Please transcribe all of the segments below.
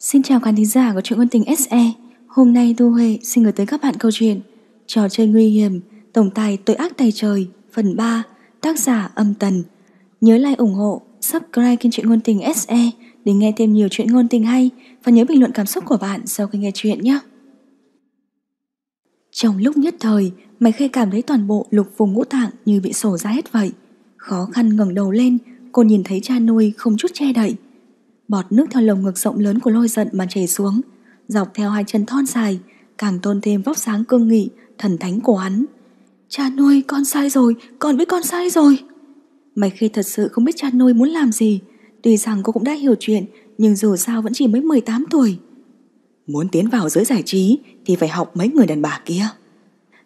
Xin chào khán thính giả của truyện ngôn tình SE Hôm nay Thu Huệ xin gửi tới các bạn câu chuyện Trò chơi nguy hiểm Tổng tài tội ác tài trời Phần 3 Tác giả âm tần Nhớ like ủng hộ Subscribe kênh truyện ngôn tình SE Để nghe thêm nhiều chuyện ngôn tình hay Và nhớ bình luận cảm xúc của bạn sau khi nghe chuyện nhé Trong lúc nhất thời Mạch Khê cảm thấy toàn bộ lục vùng ngũ tạng Như bị sổ ra hết vậy Khó khăn ngẩng đầu lên Cô nhìn thấy cha nuôi không chút che đậy Bọt nước theo lồng ngực rộng lớn của lôi giận mà chảy xuống, dọc theo hai chân thon dài, càng tôn thêm vóc sáng cương nghị, thần thánh của hắn. Cha nuôi, con sai rồi, con biết con sai rồi. Mày khi thật sự không biết cha nuôi muốn làm gì, tuy rằng cô cũng đã hiểu chuyện, nhưng dù sao vẫn chỉ mới 18 tuổi. Muốn tiến vào giới giải trí thì phải học mấy người đàn bà kia.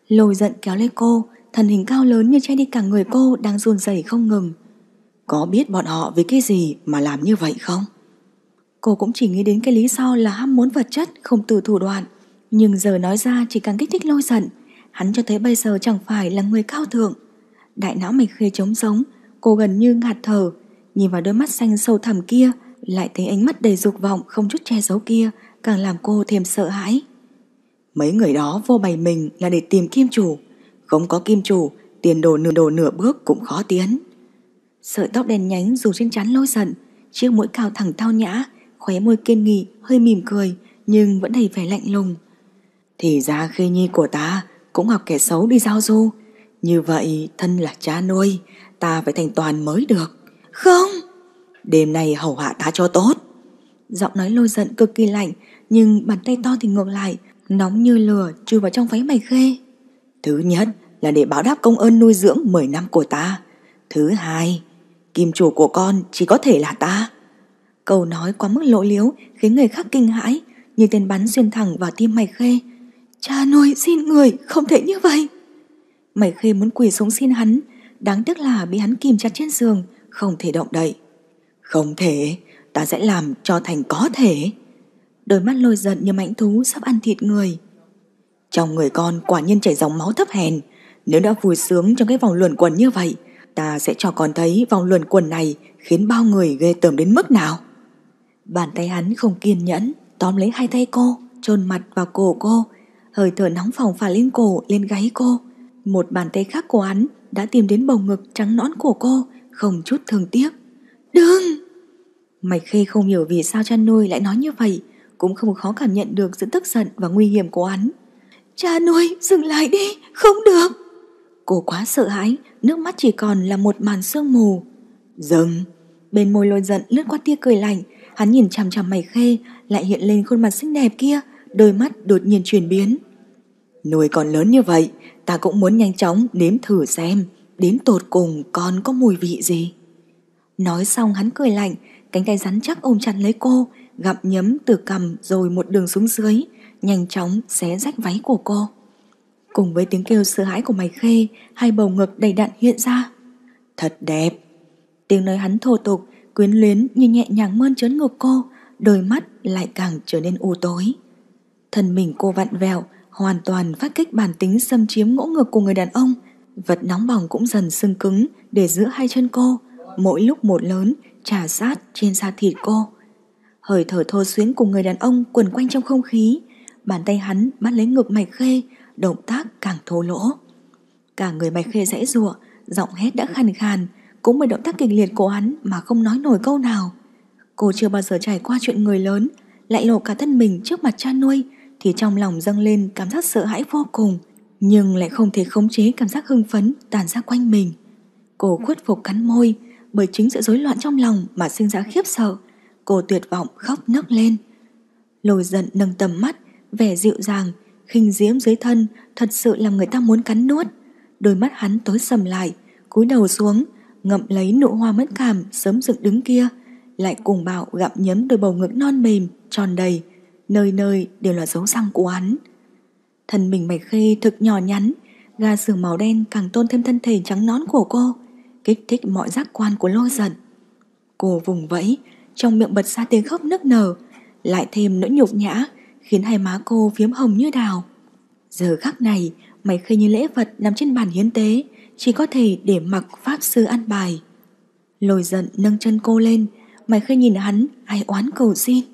Lôi giận kéo lấy cô, thân hình cao lớn như che đi cả người cô đang run rẩy không ngừng. Có biết bọn họ vì cái gì mà làm như vậy không? Cô cũng chỉ nghĩ đến cái lý do là ham muốn vật chất không từ thủ đoạn Nhưng giờ nói ra chỉ càng kích thích lôi giận Hắn cho thấy bây giờ chẳng phải là người cao thượng Đại não mình khê trống giống Cô gần như ngạt thở Nhìn vào đôi mắt xanh sâu thẳm kia Lại thấy ánh mắt đầy dục vọng không chút che giấu kia Càng làm cô thêm sợ hãi Mấy người đó vô bày mình là để tìm kim chủ Không có kim chủ Tiền đồ nửa đồ nửa bước cũng khó tiến Sợi tóc đen nhánh dù trên chán lôi giận Chiếc mũi cao thẳng thao nhã khóe môi kiên nghị, hơi mỉm cười, nhưng vẫn đầy vẻ lạnh lùng. Thì ra khê nhi của ta cũng học kẻ xấu đi giao du. Như vậy thân là cha nuôi, ta phải thành toàn mới được. Không! Đêm nay hầu hạ ta cho tốt. Giọng nói lôi giận cực kỳ lạnh, nhưng bàn tay to thì ngược lại, nóng như lửa chui vào trong váy mày khê. Thứ nhất là để báo đáp công ơn nuôi dưỡng 10 năm của ta. Thứ hai, kim chủ của con chỉ có thể là ta. Câu nói quá mức lỗ liếu khiến người khác kinh hãi, như tên bắn xuyên thẳng vào tim mày khê. Cha nuôi xin người, không thể như vậy. Mày khê muốn quỳ xuống xin hắn, đáng tiếc là bị hắn kìm chặt trên giường, không thể động đậy. Không thể, ta sẽ làm cho thành có thể. Đôi mắt lôi giận như mãnh thú sắp ăn thịt người. Trong người con quả nhiên chảy dòng máu thấp hèn, nếu đã vui sướng trong cái vòng luẩn quẩn như vậy, ta sẽ cho con thấy vòng luẩn quẩn này khiến bao người ghê tởm đến mức nào. Bàn tay hắn không kiên nhẫn, tóm lấy hai tay cô, trôn mặt vào cổ cô, hơi thở nóng phòng phả lên cổ, lên gáy cô. Một bàn tay khác của hắn đã tìm đến bầu ngực trắng nõn của cô, không chút thương tiếc. Đừng! mày Khê không hiểu vì sao cha nuôi lại nói như vậy, cũng không khó cảm nhận được sự tức giận và nguy hiểm của hắn. Cha nuôi, dừng lại đi, không được. Cô quá sợ hãi, nước mắt chỉ còn là một màn sương mù. Dừng! Bên môi lôi giận lướt qua tia cười lạnh, Hắn nhìn chằm chằm mày khê, lại hiện lên khuôn mặt xinh đẹp kia, đôi mắt đột nhiên chuyển biến. Nồi còn lớn như vậy, ta cũng muốn nhanh chóng nếm thử xem, đến tột cùng còn có mùi vị gì. Nói xong hắn cười lạnh, cánh tay rắn chắc ôm chặt lấy cô, gặm nhấm từ cầm rồi một đường xuống dưới, nhanh chóng xé rách váy của cô. Cùng với tiếng kêu sợ hãi của mày khê, hai bầu ngực đầy đặn hiện ra. Thật đẹp. Tiếng nói hắn thô tục quyến luyến như nhẹ nhàng mơn trớn ngực cô, đôi mắt lại càng trở nên u tối. Thân mình cô vặn vẹo, hoàn toàn phát kích bản tính xâm chiếm ngỗ ngực của người đàn ông. Vật nóng bỏng cũng dần sưng cứng để giữa hai chân cô, mỗi lúc một lớn, trà sát trên da thịt cô. Hơi thở thô xuyến của người đàn ông quần quanh trong không khí, bàn tay hắn bắt lấy ngực mạch khê, động tác càng thô lỗ. Cả người mạch khê dãy rụa, giọng hét đã khàn khàn, cũng bởi động tác kịch liệt của hắn mà không nói nổi câu nào. Cô chưa bao giờ trải qua chuyện người lớn, lại lộ cả thân mình trước mặt cha nuôi thì trong lòng dâng lên cảm giác sợ hãi vô cùng, nhưng lại không thể khống chế cảm giác hưng phấn tàn ra quanh mình. Cô khuất phục cắn môi, bởi chính sự rối loạn trong lòng mà sinh ra khiếp sợ. Cô tuyệt vọng khóc nấc lên. Lồi giận nâng tầm mắt, vẻ dịu dàng, khinh diễm dưới thân thật sự làm người ta muốn cắn nuốt. Đôi mắt hắn tối sầm lại, cúi đầu xuống, ngậm lấy nụ hoa mẫn cảm sớm dựng đứng kia, lại cùng bảo gặm nhấm đôi bầu ngực non mềm, tròn đầy, nơi nơi đều là dấu răng của hắn. Thân mình mạch khê thực nhỏ nhắn, gà sườn màu đen càng tôn thêm thân thể trắng nón của cô, kích thích mọi giác quan của lôi giận. Cô vùng vẫy, trong miệng bật ra tiếng khóc nức nở, lại thêm nỗi nhục nhã, khiến hai má cô phiếm hồng như đào. Giờ khắc này, mày khơi như lễ vật nằm trên bàn hiến tế, chỉ có thể để mặc pháp sư ăn bài. lồi giận nâng chân cô lên, mày khi nhìn hắn, ai oán cầu xin.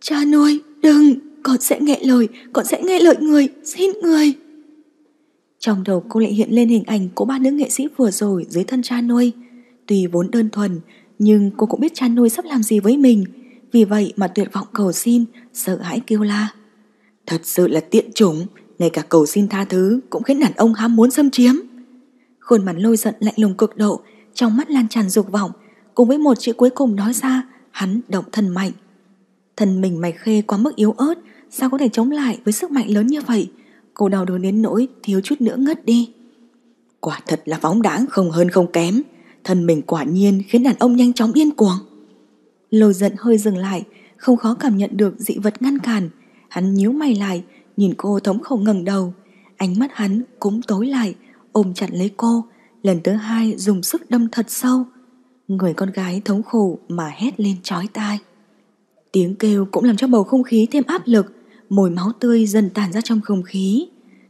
Cha nuôi, đừng, con sẽ nghe lời, con sẽ nghe lời người, xin người. Trong đầu cô lại hiện lên hình ảnh của ba nữ nghệ sĩ vừa rồi dưới thân cha nuôi. Tuy vốn đơn thuần, nhưng cô cũng biết cha nuôi sắp làm gì với mình, vì vậy mà tuyệt vọng cầu xin, sợ hãi kêu la. Thật sự là tiện chủng, ngay cả cầu xin tha thứ cũng khiến đàn ông ham muốn xâm chiếm. Khuôn mặt lôi giận lạnh lùng cực độ Trong mắt lan tràn dục vọng Cùng với một chữ cuối cùng nói ra Hắn động thân mạnh Thần mình mày khê quá mức yếu ớt Sao có thể chống lại với sức mạnh lớn như vậy Cô đau đớn đến nỗi thiếu chút nữa ngất đi Quả thật là phóng đáng không hơn không kém Thân mình quả nhiên khiến đàn ông nhanh chóng điên cuồng Lôi giận hơi dừng lại Không khó cảm nhận được dị vật ngăn cản Hắn nhíu mày lại Nhìn cô thống khổ ngẩng đầu Ánh mắt hắn cũng tối lại ôm chặt lấy cô, lần thứ hai dùng sức đâm thật sâu. Người con gái thống khổ mà hét lên chói tai. Tiếng kêu cũng làm cho bầu không khí thêm áp lực, mùi máu tươi dần tản ra trong không khí.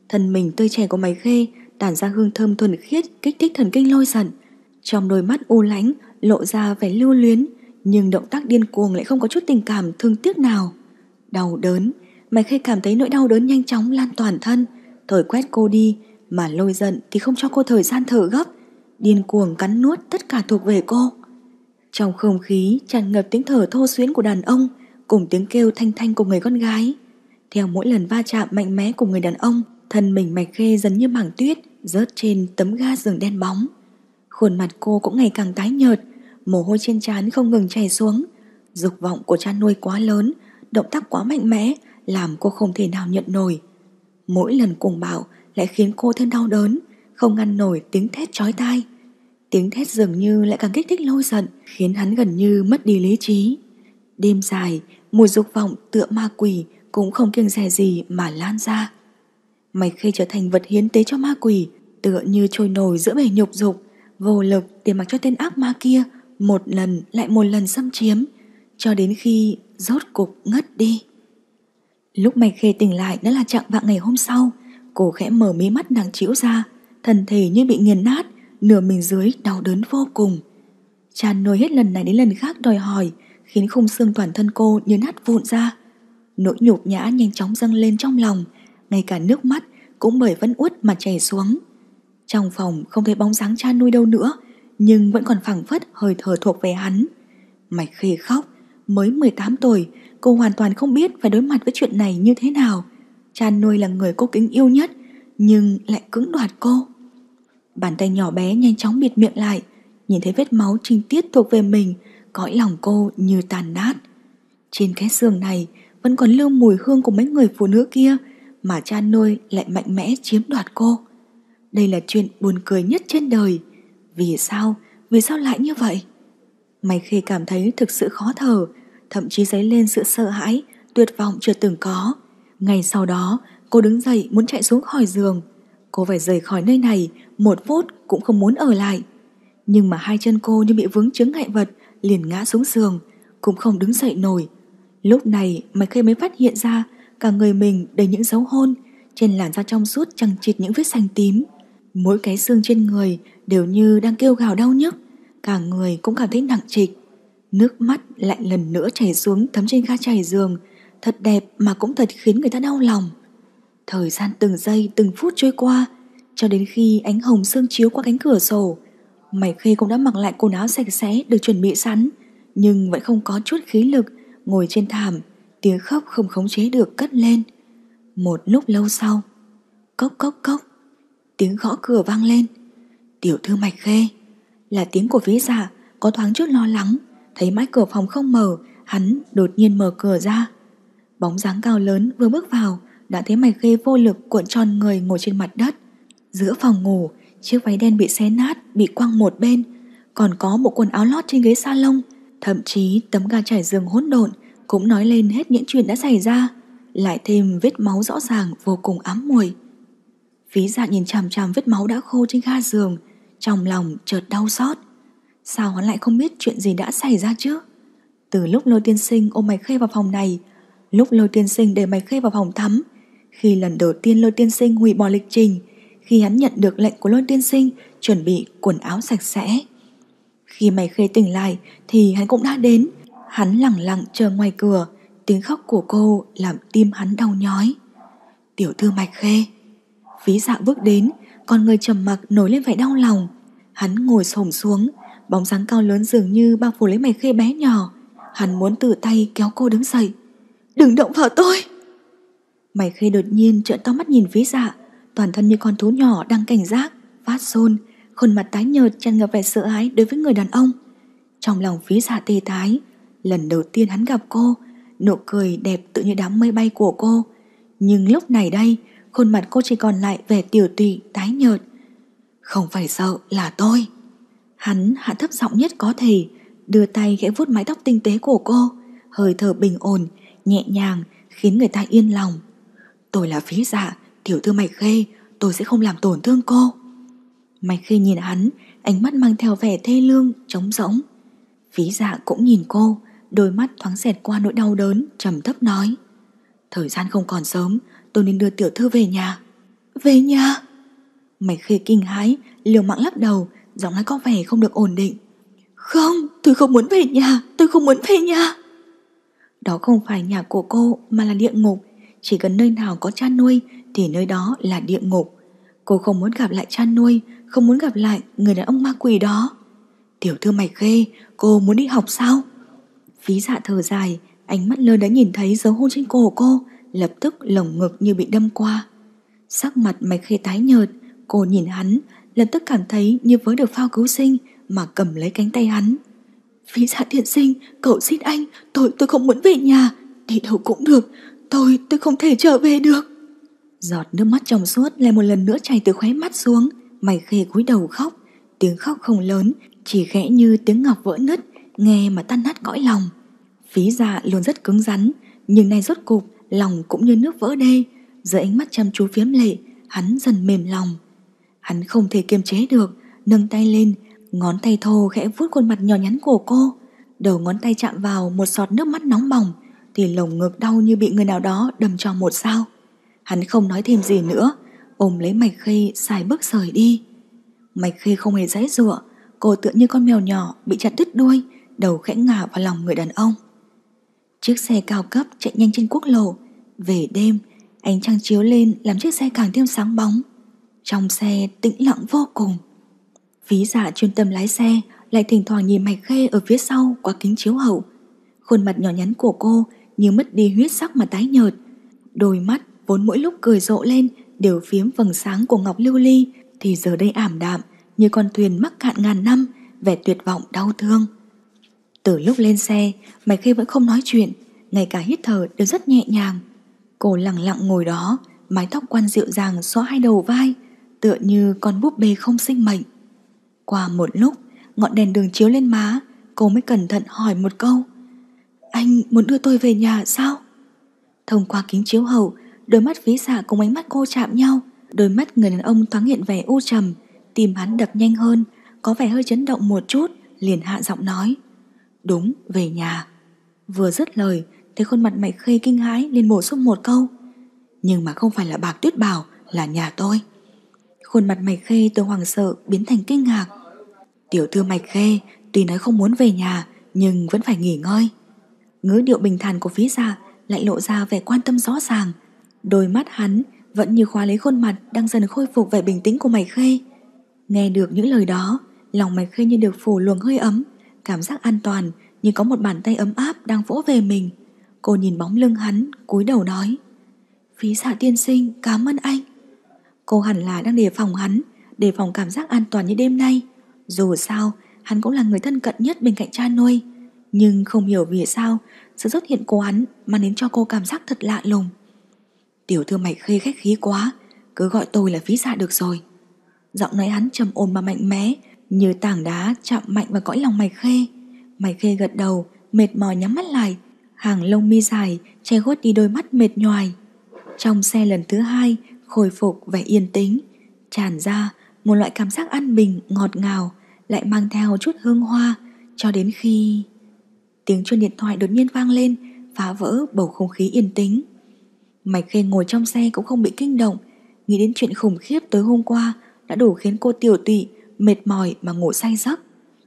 Thân mình tươi trẻ của máy khê tản ra hương thơm thuần khiết kích thích thần kinh lôi dần. Trong đôi mắt u lãnh lộ ra vẻ lưu luyến, nhưng động tác điên cuồng lại không có chút tình cảm thương tiếc nào. Đau đớn, Mạch Khê cảm thấy nỗi đau đớn nhanh chóng lan toàn thân, thổi quét cô đi, mà lôi giận thì không cho cô thời gian thở gấp Điên cuồng cắn nuốt tất cả thuộc về cô Trong không khí tràn ngập tiếng thở thô xuyến của đàn ông Cùng tiếng kêu thanh thanh của người con gái Theo mỗi lần va chạm mạnh mẽ của người đàn ông Thân mình mạch khê dần như mảng tuyết Rớt trên tấm ga giường đen bóng Khuôn mặt cô cũng ngày càng tái nhợt Mồ hôi trên trán không ngừng chảy xuống Dục vọng của cha nuôi quá lớn Động tác quá mạnh mẽ Làm cô không thể nào nhận nổi Mỗi lần cùng bảo lại khiến cô thêm đau đớn, không ngăn nổi tiếng thét chói tai. Tiếng thét dường như lại càng kích thích lôi giận, khiến hắn gần như mất đi lý trí. Đêm dài, mùi dục vọng tựa ma quỷ cũng không kiêng rẻ gì mà lan ra. Mày khi trở thành vật hiến tế cho ma quỷ, tựa như trôi nổi giữa bể nhục dục, vô lực để mặc cho tên ác ma kia một lần lại một lần xâm chiếm, cho đến khi rốt cục ngất đi. Lúc mày khê tỉnh lại đã là trạng vạng ngày hôm sau, Cô khẽ mở mí mắt nàng chiếu ra, thân thể như bị nghiền nát, nửa mình dưới đau đớn vô cùng. Tràn nuôi hết lần này đến lần khác đòi hỏi, khiến khung xương toàn thân cô như nát vụn ra. Nỗi nhục nhã nhanh chóng dâng lên trong lòng, ngay cả nước mắt cũng bởi vẫn uất mà chảy xuống. Trong phòng không thấy bóng dáng cha nuôi đâu nữa, nhưng vẫn còn phảng phất hơi thở thuộc về hắn. Mạch khê khóc, mới 18 tuổi, cô hoàn toàn không biết phải đối mặt với chuyện này như thế nào. Cha nuôi là người cô kính yêu nhất Nhưng lại cứng đoạt cô Bàn tay nhỏ bé nhanh chóng bịt miệng lại Nhìn thấy vết máu trinh tiết thuộc về mình Cõi lòng cô như tàn nát Trên cái giường này Vẫn còn lưu mùi hương của mấy người phụ nữ kia Mà cha nuôi lại mạnh mẽ chiếm đoạt cô Đây là chuyện buồn cười nhất trên đời Vì sao? Vì sao lại như vậy? May khi cảm thấy thực sự khó thở Thậm chí dấy lên sự sợ hãi Tuyệt vọng chưa từng có ngay sau đó, cô đứng dậy muốn chạy xuống khỏi giường. Cô phải rời khỏi nơi này, một phút cũng không muốn ở lại. Nhưng mà hai chân cô như bị vướng chứng ngại vật, liền ngã xuống giường, cũng không đứng dậy nổi. Lúc này Mạch Khê mới phát hiện ra cả người mình đầy những dấu hôn, trên làn da trong suốt chẳng chịt những vết xanh tím. Mỗi cái xương trên người đều như đang kêu gào đau nhức, cả người cũng cảm thấy nặng trịch. Nước mắt lại lần nữa chảy xuống thấm trên ga chảy giường, thật đẹp mà cũng thật khiến người ta đau lòng. Thời gian từng giây từng phút trôi qua, cho đến khi ánh hồng sương chiếu qua cánh cửa sổ, Mày Khê cũng đã mặc lại quần áo sạch sẽ được chuẩn bị sẵn, nhưng vẫn không có chút khí lực, ngồi trên thảm, tiếng khóc không khống chế được cất lên. Một lúc lâu sau, cốc cốc cốc, tiếng gõ cửa vang lên. Tiểu thư Mạch Khê, là tiếng của vĩ giả có thoáng chút lo lắng, thấy mái cửa phòng không mở, hắn đột nhiên mở cửa ra. Bóng dáng cao lớn vừa bước vào đã thấy mày khê vô lực cuộn tròn người ngồi trên mặt đất. Giữa phòng ngủ, chiếc váy đen bị xé nát, bị quăng một bên. Còn có một quần áo lót trên ghế salon, thậm chí tấm ga trải giường hỗn độn cũng nói lên hết những chuyện đã xảy ra. Lại thêm vết máu rõ ràng vô cùng ám mùi Phí dạ nhìn chằm chằm vết máu đã khô trên ga giường, trong lòng chợt đau xót. Sao hắn lại không biết chuyện gì đã xảy ra chứ? Từ lúc lôi tiên sinh ôm mày khê vào phòng này, Lúc lôi tiên sinh để mày khê vào phòng tắm Khi lần đầu tiên lôi tiên sinh hủy bỏ lịch trình Khi hắn nhận được lệnh của lôi tiên sinh Chuẩn bị quần áo sạch sẽ Khi mày khê tỉnh lại Thì hắn cũng đã đến Hắn lẳng lặng chờ ngoài cửa Tiếng khóc của cô làm tim hắn đau nhói Tiểu thư mạch khê Phí dạ bước đến Con người trầm mặc nổi lên vẻ đau lòng Hắn ngồi xổm xuống Bóng dáng cao lớn dường như bao phủ lấy mày khê bé nhỏ Hắn muốn tự tay kéo cô đứng dậy đừng động vào tôi. Mày khê đột nhiên trợn to mắt nhìn phía dạ, toàn thân như con thú nhỏ đang cảnh giác, phát xôn, khuôn mặt tái nhợt tràn ngập vẻ sợ hãi đối với người đàn ông. Trong lòng phía dạ tê tái, lần đầu tiên hắn gặp cô, nụ cười đẹp tự như đám mây bay của cô. Nhưng lúc này đây, khuôn mặt cô chỉ còn lại vẻ tiểu tụy tái nhợt. Không phải sợ là tôi. Hắn hạ thấp giọng nhất có thể, đưa tay khẽ vuốt mái tóc tinh tế của cô, hơi thở bình ổn, nhẹ nhàng khiến người ta yên lòng. Tôi là phí dạ, tiểu thư Mạch Khê, tôi sẽ không làm tổn thương cô. Mạch Khê nhìn hắn, ánh mắt mang theo vẻ thê lương, trống rỗng. Phí dạ cũng nhìn cô, đôi mắt thoáng xẹt qua nỗi đau đớn, trầm thấp nói. Thời gian không còn sớm, tôi nên đưa tiểu thư về nhà. Về nhà? Mạch Khê kinh hãi, liều mạng lắc đầu, giọng nói có vẻ không được ổn định. Không, tôi không muốn về nhà, tôi không muốn về nhà. Đó không phải nhà của cô mà là địa ngục Chỉ cần nơi nào có cha nuôi Thì nơi đó là địa ngục Cô không muốn gặp lại cha nuôi Không muốn gặp lại người đàn ông ma quỷ đó Tiểu thư mày khê Cô muốn đi học sao Phí dạ thở dài Ánh mắt lơ đã nhìn thấy dấu hôn trên cổ cô Lập tức lồng ngực như bị đâm qua Sắc mặt mày khê tái nhợt Cô nhìn hắn Lập tức cảm thấy như với được phao cứu sinh Mà cầm lấy cánh tay hắn Phí giả thiện sinh, cậu xin anh, tôi tôi không muốn về nhà, đi đâu cũng được, tôi tôi không thể trở về được. Giọt nước mắt trong suốt lại một lần nữa chảy từ khóe mắt xuống, mày khê cúi đầu khóc, tiếng khóc không lớn, chỉ khẽ như tiếng ngọc vỡ nứt, nghe mà tan nát cõi lòng. Phí dạ luôn rất cứng rắn, nhưng nay rốt cục lòng cũng như nước vỡ đê, dưới ánh mắt chăm chú phiếm lệ, hắn dần mềm lòng. Hắn không thể kiềm chế được, nâng tay lên, Ngón tay thô khẽ vuốt khuôn mặt nhỏ nhắn của cô Đầu ngón tay chạm vào một giọt nước mắt nóng bỏng Thì lồng ngực đau như bị người nào đó đâm cho một sao Hắn không nói thêm gì nữa Ôm lấy Mạch Khê xài bước rời đi Mạch Khê không hề dãy dụa Cô tựa như con mèo nhỏ bị chặt đứt đuôi Đầu khẽ ngả vào lòng người đàn ông Chiếc xe cao cấp chạy nhanh trên quốc lộ Về đêm Ánh trăng chiếu lên làm chiếc xe càng thêm sáng bóng Trong xe tĩnh lặng vô cùng ví giả chuyên tâm lái xe lại thỉnh thoảng nhìn mạch khê ở phía sau qua kính chiếu hậu. Khuôn mặt nhỏ nhắn của cô như mất đi huyết sắc mà tái nhợt. Đôi mắt vốn mỗi lúc cười rộ lên đều phiếm vầng sáng của ngọc lưu ly thì giờ đây ảm đạm như con thuyền mắc cạn ngàn năm vẻ tuyệt vọng đau thương. Từ lúc lên xe, Mạch Khê vẫn không nói chuyện, ngay cả hít thở đều rất nhẹ nhàng. Cô lặng lặng ngồi đó, mái tóc quan dịu dàng xóa hai đầu vai, tựa như con búp bê không sinh mệnh. Qua một lúc, ngọn đèn đường chiếu lên má, cô mới cẩn thận hỏi một câu. Anh muốn đưa tôi về nhà sao? Thông qua kính chiếu hậu, đôi mắt phía xạ dạ cùng ánh mắt cô chạm nhau, đôi mắt người đàn ông thoáng hiện vẻ u trầm, tim hắn đập nhanh hơn, có vẻ hơi chấn động một chút, liền hạ giọng nói. Đúng, về nhà. Vừa dứt lời, thấy khuôn mặt mày khê kinh hãi liền bổ sung một câu. Nhưng mà không phải là bạc tuyết bảo, là nhà tôi. Khuôn mặt mày khê từ hoàng sợ biến thành kinh ngạc, Tiểu thư mạch khê Tuy nói không muốn về nhà Nhưng vẫn phải nghỉ ngơi Ngữ điệu bình thản của phía giả Lại lộ ra vẻ quan tâm rõ ràng Đôi mắt hắn vẫn như khóa lấy khuôn mặt Đang dần khôi phục vẻ bình tĩnh của mạch khê Nghe được những lời đó Lòng mạch khê như được phủ luồng hơi ấm Cảm giác an toàn Như có một bàn tay ấm áp đang vỗ về mình Cô nhìn bóng lưng hắn cúi đầu nói Phí xạ tiên sinh cảm ơn anh Cô hẳn là đang đề phòng hắn Đề phòng cảm giác an toàn như đêm nay dù sao, hắn cũng là người thân cận nhất bên cạnh cha nuôi. Nhưng không hiểu vì sao, sự xuất hiện của hắn mà đến cho cô cảm giác thật lạ lùng. Tiểu thư mày khê khách khí quá, cứ gọi tôi là phí dạ được rồi. Giọng nói hắn trầm ồn mà mạnh mẽ, như tảng đá chạm mạnh vào cõi lòng mày khê. Mày khê gật đầu, mệt mỏi nhắm mắt lại, hàng lông mi dài che khuất đi đôi mắt mệt nhoài. Trong xe lần thứ hai, khôi phục vẻ yên tĩnh, tràn ra một loại cảm giác an bình, ngọt ngào, lại mang theo chút hương hoa, cho đến khi... Tiếng chuông điện thoại đột nhiên vang lên, phá vỡ bầu không khí yên tĩnh. Mạch Khê ngồi trong xe cũng không bị kinh động, nghĩ đến chuyện khủng khiếp tới hôm qua đã đủ khiến cô tiểu tụy, mệt mỏi mà ngủ say giấc.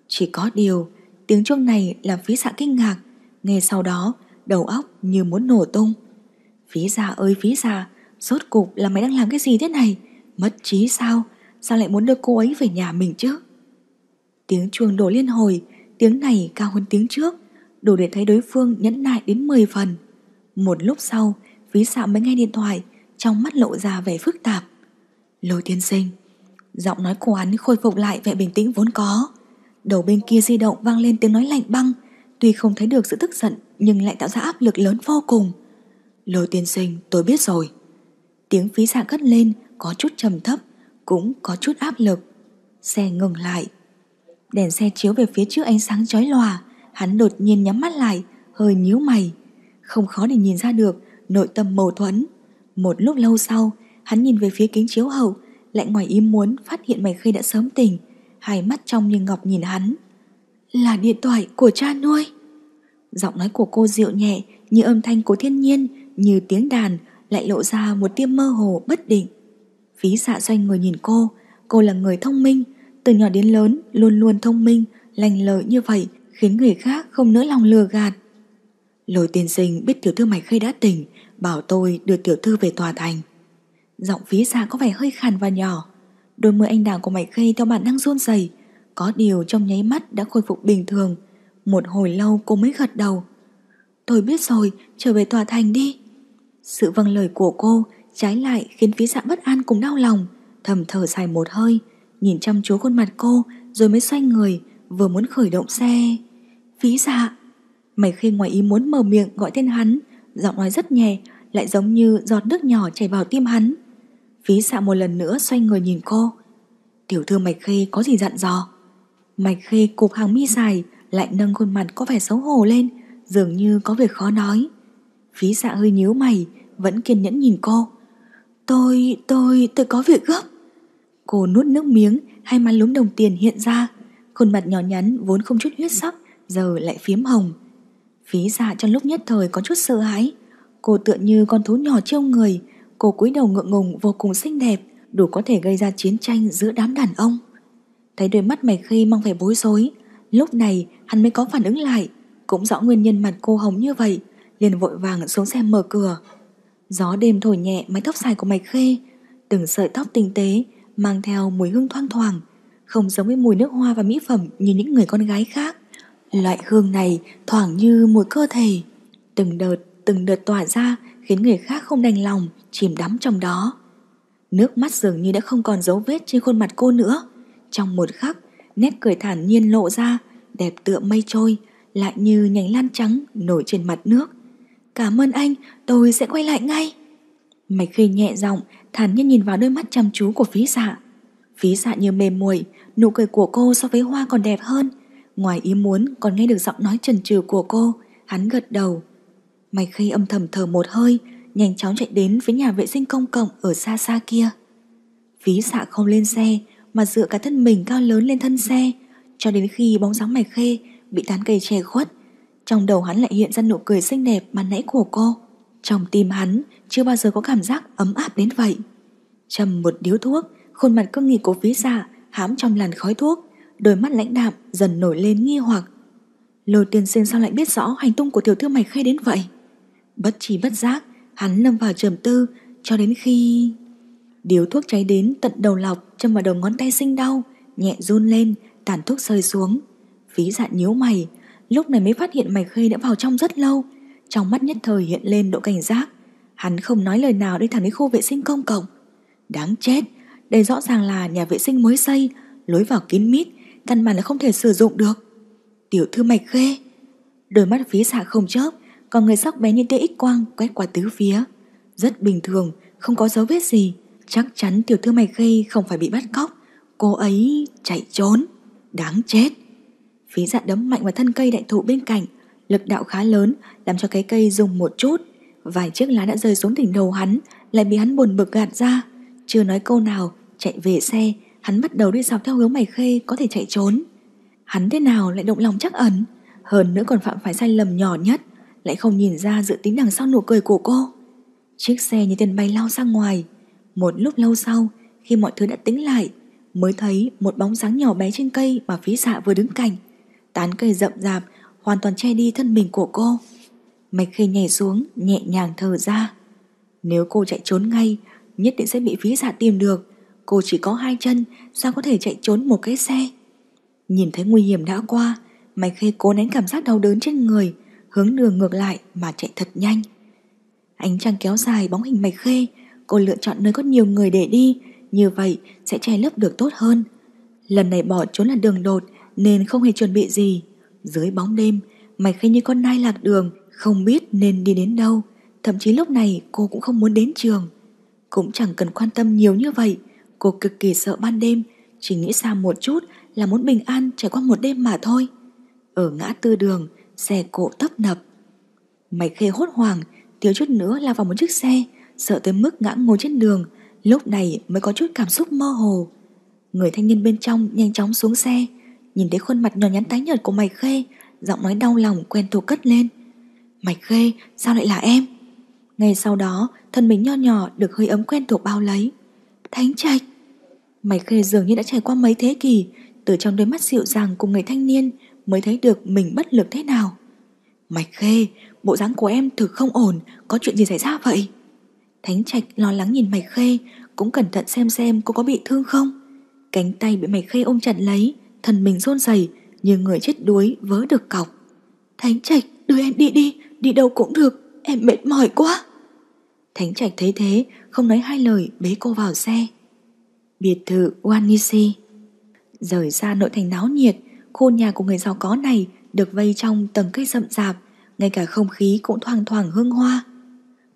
Chỉ có điều, tiếng chuông này làm phí dạ kinh ngạc, nghe sau đó đầu óc như muốn nổ tung. Phí dạ ơi phí dạ, rốt cục là mày đang làm cái gì thế này? Mất trí sao? Sao lại muốn đưa cô ấy về nhà mình chứ Tiếng chuông đổ liên hồi Tiếng này cao hơn tiếng trước Đủ để thấy đối phương nhẫn nại đến 10 phần Một lúc sau Phí xạo mới nghe điện thoại Trong mắt lộ ra vẻ phức tạp Lôi tiên sinh Giọng nói của hắn khôi phục lại vẻ bình tĩnh vốn có Đầu bên kia di động vang lên tiếng nói lạnh băng Tuy không thấy được sự tức giận Nhưng lại tạo ra áp lực lớn vô cùng Lôi tiên sinh tôi biết rồi Tiếng phí xạ cất lên có chút trầm thấp cũng có chút áp lực. Xe ngừng lại. Đèn xe chiếu về phía trước ánh sáng chói lòa, hắn đột nhiên nhắm mắt lại, hơi nhíu mày. Không khó để nhìn ra được nội tâm mâu thuẫn. Một lúc lâu sau, hắn nhìn về phía kính chiếu hậu, lại ngoài ý muốn phát hiện mày khê đã sớm tỉnh, hai mắt trong như ngọc nhìn hắn. Là điện thoại của cha nuôi. Giọng nói của cô dịu nhẹ như âm thanh của thiên nhiên, như tiếng đàn lại lộ ra một tia mơ hồ bất định. Phí xạ doanh ngồi nhìn cô, cô là người thông minh, từ nhỏ đến lớn luôn luôn thông minh, lành lợi như vậy khiến người khác không nỡ lòng lừa gạt. Lôi tiên sinh biết tiểu thư mày khơi đã tỉnh, bảo tôi đưa tiểu thư về tòa thành. Giọng phí xạ có vẻ hơi khàn và nhỏ, đôi môi anh đào của mày khơi theo bản năng run rẩy có điều trong nháy mắt đã khôi phục bình thường. Một hồi lâu cô mới gật đầu. Tôi biết rồi, trở về tòa thành đi. Sự vâng lời của cô Trái lại khiến phí dạ bất an cùng đau lòng Thầm thở dài một hơi Nhìn chăm chú khuôn mặt cô Rồi mới xoay người Vừa muốn khởi động xe Phí dạ Mày khi ngoài ý muốn mở miệng gọi tên hắn Giọng nói rất nhẹ Lại giống như giọt nước nhỏ chảy vào tim hắn Phí dạ một lần nữa xoay người nhìn cô Tiểu thư Mạch Khê có gì dặn dò Mạch Khê cục hàng mi dài Lại nâng khuôn mặt có vẻ xấu hổ lên Dường như có việc khó nói Phí dạ hơi nhíu mày Vẫn kiên nhẫn nhìn cô Tôi, tôi, tôi có việc gấp. Cô nuốt nước miếng, hai má lúm đồng tiền hiện ra. Khuôn mặt nhỏ nhắn vốn không chút huyết sắc, giờ lại phiếm hồng. Phí dạ trong lúc nhất thời có chút sợ hãi. Cô tựa như con thú nhỏ trêu người, cô cúi đầu ngượng ngùng vô cùng xinh đẹp, đủ có thể gây ra chiến tranh giữa đám đàn ông. Thấy đôi mắt mày khi mong phải bối rối, lúc này hắn mới có phản ứng lại, cũng rõ nguyên nhân mặt cô hồng như vậy, liền vội vàng xuống xe mở cửa. Gió đêm thổi nhẹ mái tóc dài của Mạch Khê, từng sợi tóc tinh tế mang theo mùi hương thoang thoảng, không giống với mùi nước hoa và mỹ phẩm như những người con gái khác. Loại hương này thoảng như mùi cơ thể, từng đợt từng đợt tỏa ra khiến người khác không đành lòng chìm đắm trong đó. Nước mắt dường như đã không còn dấu vết trên khuôn mặt cô nữa. Trong một khắc, nét cười thản nhiên lộ ra, đẹp tựa mây trôi, lại như nhánh lan trắng nổi trên mặt nước, Cảm ơn anh, tôi sẽ quay lại ngay. Mạch khê nhẹ giọng, thản nhiên nhìn vào đôi mắt chăm chú của phí dạ. Phí dạ như mềm muội, nụ cười của cô so với hoa còn đẹp hơn. Ngoài ý muốn còn nghe được giọng nói trần trừ của cô, hắn gật đầu. Mạch khê âm thầm thở một hơi, nhanh chóng chạy đến với nhà vệ sinh công cộng ở xa xa kia. Phí dạ không lên xe, mà dựa cả thân mình cao lớn lên thân xe, cho đến khi bóng dáng mạch khê bị tán cây che khuất, trong đầu hắn lại hiện ra nụ cười xinh đẹp mà nãy của cô. Trong tim hắn chưa bao giờ có cảm giác ấm áp đến vậy. Trầm một điếu thuốc, khuôn mặt cương nghị của phí giả hám trong làn khói thuốc, đôi mắt lãnh đạm dần nổi lên nghi hoặc. Lôi tiên sinh sao lại biết rõ hành tung của tiểu thư mày khê đến vậy? Bất trí bất giác, hắn lâm vào trầm tư cho đến khi... Điếu thuốc cháy đến tận đầu lọc châm vào đầu ngón tay sinh đau, nhẹ run lên, tàn thuốc rơi xuống. Phí dạ nhíu mày, Lúc này mới phát hiện mày khê đã vào trong rất lâu Trong mắt nhất thời hiện lên độ cảnh giác Hắn không nói lời nào đi thẳng đến khu vệ sinh công cộng Đáng chết Đây rõ ràng là nhà vệ sinh mới xây Lối vào kín mít Căn bản là không thể sử dụng được Tiểu thư mạch khê Đôi mắt phía xạ không chớp Còn người sắc bé như tia ích quang quét qua tứ phía Rất bình thường Không có dấu vết gì Chắc chắn tiểu thư mạch khê không phải bị bắt cóc Cô ấy chạy trốn Đáng chết Phí dạ đấm mạnh vào thân cây đại thụ bên cạnh Lực đạo khá lớn Làm cho cái cây rung một chút Vài chiếc lá đã rơi xuống đỉnh đầu hắn Lại bị hắn buồn bực gạt ra Chưa nói câu nào Chạy về xe Hắn bắt đầu đi dọc theo hướng mày khê Có thể chạy trốn Hắn thế nào lại động lòng chắc ẩn Hơn nữa còn phạm phải sai lầm nhỏ nhất Lại không nhìn ra dự tính đằng sau nụ cười của cô Chiếc xe như tiền bay lao ra ngoài Một lúc lâu sau Khi mọi thứ đã tính lại Mới thấy một bóng dáng nhỏ bé trên cây Mà phí dạ vừa đứng cạnh tán cây rậm rạp hoàn toàn che đi thân mình của cô. Mạch khê nhảy xuống, nhẹ nhàng thở ra. Nếu cô chạy trốn ngay, nhất định sẽ bị phí giả tìm được. Cô chỉ có hai chân, sao có thể chạy trốn một cái xe? Nhìn thấy nguy hiểm đã qua, Mạch khê cố nén cảm giác đau đớn trên người, hướng đường ngược lại mà chạy thật nhanh. Ánh trăng kéo dài bóng hình Mạch khê, cô lựa chọn nơi có nhiều người để đi, như vậy sẽ che lấp được tốt hơn. Lần này bỏ trốn là đường đột, nên không hề chuẩn bị gì. Dưới bóng đêm, mày khê như con nai lạc đường, không biết nên đi đến đâu. Thậm chí lúc này cô cũng không muốn đến trường. Cũng chẳng cần quan tâm nhiều như vậy, cô cực kỳ sợ ban đêm, chỉ nghĩ xa một chút là muốn bình an trải qua một đêm mà thôi. Ở ngã tư đường, xe cộ tấp nập. Mày khê hốt hoảng, thiếu chút nữa lao vào một chiếc xe, sợ tới mức ngã ngồi trên đường, lúc này mới có chút cảm xúc mơ hồ. Người thanh niên bên trong nhanh chóng xuống xe, Nhìn thấy khuôn mặt nhỏ nhắn tái nhợt của mày Khê Giọng nói đau lòng quen thuộc cất lên mày Khê sao lại là em Ngay sau đó thân mình nho nhỏ Được hơi ấm quen thuộc bao lấy Thánh trạch mày Khê dường như đã trải qua mấy thế kỷ Từ trong đôi mắt dịu dàng cùng người thanh niên Mới thấy được mình bất lực thế nào mày Khê Bộ dáng của em thực không ổn Có chuyện gì xảy ra vậy Thánh trạch lo lắng nhìn mày Khê Cũng cẩn thận xem xem cô có bị thương không Cánh tay bị mày Khê ôm chặt lấy Thần mình run rẩy như người chết đuối vớ được cọc. Thánh Trạch đưa em đi đi, đi đâu cũng được, em mệt mỏi quá. Thánh Trạch thấy thế, không nói hai lời bế cô vào xe. Biệt thự Wanisi Rời xa nội thành náo nhiệt, khu nhà của người giàu có này được vây trong tầng cây rậm rạp, ngay cả không khí cũng thoang thoảng hương hoa.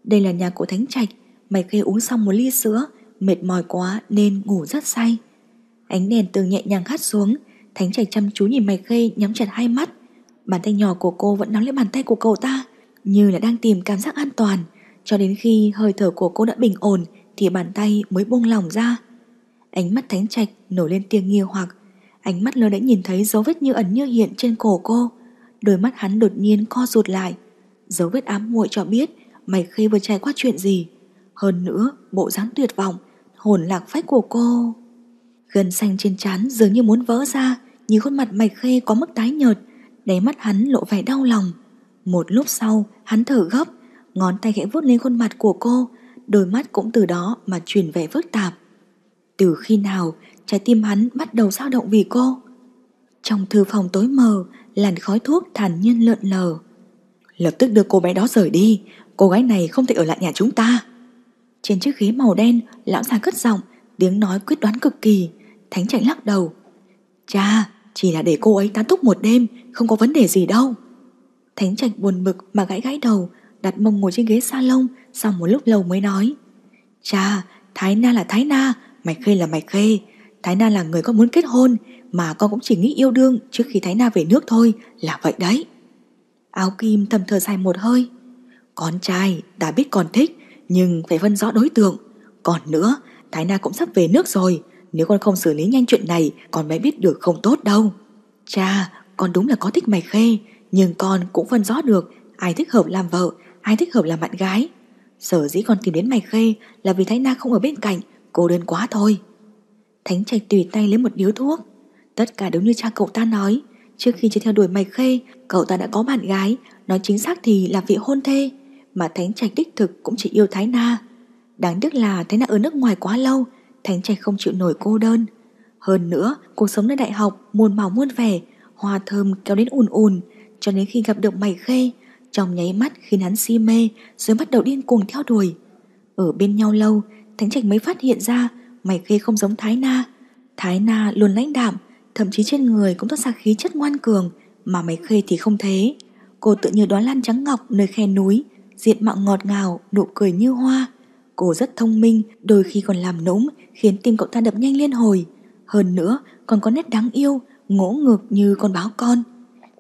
Đây là nhà của Thánh Trạch, mày khê uống xong một ly sữa, mệt mỏi quá nên ngủ rất say. Ánh đèn từ nhẹ nhàng hắt xuống, Thánh Trạch chăm chú nhìn mày khê nhắm chặt hai mắt Bàn tay nhỏ của cô vẫn nắm lấy bàn tay của cậu ta Như là đang tìm cảm giác an toàn Cho đến khi hơi thở của cô đã bình ổn Thì bàn tay mới buông lỏng ra Ánh mắt Thánh Trạch nổi lên tiếng nghi hoặc Ánh mắt lơ đã nhìn thấy dấu vết như ẩn như hiện trên cổ cô Đôi mắt hắn đột nhiên co rụt lại Dấu vết ám muội cho biết Mày khi vừa trải qua chuyện gì Hơn nữa bộ dáng tuyệt vọng Hồn lạc phách của cô Gần xanh trên trán dường như muốn vỡ ra như khuôn mặt mạch khê có mức tái nhợt Đáy mắt hắn lộ vẻ đau lòng Một lúc sau hắn thở gấp Ngón tay khẽ vuốt lên khuôn mặt của cô Đôi mắt cũng từ đó mà chuyển vẻ phức tạp Từ khi nào trái tim hắn bắt đầu dao động vì cô Trong thư phòng tối mờ Làn khói thuốc thản nhiên lợn lờ Lập tức đưa cô bé đó rời đi Cô gái này không thể ở lại nhà chúng ta Trên chiếc ghế màu đen Lão già cất giọng Tiếng nói quyết đoán cực kỳ Thánh chạy lắc đầu. Cha, chỉ là để cô ấy tán túc một đêm, không có vấn đề gì đâu. Thánh Trạch buồn bực mà gãi gãi đầu, đặt mông ngồi trên ghế salon, sau một lúc lâu mới nói. Cha, Thái Na là Thái Na, Mày Khê là Mày Khê. Thái Na là người con muốn kết hôn, mà con cũng chỉ nghĩ yêu đương trước khi Thái Na về nước thôi, là vậy đấy. Áo Kim thầm thở dài một hơi. Con trai, đã biết còn thích, nhưng phải phân rõ đối tượng. Còn nữa, Thái Na cũng sắp về nước rồi, nếu con không xử lý nhanh chuyện này Con mới biết được không tốt đâu Cha, con đúng là có thích mày khê Nhưng con cũng phân rõ được Ai thích hợp làm vợ, ai thích hợp làm bạn gái Sở dĩ con tìm đến mày khê Là vì Thái Na không ở bên cạnh Cô đơn quá thôi Thánh Trạch tùy tay lấy một điếu thuốc Tất cả đúng như cha cậu ta nói Trước khi chơi theo đuổi mày khê Cậu ta đã có bạn gái Nói chính xác thì là vị hôn thê Mà Thánh Trạch đích thực cũng chỉ yêu Thái Na Đáng tiếc là Thái Na ở nước ngoài quá lâu Thánh Trạch không chịu nổi cô đơn. Hơn nữa, cuộc sống nơi đại học muôn màu muôn vẻ, hoa thơm kéo đến ùn ùn, cho đến khi gặp được Mày Khê, trong nháy mắt khiến hắn si mê rồi bắt đầu điên cuồng theo đuổi. Ở bên nhau lâu, Thánh Trạch mới phát hiện ra Mày Khê không giống Thái Na. Thái Na luôn lãnh đạm, thậm chí trên người cũng toát ra khí chất ngoan cường, mà Mày Khê thì không thế. Cô tự như đoán lan trắng ngọc nơi khe núi, diện mạo ngọt ngào, nụ cười như hoa. Cô rất thông minh, đôi khi còn làm nũng, khiến tim cậu ta đập nhanh liên hồi. Hơn nữa, còn có nét đáng yêu, ngỗ ngược như con báo con.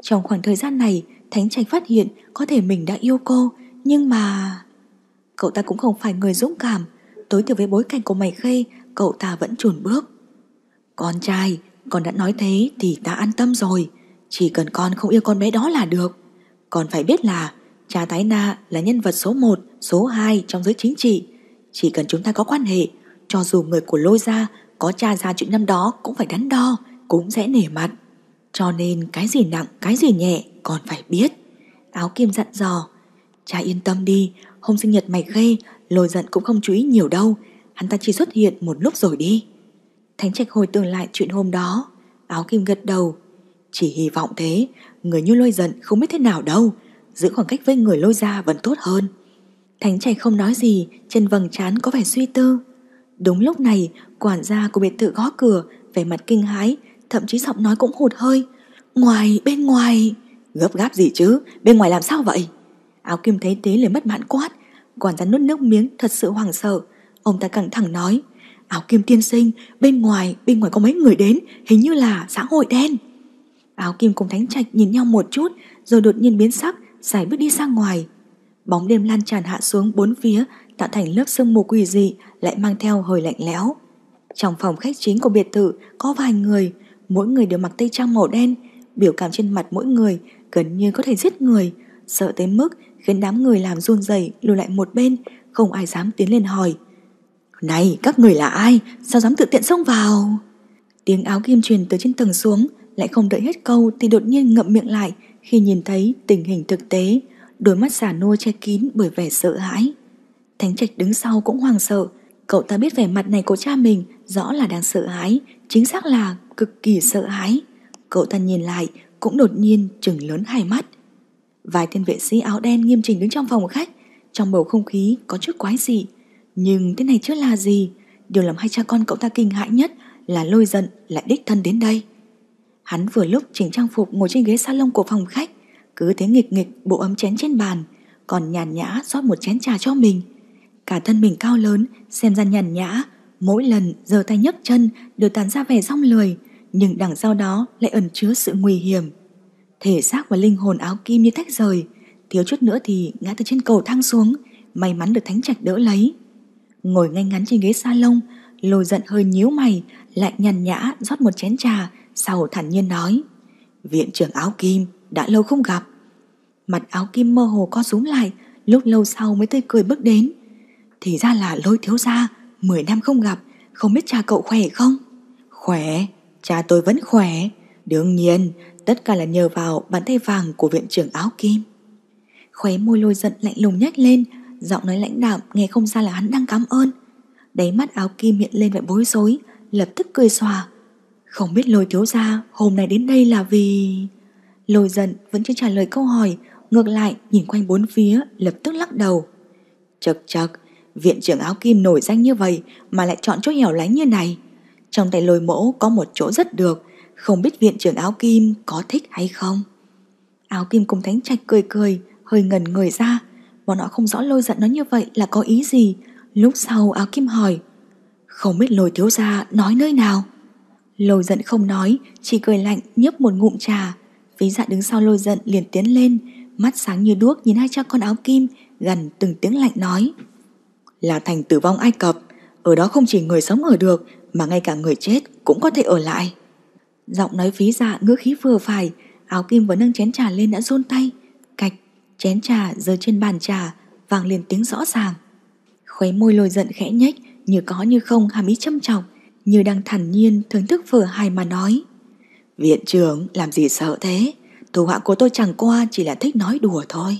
Trong khoảng thời gian này, Thánh Trạch phát hiện có thể mình đã yêu cô, nhưng mà... Cậu ta cũng không phải người dũng cảm, tối thiểu với bối cảnh của mày khê, cậu ta vẫn chùn bước. Con trai, con đã nói thế thì ta an tâm rồi, chỉ cần con không yêu con bé đó là được. Con phải biết là cha Thái Na là nhân vật số 1, số 2 trong giới chính trị, chỉ cần chúng ta có quan hệ, cho dù người của lôi ra có tra ra chuyện năm đó cũng phải đắn đo, cũng sẽ nể mặt. Cho nên cái gì nặng, cái gì nhẹ còn phải biết. Áo kim dặn dò, cha yên tâm đi, hôm sinh nhật mày khê, lôi giận cũng không chú ý nhiều đâu, hắn ta chỉ xuất hiện một lúc rồi đi. Thánh trạch hồi tưởng lại chuyện hôm đó, áo kim gật đầu. Chỉ hy vọng thế, người như lôi giận không biết thế nào đâu, giữ khoảng cách với người lôi ra vẫn tốt hơn. Thánh Trạch không nói gì, trên vầng trán có vẻ suy tư. Đúng lúc này, quản gia của biệt thự gõ cửa, vẻ mặt kinh hãi, thậm chí giọng nói cũng hụt hơi. Ngoài, bên ngoài... Gấp gáp gì chứ, bên ngoài làm sao vậy? Áo kim thấy thế liền mất mãn quát, quản gia nuốt nước miếng thật sự hoảng sợ. Ông ta căng thẳng nói, áo kim tiên sinh, bên ngoài, bên ngoài có mấy người đến, hình như là xã hội đen. Áo kim cùng Thánh Trạch nhìn nhau một chút, rồi đột nhiên biến sắc, giải bước đi ra ngoài bóng đêm lan tràn hạ xuống bốn phía, tạo thành lớp sương mù quỷ dị, lại mang theo hơi lạnh lẽo. Trong phòng khách chính của biệt thự có vài người, mỗi người đều mặc tây trang màu đen, biểu cảm trên mặt mỗi người gần như có thể giết người, sợ tới mức khiến đám người làm run rẩy lùi lại một bên, không ai dám tiến lên hỏi. Này, các người là ai? Sao dám tự tiện xông vào? Tiếng áo kim truyền từ trên tầng xuống, lại không đợi hết câu thì đột nhiên ngậm miệng lại khi nhìn thấy tình hình thực tế. Đôi mắt xà nô che kín bởi vẻ sợ hãi Thánh trạch đứng sau cũng hoàng sợ Cậu ta biết vẻ mặt này của cha mình Rõ là đang sợ hãi Chính xác là cực kỳ sợ hãi Cậu ta nhìn lại cũng đột nhiên chừng lớn hai mắt Vài tên vệ sĩ áo đen nghiêm chỉnh đứng trong phòng khách Trong bầu không khí có chút quái dị Nhưng thế này chưa là gì Điều làm hai cha con cậu ta kinh hãi nhất Là lôi giận lại đích thân đến đây Hắn vừa lúc chỉnh trang phục ngồi trên ghế salon của phòng khách cứ thế nghịch nghịch bộ ấm chén trên bàn Còn nhàn nhã rót một chén trà cho mình Cả thân mình cao lớn Xem ra nhàn nhã Mỗi lần giơ tay nhấc chân Đều tán ra vẻ rong lười Nhưng đằng sau đó lại ẩn chứa sự nguy hiểm Thể xác và linh hồn áo kim như tách rời Thiếu chút nữa thì ngã từ trên cầu thang xuống May mắn được thánh trạch đỡ lấy Ngồi ngay ngắn trên ghế sa lông, Lôi giận hơi nhíu mày Lại nhàn nhã rót một chén trà Sau thản nhiên nói Viện trưởng áo kim đã lâu không gặp. Mặt áo kim mơ hồ co rúm lại, lúc lâu sau mới tươi cười bước đến. Thì ra là lôi thiếu gia, mười năm không gặp, không biết cha cậu khỏe không? Khỏe, cha tôi vẫn khỏe. Đương nhiên, tất cả là nhờ vào bàn tay vàng của viện trưởng áo kim. Khóe môi lôi giận lạnh lùng nhếch lên, giọng nói lãnh đạm nghe không ra là hắn đang cảm ơn. Đáy mắt áo kim hiện lên vẻ bối rối, lập tức cười xòa. Không biết lôi thiếu gia hôm nay đến đây là vì... Lôi giận vẫn chưa trả lời câu hỏi, ngược lại nhìn quanh bốn phía, lập tức lắc đầu. Chật chật, viện trưởng áo kim nổi danh như vậy mà lại chọn chỗ hẻo lánh như này. Trong tay lôi mẫu có một chỗ rất được, không biết viện trưởng áo kim có thích hay không. Áo kim cùng thánh trạch cười cười, hơi ngẩn người ra. Bọn họ không rõ lôi giận nó như vậy là có ý gì. Lúc sau áo kim hỏi, không biết lôi thiếu gia nói nơi nào. Lôi giận không nói, chỉ cười lạnh nhấp một ngụm trà, Phí dạ đứng sau lôi giận liền tiến lên Mắt sáng như đuốc nhìn hai cha con áo kim Gần từng tiếng lạnh nói Là thành tử vong Ai Cập Ở đó không chỉ người sống ở được Mà ngay cả người chết cũng có thể ở lại Giọng nói phí dạ ngữ khí vừa phải Áo kim vừa nâng chén trà lên đã run tay Cạch Chén trà rơi trên bàn trà Vàng liền tiếng rõ ràng Khuấy môi lôi giận khẽ nhếch Như có như không hàm ý châm trọng Như đang thản nhiên thưởng thức vở hài mà nói Viện trưởng làm gì sợ thế Thủ hạ của tôi chẳng qua chỉ là thích nói đùa thôi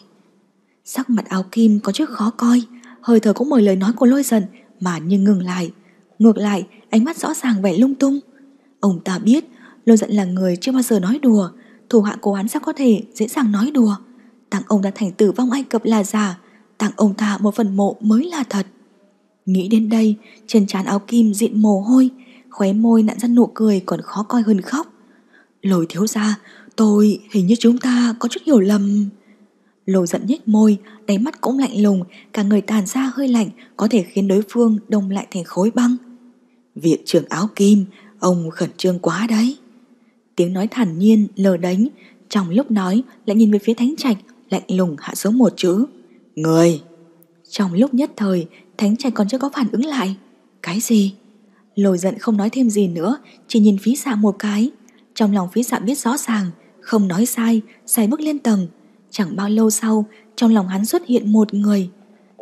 Sắc mặt áo kim có chút khó coi Hơi thở cũng mời lời nói của lôi giận Mà như ngừng lại Ngược lại ánh mắt rõ ràng vẻ lung tung Ông ta biết lôi giận là người chưa bao giờ nói đùa Thủ hạ của hắn sao có thể dễ dàng nói đùa Tặng ông ta thành tử vong Ai Cập là giả Tặng ông ta một phần mộ mới là thật Nghĩ đến đây Trên trán áo kim diện mồ hôi Khóe môi nặn ra nụ cười còn khó coi hơn khóc Lôi thiếu gia tôi hình như chúng ta có chút hiểu lầm. Lôi giận nhếch môi, đáy mắt cũng lạnh lùng, cả người tàn ra hơi lạnh có thể khiến đối phương đông lại thành khối băng. Viện trưởng áo kim, ông khẩn trương quá đấy. Tiếng nói thản nhiên, lờ đánh, trong lúc nói lại nhìn về phía thánh trạch, lạnh lùng hạ xuống một chữ. Người! Trong lúc nhất thời, thánh trạch còn chưa có phản ứng lại. Cái gì? Lồi giận không nói thêm gì nữa, chỉ nhìn phía xa một cái, trong lòng phí dạ biết rõ ràng, không nói sai, xài bước lên tầng. Chẳng bao lâu sau, trong lòng hắn xuất hiện một người.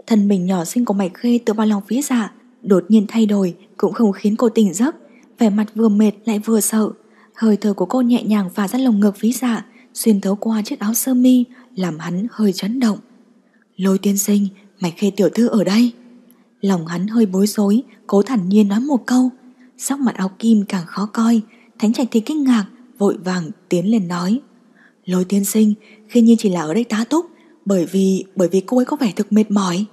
Thân mình nhỏ xinh của Mạch Khê từ bao lòng phí dạ, đột nhiên thay đổi cũng không khiến cô tỉnh giấc. Vẻ mặt vừa mệt lại vừa sợ. Hơi thở của cô nhẹ nhàng và ra lồng ngực phí dạ, xuyên thấu qua chiếc áo sơ mi, làm hắn hơi chấn động. Lôi tiên sinh, Mạch Khê tiểu thư ở đây. Lòng hắn hơi bối rối, cố thản nhiên nói một câu. Sắc mặt áo kim càng khó coi, Thánh Trạch thì kinh ngạc, vội vàng tiến lên nói. Lôi tiên sinh, khi nhiên chỉ là ở đây tá túc, bởi vì bởi vì cô ấy có vẻ thực mệt mỏi.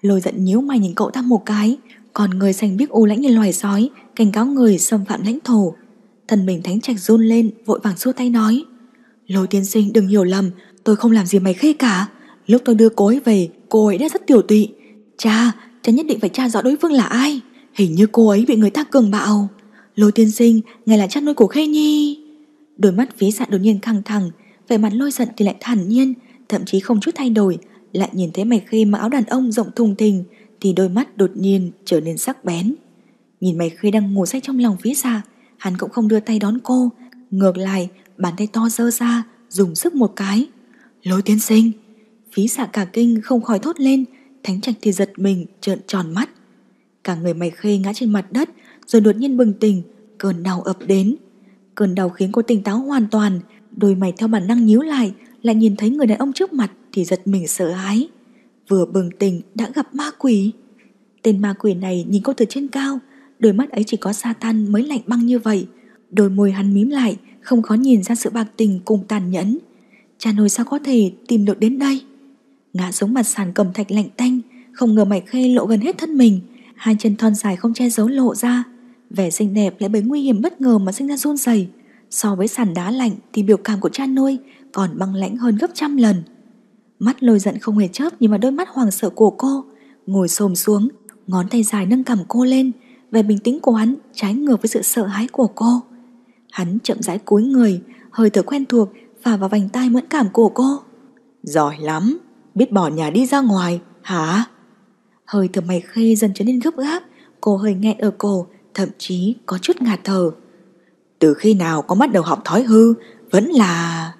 Lôi giận nhíu mày nhìn cậu ta một cái, còn người xanh biết u lãnh như loài sói, cảnh cáo người xâm phạm lãnh thổ. Thần mình Thánh Trạch run lên, vội vàng xua tay nói. Lôi tiên sinh đừng hiểu lầm, tôi không làm gì mày khê cả. Lúc tôi đưa cô ấy về, cô ấy đã rất tiểu tụy. Cha, cha nhất định phải tra rõ đối phương là ai. Hình như cô ấy bị người ta cường bạo. Lôi tiên sinh, ngài là cha nuôi của Khê Nhi. Đôi mắt phía sạn đột nhiên căng thẳng, vẻ mặt lôi giận thì lại thản nhiên, thậm chí không chút thay đổi, lại nhìn thấy mày khê mà áo đàn ông rộng thùng thình, thì đôi mắt đột nhiên trở nên sắc bén. Nhìn mày khê đang ngủ say trong lòng phía xa, hắn cũng không đưa tay đón cô, ngược lại bàn tay to dơ ra, dùng sức một cái. Lôi tiên sinh, phí xạ cả kinh không khỏi thốt lên, thánh trạch thì giật mình, trợn tròn mắt. Cả người mày khê ngã trên mặt đất, rồi đột nhiên bừng tỉnh, cơn đau ập đến. Cơn đau khiến cô tỉnh táo hoàn toàn, đôi mày theo bản năng nhíu lại, lại nhìn thấy người đàn ông trước mặt thì giật mình sợ hãi. Vừa bừng tỉnh đã gặp ma quỷ. Tên ma quỷ này nhìn cô từ trên cao, đôi mắt ấy chỉ có sa Satan mới lạnh băng như vậy. Đôi môi hắn mím lại, không khó nhìn ra sự bạc tình cùng tàn nhẫn. Cha nội sao có thể tìm được đến đây? Ngã xuống mặt sàn cầm thạch lạnh tanh, không ngờ mày khê lộ gần hết thân mình, hai chân thon dài không che giấu lộ ra, Vẻ xinh đẹp lại bởi nguy hiểm bất ngờ mà sinh ra run rẩy. So với sàn đá lạnh thì biểu cảm của cha nuôi còn băng lãnh hơn gấp trăm lần. Mắt lôi giận không hề chớp nhưng mà đôi mắt hoàng sợ của cô, ngồi xồm xuống, ngón tay dài nâng cầm cô lên, vẻ bình tĩnh của hắn trái ngược với sự sợ hãi của cô. Hắn chậm rãi cúi người, hơi thở quen thuộc phả vào vành tai mẫn cảm của cô. Giỏi lắm, biết bỏ nhà đi ra ngoài, hả? Hơi thở mày khê dần trở nên gấp gáp, cô hơi nghẹn ở cổ, thậm chí có chút ngạt thở. Từ khi nào có bắt đầu học thói hư, vẫn là...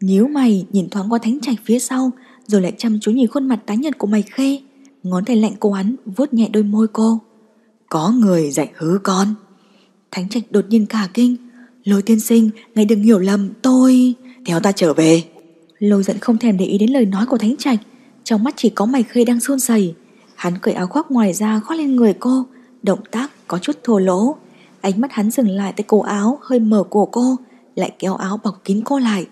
Nhíu mày nhìn thoáng qua thánh trạch phía sau, rồi lại chăm chú nhìn khuôn mặt tái nhật của mày khê. Ngón tay lạnh cô hắn vuốt nhẹ đôi môi cô. Có người dạy hứ con. Thánh trạch đột nhiên cả kinh. Lôi tiên sinh, ngay đừng hiểu lầm, tôi... Theo ta trở về. Lôi giận không thèm để ý đến lời nói của thánh trạch. Trong mắt chỉ có mày khê đang xôn xầy. Hắn cởi áo khoác ngoài ra khoác lên người cô, Động tác có chút thô lỗ Ánh mắt hắn dừng lại tại cổ áo hơi mở cổ cô Lại kéo áo bọc kín cô lại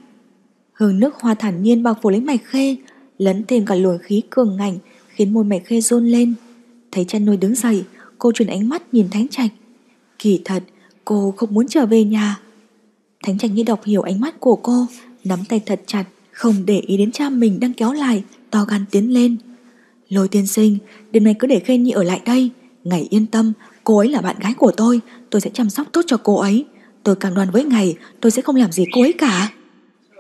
Hương nước hoa thản nhiên bao phủ lấy mày khê Lấn thêm cả luồng khí cường ngạnh Khiến môi mày khê run lên Thấy cha nuôi đứng dậy Cô chuyển ánh mắt nhìn Thánh Trạch Kỳ thật cô không muốn trở về nhà Thánh Trạch như đọc hiểu ánh mắt của cô Nắm tay thật chặt Không để ý đến cha mình đang kéo lại To gan tiến lên Lôi tiên sinh Đêm nay cứ để Khê Nhi ở lại đây Ngày yên tâm, cô ấy là bạn gái của tôi, tôi sẽ chăm sóc tốt cho cô ấy. Tôi cam đoan với ngày, tôi sẽ không làm gì cô ấy cả.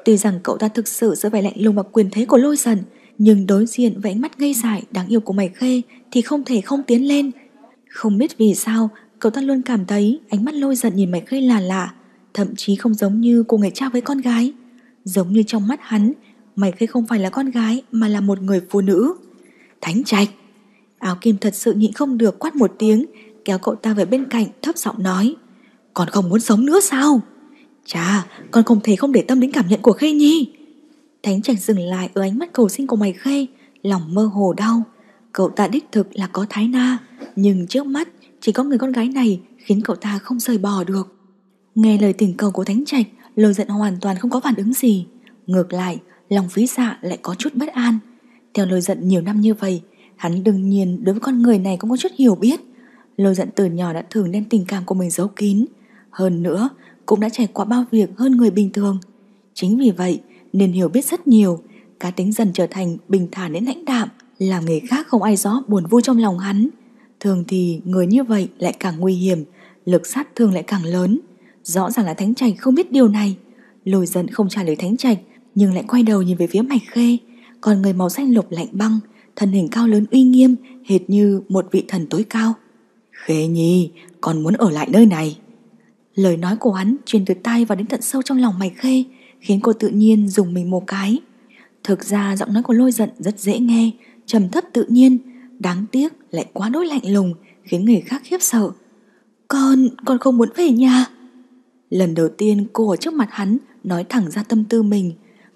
Tuy rằng cậu ta thực sự giữ vẻ lạnh lùng và quyền thế của lôi dần, nhưng đối diện với ánh mắt ngây dại đáng yêu của mày khê thì không thể không tiến lên. Không biết vì sao, cậu ta luôn cảm thấy ánh mắt lôi dần nhìn mày khê là lạ, thậm chí không giống như của người cha với con gái. Giống như trong mắt hắn, mày khê không phải là con gái mà là một người phụ nữ. Thánh trạch, Áo kim thật sự nhịn không được quát một tiếng, kéo cậu ta về bên cạnh thấp giọng nói. Còn không muốn sống nữa sao? Chà, con không thể không để tâm đến cảm nhận của Khê Nhi. Thánh trạch dừng lại ở ánh mắt cầu sinh của mày Khê, lòng mơ hồ đau. Cậu ta đích thực là có thái na, nhưng trước mắt chỉ có người con gái này khiến cậu ta không rời bỏ được. Nghe lời tỉnh cầu của Thánh Trạch, lôi giận hoàn toàn không có phản ứng gì. Ngược lại, lòng phí dạ lại có chút bất an. Theo lời giận nhiều năm như vậy, Hắn đương nhiên đối với con người này cũng có chút hiểu biết. Lôi giận từ nhỏ đã thường đem tình cảm của mình giấu kín. Hơn nữa, cũng đã trải qua bao việc hơn người bình thường. Chính vì vậy, nên hiểu biết rất nhiều, cá tính dần trở thành bình thản đến lãnh đạm, làm người khác không ai rõ buồn vui trong lòng hắn. Thường thì người như vậy lại càng nguy hiểm, lực sát thương lại càng lớn. Rõ ràng là Thánh Trạch không biết điều này. Lôi giận không trả lời Thánh Trạch, nhưng lại quay đầu nhìn về phía Mạch Khê, còn người màu xanh lục lạnh băng, thân hình cao lớn uy nghiêm, hệt như một vị thần tối cao. Khế nhi, còn muốn ở lại nơi này. Lời nói của hắn truyền từ tai vào đến tận sâu trong lòng mày khê, khiến cô tự nhiên dùng mình một cái. Thực ra giọng nói của lôi giận rất dễ nghe, trầm thấp tự nhiên, đáng tiếc lại quá đối lạnh lùng, khiến người khác khiếp sợ. Con, con không muốn về nhà. Lần đầu tiên cô ở trước mặt hắn nói thẳng ra tâm tư mình,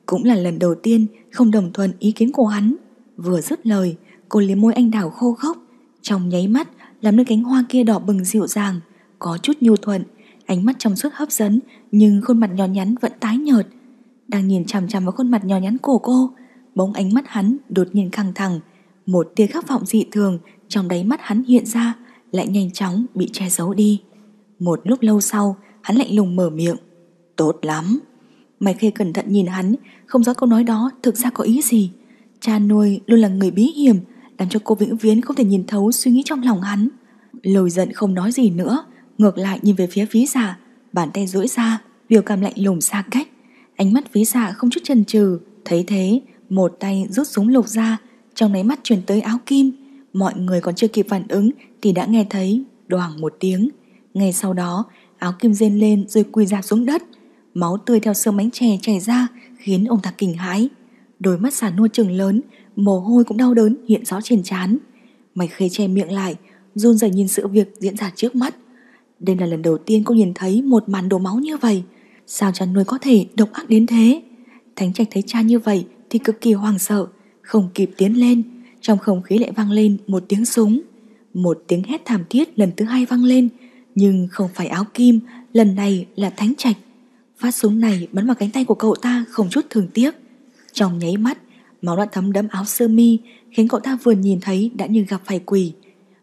cũng là lần đầu tiên không đồng thuận ý kiến của hắn. Vừa dứt lời, cô liếm môi anh đào khô khốc, trong nháy mắt làm nơi cánh hoa kia đỏ bừng dịu dàng, có chút nhu thuận, ánh mắt trong suốt hấp dẫn nhưng khuôn mặt nhỏ nhắn vẫn tái nhợt. Đang nhìn chằm chằm vào khuôn mặt nhỏ nhắn của cô, bóng ánh mắt hắn đột nhiên căng thẳng, một tia khát vọng dị thường trong đáy mắt hắn hiện ra lại nhanh chóng bị che giấu đi. Một lúc lâu sau, hắn lạnh lùng mở miệng. Tốt lắm. Mày khê cẩn thận nhìn hắn, không rõ câu nói đó thực ra có ý gì. Cha nuôi luôn là người bí hiểm, làm cho cô vĩnh viễn không thể nhìn thấu suy nghĩ trong lòng hắn. Lồi giận không nói gì nữa, ngược lại nhìn về phía phí giả, bàn tay duỗi ra, biểu cảm lạnh lùng xa cách. Ánh mắt phí giả không chút chần chừ, thấy thế, một tay rút súng lục ra, trong nấy mắt chuyển tới áo kim. Mọi người còn chưa kịp phản ứng thì đã nghe thấy đoàng một tiếng. Ngay sau đó, áo kim rên lên rồi quỳ ra xuống đất. Máu tươi theo xương bánh chè chảy ra khiến ông ta kinh hãi. Đôi mắt xà nua trừng lớn, mồ hôi cũng đau đớn hiện rõ trên trán. Mày khê che miệng lại, run rẩy nhìn sự việc diễn ra trước mắt. Đây là lần đầu tiên cô nhìn thấy một màn đổ máu như vậy. Sao cha nuôi có thể độc ác đến thế? Thánh trạch thấy cha như vậy thì cực kỳ hoảng sợ, không kịp tiến lên. Trong không khí lại vang lên một tiếng súng. Một tiếng hét thảm thiết lần thứ hai vang lên, nhưng không phải áo kim, lần này là thánh trạch. Phát súng này bắn vào cánh tay của cậu ta không chút thường tiếc. Trong nháy mắt, máu đã thấm đẫm áo sơ mi, khiến cậu ta vừa nhìn thấy đã như gặp phải quỷ.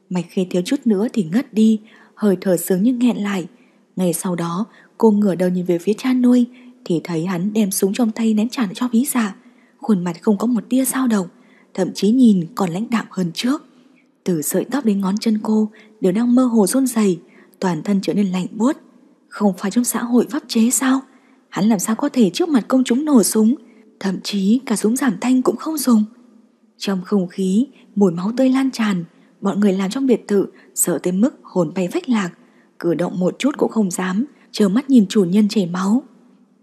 Mạch khê thiếu chút nữa thì ngất đi, hơi thở sướng như nghẹn lại. Ngày sau đó, cô ngửa đầu nhìn về phía cha nuôi, thì thấy hắn đem súng trong tay ném trả cho ví dạ Khuôn mặt không có một tia dao động, thậm chí nhìn còn lãnh đạm hơn trước. Từ sợi tóc đến ngón chân cô đều đang mơ hồ run rẩy, toàn thân trở nên lạnh buốt. Không phải trong xã hội pháp chế sao? Hắn làm sao có thể trước mặt công chúng nổ súng? Thậm chí cả súng giảm thanh cũng không dùng Trong không khí Mùi máu tươi lan tràn Bọn người làm trong biệt thự Sợ tới mức hồn bay vách lạc Cử động một chút cũng không dám Chờ mắt nhìn chủ nhân chảy máu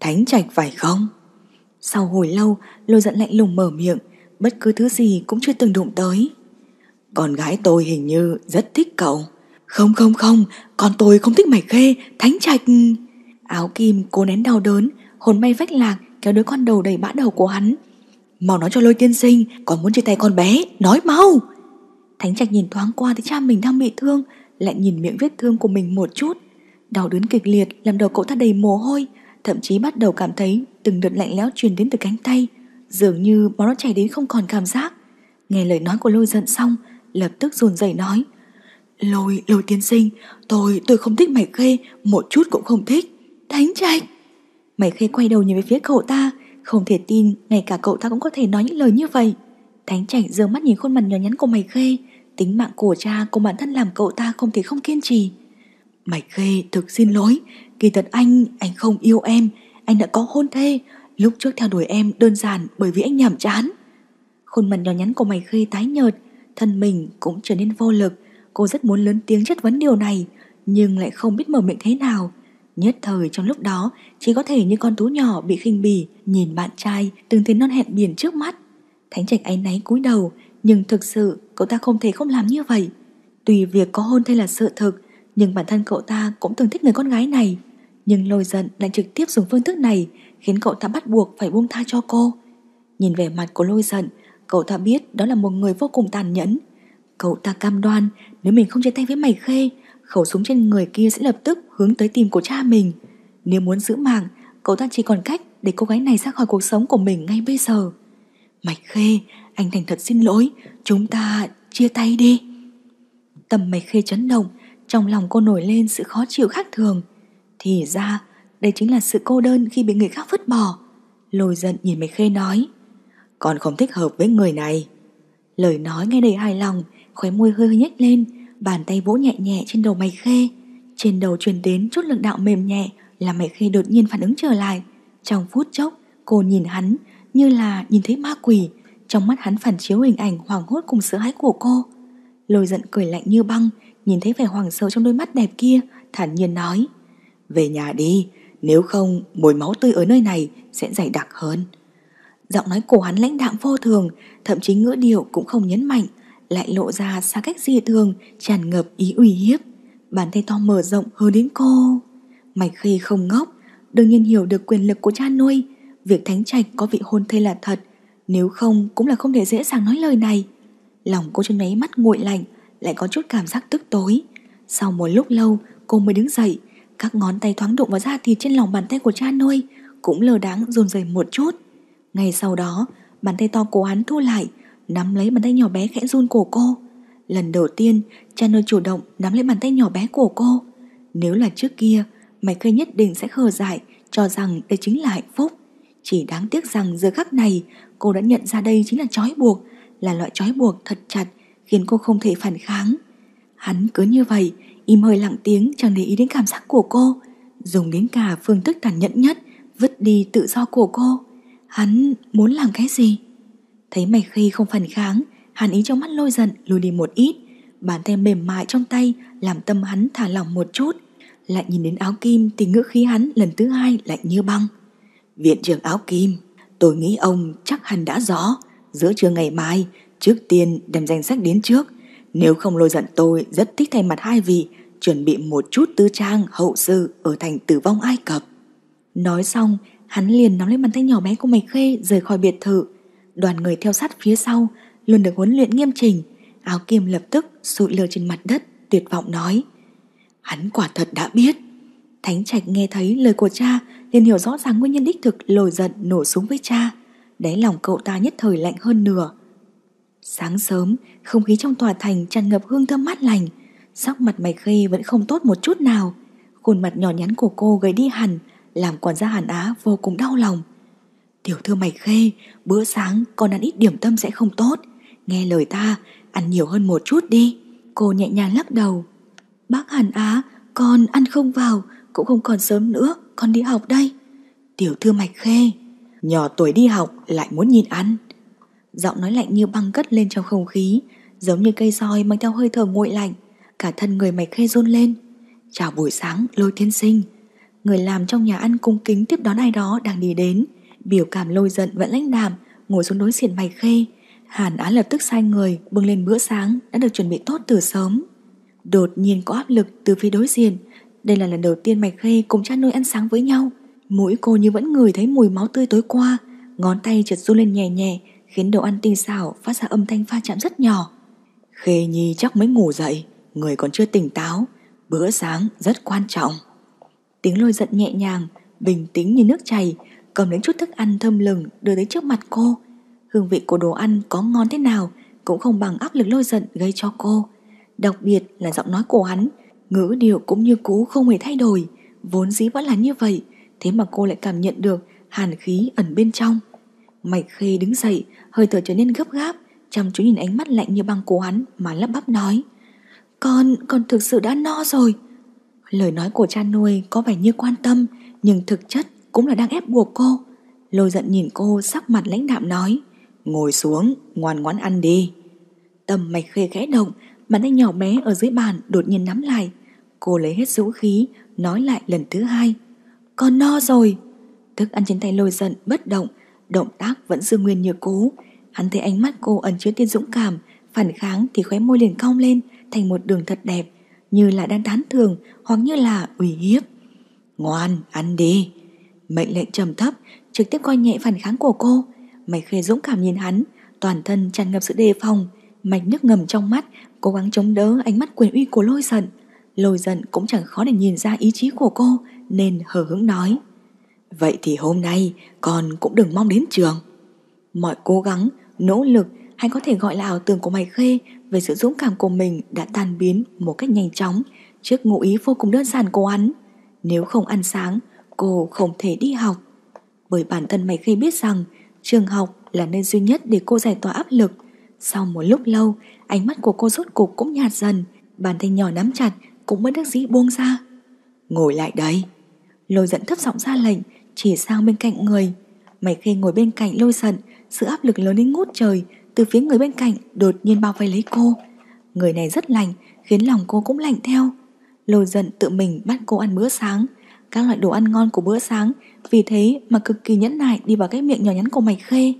Thánh trạch phải không Sau hồi lâu lôi giận lạnh lùng mở miệng Bất cứ thứ gì cũng chưa từng đụng tới Con gái tôi hình như rất thích cậu Không không không Con tôi không thích mày khê Thánh trạch Áo kim cố nén đau đớn Hồn bay vách lạc kéo đứa con đầu đầy bã đầu của hắn. Mau nói cho lôi tiên sinh, còn muốn chia tay con bé, nói mau. Thánh trạch nhìn thoáng qua thấy cha mình đang bị thương, lại nhìn miệng vết thương của mình một chút. Đau đớn kịch liệt làm đầu cậu ta đầy mồ hôi, thậm chí bắt đầu cảm thấy từng đợt lạnh lẽo truyền đến từ cánh tay, dường như máu nó chảy đến không còn cảm giác. Nghe lời nói của lôi giận xong, lập tức dồn dậy nói. Lôi, lôi tiên sinh, tôi, tôi không thích mày khê, một chút cũng không thích. Thánh trạch! Mày khê quay đầu nhìn về phía cậu ta Không thể tin ngay cả cậu ta cũng có thể nói những lời như vậy Thánh chảnh giơ mắt nhìn khuôn mặt nhỏ nhắn của mày khê Tính mạng của cha của bản thân làm cậu ta không thể không kiên trì Mày khê thực xin lỗi Kỳ thật anh, anh không yêu em Anh đã có hôn thê Lúc trước theo đuổi em đơn giản bởi vì anh nhảm chán Khuôn mặt nhỏ nhắn của mày khê tái nhợt Thân mình cũng trở nên vô lực Cô rất muốn lớn tiếng chất vấn điều này Nhưng lại không biết mở miệng thế nào Nhất thời trong lúc đó, chỉ có thể như con thú nhỏ bị khinh bỉ, nhìn bạn trai từng thế non hẹn biển trước mắt. Thánh trạch áy náy cúi đầu, nhưng thực sự cậu ta không thể không làm như vậy. Tùy việc có hôn hay là sự thực, nhưng bản thân cậu ta cũng từng thích người con gái này. Nhưng lôi giận lại trực tiếp dùng phương thức này khiến cậu ta bắt buộc phải buông tha cho cô. Nhìn vẻ mặt của lôi giận, cậu ta biết đó là một người vô cùng tàn nhẫn. Cậu ta cam đoan nếu mình không chia tay với mày khê khẩu súng trên người kia sẽ lập tức hướng tới tìm của cha mình. Nếu muốn giữ mạng, cậu ta chỉ còn cách để cô gái này ra khỏi cuộc sống của mình ngay bây giờ. Mạch Khê, anh thành thật xin lỗi, chúng ta chia tay đi. Tầm Mạch Khê chấn động, trong lòng cô nổi lên sự khó chịu khác thường. Thì ra, đây chính là sự cô đơn khi bị người khác vứt bỏ. Lôi giận nhìn Mạch Khê nói, còn không thích hợp với người này. Lời nói nghe đầy hài lòng, khóe môi hơi hơi nhếch lên, bàn tay vỗ nhẹ nhẹ trên đầu mày khê. Trên đầu truyền đến chút lực đạo mềm nhẹ làm mày khê đột nhiên phản ứng trở lại. Trong phút chốc, cô nhìn hắn như là nhìn thấy ma quỷ. Trong mắt hắn phản chiếu hình ảnh hoảng hốt cùng sợ hãi của cô. Lôi giận cười lạnh như băng, nhìn thấy vẻ hoảng sợ trong đôi mắt đẹp kia, thản nhiên nói. Về nhà đi, nếu không mùi máu tươi ở nơi này sẽ dày đặc hơn. Giọng nói của hắn lãnh đạm vô thường, thậm chí ngữ điệu cũng không nhấn mạnh, lại lộ ra xa cách dị thường, tràn ngập ý uy hiếp. Bàn tay to mở rộng hơn đến cô. Mạch Khê không ngốc, đương nhiên hiểu được quyền lực của cha nuôi. Việc Thánh Trạch có vị hôn thê là thật, nếu không cũng là không thể dễ dàng nói lời này. Lòng cô trên máy mắt nguội lạnh, lại có chút cảm giác tức tối. Sau một lúc lâu, cô mới đứng dậy, các ngón tay thoáng đụng vào da thịt trên lòng bàn tay của cha nuôi, cũng lờ đáng run rẩy một chút. Ngay sau đó, bàn tay to của hắn thu lại, nắm lấy bàn tay nhỏ bé khẽ run của cô. Lần đầu tiên, Chano chủ động nắm lấy bàn tay nhỏ bé của cô. Nếu là trước kia, mày khơi nhất định sẽ khờ dại, cho rằng đây chính là hạnh phúc. Chỉ đáng tiếc rằng giờ khắc này, cô đã nhận ra đây chính là trói buộc, là loại trói buộc thật chặt, khiến cô không thể phản kháng. Hắn cứ như vậy, im hơi lặng tiếng chẳng để ý đến cảm giác của cô, dùng đến cả phương thức tàn nhẫn nhất, vứt đi tự do của cô. Hắn muốn làm cái gì? Thấy mày khê không phản kháng, hàn ý trong mắt lôi giận lùi đi một ít, bàn tay mềm mại trong tay làm tâm hắn thả lỏng một chút. Lại nhìn đến áo kim thì ngữ khí hắn lần thứ hai lạnh như băng. Viện trưởng áo kim, tôi nghĩ ông chắc hẳn đã rõ, giữa trưa ngày mai, trước tiên đem danh sách đến trước. Nếu không lôi giận tôi rất thích thay mặt hai vị, chuẩn bị một chút tư trang hậu sự ở thành tử vong Ai Cập. Nói xong, hắn liền nắm lấy bàn tay nhỏ bé của mày Khê rời khỏi biệt thự, Đoàn người theo sát phía sau Luôn được huấn luyện nghiêm chỉnh Áo kim lập tức sụi lơ trên mặt đất Tuyệt vọng nói Hắn quả thật đã biết Thánh trạch nghe thấy lời của cha liền hiểu rõ ràng nguyên nhân đích thực lồi giận nổ súng với cha Đáy lòng cậu ta nhất thời lạnh hơn nửa Sáng sớm Không khí trong tòa thành tràn ngập hương thơm mát lành Sắc mặt mày khê vẫn không tốt một chút nào Khuôn mặt nhỏ nhắn của cô gầy đi hẳn Làm quản gia Hàn Á vô cùng đau lòng Tiểu thư mày khê, bữa sáng con ăn ít điểm tâm sẽ không tốt. Nghe lời ta, ăn nhiều hơn một chút đi. Cô nhẹ nhàng lắc đầu. Bác Hàn Á, con ăn không vào, cũng không còn sớm nữa, con đi học đây. Tiểu thư mạch khê, nhỏ tuổi đi học lại muốn nhìn ăn. Giọng nói lạnh như băng cất lên trong không khí, giống như cây roi mang theo hơi thở nguội lạnh. Cả thân người mạch khê run lên. Chào buổi sáng, lôi thiên sinh. Người làm trong nhà ăn cung kính tiếp đón ai đó đang đi đến biểu cảm lôi giận vẫn lãnh đạm, ngồi xuống đối diện mày khê. Hàn Á lập tức sai người bưng lên bữa sáng đã được chuẩn bị tốt từ sớm. Đột nhiên có áp lực từ phía đối diện. Đây là lần đầu tiên Mạch Khê cùng cha nuôi ăn sáng với nhau. Mũi cô như vẫn ngửi thấy mùi máu tươi tối qua. Ngón tay trượt run lên nhẹ nhẹ khiến đồ ăn tinh xảo phát ra âm thanh pha chạm rất nhỏ. Khê Nhi chắc mới ngủ dậy, người còn chưa tỉnh táo. Bữa sáng rất quan trọng. Tiếng lôi giận nhẹ nhàng, bình tĩnh như nước chảy cầm đến chút thức ăn thơm lừng đưa tới trước mặt cô. Hương vị của đồ ăn có ngon thế nào cũng không bằng áp lực lôi giận gây cho cô. Đặc biệt là giọng nói của hắn, ngữ điệu cũng như cũ không hề thay đổi, vốn dĩ vẫn là như vậy, thế mà cô lại cảm nhận được hàn khí ẩn bên trong. Mạch Khê đứng dậy, hơi thở trở nên gấp gáp, chăm chú nhìn ánh mắt lạnh như băng của hắn mà lắp bắp nói. Con, con thực sự đã no rồi. Lời nói của cha nuôi có vẻ như quan tâm, nhưng thực chất cũng là đang ép buộc cô. Lôi giận nhìn cô sắc mặt lãnh đạm nói, ngồi xuống, ngoan ngoãn ăn đi. Tầm mạch khê khẽ động, bàn tay nhỏ bé ở dưới bàn đột nhiên nắm lại. Cô lấy hết dũng khí, nói lại lần thứ hai. Con no rồi. Thức ăn trên tay lôi giận bất động, động tác vẫn giữ nguyên như cũ. Hắn thấy ánh mắt cô ẩn chứa tiên dũng cảm, phản kháng thì khóe môi liền cong lên thành một đường thật đẹp, như là đang tán thường hoặc như là ủy hiếp. Ngoan, ăn đi. Mệnh lệnh trầm thấp, trực tiếp coi nhẹ phản kháng của cô. Mày khê dũng cảm nhìn hắn, toàn thân tràn ngập sự đề phòng, mạch nước ngầm trong mắt, cố gắng chống đỡ ánh mắt quyền uy của lôi giận. Lôi giận cũng chẳng khó để nhìn ra ý chí của cô, nên hờ hững nói. Vậy thì hôm nay con cũng đừng mong đến trường. Mọi cố gắng, nỗ lực hay có thể gọi là ảo tưởng của mày khê về sự dũng cảm của mình đã tan biến một cách nhanh chóng trước ngụ ý vô cùng đơn giản của hắn. Nếu không ăn sáng, cô không thể đi học. Bởi bản thân mày khi biết rằng trường học là nơi duy nhất để cô giải tỏa áp lực. Sau một lúc lâu, ánh mắt của cô rốt cục cũng nhạt dần, bàn tay nhỏ nắm chặt cũng bất đắc dĩ buông ra. Ngồi lại đấy. Lôi giận thấp giọng ra lệnh, chỉ sang bên cạnh người. Mày khi ngồi bên cạnh lôi giận, sự áp lực lớn đến ngút trời từ phía người bên cạnh đột nhiên bao vây lấy cô. Người này rất lành, khiến lòng cô cũng lạnh theo. Lôi giận tự mình bắt cô ăn bữa sáng, các loại đồ ăn ngon của bữa sáng, vì thế mà cực kỳ nhẫn nại đi vào cái miệng nhỏ nhắn của mày khê.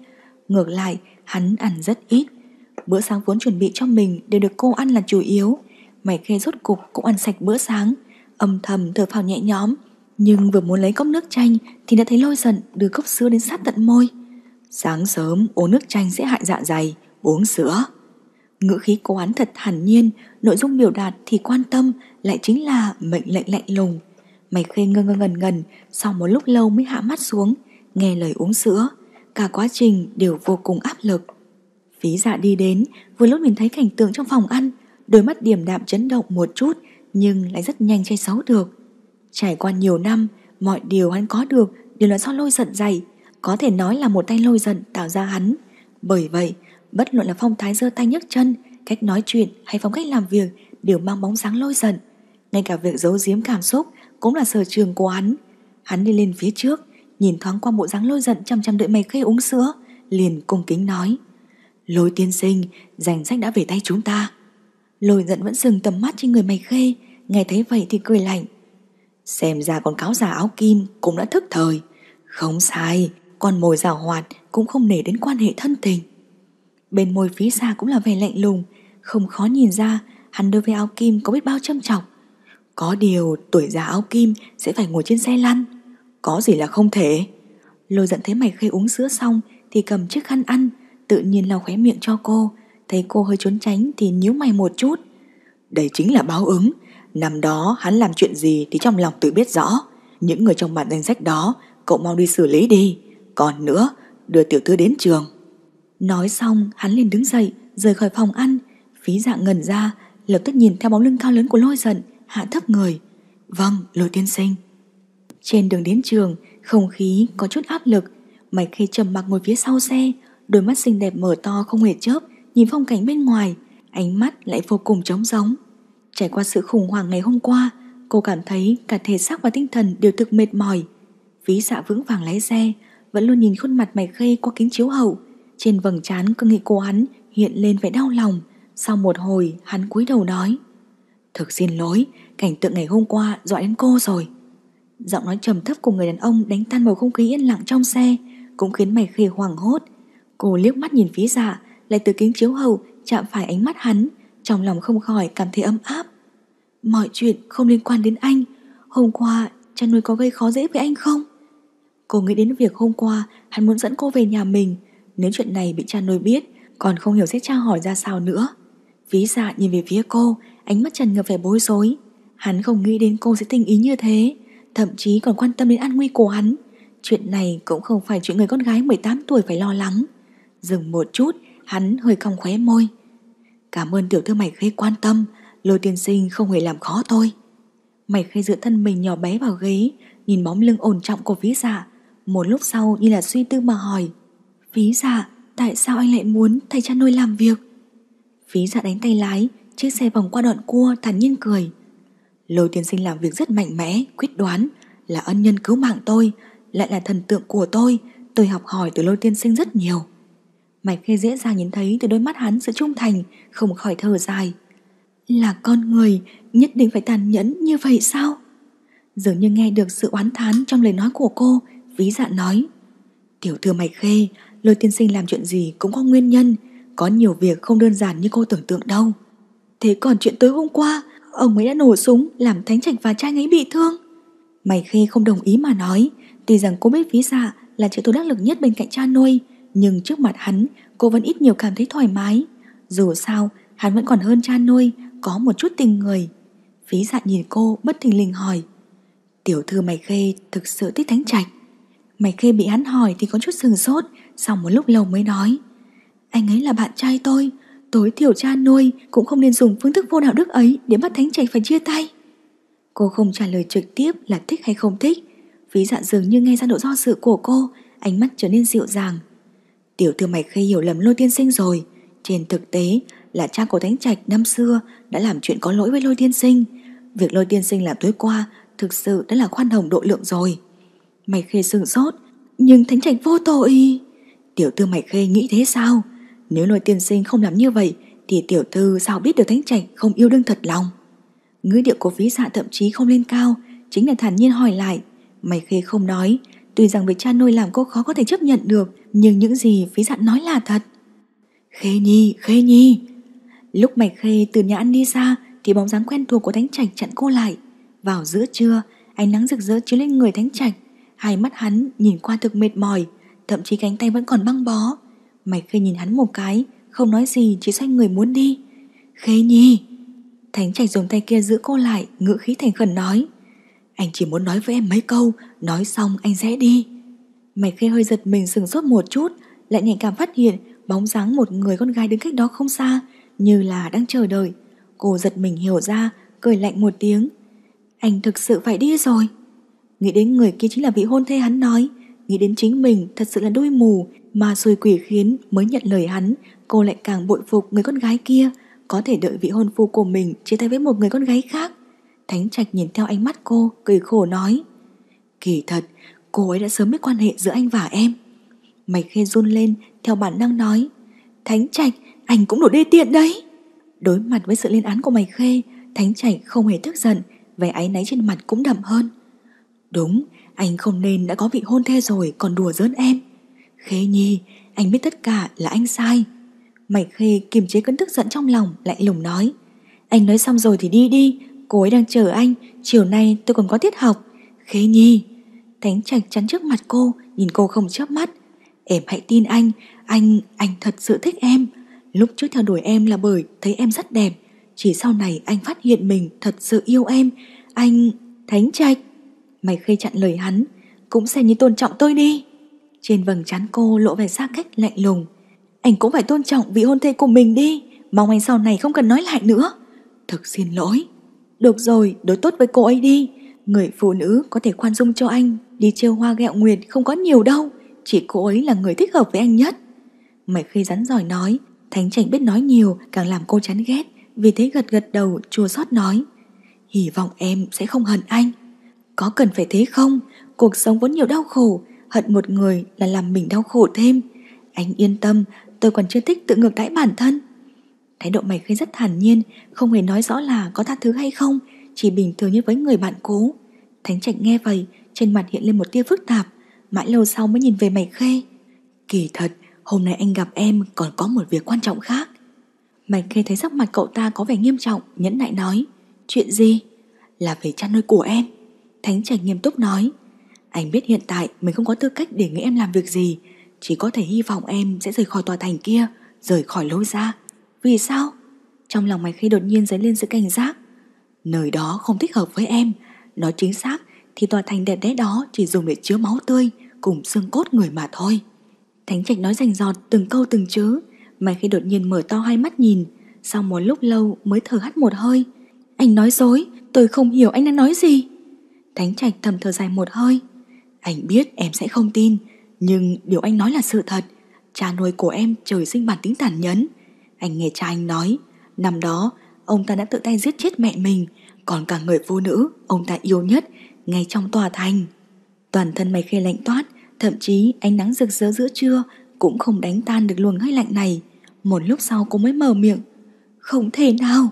Ngược lại, hắn ăn rất ít. Bữa sáng vốn chuẩn bị cho mình đều được cô ăn là chủ yếu. Mày khê rốt cục cũng ăn sạch bữa sáng, âm thầm thở phào nhẹ nhõm. Nhưng vừa muốn lấy cốc nước chanh thì đã thấy lôi giận đưa cốc sữa đến sát tận môi. Sáng sớm uống nước chanh sẽ hại dạ dày, uống sữa. Ngữ khí cô hắn thật thản nhiên, nội dung biểu đạt thì quan tâm lại chính là mệnh lệnh lạnh lùng. Mày khê ngơ ngơ ngần ngần Sau một lúc lâu mới hạ mắt xuống Nghe lời uống sữa Cả quá trình đều vô cùng áp lực Phí dạ đi đến Vừa lúc nhìn thấy cảnh tượng trong phòng ăn Đôi mắt điểm đạm chấn động một chút Nhưng lại rất nhanh che xấu được Trải qua nhiều năm Mọi điều hắn có được đều là do lôi giận dày Có thể nói là một tay lôi giận tạo ra hắn Bởi vậy Bất luận là phong thái giơ tay nhấc chân Cách nói chuyện hay phong cách làm việc Đều mang bóng dáng lôi giận Ngay cả việc giấu giếm cảm xúc cũng là sở trường của hắn. Hắn đi lên phía trước, nhìn thoáng qua bộ dáng lôi giận chăm chăm đợi mày khê uống sữa, liền cung kính nói. Lôi tiên sinh, danh sách đã về tay chúng ta. Lôi giận vẫn dừng tầm mắt trên người mày khê, nghe thấy vậy thì cười lạnh. Xem ra con cáo già áo kim cũng đã thức thời. Không sai, con mồi rào hoạt cũng không nể đến quan hệ thân tình. Bên môi phía xa cũng là vẻ lạnh lùng, không khó nhìn ra hắn đối với áo kim có biết bao châm trọng. Có điều tuổi già áo kim sẽ phải ngồi trên xe lăn Có gì là không thể Lôi giận thấy mày khê uống sữa xong Thì cầm chiếc khăn ăn Tự nhiên lau khóe miệng cho cô Thấy cô hơi trốn tránh thì nhíu mày một chút Đây chính là báo ứng Năm đó hắn làm chuyện gì thì trong lòng tự biết rõ Những người trong bản danh sách đó Cậu mau đi xử lý đi Còn nữa đưa tiểu thư đến trường Nói xong hắn liền đứng dậy Rời khỏi phòng ăn Phí dạng ngần ra lập tức nhìn theo bóng lưng cao lớn của lôi giận hạ thấp người. Vâng, lôi tiên sinh. Trên đường đến trường, không khí có chút áp lực. Mày khi trầm mặc ngồi phía sau xe, đôi mắt xinh đẹp mở to không hề chớp, nhìn phong cảnh bên ngoài, ánh mắt lại vô cùng trống rỗng. Trải qua sự khủng hoảng ngày hôm qua, cô cảm thấy cả thể xác và tinh thần đều thực mệt mỏi. Ví dạ vững vàng lái xe, vẫn luôn nhìn khuôn mặt mày khê qua kính chiếu hậu. Trên vầng trán cơ nghị cô hắn hiện lên vẻ đau lòng. Sau một hồi, hắn cúi đầu nói. Thực xin lỗi, cảnh tượng ngày hôm qua dọa đến cô rồi. Giọng nói trầm thấp của người đàn ông đánh tan bầu không khí yên lặng trong xe, cũng khiến mày khê hoảng hốt. Cô liếc mắt nhìn phía dạ, lại từ kính chiếu hậu chạm phải ánh mắt hắn, trong lòng không khỏi cảm thấy ấm áp. Mọi chuyện không liên quan đến anh, hôm qua cha nuôi có gây khó dễ với anh không? Cô nghĩ đến việc hôm qua hắn muốn dẫn cô về nhà mình, nếu chuyện này bị cha nuôi biết, còn không hiểu sẽ tra hỏi ra sao nữa. Ví dạ nhìn về phía cô, ánh mắt tràn ngập vẻ bối rối. Hắn không nghĩ đến cô sẽ tình ý như thế, thậm chí còn quan tâm đến an nguy của hắn. Chuyện này cũng không phải chuyện người con gái 18 tuổi phải lo lắng. Dừng một chút, hắn hơi cong khóe môi. Cảm ơn tiểu thư mày khê quan tâm, lôi tiên sinh không hề làm khó tôi. Mày khê dựa thân mình nhỏ bé vào ghế, nhìn bóng lưng ổn trọng của phí giả. Dạ. Một lúc sau như là suy tư mà hỏi. Phí giả, dạ, tại sao anh lại muốn thầy cha nuôi làm việc? Phí giả dạ đánh tay lái, chiếc xe vòng qua đoạn cua thản nhiên cười. Lôi tiên sinh làm việc rất mạnh mẽ, quyết đoán, là ân nhân cứu mạng tôi, lại là thần tượng của tôi, tôi học hỏi từ lôi tiên sinh rất nhiều. Mạch khê dễ dàng nhìn thấy từ đôi mắt hắn sự trung thành, không khỏi thở dài. Là con người, nhất định phải tàn nhẫn như vậy sao? Dường như nghe được sự oán thán trong lời nói của cô, ví dạ nói. Tiểu thư Mạch khê, lôi tiên sinh làm chuyện gì cũng có nguyên nhân, có nhiều việc không đơn giản như cô tưởng tượng đâu. Thế còn chuyện tối hôm qua, ông ấy đã nổ súng làm thánh trạch và trai ấy bị thương. Mày khê không đồng ý mà nói, tuy rằng cô biết phí dạ là trợ thủ đắc lực nhất bên cạnh cha nuôi, nhưng trước mặt hắn cô vẫn ít nhiều cảm thấy thoải mái. Dù sao, hắn vẫn còn hơn cha nuôi, có một chút tình người. Phí dạ nhìn cô bất thình lình hỏi, tiểu thư mày khê thực sự thích thánh trạch. Mày khê bị hắn hỏi thì có chút sừng sốt, sau một lúc lâu mới nói, anh ấy là bạn trai tôi. Tối thiểu cha nuôi cũng không nên dùng phương thức vô đạo đức ấy để bắt Thánh Trạch phải chia tay. Cô không trả lời trực tiếp là thích hay không thích. Phí dạ dường như nghe ra độ do sự của cô, ánh mắt trở nên dịu dàng. Tiểu thư mạch khê hiểu lầm lôi tiên sinh rồi. Trên thực tế là cha của Thánh Trạch năm xưa đã làm chuyện có lỗi với lôi tiên sinh. Việc lôi tiên sinh làm tối qua thực sự đã là khoan hồng độ lượng rồi. Mạch khê sừng sốt, nhưng Thánh Trạch vô tội. Tiểu thư mạch khê nghĩ thế sao? Nếu lôi tiên sinh không làm như vậy Thì tiểu thư sao biết được thánh trạch không yêu đương thật lòng Ngữ điệu của phí dạ thậm chí không lên cao Chính là thản nhiên hỏi lại Mày khê không nói Tuy rằng việc cha nuôi làm cô khó có thể chấp nhận được Nhưng những gì phí dạ nói là thật Khê nhi, khê nhi Lúc mày khê từ nhà ăn đi ra Thì bóng dáng quen thuộc của thánh trạch chặn cô lại Vào giữa trưa Ánh nắng rực rỡ chiếu lên người thánh trạch Hai mắt hắn nhìn qua thực mệt mỏi Thậm chí cánh tay vẫn còn băng bó Mạch khê nhìn hắn một cái Không nói gì chỉ xoay người muốn đi Khê nhi Thánh trạch dùng tay kia giữ cô lại Ngữ khí thành khẩn nói Anh chỉ muốn nói với em mấy câu Nói xong anh sẽ đi Mạch khê hơi giật mình sừng sốt một chút Lại nhạy cảm phát hiện bóng dáng một người con gái đứng cách đó không xa Như là đang chờ đợi Cô giật mình hiểu ra Cười lạnh một tiếng Anh thực sự phải đi rồi Nghĩ đến người kia chính là vị hôn thê hắn nói Nghĩ đến chính mình thật sự là đôi mù mà rồi quỷ khiến mới nhận lời hắn, cô lại càng bội phục người con gái kia, có thể đợi vị hôn phu của mình chia tay với một người con gái khác. Thánh Trạch nhìn theo ánh mắt cô, cười khổ nói. Kỳ thật, cô ấy đã sớm biết quan hệ giữa anh và em. Mày khê run lên, theo bản năng nói. Thánh Trạch, anh cũng đủ đê tiện đấy. Đối mặt với sự lên án của mày khê, Thánh Trạch không hề tức giận, vẻ áy náy trên mặt cũng đậm hơn. Đúng, anh không nên đã có vị hôn thê rồi còn đùa giỡn em. Khê Nhi, anh biết tất cả là anh sai. Mày Khê kiềm chế cơn tức giận trong lòng lạnh lùng nói. Anh nói xong rồi thì đi đi, cô ấy đang chờ anh, chiều nay tôi còn có tiết học. Khê Nhi, Thánh Trạch chắn trước mặt cô, nhìn cô không chớp mắt. Em hãy tin anh, anh, anh thật sự thích em. Lúc trước theo đuổi em là bởi thấy em rất đẹp, chỉ sau này anh phát hiện mình thật sự yêu em. Anh, Thánh Trạch, mày khê chặn lời hắn, cũng xem như tôn trọng tôi đi. Trên vầng trán cô lộ vẻ xa cách lạnh lùng Anh cũng phải tôn trọng vị hôn thê của mình đi Mong anh sau này không cần nói lại nữa Thực xin lỗi Được rồi, đối tốt với cô ấy đi Người phụ nữ có thể khoan dung cho anh Đi trêu hoa gẹo nguyệt không có nhiều đâu Chỉ cô ấy là người thích hợp với anh nhất mày khi rắn giỏi nói Thánh chảnh biết nói nhiều càng làm cô chán ghét Vì thế gật gật đầu chua xót nói Hy vọng em sẽ không hận anh Có cần phải thế không Cuộc sống vốn nhiều đau khổ hận một người là làm mình đau khổ thêm. Anh yên tâm, tôi còn chưa thích tự ngược đãi bản thân. Thái độ mày khơi rất thản nhiên, không hề nói rõ là có tha thứ hay không, chỉ bình thường như với người bạn cũ. Thánh Trạch nghe vậy, trên mặt hiện lên một tia phức tạp, mãi lâu sau mới nhìn về mày khê. Kỳ thật, hôm nay anh gặp em còn có một việc quan trọng khác. Mày khê thấy sắc mặt cậu ta có vẻ nghiêm trọng, nhẫn nại nói. Chuyện gì? Là về chăn nuôi của em. Thánh Trạch nghiêm túc nói. Anh biết hiện tại mình không có tư cách để nghĩ em làm việc gì Chỉ có thể hy vọng em sẽ rời khỏi tòa thành kia Rời khỏi lối ra Vì sao? Trong lòng mày khi đột nhiên dấy lên sự cảnh giác Nơi đó không thích hợp với em Nói chính xác thì tòa thành đẹp đẽ đó chỉ dùng để chứa máu tươi Cùng xương cốt người mà thôi Thánh Trạch nói rành giọt từng câu từng chữ Mày khi đột nhiên mở to hai mắt nhìn Sau một lúc lâu mới thở hắt một hơi Anh nói dối Tôi không hiểu anh đang nói gì Thánh Trạch thầm thở dài một hơi anh biết em sẽ không tin, nhưng điều anh nói là sự thật. Cha nuôi của em trời sinh bản tính tàn nhẫn. Anh nghe cha anh nói, năm đó ông ta đã tự tay giết chết mẹ mình, còn cả người phụ nữ ông ta yêu nhất ngay trong tòa thành. Toàn thân mày khê lạnh toát, thậm chí ánh nắng rực rỡ giữa trưa cũng không đánh tan được luồng hơi lạnh này. Một lúc sau cô mới mở miệng, không thể nào.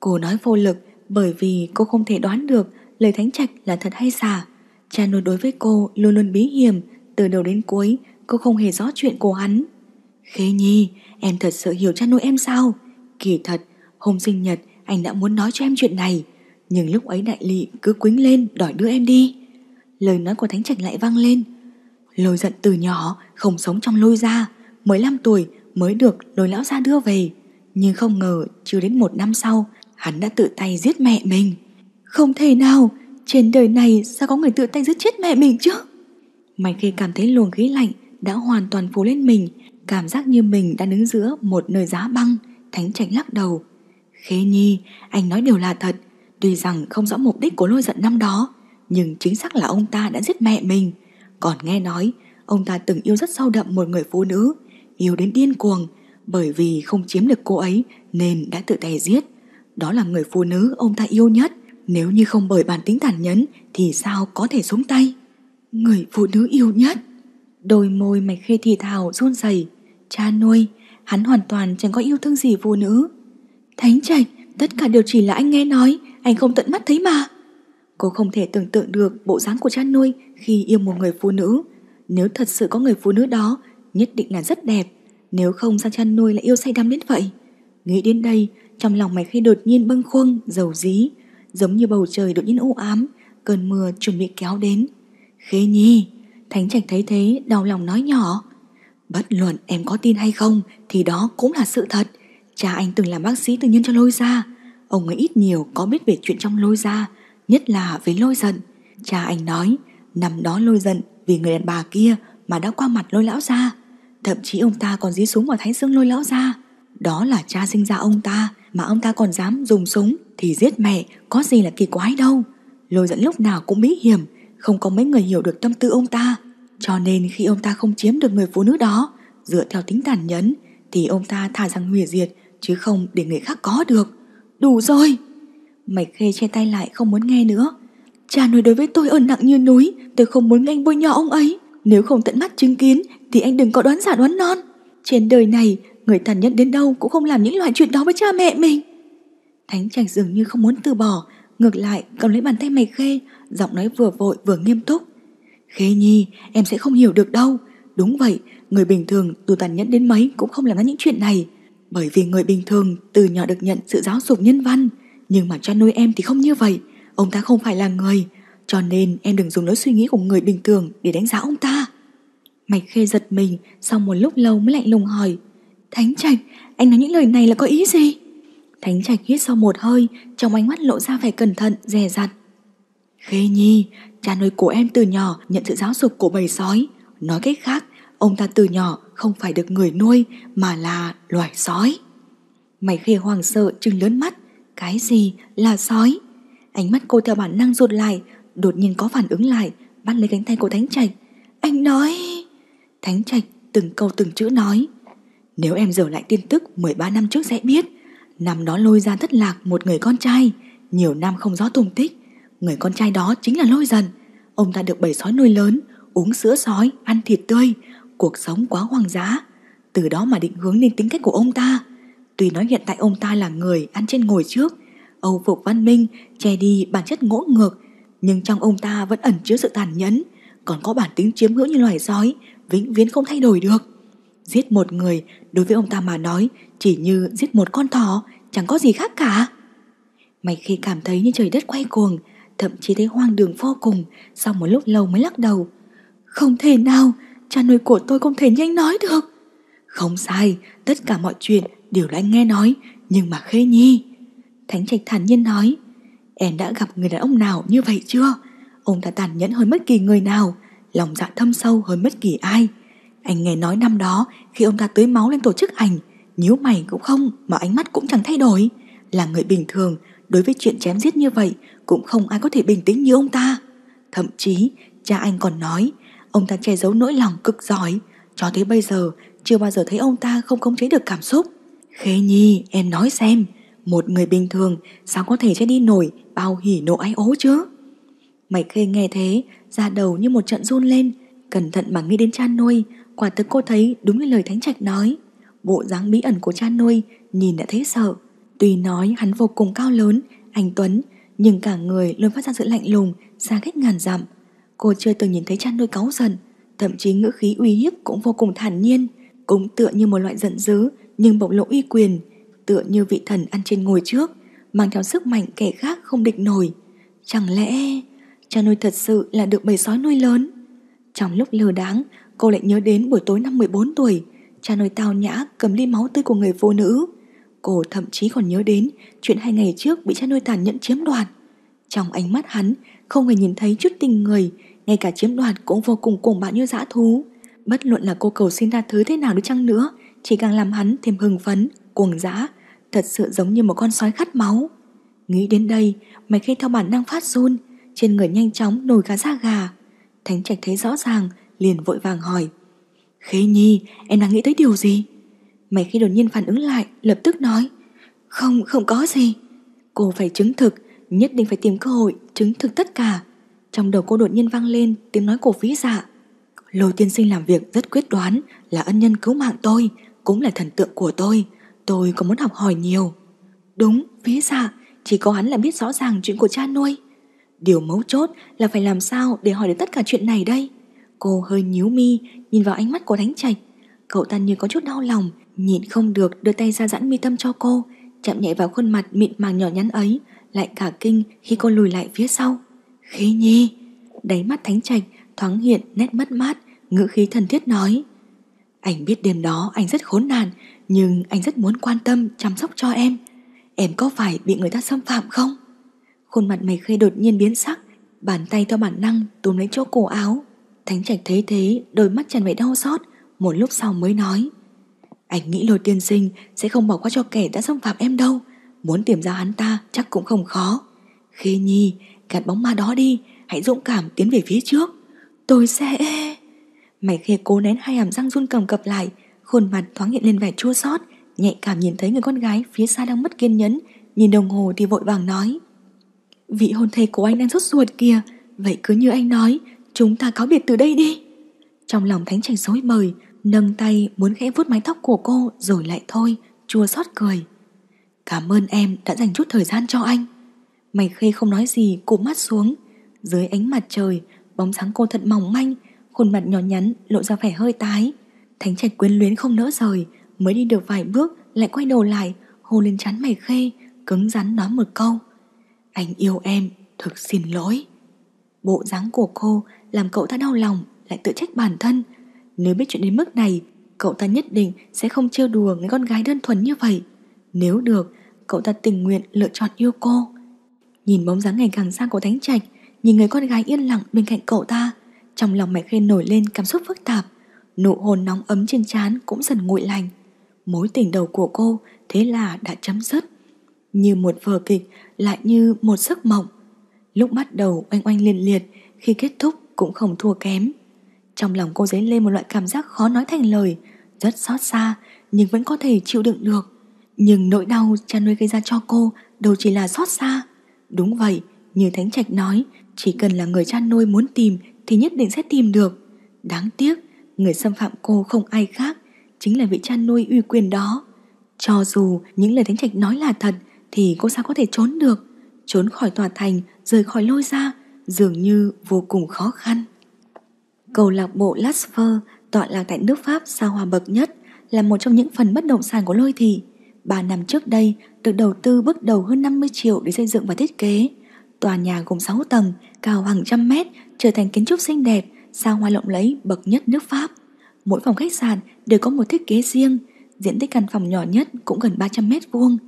Cô nói vô lực bởi vì cô không thể đoán được lời thánh trạch là thật hay giả. Cha nuôi đối với cô luôn luôn bí hiểm, từ đầu đến cuối cô không hề rõ chuyện của hắn. Khê Nhi, em thật sự hiểu cha nuôi em sao? Kỳ thật, hôm sinh nhật anh đã muốn nói cho em chuyện này, nhưng lúc ấy đại lị cứ quính lên đòi đưa em đi. Lời nói của Thánh Trạch lại vang lên. Lôi giận từ nhỏ, không sống trong lôi ra, mới 15 tuổi mới được lôi lão ra đưa về. Nhưng không ngờ chưa đến một năm sau, hắn đã tự tay giết mẹ mình. Không thể nào, trên đời này sao có người tự tay giết chết mẹ mình chứ? Mày khi cảm thấy luồng khí lạnh đã hoàn toàn phủ lên mình, cảm giác như mình đang đứng giữa một nơi giá băng, thánh tránh lắc đầu. Khê Nhi, anh nói đều là thật, tuy rằng không rõ mục đích của lôi giận năm đó, nhưng chính xác là ông ta đã giết mẹ mình. Còn nghe nói, ông ta từng yêu rất sâu đậm một người phụ nữ, yêu đến điên cuồng, bởi vì không chiếm được cô ấy nên đã tự tay giết. Đó là người phụ nữ ông ta yêu nhất. Nếu như không bởi bản tính tàn nhẫn thì sao có thể xuống tay? Người phụ nữ yêu nhất. Đôi môi mạch khê thì thào run rẩy. Cha nuôi, hắn hoàn toàn chẳng có yêu thương gì phụ nữ. Thánh trạch, tất cả đều chỉ là anh nghe nói, anh không tận mắt thấy mà. Cô không thể tưởng tượng được bộ dáng của cha nuôi khi yêu một người phụ nữ. Nếu thật sự có người phụ nữ đó, nhất định là rất đẹp. Nếu không sao cha nuôi lại yêu say đắm đến vậy? Nghĩ đến đây, trong lòng mày khi đột nhiên bâng khuâng, dầu dí, giống như bầu trời đột nhiên u ám, cơn mưa chuẩn bị kéo đến. Khê Nhi, Thánh Trạch thấy thế đau lòng nói nhỏ. Bất luận em có tin hay không thì đó cũng là sự thật. Cha anh từng làm bác sĩ tư nhân cho lôi ra. Ông ấy ít nhiều có biết về chuyện trong lôi ra, nhất là với lôi giận. Cha anh nói, năm đó lôi giận vì người đàn bà kia mà đã qua mặt lôi lão ra. Thậm chí ông ta còn dí xuống vào thái xương lôi lão ra. Đó là cha sinh ra ông ta, mà ông ta còn dám dùng súng thì giết mẹ, có gì là kỳ quái đâu. Lôi dẫn lúc nào cũng bí hiểm, không có mấy người hiểu được tâm tư ông ta. Cho nên khi ông ta không chiếm được người phụ nữ đó, dựa theo tính tàn nhẫn, thì ông ta thả rằng hủy diệt, chứ không để người khác có được. Đủ rồi! Mạch khê che tay lại không muốn nghe nữa. Cha nuôi đối với tôi ơn nặng như núi, tôi không muốn anh bôi nhọ ông ấy. Nếu không tận mắt chứng kiến thì anh đừng có đoán giả đoán non. Trên đời này Người tàn nhẫn đến đâu cũng không làm những loại chuyện đó với cha mẹ mình Thánh trạch dường như không muốn từ bỏ Ngược lại cầm lấy bàn tay mày khê Giọng nói vừa vội vừa nghiêm túc Khê nhi em sẽ không hiểu được đâu Đúng vậy Người bình thường dù tàn nhẫn đến mấy Cũng không làm ra những chuyện này Bởi vì người bình thường từ nhỏ được nhận sự giáo dục nhân văn Nhưng mà cha nuôi em thì không như vậy Ông ta không phải là người Cho nên em đừng dùng lối suy nghĩ của người bình thường Để đánh giá ông ta Mày khê giật mình Sau một lúc lâu mới lạnh lùng hỏi Thánh Trạch, anh nói những lời này là có ý gì? Thánh Trạch hít sâu một hơi, trong ánh mắt lộ ra vẻ cẩn thận, dè dặt. Khê Nhi, cha nuôi của em từ nhỏ nhận sự giáo dục của bầy sói. Nói cách khác, ông ta từ nhỏ không phải được người nuôi mà là loài sói. Mày khê hoàng sợ trừng lớn mắt, cái gì là sói? Ánh mắt cô theo bản năng rụt lại, đột nhiên có phản ứng lại, bắt lấy cánh tay của Thánh Trạch. Anh nói... Thánh Trạch từng câu từng chữ nói, nếu em dở lại tin tức 13 năm trước sẽ biết Năm đó lôi ra thất lạc một người con trai Nhiều năm không rõ tung tích Người con trai đó chính là lôi dần Ông ta được bầy sói nuôi lớn Uống sữa sói, ăn thịt tươi Cuộc sống quá hoang dã Từ đó mà định hướng nên tính cách của ông ta Tuy nói hiện tại ông ta là người ăn trên ngồi trước Âu phục văn minh Che đi bản chất ngỗ ngược Nhưng trong ông ta vẫn ẩn chứa sự tàn nhẫn Còn có bản tính chiếm hữu như loài sói Vĩnh viễn không thay đổi được Giết một người đối với ông ta mà nói chỉ như giết một con thỏ, chẳng có gì khác cả. Mạch khi cảm thấy như trời đất quay cuồng, thậm chí thấy hoang đường vô cùng, sau một lúc lâu mới lắc đầu. Không thể nào, cha nuôi của tôi không thể nhanh nói được. Không sai, tất cả mọi chuyện đều đã nghe nói, nhưng mà khê nhi. Thánh trạch thản nhiên nói, em đã gặp người đàn ông nào như vậy chưa? Ông ta tàn nhẫn hơn bất kỳ người nào, lòng dạ thâm sâu hơn bất kỳ ai. Anh nghe nói năm đó khi ông ta tưới máu lên tổ chức ảnh, nhíu mày cũng không mà ánh mắt cũng chẳng thay đổi. Là người bình thường, đối với chuyện chém giết như vậy cũng không ai có thể bình tĩnh như ông ta. Thậm chí, cha anh còn nói, ông ta che giấu nỗi lòng cực giỏi, cho tới bây giờ chưa bao giờ thấy ông ta không khống chế được cảm xúc. Khê Nhi, em nói xem, một người bình thường sao có thể chết đi nổi bao hỉ nộ ái ố chứ? Mày Khê nghe thế, ra đầu như một trận run lên, cẩn thận mà nghĩ đến cha nuôi, Quả thực cô thấy đúng như lời Thánh Trạch nói Bộ dáng bí ẩn của cha nuôi Nhìn đã thấy sợ Tuy nói hắn vô cùng cao lớn, anh Tuấn Nhưng cả người luôn phát ra sự lạnh lùng Xa cách ngàn dặm Cô chưa từng nhìn thấy cha nuôi cáu giận Thậm chí ngữ khí uy hiếp cũng vô cùng thản nhiên Cũng tựa như một loại giận dữ Nhưng bộc lộ uy quyền Tựa như vị thần ăn trên ngồi trước Mang theo sức mạnh kẻ khác không địch nổi Chẳng lẽ cha nuôi thật sự là được bầy sói nuôi lớn Trong lúc lừa đáng cô lại nhớ đến buổi tối năm 14 tuổi, cha nồi tao nhã cầm ly máu tươi của người phụ nữ. Cô thậm chí còn nhớ đến chuyện hai ngày trước bị cha nuôi tàn nhẫn chiếm đoạt. Trong ánh mắt hắn, không hề nhìn thấy chút tình người, ngay cả chiếm đoạt cũng vô cùng cuồng bạo như dã thú. Bất luận là cô cầu xin tha thứ thế nào đi chăng nữa, chỉ càng làm hắn thêm hưng phấn, cuồng dã, thật sự giống như một con sói khát máu. Nghĩ đến đây, mày khi theo bản năng phát run, trên người nhanh chóng nổi cả da gà. Thánh trạch thấy rõ ràng liền vội vàng hỏi Khế Nhi, em đang nghĩ tới điều gì? Mày khi đột nhiên phản ứng lại, lập tức nói Không, không có gì Cô phải chứng thực, nhất định phải tìm cơ hội chứng thực tất cả Trong đầu cô đột nhiên vang lên tiếng nói của phí dạ Lôi tiên sinh làm việc rất quyết đoán là ân nhân cứu mạng tôi Cũng là thần tượng của tôi Tôi có muốn học hỏi nhiều Đúng, phí dạ, chỉ có hắn là biết rõ ràng chuyện của cha nuôi Điều mấu chốt là phải làm sao để hỏi được tất cả chuyện này đây Cô hơi nhíu mi, nhìn vào ánh mắt của Thánh Trạch. Cậu ta như có chút đau lòng, nhìn không được đưa tay ra dãn mi tâm cho cô, chạm nhẹ vào khuôn mặt mịn màng nhỏ nhắn ấy, lại cả kinh khi cô lùi lại phía sau. khi nhi, đáy mắt Thánh Trạch thoáng hiện nét mất mát, ngữ khí thân thiết nói. Anh biết đêm đó anh rất khốn nạn, nhưng anh rất muốn quan tâm, chăm sóc cho em. Em có phải bị người ta xâm phạm không? Khuôn mặt mày khê đột nhiên biến sắc, bàn tay theo bản năng túm lấy chỗ cổ áo Thánh Trạch thấy thế, đôi mắt tràn vẻ đau xót, một lúc sau mới nói. Anh nghĩ lôi tiên sinh sẽ không bỏ qua cho kẻ đã xâm phạm em đâu. Muốn tìm ra hắn ta chắc cũng không khó. khi Nhi, gạt bóng ma đó đi, hãy dũng cảm tiến về phía trước. Tôi sẽ... Mày khê cố nén hai hàm răng run cầm cập lại, khuôn mặt thoáng hiện lên vẻ chua xót nhạy cảm nhìn thấy người con gái phía xa đang mất kiên nhẫn, nhìn đồng hồ thì vội vàng nói. Vị hôn thê của anh đang rút ruột kìa, vậy cứ như anh nói, chúng ta cáo biệt từ đây đi. Trong lòng thánh trạch rối mời nâng tay muốn khẽ vuốt mái tóc của cô rồi lại thôi, chua xót cười. Cảm ơn em đã dành chút thời gian cho anh. Mày khê không nói gì, cụm mắt xuống. Dưới ánh mặt trời, bóng sáng cô thật mỏng manh, khuôn mặt nhỏ nhắn lộ ra vẻ hơi tái. Thánh trạch quyến luyến không nỡ rời, mới đi được vài bước lại quay đầu lại, hôn lên chán mày khê, cứng rắn nói một câu. Anh yêu em, thực xin lỗi. Bộ dáng của cô làm cậu ta đau lòng, lại tự trách bản thân. Nếu biết chuyện đến mức này, cậu ta nhất định sẽ không trêu đùa người con gái đơn thuần như vậy. Nếu được, cậu ta tình nguyện lựa chọn yêu cô. Nhìn bóng dáng ngày càng xa của Thánh Trạch, nhìn người con gái yên lặng bên cạnh cậu ta, trong lòng mẹ khê nổi lên cảm xúc phức tạp, nụ hôn nóng ấm trên trán cũng dần nguội lành. Mối tình đầu của cô thế là đã chấm dứt. Như một vở kịch, lại như một giấc mộng. Lúc bắt đầu oanh oanh liên liệt, khi kết thúc cũng không thua kém. Trong lòng cô dấy lên một loại cảm giác khó nói thành lời, rất xót xa nhưng vẫn có thể chịu đựng được. Nhưng nỗi đau cha nuôi gây ra cho cô đâu chỉ là xót xa. Đúng vậy, như Thánh Trạch nói, chỉ cần là người cha nuôi muốn tìm thì nhất định sẽ tìm được. Đáng tiếc, người xâm phạm cô không ai khác, chính là vị cha nuôi uy quyền đó. Cho dù những lời Thánh Trạch nói là thật thì cô sao có thể trốn được. Trốn khỏi tòa thành, rời khỏi lôi ra dường như vô cùng khó khăn. Cầu lạc bộ Lasfer tọa lạc tại nước Pháp xa hòa bậc nhất là một trong những phần bất động sản của Lôi Thị. Ba năm trước đây được đầu tư bước đầu hơn 50 triệu để xây dựng và thiết kế. Tòa nhà gồm 6 tầng, cao hàng trăm mét, trở thành kiến trúc xinh đẹp, xa hoa lộng lẫy bậc nhất nước Pháp. Mỗi phòng khách sạn đều có một thiết kế riêng, diện tích căn phòng nhỏ nhất cũng gần 300 mét vuông.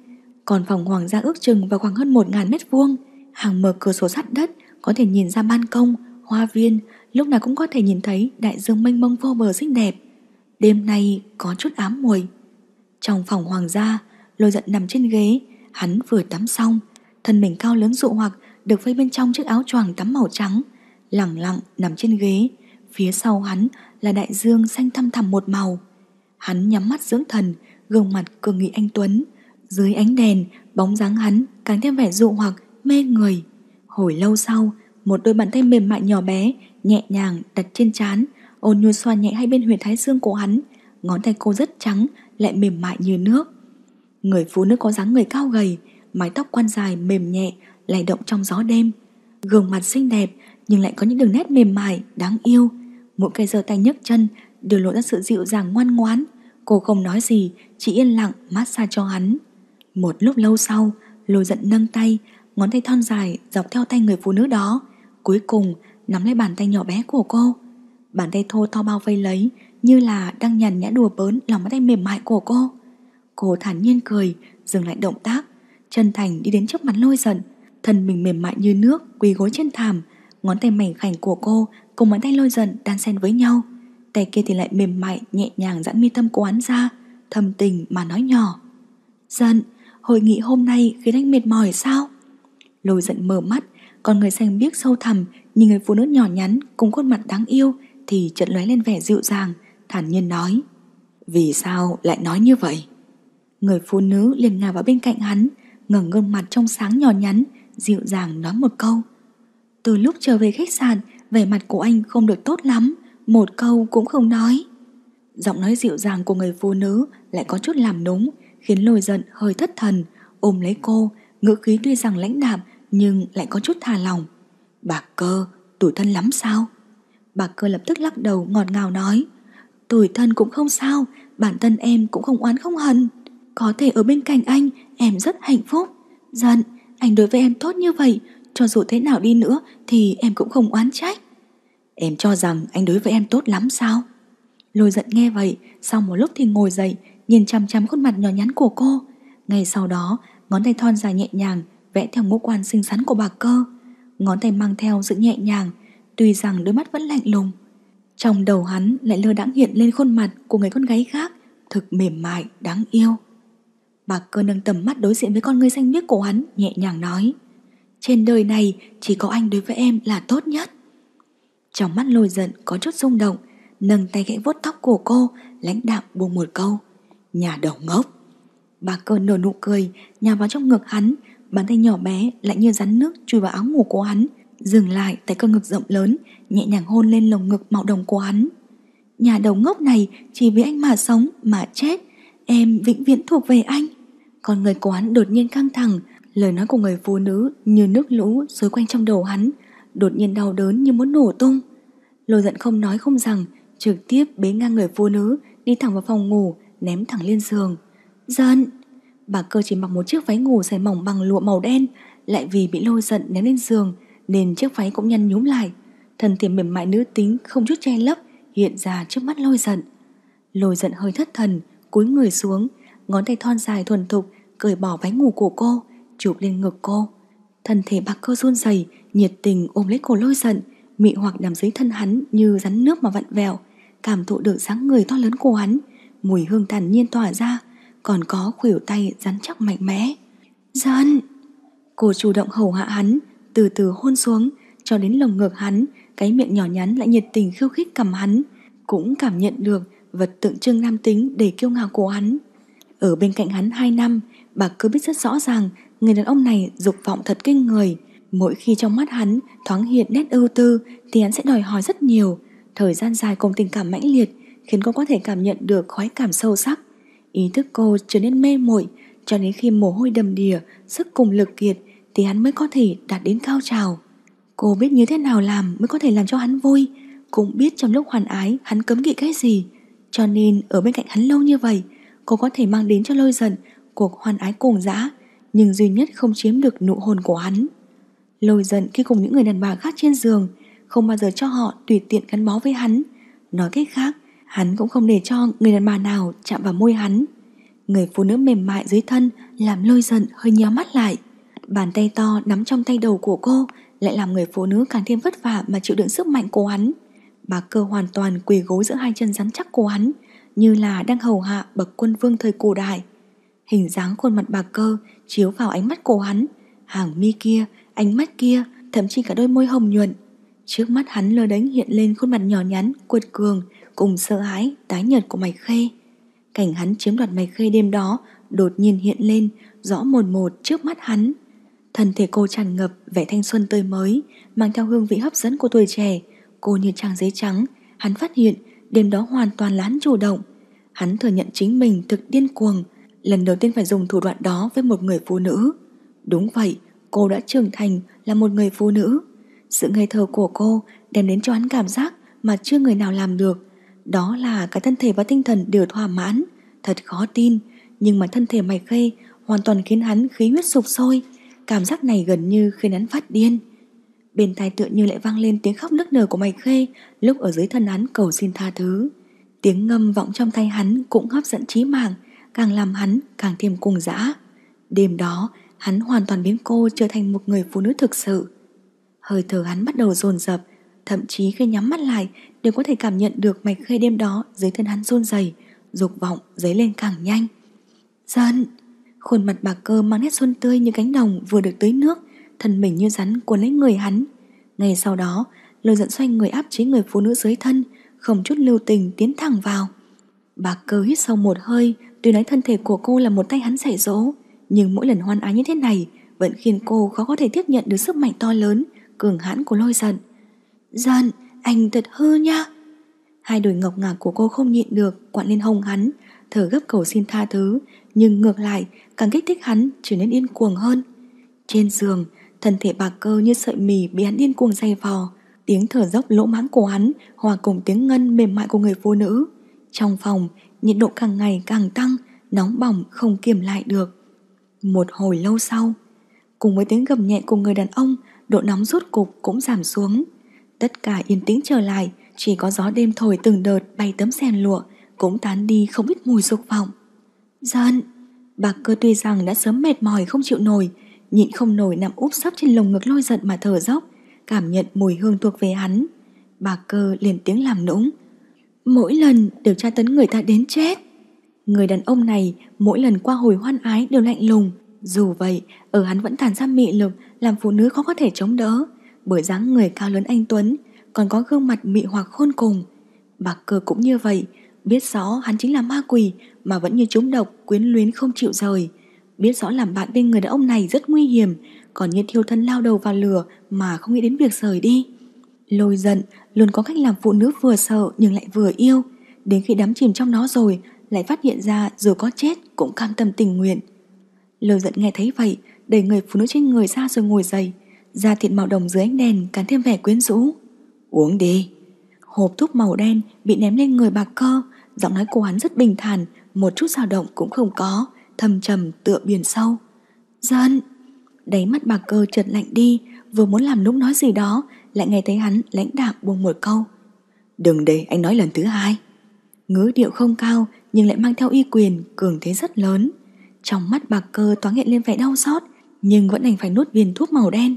Còn phòng hoàng gia ước chừng vào khoảng hơn 1.000 mét vuông, hàng mở cửa sổ sắt đất, có thể nhìn ra ban công, hoa viên, lúc nào cũng có thể nhìn thấy đại dương mênh mông vô bờ xinh đẹp. Đêm nay có chút ám mùi. Trong phòng hoàng gia, lôi giận nằm trên ghế, hắn vừa tắm xong, thân mình cao lớn dụ hoặc được vây bên trong chiếc áo choàng tắm màu trắng, lẳng lặng nằm trên ghế, phía sau hắn là đại dương xanh thăm thẳm một màu. Hắn nhắm mắt dưỡng thần, gương mặt cường nghị anh Tuấn, dưới ánh đèn, bóng dáng hắn càng thêm vẻ dụ hoặc, mê người. Hồi lâu sau, một đôi bàn tay mềm mại nhỏ bé, nhẹ nhàng đặt trên trán, ôn nhu xoa nhẹ hai bên huyệt thái dương của hắn, ngón tay cô rất trắng, lại mềm mại như nước. Người phụ nữ có dáng người cao gầy, mái tóc quan dài mềm nhẹ, lay động trong gió đêm. Gương mặt xinh đẹp nhưng lại có những đường nét mềm mại, đáng yêu. Mỗi cái giơ tay nhấc chân đều lộ ra sự dịu dàng ngoan ngoãn. Cô không nói gì, chỉ yên lặng massage cho hắn. Một lúc lâu sau, lôi giận nâng tay, ngón tay thon dài dọc theo tay người phụ nữ đó, cuối cùng nắm lấy bàn tay nhỏ bé của cô. Bàn tay thô to bao vây lấy, như là đang nhằn nhã đùa bớn lòng bàn tay mềm mại của cô. Cô thản nhiên cười, dừng lại động tác, chân thành đi đến trước mặt lôi giận, thân mình mềm mại như nước quỳ gối trên thảm, ngón tay mảnh khảnh của cô cùng ngón tay lôi giận đan xen với nhau. Tay kia thì lại mềm mại nhẹ nhàng giãn mi tâm của hắn ra, thầm tình mà nói nhỏ. Giận, hội nghị hôm nay khiến anh mệt mỏi sao? Lôi giận mở mắt, còn người xanh biếc sâu thẳm nhìn người phụ nữ nhỏ nhắn cùng khuôn mặt đáng yêu thì chợt lóe lên vẻ dịu dàng, thản nhiên nói. Vì sao lại nói như vậy? Người phụ nữ liền ngả vào bên cạnh hắn, ngẩng gương mặt trong sáng nhỏ nhắn, dịu dàng nói một câu. Từ lúc trở về khách sạn, vẻ mặt của anh không được tốt lắm, một câu cũng không nói. Giọng nói dịu dàng của người phụ nữ lại có chút làm núng, khiến lôi giận hơi thất thần, ôm lấy cô, ngữ khí tuy rằng lãnh đạm nhưng lại có chút thà lòng. Bà cơ, tủi thân lắm sao? Bà cơ lập tức lắc đầu ngọt ngào nói. Tủi thân cũng không sao, bản thân em cũng không oán không hận. Có thể ở bên cạnh anh, em rất hạnh phúc. Giận, anh đối với em tốt như vậy, cho dù thế nào đi nữa thì em cũng không oán trách. Em cho rằng anh đối với em tốt lắm sao? Lôi giận nghe vậy, sau một lúc thì ngồi dậy, nhìn chăm chăm khuôn mặt nhỏ nhắn của cô. Ngay sau đó, ngón tay thon dài nhẹ nhàng vẽ theo ngũ quan xinh xắn của bà cơ, ngón tay mang theo sự nhẹ nhàng, tuy rằng đôi mắt vẫn lạnh lùng. Trong đầu hắn lại lơ đãng hiện lên khuôn mặt của người con gái khác, thực mềm mại, đáng yêu. Bà cơ nâng tầm mắt đối diện với con người xanh biếc của hắn, nhẹ nhàng nói. Trên đời này chỉ có anh đối với em là tốt nhất. Trong mắt lôi giận có chút rung động, nâng tay gãy vuốt tóc của cô, lãnh đạm buông một câu. Nhà đầu ngốc. Bà cơ nở nụ cười, nhà vào trong ngực hắn, Bàn tay nhỏ bé lại như rắn nước chui vào áo ngủ của hắn Dừng lại tại cơ ngực rộng lớn Nhẹ nhàng hôn lên lồng ngực màu đồng của hắn Nhà đầu ngốc này chỉ vì anh mà sống mà chết Em vĩnh viễn thuộc về anh Còn người của hắn đột nhiên căng thẳng Lời nói của người phụ nữ như nước lũ xối quanh trong đầu hắn Đột nhiên đau đớn như muốn nổ tung Lôi giận không nói không rằng Trực tiếp bế ngang người phụ nữ Đi thẳng vào phòng ngủ Ném thẳng lên giường Giận Bà cơ chỉ mặc một chiếc váy ngủ dày mỏng bằng lụa màu đen Lại vì bị lôi giận ném lên giường Nên chiếc váy cũng nhăn nhúm lại Thần tiềm mềm mại nữ tính không chút che lấp Hiện ra trước mắt lôi giận Lôi giận hơi thất thần Cúi người xuống Ngón tay thon dài thuần thục Cởi bỏ váy ngủ của cô Chụp lên ngực cô Thân thể bà cơ run rẩy Nhiệt tình ôm lấy cổ lôi giận Mị hoặc nằm dưới thân hắn như rắn nước mà vặn vẹo Cảm thụ được dáng người to lớn của hắn Mùi hương thản nhiên tỏa ra còn có khuỷu tay rắn chắc mạnh mẽ. Dân! Cô chủ động hầu hạ hắn, từ từ hôn xuống, cho đến lồng ngực hắn, cái miệng nhỏ nhắn lại nhiệt tình khiêu khích cầm hắn, cũng cảm nhận được vật tượng trưng nam tính để kiêu ngạo của hắn. Ở bên cạnh hắn 2 năm, bà cứ biết rất rõ ràng người đàn ông này dục vọng thật kinh người. Mỗi khi trong mắt hắn thoáng hiện nét ưu tư thì hắn sẽ đòi hỏi rất nhiều. Thời gian dài cùng tình cảm mãnh liệt khiến cô có thể cảm nhận được khoái cảm sâu sắc. Ý thức cô trở nên mê muội cho đến khi mồ hôi đầm đìa, sức cùng lực kiệt thì hắn mới có thể đạt đến cao trào. Cô biết như thế nào làm mới có thể làm cho hắn vui, cũng biết trong lúc hoàn ái hắn cấm kỵ cái gì. Cho nên ở bên cạnh hắn lâu như vậy, cô có thể mang đến cho lôi giận cuộc hoàn ái cuồng dã, nhưng duy nhất không chiếm được nụ hôn của hắn. Lôi giận khi cùng những người đàn bà khác trên giường, không bao giờ cho họ tùy tiện gắn bó với hắn. Nói cách khác, Hắn cũng không để cho người đàn bà nào chạm vào môi hắn. Người phụ nữ mềm mại dưới thân làm lôi giận hơi nhéo mắt lại. Bàn tay to nắm trong tay đầu của cô lại làm người phụ nữ càng thêm vất vả mà chịu đựng sức mạnh của hắn. Bà cơ hoàn toàn quỳ gối giữa hai chân rắn chắc của hắn như là đang hầu hạ bậc quân vương thời cổ đại. Hình dáng khuôn mặt bà cơ chiếu vào ánh mắt của hắn, hàng mi kia, ánh mắt kia, thậm chí cả đôi môi hồng nhuận. Trước mắt hắn lơ đánh hiện lên khuôn mặt nhỏ nhắn, cuột cường, cùng sợ hãi tái nhật của Mạch Khê. Cảnh hắn chiếm đoạt Mạch Khê đêm đó đột nhiên hiện lên rõ một một trước mắt hắn. Thân thể cô tràn ngập vẻ thanh xuân tươi mới, mang theo hương vị hấp dẫn của tuổi trẻ. Cô như trang giấy trắng, hắn phát hiện đêm đó hoàn toàn lán chủ động. Hắn thừa nhận chính mình thực điên cuồng, lần đầu tiên phải dùng thủ đoạn đó với một người phụ nữ. Đúng vậy, cô đã trưởng thành là một người phụ nữ. Sự ngây thơ của cô đem đến cho hắn cảm giác mà chưa người nào làm được đó là cả thân thể và tinh thần đều thỏa mãn, thật khó tin, nhưng mà thân thể mày khê hoàn toàn khiến hắn khí huyết sụp sôi, cảm giác này gần như khiến hắn phát điên. Bên tai tựa như lại vang lên tiếng khóc nức nở của mày khê lúc ở dưới thân hắn cầu xin tha thứ. Tiếng ngâm vọng trong tay hắn cũng hấp dẫn trí mạng, càng làm hắn càng thêm cuồng dã. Đêm đó, hắn hoàn toàn biến cô trở thành một người phụ nữ thực sự. Hơi thở hắn bắt đầu dồn dập, Thậm chí khi nhắm mắt lại Đều có thể cảm nhận được mạch khơi đêm đó Dưới thân hắn run rẩy Dục vọng dấy lên càng nhanh Giận Khuôn mặt bà cơ mang nét xuân tươi như cánh đồng vừa được tưới nước Thân mình như rắn cuốn lấy người hắn Ngay sau đó Lời giận xoay người áp chế người phụ nữ dưới thân Không chút lưu tình tiến thẳng vào Bà cơ hít sâu một hơi Tuy nói thân thể của cô là một tay hắn dạy dỗ Nhưng mỗi lần hoan ái như thế này Vẫn khiến cô khó có thể tiếp nhận được sức mạnh to lớn Cường hãn của lôi giận Giận, anh thật hư nha. Hai đôi ngọc ngạc của cô không nhịn được, quặn lên hồng hắn, thở gấp cầu xin tha thứ, nhưng ngược lại, càng kích thích hắn trở nên điên cuồng hơn. Trên giường, thân thể bạc cơ như sợi mì bị hắn điên cuồng dày vò, tiếng thở dốc lỗ mãng của hắn hòa cùng tiếng ngân mềm mại của người phụ nữ. Trong phòng, nhiệt độ càng ngày càng tăng, nóng bỏng không kiềm lại được. Một hồi lâu sau, cùng với tiếng gầm nhẹ của người đàn ông, độ nóng rút cục cũng giảm xuống. Tất cả yên tĩnh trở lại, chỉ có gió đêm thổi từng đợt bay tấm xèn lụa, cũng tán đi không ít mùi dục vọng. Giận! Bà cơ tuy rằng đã sớm mệt mỏi không chịu nổi, nhịn không nổi nằm úp sấp trên lồng ngực lôi giận mà thở dốc, cảm nhận mùi hương thuộc về hắn. Bà cơ liền tiếng làm nũng. Mỗi lần đều tra tấn người ta đến chết. Người đàn ông này mỗi lần qua hồi hoan ái đều lạnh lùng. Dù vậy, ở hắn vẫn thản ra mị lực làm phụ nữ khó có thể chống đỡ bởi dáng người cao lớn anh Tuấn, còn có gương mặt mị hoặc khôn cùng. Bạc cơ cũng như vậy, biết rõ hắn chính là ma quỷ mà vẫn như trúng độc quyến luyến không chịu rời. Biết rõ làm bạn bên người đàn ông này rất nguy hiểm, còn như thiêu thân lao đầu vào lửa mà không nghĩ đến việc rời đi. Lôi giận luôn có cách làm phụ nữ vừa sợ nhưng lại vừa yêu, đến khi đắm chìm trong nó rồi lại phát hiện ra dù có chết cũng cam tâm tình nguyện. Lôi giận nghe thấy vậy, đẩy người phụ nữ trên người ra rồi ngồi dậy, Da thịt màu đồng dưới ánh đèn càng thêm vẻ quyến rũ Uống đi Hộp thuốc màu đen bị ném lên người bà cơ Giọng nói của hắn rất bình thản Một chút dao động cũng không có Thầm trầm tựa biển sâu Dân Đáy mắt bà cơ chợt lạnh đi Vừa muốn làm nũng nói gì đó Lại nghe thấy hắn lãnh đạm buông một câu Đừng để anh nói lần thứ hai Ngữ điệu không cao Nhưng lại mang theo uy quyền cường thế rất lớn Trong mắt bà cơ toán hiện lên vẻ đau xót Nhưng vẫn đành phải nuốt viên thuốc màu đen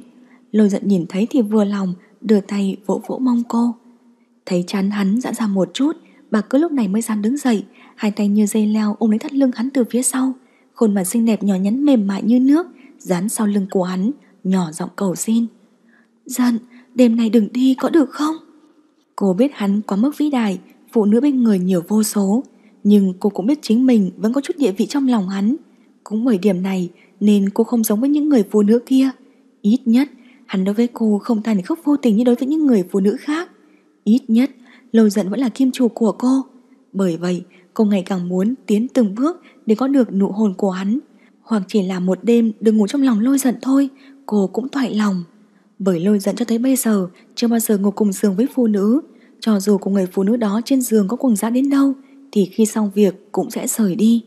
Lôi giận nhìn thấy thì vừa lòng Đưa tay vỗ vỗ mong cô Thấy chán hắn dã ra một chút Bà cứ lúc này mới dám đứng dậy Hai tay như dây leo ôm lấy thắt lưng hắn từ phía sau Khuôn mặt xinh đẹp nhỏ nhắn mềm mại như nước Dán sau lưng của hắn Nhỏ giọng cầu xin Giận, đêm nay đừng đi có được không? Cô biết hắn quá mức vĩ đại Phụ nữ bên người nhiều vô số Nhưng cô cũng biết chính mình vẫn có chút địa vị trong lòng hắn Cũng bởi điểm này Nên cô không giống với những người phụ nữ kia Ít nhất Hắn đối với cô không tàn khóc vô tình như đối với những người phụ nữ khác. Ít nhất, lầu giận vẫn là kim chủ của cô. Bởi vậy, cô ngày càng muốn tiến từng bước để có được nụ hồn của hắn. Hoặc chỉ là một đêm đừng ngủ trong lòng lôi giận thôi, cô cũng thoại lòng. Bởi lôi giận cho tới bây giờ chưa bao giờ ngủ cùng giường với phụ nữ. Cho dù của người phụ nữ đó trên giường có cuồng dã đến đâu, thì khi xong việc cũng sẽ rời đi.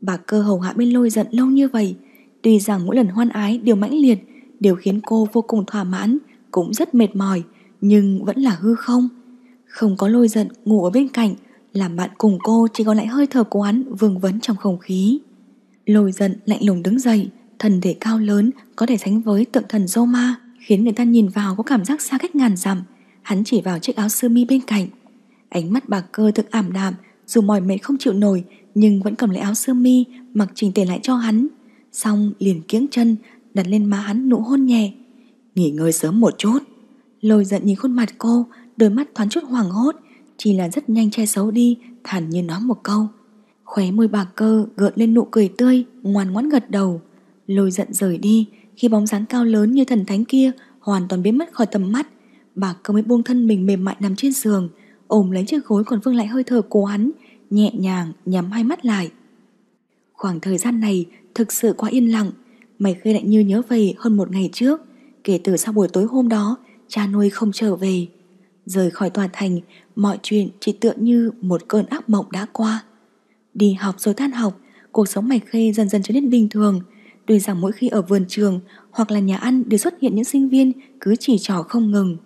Bà cơ hầu hạ bên lôi giận lâu như vậy, tuy rằng mỗi lần hoan ái đều mãnh liệt Điều khiến cô vô cùng thỏa mãn Cũng rất mệt mỏi Nhưng vẫn là hư không Không có lôi giận ngủ ở bên cạnh Làm bạn cùng cô chỉ còn lại hơi thở của hắn Vương vấn trong không khí Lôi giận lạnh lùng đứng dậy Thần thể cao lớn có thể sánh với tượng thần Zoma Khiến người ta nhìn vào có cảm giác xa cách ngàn dặm Hắn chỉ vào chiếc áo sơ mi bên cạnh Ánh mắt bà cơ thực ảm đạm Dù mỏi mệt không chịu nổi Nhưng vẫn cầm lấy áo sơ mi Mặc chỉnh tề lại cho hắn Xong liền kiếng chân đặt lên má hắn nụ hôn nhẹ. Nghỉ ngơi sớm một chút. Lôi giận nhìn khuôn mặt cô, đôi mắt thoáng chút hoảng hốt, chỉ là rất nhanh che xấu đi, thản nhiên nói một câu. Khóe môi bà cơ gợn lên nụ cười tươi, ngoan ngoãn gật đầu. Lôi giận rời đi, khi bóng dáng cao lớn như thần thánh kia hoàn toàn biến mất khỏi tầm mắt, bà cơ mới buông thân mình mềm mại nằm trên giường, ôm lấy chiếc gối còn vương lại hơi thở của hắn, nhẹ nhàng nhắm hai mắt lại. Khoảng thời gian này thực sự quá yên lặng, Mày khê lại như nhớ về hơn một ngày trước Kể từ sau buổi tối hôm đó Cha nuôi không trở về Rời khỏi toàn thành Mọi chuyện chỉ tượng như một cơn ác mộng đã qua Đi học rồi than học Cuộc sống mày khê dần dần trở nên bình thường Tuy rằng mỗi khi ở vườn trường Hoặc là nhà ăn đều xuất hiện những sinh viên Cứ chỉ trò không ngừng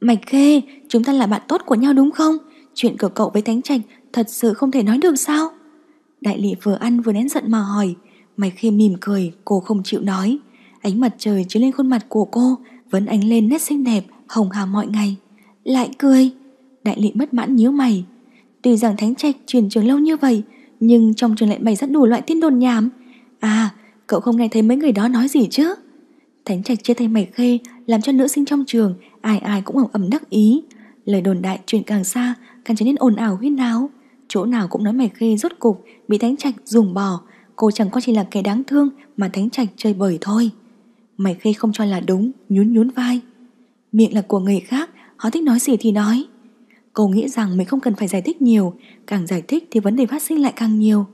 Mạch khê, chúng ta là bạn tốt của nhau đúng không? Chuyện của cậu với Thánh Trạch thật sự không thể nói được sao? Đại lý vừa ăn vừa nén giận mà hỏi Mạch khiêm mỉm cười, cô không chịu nói. Ánh mặt trời chiếu lên khuôn mặt của cô, vẫn ánh lên nét xinh đẹp, hồng hào mọi ngày. Lại cười. Đại lị bất mãn nhíu mày. Tuy rằng Thánh Trạch truyền trường lâu như vậy, nhưng trong trường lại bày rất đủ loại tin đồn nhảm. À, cậu không nghe thấy mấy người đó nói gì chứ? Thánh Trạch chia tay mày khê, làm cho nữ sinh trong trường, ai ai cũng ẩm ẩm đắc ý. Lời đồn đại truyền càng xa, càng trở nên ồn ào huyên náo. Chỗ nào cũng nói mày khê rốt cục bị Thánh Trạch dùng bò, cô chẳng có chỉ là kẻ đáng thương mà thánh trạch chơi bời thôi. Mày khê không cho là đúng, nhún nhún vai. Miệng là của người khác, họ thích nói gì thì nói. Cô nghĩ rằng mình không cần phải giải thích nhiều, càng giải thích thì vấn đề phát sinh lại càng nhiều.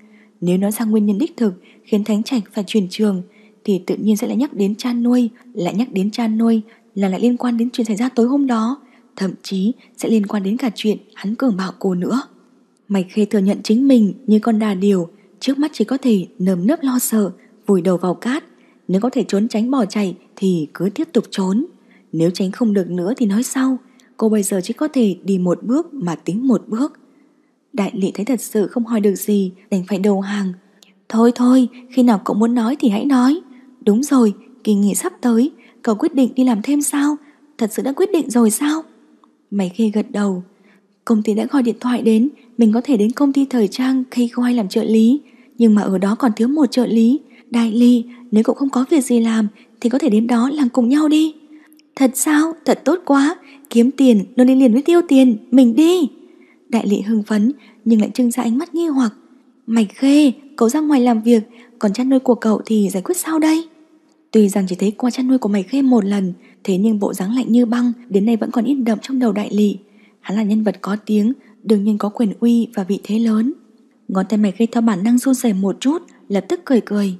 Nếu nói ra nguyên nhân đích thực khiến thánh trạch phải chuyển trường, thì tự nhiên sẽ lại nhắc đến cha nuôi, lại nhắc đến cha nuôi là lại liên quan đến chuyện xảy ra tối hôm đó, thậm chí sẽ liên quan đến cả chuyện hắn cường bạo cô nữa. Mày khê thừa nhận chính mình như con đà điều, trước mắt chỉ có thể nơm nớp lo sợ, vùi đầu vào cát. Nếu có thể trốn tránh bỏ chạy thì cứ tiếp tục trốn. Nếu tránh không được nữa thì nói sau. Cô bây giờ chỉ có thể đi một bước mà tính một bước. Đại lý thấy thật sự không hỏi được gì, đành phải đầu hàng. Thôi thôi, khi nào cậu muốn nói thì hãy nói. Đúng rồi, kỳ nghỉ sắp tới, cậu quyết định đi làm thêm sao? Thật sự đã quyết định rồi sao? Mày khi gật đầu. Công ty đã gọi điện thoại đến, mình có thể đến công ty thời trang khi khoai làm trợ lý nhưng mà ở đó còn thiếu một trợ lý. Đại ly, nếu cậu không có việc gì làm thì có thể đến đó làm cùng nhau đi. Thật sao? Thật tốt quá. Kiếm tiền, nó đi liền với tiêu tiền. Mình đi. Đại lị hưng phấn nhưng lại trưng ra ánh mắt nghi hoặc. Mày khê, cậu ra ngoài làm việc, còn chăn nuôi của cậu thì giải quyết sao đây? Tuy rằng chỉ thấy qua chăn nuôi của mày khê một lần, thế nhưng bộ dáng lạnh như băng đến nay vẫn còn in đậm trong đầu đại lị. Hắn là nhân vật có tiếng, đương nhiên có quyền uy và vị thế lớn. Ngón tay mày gây theo bản năng run rẩy một chút Lập tức cười cười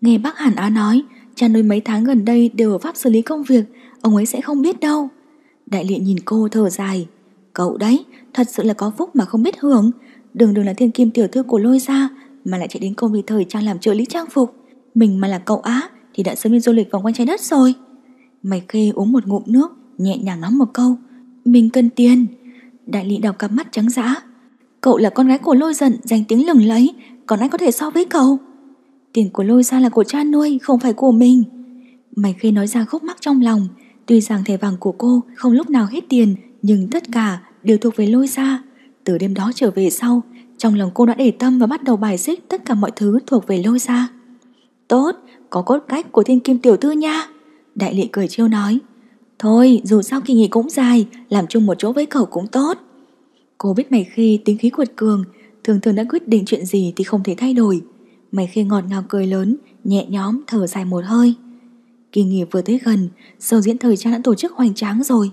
Nghe bác Hàn Á nói Cha nuôi mấy tháng gần đây đều ở pháp xử lý công việc Ông ấy sẽ không biết đâu Đại liện nhìn cô thở dài Cậu đấy thật sự là có phúc mà không biết hưởng Đường đường là thiên kim tiểu thư của lôi ra Mà lại chạy đến công ty thời trang làm trợ lý trang phục Mình mà là cậu á Thì đã sớm đi du lịch vòng quanh trái đất rồi Mày khê uống một ngụm nước Nhẹ nhàng nói một câu Mình cần tiền Đại lý đọc cặp mắt trắng dã Cậu là con gái của lôi giận Danh tiếng lừng lấy Còn anh có thể so với cậu Tiền của lôi ra là của cha nuôi Không phải của mình Mày khi nói ra khúc mắc trong lòng Tuy rằng thẻ vàng của cô không lúc nào hết tiền Nhưng tất cả đều thuộc về lôi ra Từ đêm đó trở về sau Trong lòng cô đã để tâm và bắt đầu bài xích Tất cả mọi thứ thuộc về lôi ra Tốt, có cốt cách của thiên kim tiểu thư nha Đại lị cười chiêu nói Thôi dù sao kỳ nghỉ cũng dài Làm chung một chỗ với cậu cũng tốt Cô biết mày khi tính khí cuột cường, thường thường đã quyết định chuyện gì thì không thể thay đổi. Mày khi ngọt ngào cười lớn, nhẹ nhóm thở dài một hơi. Kỳ nghỉ vừa tới gần, sâu diễn thời trang đã tổ chức hoành tráng rồi.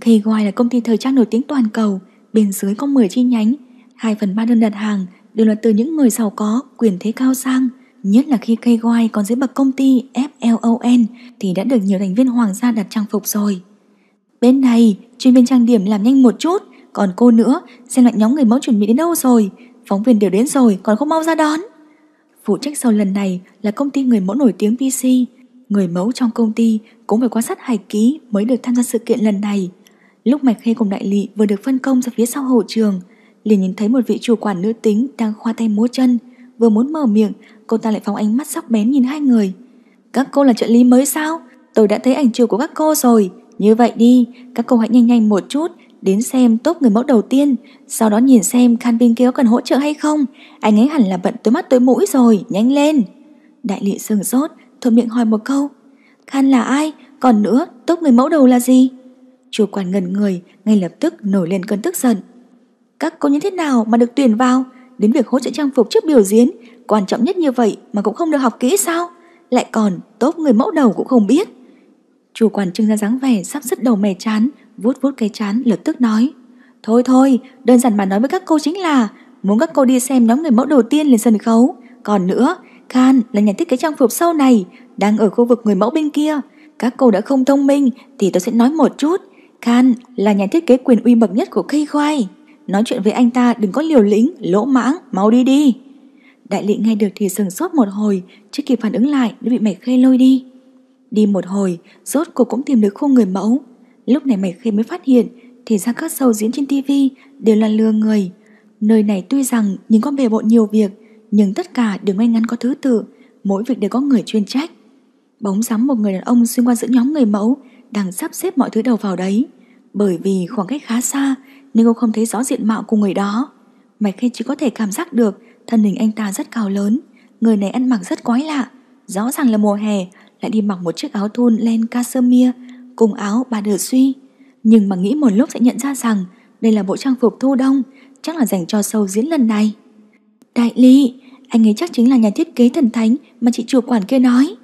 Khê Ngoài là công ty thời trang nổi tiếng toàn cầu, bên dưới có 10 chi nhánh. 2 phần 3 đơn đặt hàng đều là từ những người giàu có, quyền thế cao sang. Nhất là khi Khê Ngoài còn dưới bậc công ty FLON thì đã được nhiều thành viên hoàng gia đặt trang phục rồi. Bên này, chuyên viên trang điểm làm nhanh một chút. Còn cô nữa, xem lại nhóm người mẫu chuẩn bị đến đâu rồi, phóng viên đều đến rồi còn không mau ra đón. Phụ trách sau lần này là công ty người mẫu nổi tiếng PC. Người mẫu trong công ty cũng phải quan sát hài ký mới được tham gia sự kiện lần này. Lúc Mạch Khê cùng đại lị vừa được phân công ra phía sau hậu trường, liền nhìn thấy một vị chủ quản nữ tính đang khoa tay múa chân. Vừa muốn mở miệng, cô ta lại phóng ánh mắt sắc bén nhìn hai người. Các cô là trợ lý mới sao? Tôi đã thấy ảnh chụp của các cô rồi. Như vậy đi, các cô hãy nhanh nhanh một chút, đến xem tốt người mẫu đầu tiên, sau đó nhìn xem Khan Canvin kia có cần hỗ trợ hay không. Anh ấy hẳn là bận tới mắt tới mũi rồi, nhanh lên. Đại lị sừng sốt, thuận miệng hỏi một câu. Khan là ai? Còn nữa, tốt người mẫu đầu là gì? Chủ quản ngẩn người, ngay lập tức nổi lên cơn tức giận. Các cô như thế nào mà được tuyển vào? Đến việc hỗ trợ trang phục trước biểu diễn, quan trọng nhất như vậy mà cũng không được học kỹ sao? Lại còn tốt người mẫu đầu cũng không biết. Chủ quản trưng ra dáng vẻ sắp sứt đầu mè chán, vuốt vuốt cái chán lập tức nói Thôi thôi, đơn giản mà nói với các cô chính là muốn các cô đi xem nhóm người mẫu đầu tiên lên sân khấu. Còn nữa, Khan là nhà thiết kế trang phục sau này, đang ở khu vực người mẫu bên kia. Các cô đã không thông minh thì tôi sẽ nói một chút. Khan là nhà thiết kế quyền uy bậc nhất của cây khoai. Nói chuyện với anh ta đừng có liều lĩnh, lỗ mãng, mau đi đi. Đại lị nghe được thì sừng sốt một hồi, chưa kịp phản ứng lại đã bị mẹ khê lôi đi. Đi một hồi, rốt cô cũng tìm được khu người mẫu, Lúc này mày khi mới phát hiện thì ra các show diễn trên TV đều là lừa người. Nơi này tuy rằng những con bề bộn nhiều việc, nhưng tất cả đều ngay ngắn có thứ tự, mỗi việc đều có người chuyên trách. Bóng dáng một người đàn ông xuyên qua giữa nhóm người mẫu đang sắp xếp mọi thứ đầu vào đấy. Bởi vì khoảng cách khá xa nên cô không thấy rõ diện mạo của người đó. Mày khi chỉ có thể cảm giác được thân hình anh ta rất cao lớn, người này ăn mặc rất quái lạ. Rõ ràng là mùa hè lại đi mặc một chiếc áo thun len cashmere cung áo bà đờ suy. Nhưng mà nghĩ một lúc sẽ nhận ra rằng đây là bộ trang phục thu đông, chắc là dành cho sâu diễn lần này. Đại lý, anh ấy chắc chính là nhà thiết kế thần thánh mà chị chủ quản kia nói.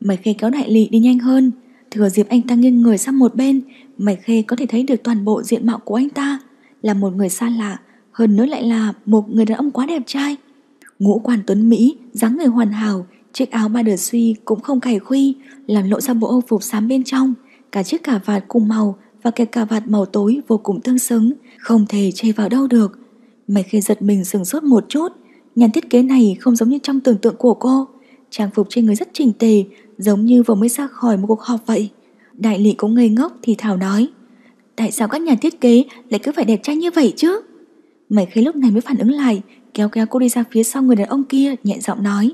Mày khê kéo đại lý đi nhanh hơn, thừa dịp anh ta nghiêng người sang một bên, mày khê có thể thấy được toàn bộ diện mạo của anh ta, là một người xa lạ, hơn nữa lại là một người đàn ông quá đẹp trai. Ngũ quan tuấn Mỹ, dáng người hoàn hảo, chiếc áo ba đờ suy cũng không cày khuy, làm lộ ra bộ ô phục xám bên trong, Cả chiếc cà vạt cùng màu và cái cà vạt màu tối vô cùng tương xứng, không thể chê vào đâu được. mày khi giật mình sừng sốt một chút, nhà thiết kế này không giống như trong tưởng tượng của cô. Trang phục trên người rất chỉnh tề, giống như vừa mới ra khỏi một cuộc họp vậy. Đại lý cũng ngây ngốc thì Thảo nói, tại sao các nhà thiết kế lại cứ phải đẹp trai như vậy chứ? mày khi lúc này mới phản ứng lại, kéo kéo cô đi ra phía sau người đàn ông kia nhẹ giọng nói,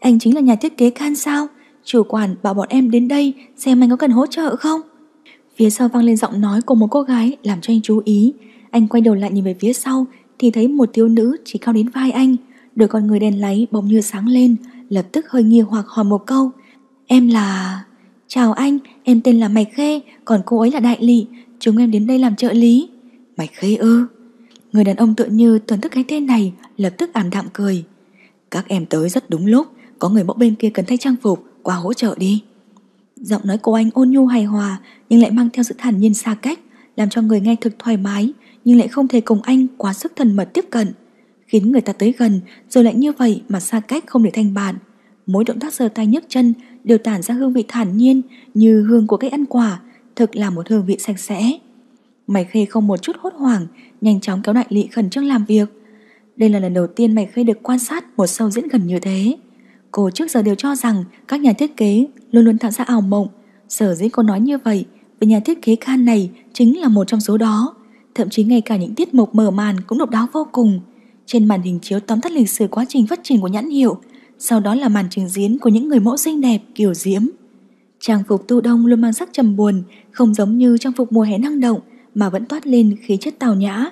anh chính là nhà thiết kế Khan sao? Chủ quản bảo bọn em đến đây xem anh có cần hỗ trợ không. Phía sau vang lên giọng nói của một cô gái làm cho anh chú ý. Anh quay đầu lại nhìn về phía sau thì thấy một thiếu nữ chỉ cao đến vai anh. Đôi con người đèn láy bỗng như sáng lên, lập tức hơi nghi hoặc hỏi một câu. Em là... Chào anh, em tên là Mạch Khê, còn cô ấy là đại lị, chúng em đến đây làm trợ lý. Mạch Khê ư? Người đàn ông tựa như thưởng thức cái tên này, lập tức ảm đạm cười. Các em tới rất đúng lúc, có người mẫu bên kia cần thay trang phục, qua hỗ trợ đi. Giọng nói của anh ôn nhu hài hòa nhưng lại mang theo sự thản nhiên xa cách, làm cho người nghe thực thoải mái nhưng lại không thể cùng anh quá sức thần mật tiếp cận, khiến người ta tới gần rồi lại như vậy mà xa cách không để thành bạn. Mỗi động tác giơ tay nhấc chân đều tản ra hương vị thản nhiên như hương của cây ăn quả, thực là một hương vị sạch sẽ. Mày Khê không một chút hốt hoảng, nhanh chóng kéo đại lị khẩn trương làm việc. Đây là lần đầu tiên Mày Khê được quan sát một sâu diễn gần như thế. Cô trước giờ đều cho rằng các nhà thiết kế luôn luôn tạo ra ảo mộng. Sở dĩ cô nói như vậy vì nhà thiết kế Khan này chính là một trong số đó. Thậm chí ngay cả những tiết mục mở màn cũng độc đáo vô cùng. Trên màn hình chiếu tóm tắt lịch sử quá trình phát triển của nhãn hiệu, sau đó là màn trình diễn của những người mẫu xinh đẹp kiểu diễm. Trang phục tu đông luôn mang sắc trầm buồn, không giống như trang phục mùa hè năng động mà vẫn toát lên khí chất tào nhã.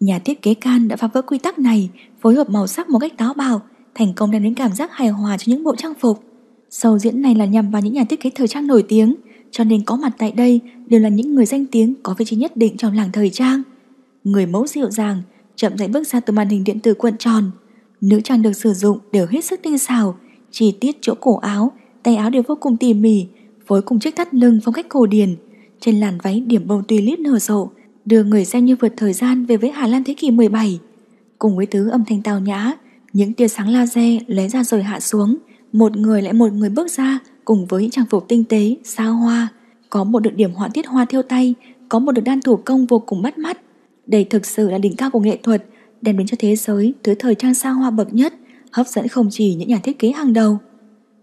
Nhà thiết kế Can đã phá vỡ quy tắc này, phối hợp màu sắc một cách táo bạo, thành công đem đến cảm giác hài hòa cho những bộ trang phục. Sầu diễn này là nhằm vào những nhà thiết kế thời trang nổi tiếng, cho nên có mặt tại đây đều là những người danh tiếng có vị trí nhất định trong làng thời trang. Người mẫu dịu dàng, chậm rãi bước ra từ màn hình điện tử cuộn tròn. Nữ trang được sử dụng đều hết sức tinh xảo, chi tiết chỗ cổ áo, tay áo đều vô cùng tỉ mỉ, phối cùng chiếc thắt lưng phong cách cổ điển. Trên làn váy điểm bông tulip nở rộ, đưa người xem như vượt thời gian về với Hà Lan thế kỷ 17. Cùng với thứ âm thanh tào nhã, những tia sáng laser lóe ra rồi hạ xuống, một người lại một người bước ra cùng với những trang phục tinh tế, xa hoa. Có một được điểm họa tiết hoa thiêu tay, có một được đan thủ công vô cùng bắt mắt. Đây thực sự là đỉnh cao của nghệ thuật, đem đến cho thế giới thứ thời trang xa hoa bậc nhất, hấp dẫn không chỉ những nhà thiết kế hàng đầu.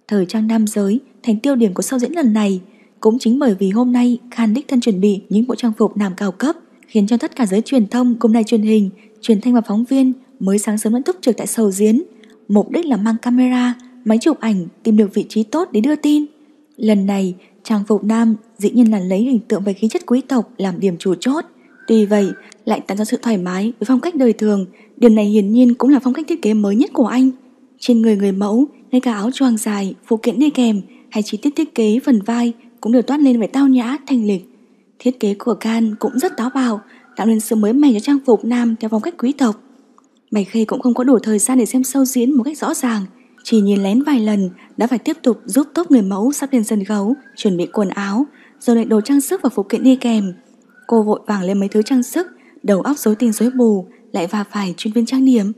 Thời trang nam giới thành tiêu điểm của sau diễn lần này cũng chính bởi vì hôm nay Khan đích thân chuẩn bị những bộ trang phục nam cao cấp khiến cho tất cả giới truyền thông cùng đài truyền hình, truyền thanh và phóng viên mới sáng sớm đã túc trực tại sầu diễn, mục đích là mang camera, máy chụp ảnh tìm được vị trí tốt để đưa tin. Lần này, trang phục nam dĩ nhiên là lấy hình tượng về khí chất quý tộc làm điểm chủ chốt. Tuy vậy, lại tạo ra sự thoải mái với phong cách đời thường, điểm này hiển nhiên cũng là phong cách thiết kế mới nhất của anh. Trên người người mẫu, ngay cả áo choàng dài, phụ kiện đi kèm hay chi tiết thiết kế phần vai cũng đều toát lên vẻ tao nhã, thanh lịch. Thiết kế của Can cũng rất táo bạo, tạo nên sự mới mẻ cho trang phục nam theo phong cách quý tộc. Bạch Khê cũng không có đủ thời gian để xem sâu diễn một cách rõ ràng, chỉ nhìn lén vài lần đã phải tiếp tục giúp tốt người mẫu sắp lên sân khấu, chuẩn bị quần áo, rồi lại đồ trang sức và phụ kiện đi kèm. Cô vội vàng lên mấy thứ trang sức, đầu óc rối tinh rối bù, lại va phải chuyên viên trang điểm.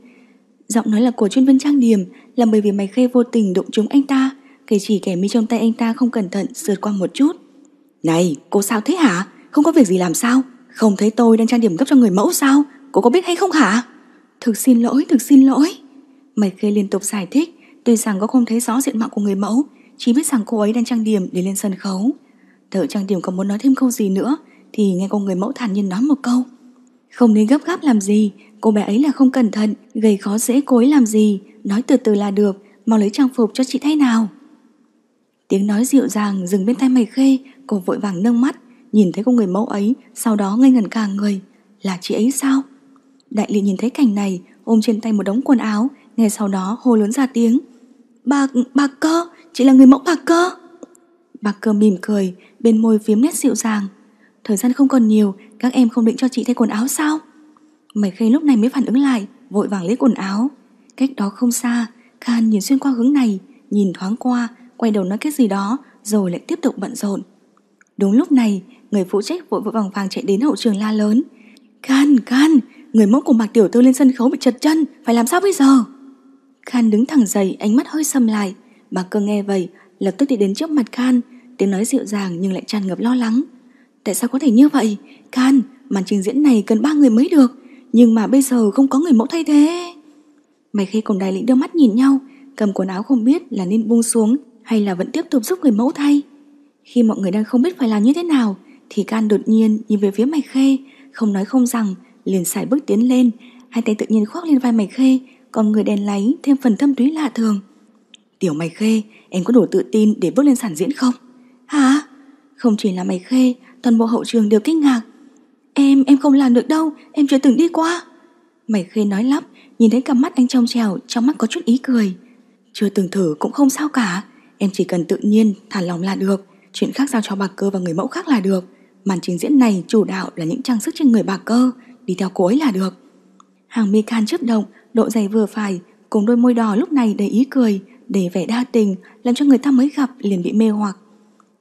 Giọng nói là của chuyên viên trang điểm là bởi vì Bạch Khê vô tình đụng trúng anh ta, kể chỉ kẻ mi trong tay anh ta không cẩn thận sượt qua một chút. Này, cô sao thế hả? Không có việc gì làm sao? Không thấy tôi đang trang điểm gấp cho người mẫu sao? Cô có biết hay không hả? Thực xin lỗi, thực xin lỗi. Mày khê liên tục giải thích, tuy rằng có không thấy rõ diện mạo của người mẫu, chỉ biết rằng cô ấy đang trang điểm để lên sân khấu. Tự trang điểm còn muốn nói thêm câu gì nữa, thì nghe con người mẫu thản nhiên nói một câu. Không nên gấp gáp làm gì, cô bé ấy là không cẩn thận, gây khó dễ cối làm gì, nói từ từ là được, mau lấy trang phục cho chị thay nào. Tiếng nói dịu dàng dừng bên tay mày khê, cô vội vàng nâng mắt, nhìn thấy con người mẫu ấy, sau đó ngây ngẩn cả người. Là chị ấy sao? Đại Ly nhìn thấy cảnh này, ôm trên tay một đống quần áo, ngay sau đó hô lớn ra tiếng. Bạc, bạc cơ, chị là người mẫu bạc cơ. Bạc cơ mỉm cười, bên môi phiếm nét dịu dàng. Thời gian không còn nhiều, các em không định cho chị thay quần áo sao? Mày khê lúc này mới phản ứng lại, vội vàng lấy quần áo. Cách đó không xa, Khan nhìn xuyên qua hướng này, nhìn thoáng qua, quay đầu nói cái gì đó, rồi lại tiếp tục bận rộn. Đúng lúc này, người phụ trách vội vội vàng vàng chạy đến hậu trường la lớn. Khan, Khan, Người mẫu cùng Mạc Tiểu Thư lên sân khấu bị trật chân, phải làm sao bây giờ? Khan đứng thẳng dậy, ánh mắt hơi sầm lại. Bà cơ nghe vậy, lập tức đi đến trước mặt Khan, tiếng nói dịu dàng nhưng lại tràn ngập lo lắng. Tại sao có thể như vậy? Khan, màn trình diễn này cần ba người mới được, nhưng mà bây giờ không có người mẫu thay thế. Mày khi cùng đại lĩnh đưa mắt nhìn nhau, cầm quần áo không biết là nên buông xuống hay là vẫn tiếp tục giúp người mẫu thay. Khi mọi người đang không biết phải làm như thế nào, thì Can đột nhiên nhìn về phía Mạch Khê, không nói không rằng liền xài bước tiến lên, hai tay tự nhiên khoác lên vai mày khê, còn người đèn láy thêm phần thâm túy lạ thường. Tiểu mày khê, em có đủ tự tin để bước lên sản diễn không? Hả? Không chỉ là mày khê, toàn bộ hậu trường đều kinh ngạc. Em, em không làm được đâu, em chưa từng đi qua. Mày khê nói lắp, nhìn thấy cặp mắt anh trong trèo, trong mắt có chút ý cười. Chưa từng thử cũng không sao cả, em chỉ cần tự nhiên, thả lòng là được. Chuyện khác giao cho bà cơ và người mẫu khác là được. Màn trình diễn này chủ đạo là những trang sức trên người bà cơ, đi theo cô ấy là được. Hàng mi can chấp động, độ dày vừa phải, cùng đôi môi đỏ lúc này đầy ý cười, để vẻ đa tình, làm cho người ta mới gặp liền bị mê hoặc.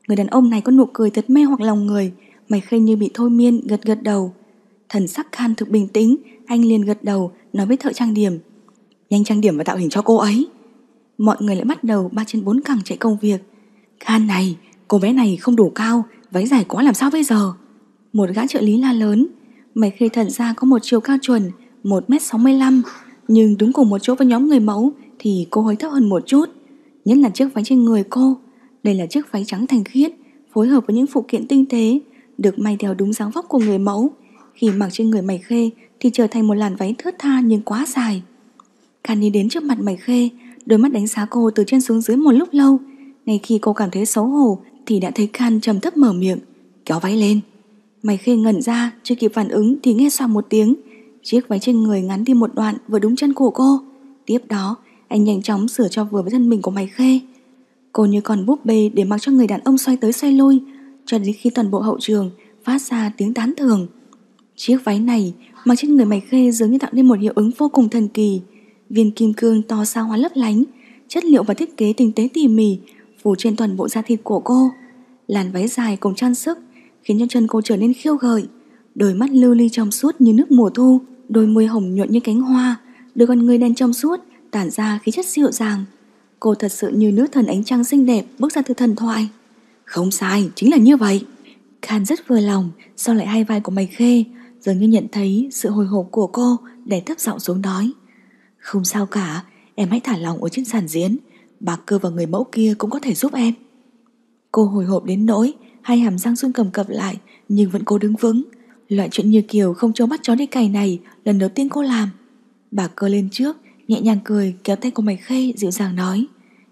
Người đàn ông này có nụ cười thật mê hoặc lòng người, mày khê như bị thôi miên gật gật đầu. Thần sắc khan thực bình tĩnh, anh liền gật đầu nói với thợ trang điểm. Nhanh trang điểm và tạo hình cho cô ấy. Mọi người lại bắt đầu ba trên bốn cẳng chạy công việc. Khan này, cô bé này không đủ cao, váy dài quá làm sao bây giờ? Một gã trợ lý la lớn, Mấy khi thần ra có một chiều cao chuẩn 1m65 Nhưng đứng cùng một chỗ với nhóm người mẫu Thì cô hơi thấp hơn một chút Nhất là chiếc váy trên người cô Đây là chiếc váy trắng thành khiết Phối hợp với những phụ kiện tinh tế Được may theo đúng dáng vóc của người mẫu Khi mặc trên người mày khê Thì trở thành một làn váy thướt tha nhưng quá dài Cani đến trước mặt mày khê Đôi mắt đánh giá cô từ trên xuống dưới một lúc lâu Ngay khi cô cảm thấy xấu hổ Thì đã thấy Can trầm thấp mở miệng Kéo váy lên Mày khê ngẩn ra, chưa kịp phản ứng thì nghe xong một tiếng. Chiếc váy trên người ngắn đi một đoạn vừa đúng chân của cô. Tiếp đó, anh nhanh chóng sửa cho vừa với thân mình của mày khê. Cô như còn búp bê để mặc cho người đàn ông xoay tới xoay lui, cho đến khi toàn bộ hậu trường phát ra tiếng tán thưởng. Chiếc váy này mặc trên người mày khê dường như tạo nên một hiệu ứng vô cùng thần kỳ. Viên kim cương to sao hóa lấp lánh, chất liệu và thiết kế tinh tế tỉ mỉ phủ trên toàn bộ da thịt của cô. Làn váy dài cùng trang sức khiến cho chân cô trở nên khiêu gợi. Đôi mắt lưu ly trong suốt như nước mùa thu, đôi môi hồng nhuận như cánh hoa, đôi con người đen trong suốt, tản ra khí chất dịu dàng. Cô thật sự như nữ thần ánh trăng xinh đẹp bước ra từ thần thoại. Không sai, chính là như vậy. Khan rất vừa lòng, sau lại hai vai của mày khê, dường như nhận thấy sự hồi hộp của cô để thấp giọng xuống nói. Không sao cả, em hãy thả lòng ở trên sàn diễn, bà cơ và người mẫu kia cũng có thể giúp em. Cô hồi hộp đến nỗi hai hàm răng xương cầm cập lại nhưng vẫn cố đứng vững. Loại chuyện như kiểu không cho mắt chó đi cày này lần đầu tiên cô làm. Bà cơ lên trước, nhẹ nhàng cười kéo tay của Mày Khê dịu dàng nói.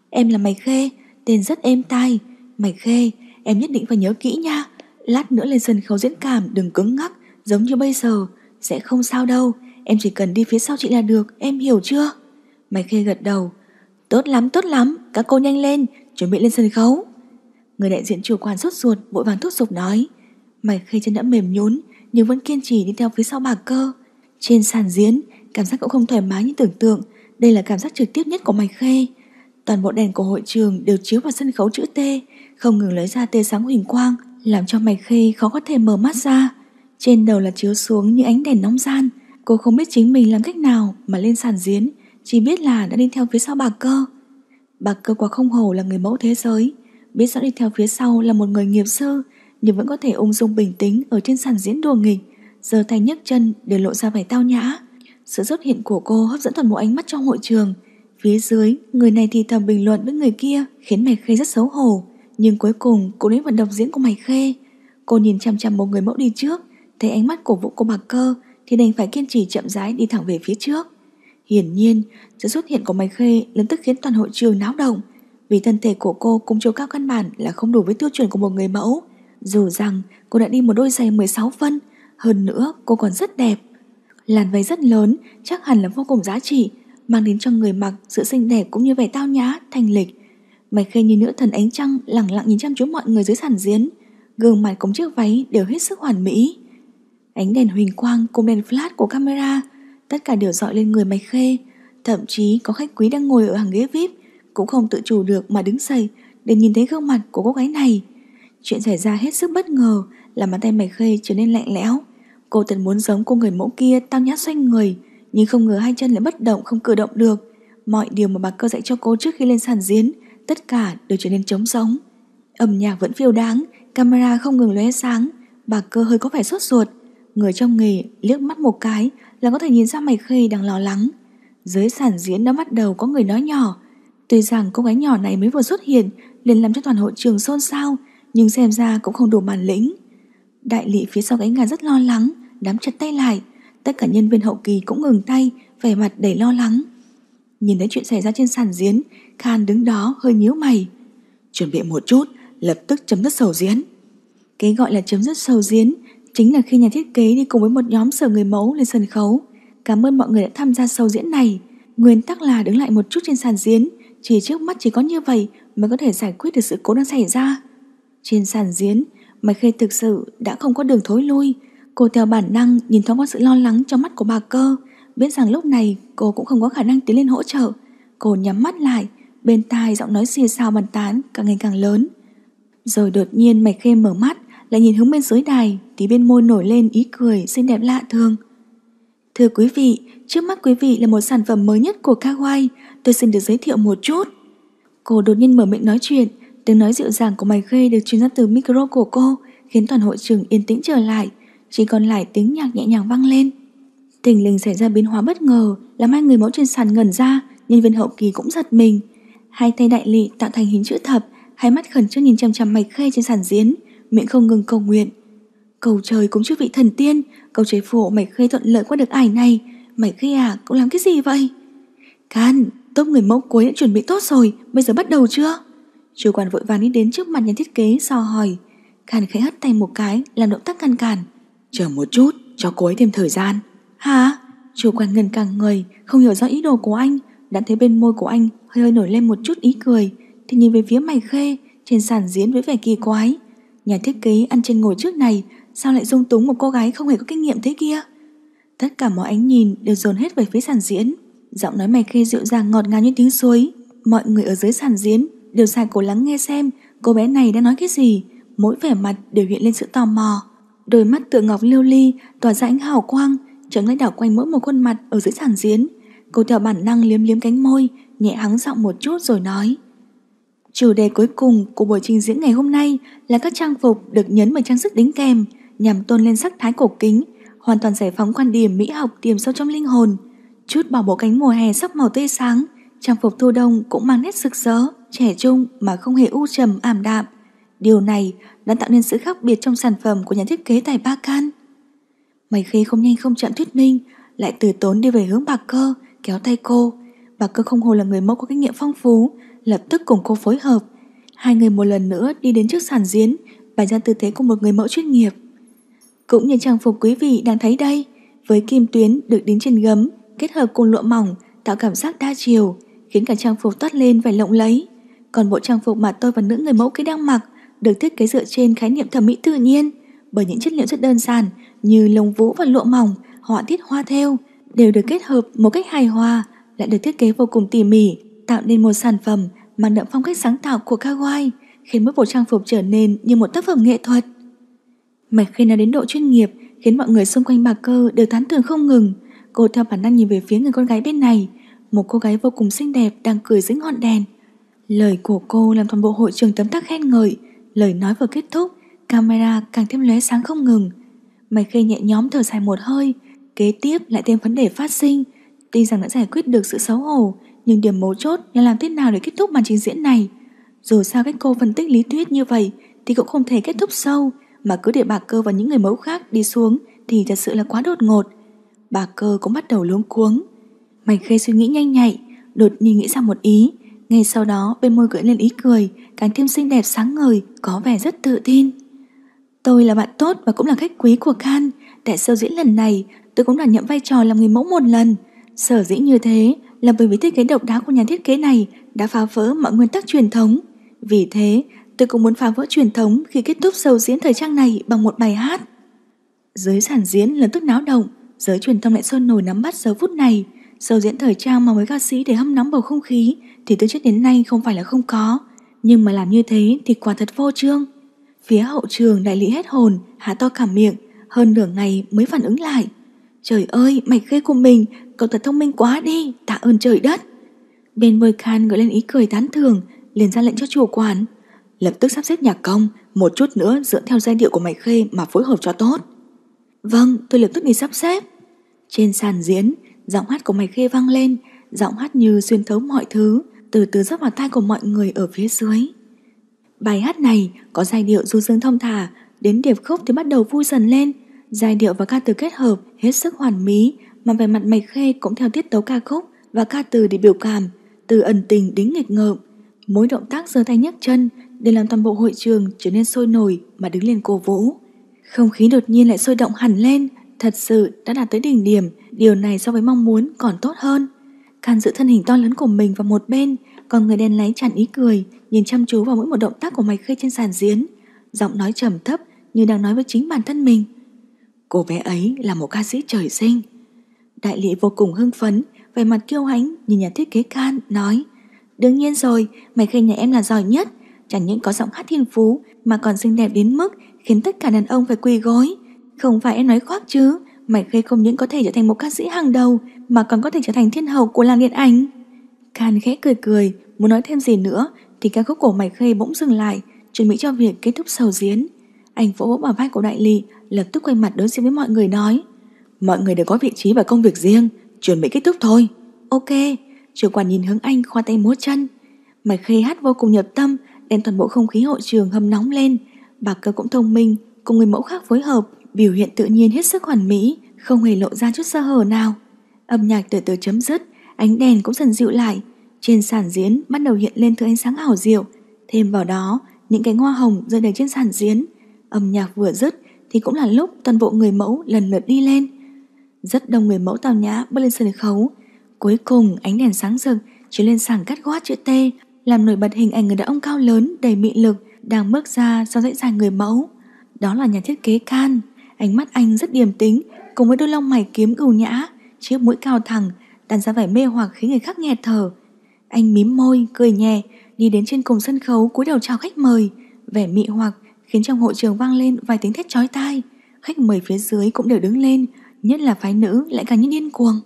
Em là Mày Khê, tên rất êm tai. Mày Khê, em nhất định phải nhớ kỹ nha. Lát nữa lên sân khấu diễn cảm đừng cứng ngắc giống như bây giờ. Sẽ không sao đâu, em chỉ cần đi phía sau chị là được, em hiểu chưa? Mày Khê gật đầu. Tốt lắm, tốt lắm, các cô nhanh lên, chuẩn bị lên sân khấu. Người đại diện chủ quản sốt ruột vội vàng thúc giục nói Mày khê chân đã mềm nhún Nhưng vẫn kiên trì đi theo phía sau bà cơ Trên sàn diễn Cảm giác cũng không thoải mái như tưởng tượng Đây là cảm giác trực tiếp nhất của mày khê Toàn bộ đèn của hội trường đều chiếu vào sân khấu chữ T Không ngừng lấy ra tia sáng huỳnh quang Làm cho mày khê khó có thể mở mắt ra Trên đầu là chiếu xuống như ánh đèn nóng gian Cô không biết chính mình làm cách nào Mà lên sàn diễn Chỉ biết là đã đi theo phía sau bà cơ Bà cơ quá không hổ là người mẫu thế giới Biết rõ đi theo phía sau là một người nghiệp sư Nhưng vẫn có thể ung dung bình tĩnh Ở trên sàn diễn đùa nghịch Giờ thay nhấc chân để lộ ra vẻ tao nhã Sự xuất hiện của cô hấp dẫn toàn bộ ánh mắt trong hội trường Phía dưới Người này thì thầm bình luận với người kia Khiến mày khê rất xấu hổ Nhưng cuối cùng cô đến vận động diễn của mày khê Cô nhìn chăm chăm một người mẫu đi trước Thấy ánh mắt cổ vũ của bà cơ Thì đành phải kiên trì chậm rãi đi thẳng về phía trước Hiển nhiên, sự xuất hiện của mày Khê lập tức khiến toàn hội trường náo động, vì thân thể của cô cũng chiều cao căn bản là không đủ với tiêu chuẩn của một người mẫu. Dù rằng cô đã đi một đôi giày 16 phân, hơn nữa cô còn rất đẹp. Làn váy rất lớn, chắc hẳn là vô cùng giá trị, mang đến cho người mặc sự xinh đẹp cũng như vẻ tao nhã, thành lịch. Mày khê như nữ thần ánh trăng lẳng lặng nhìn chăm chú mọi người dưới sàn diễn, gương mặt cùng chiếc váy đều hết sức hoàn mỹ. Ánh đèn huỳnh quang cùng đèn flash của camera, tất cả đều dọi lên người mày khê, thậm chí có khách quý đang ngồi ở hàng ghế VIP cũng không tự chủ được mà đứng dậy để nhìn thấy gương mặt của cô gái này. Chuyện xảy ra hết sức bất ngờ làm bàn tay mày Khê trở nên lạnh lẽo. Cô thật muốn giống cô người mẫu kia tao nhã xoay người, nhưng không ngờ hai chân lại bất động không cử động được. Mọi điều mà bà cơ dạy cho cô trước khi lên sàn diễn, tất cả đều trở nên trống rỗng. Âm nhạc vẫn phiêu đáng, camera không ngừng lóe sáng, bà cơ hơi có vẻ sốt ruột. Người trong nghề liếc mắt một cái là có thể nhìn ra mày Khê đang lo lắng. Dưới sàn diễn đã bắt đầu có người nói nhỏ, Tuy rằng cô gái nhỏ này mới vừa xuất hiện liền làm cho toàn hội trường xôn xao nhưng xem ra cũng không đủ bản lĩnh. Đại lý phía sau gáy gà rất lo lắng đám chặt tay lại tất cả nhân viên hậu kỳ cũng ngừng tay vẻ mặt đầy lo lắng. Nhìn thấy chuyện xảy ra trên sàn diễn Khan đứng đó hơi nhíu mày Chuẩn bị một chút Lập tức chấm dứt sầu diễn Cái gọi là chấm dứt sầu diễn Chính là khi nhà thiết kế đi cùng với một nhóm sở người mẫu lên sân khấu Cảm ơn mọi người đã tham gia sầu diễn này Nguyên tắc là đứng lại một chút trên sàn diễn chỉ trước mắt chỉ có như vậy mới có thể giải quyết được sự cố đang xảy ra. Trên sàn diễn mạch Khê thực sự đã không có đường thối lui. Cô theo bản năng nhìn thoáng qua sự lo lắng trong mắt của bà cơ, biết rằng lúc này cô cũng không có khả năng tiến lên hỗ trợ. Cô nhắm mắt lại, bên tai giọng nói xì xào bàn tán càng ngày càng lớn. Rồi đột nhiên mạch Khê mở mắt, lại nhìn hướng bên dưới đài, tí bên môi nổi lên ý cười xinh đẹp lạ thường. Thưa quý vị, trước mắt quý vị là một sản phẩm mới nhất của Kawaii, tôi xin được giới thiệu một chút. Cô đột nhiên mở miệng nói chuyện, tiếng nói dịu dàng của mày khê được truyền ra từ micro của cô, khiến toàn hội trường yên tĩnh trở lại, chỉ còn lại tiếng nhạc nhẹ nhàng vang lên. Tình lình xảy ra biến hóa bất ngờ, làm hai người mẫu trên sàn ngẩn ra, nhân viên hậu kỳ cũng giật mình. Hai tay đại lị tạo thành hình chữ thập, hai mắt khẩn trương nhìn chằm chằm mày khê trên sàn diễn, miệng không ngừng cầu nguyện. Cầu trời cũng chưa vị thần tiên Cầu chế phụ mày khê thuận lợi qua được ải này Mày khê à cũng làm cái gì vậy Can tốt người mẫu cuối đã chuẩn bị tốt rồi Bây giờ bắt đầu chưa Chủ quản vội vàng đi đến trước mặt nhà thiết kế dò hỏi Can khẽ hất tay một cái Làm động tác ngăn cản Chờ một chút cho cô ấy thêm thời gian Hả Chủ quản ngần càng người Không hiểu rõ ý đồ của anh Đã thấy bên môi của anh hơi hơi nổi lên một chút ý cười Thì nhìn về phía mày khê Trên sàn diễn với vẻ kỳ quái Nhà thiết kế ăn trên ngồi trước này Sao lại dung túng một cô gái không hề có kinh nghiệm thế kia Tất cả mọi ánh nhìn đều dồn hết về phía sàn diễn Giọng nói mày khê dịu dàng ngọt ngào như tiếng suối Mọi người ở dưới sàn diễn Đều xài cổ lắng nghe xem Cô bé này đã nói cái gì Mỗi vẻ mặt đều hiện lên sự tò mò Đôi mắt tựa ngọc liêu ly Tỏa ra ánh hào quang Trấn lấy đảo quanh mỗi một khuôn mặt ở dưới sàn diễn Cô theo bản năng liếm liếm cánh môi Nhẹ hắng giọng một chút rồi nói Chủ đề cuối cùng của buổi trình diễn ngày hôm nay là các trang phục được nhấn bởi trang sức đính kèm nhằm tôn lên sắc thái cổ kính, hoàn toàn giải phóng quan điểm mỹ học tiềm sâu trong linh hồn. Chút bỏ bộ cánh mùa hè sắc màu tươi sáng, trang phục thu đông cũng mang nét rực rỡ, trẻ trung mà không hề u trầm ảm đạm. Điều này đã tạo nên sự khác biệt trong sản phẩm của nhà thiết kế tài Ba Can. Mày khi không nhanh không chậm thuyết minh, lại từ tốn đi về hướng bà cơ, kéo tay cô. Bà cơ không hồ là người mẫu có kinh nghiệm phong phú, lập tức cùng cô phối hợp. Hai người một lần nữa đi đến trước sàn diễn, bày ra tư thế của một người mẫu chuyên nghiệp. Cũng như trang phục quý vị đang thấy đây, với kim tuyến được đính trên gấm, kết hợp cùng lụa mỏng tạo cảm giác đa chiều, khiến cả trang phục toát lên vẻ lộng lẫy. Còn bộ trang phục mà tôi và nữ người mẫu kia đang mặc được thiết kế dựa trên khái niệm thẩm mỹ tự nhiên bởi những chất liệu rất đơn giản như lông vũ và lụa mỏng, họa tiết hoa theo đều được kết hợp một cách hài hòa lại được thiết kế vô cùng tỉ mỉ tạo nên một sản phẩm mang đậm phong cách sáng tạo của Kawaii khiến mỗi bộ trang phục trở nên như một tác phẩm nghệ thuật. Mạch khi nó đến độ chuyên nghiệp khiến mọi người xung quanh bà cơ đều tán thưởng không ngừng. Cô theo bản năng nhìn về phía người con gái bên này, một cô gái vô cùng xinh đẹp đang cười dưới ngọn đèn. Lời của cô làm toàn bộ hội trường tấm tắc khen ngợi, lời nói vừa kết thúc, camera càng thêm lóe sáng không ngừng. Mạch khi nhẹ nhóm thở dài một hơi, kế tiếp lại thêm vấn đề phát sinh. Tuy rằng đã giải quyết được sự xấu hổ, nhưng điểm mấu chốt là làm thế nào để kết thúc màn trình diễn này. Dù sao cách cô phân tích lý thuyết như vậy thì cũng không thể kết thúc sâu, mà cứ để bà cơ và những người mẫu khác đi xuống thì thật sự là quá đột ngột. Bà cơ cũng bắt đầu luống cuống. Mảnh khê suy nghĩ nhanh nhạy, đột nhiên nghĩ ra một ý. Ngay sau đó bên môi gợi lên ý cười, càng thêm xinh đẹp sáng ngời, có vẻ rất tự tin. Tôi là bạn tốt và cũng là khách quý của Can. Tại sâu diễn lần này, tôi cũng đảm nhận vai trò làm người mẫu một lần. Sở dĩ như thế là bởi vì thiết kế độc đáo của nhà thiết kế này đã phá vỡ mọi nguyên tắc truyền thống. Vì thế, tôi cũng muốn phá vỡ truyền thống khi kết thúc sầu diễn thời trang này bằng một bài hát. Giới sản diễn lập tức náo động, giới truyền thông lại sôi nổi nắm bắt giờ phút này. Sầu diễn thời trang mà mấy ca sĩ để hâm nóng bầu không khí thì từ trước đến nay không phải là không có. Nhưng mà làm như thế thì quả thật vô trương. Phía hậu trường đại lý hết hồn, há to cả miệng, hơn nửa ngày mới phản ứng lại. Trời ơi, mày khê của mình, cậu thật thông minh quá đi, tạ ơn trời đất. Bên vơi khan gọi lên ý cười tán thưởng, liền ra lệnh cho chủ quản lập tức sắp xếp nhạc công, một chút nữa dựa theo giai điệu của mày khê mà phối hợp cho tốt. Vâng, tôi lập tức đi sắp xếp. Trên sàn diễn, giọng hát của mày khê vang lên, giọng hát như xuyên thấu mọi thứ, từ từ rót vào tai của mọi người ở phía dưới. Bài hát này có giai điệu du dương thông thả, đến điệp khúc thì bắt đầu vui dần lên, giai điệu và ca từ kết hợp hết sức hoàn mỹ, mà về mặt mày khê cũng theo tiết tấu ca khúc và ca từ để biểu cảm, từ ẩn tình đến nghịch ngợm. Mỗi động tác giơ tay nhấc chân để làm toàn bộ hội trường trở nên sôi nổi mà đứng lên cổ vũ. Không khí đột nhiên lại sôi động hẳn lên, thật sự đã đạt tới đỉnh điểm, điều này so với mong muốn còn tốt hơn. Can giữ thân hình to lớn của mình vào một bên, còn người đen lấy tràn ý cười, nhìn chăm chú vào mỗi một động tác của mày khơi trên sàn diễn Giọng nói trầm thấp như đang nói với chính bản thân mình. Cô bé ấy là một ca sĩ trời sinh. Đại lý vô cùng hưng phấn, về mặt kiêu hãnh nhìn nhà thiết kế Can nói Đương nhiên rồi, mày khơi nhà em là giỏi nhất, chẳng những có giọng hát thiên phú mà còn xinh đẹp đến mức khiến tất cả đàn ông phải quỳ gối. Không phải em nói khoác chứ, Mạch Khê không những có thể trở thành một ca sĩ hàng đầu mà còn có thể trở thành thiên hậu của làng điện ảnh. Can khẽ cười cười, muốn nói thêm gì nữa thì ca khúc của Mạch Khê bỗng dừng lại, chuẩn bị cho việc kết thúc sầu diễn. Anh vỗ vỗ vào vai của đại lý, lập tức quay mặt đối diện với mọi người nói. Mọi người đều có vị trí và công việc riêng, chuẩn bị kết thúc thôi. Ok, trưởng quản nhìn hướng anh khoa tay múa chân. Mạch Khê hát vô cùng nhập tâm, nên toàn bộ không khí hội trường hâm nóng lên. Bà cơ cũng thông minh, cùng người mẫu khác phối hợp, biểu hiện tự nhiên hết sức hoàn mỹ, không hề lộ ra chút sơ hở nào. Âm nhạc từ từ chấm dứt, ánh đèn cũng dần dịu lại. Trên sàn diễn bắt đầu hiện lên thứ ánh sáng ảo diệu. Thêm vào đó, những cái hoa hồng rơi đầy trên sàn diễn. Âm nhạc vừa dứt thì cũng là lúc toàn bộ người mẫu lần lượt đi lên. Rất đông người mẫu tào nhã bước lên sân khấu. Cuối cùng ánh đèn sáng rực chiếu lên sàn cắt gót chữ T làm nổi bật hình ảnh người đàn ông cao lớn đầy mị lực đang bước ra sau dãy dài người mẫu. Đó là nhà thiết kế Can, ánh mắt anh rất điềm tính cùng với đôi lông mày kiếm ưu nhã, chiếc mũi cao thẳng đàn ra vẻ mê hoặc khiến người khác nghẹt thở. Anh mím môi, cười nhẹ, đi đến trên cùng sân khấu cúi đầu chào khách mời, vẻ mị hoặc khiến trong hội trường vang lên vài tiếng thét chói tai. Khách mời phía dưới cũng đều đứng lên, nhất là phái nữ lại càng như điên cuồng.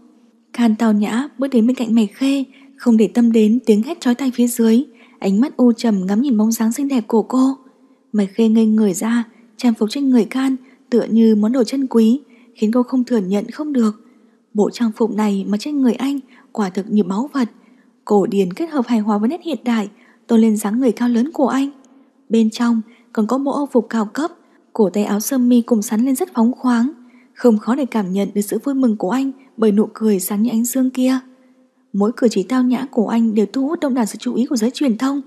Can tào nhã bước đến bên cạnh mày khê, không để tâm đến tiếng hét chói tay phía dưới, ánh mắt u trầm ngắm nhìn bóng dáng xinh đẹp của cô. Mày khê ngây người ra, trang phục trên người can tựa như món đồ chân quý, khiến cô không thừa nhận không được. Bộ trang phục này mà trên người anh quả thực như máu vật. Cổ điển kết hợp hài hòa với nét hiện đại, tôn lên dáng người cao lớn của anh. Bên trong còn có bộ âu phục cao cấp, cổ tay áo sơ mi cùng sắn lên rất phóng khoáng, không khó để cảm nhận được sự vui mừng của anh bởi nụ cười sáng như ánh dương kia mỗi cử chỉ tao nhã của anh đều thu hút đông đảo sự chú ý của giới truyền thông.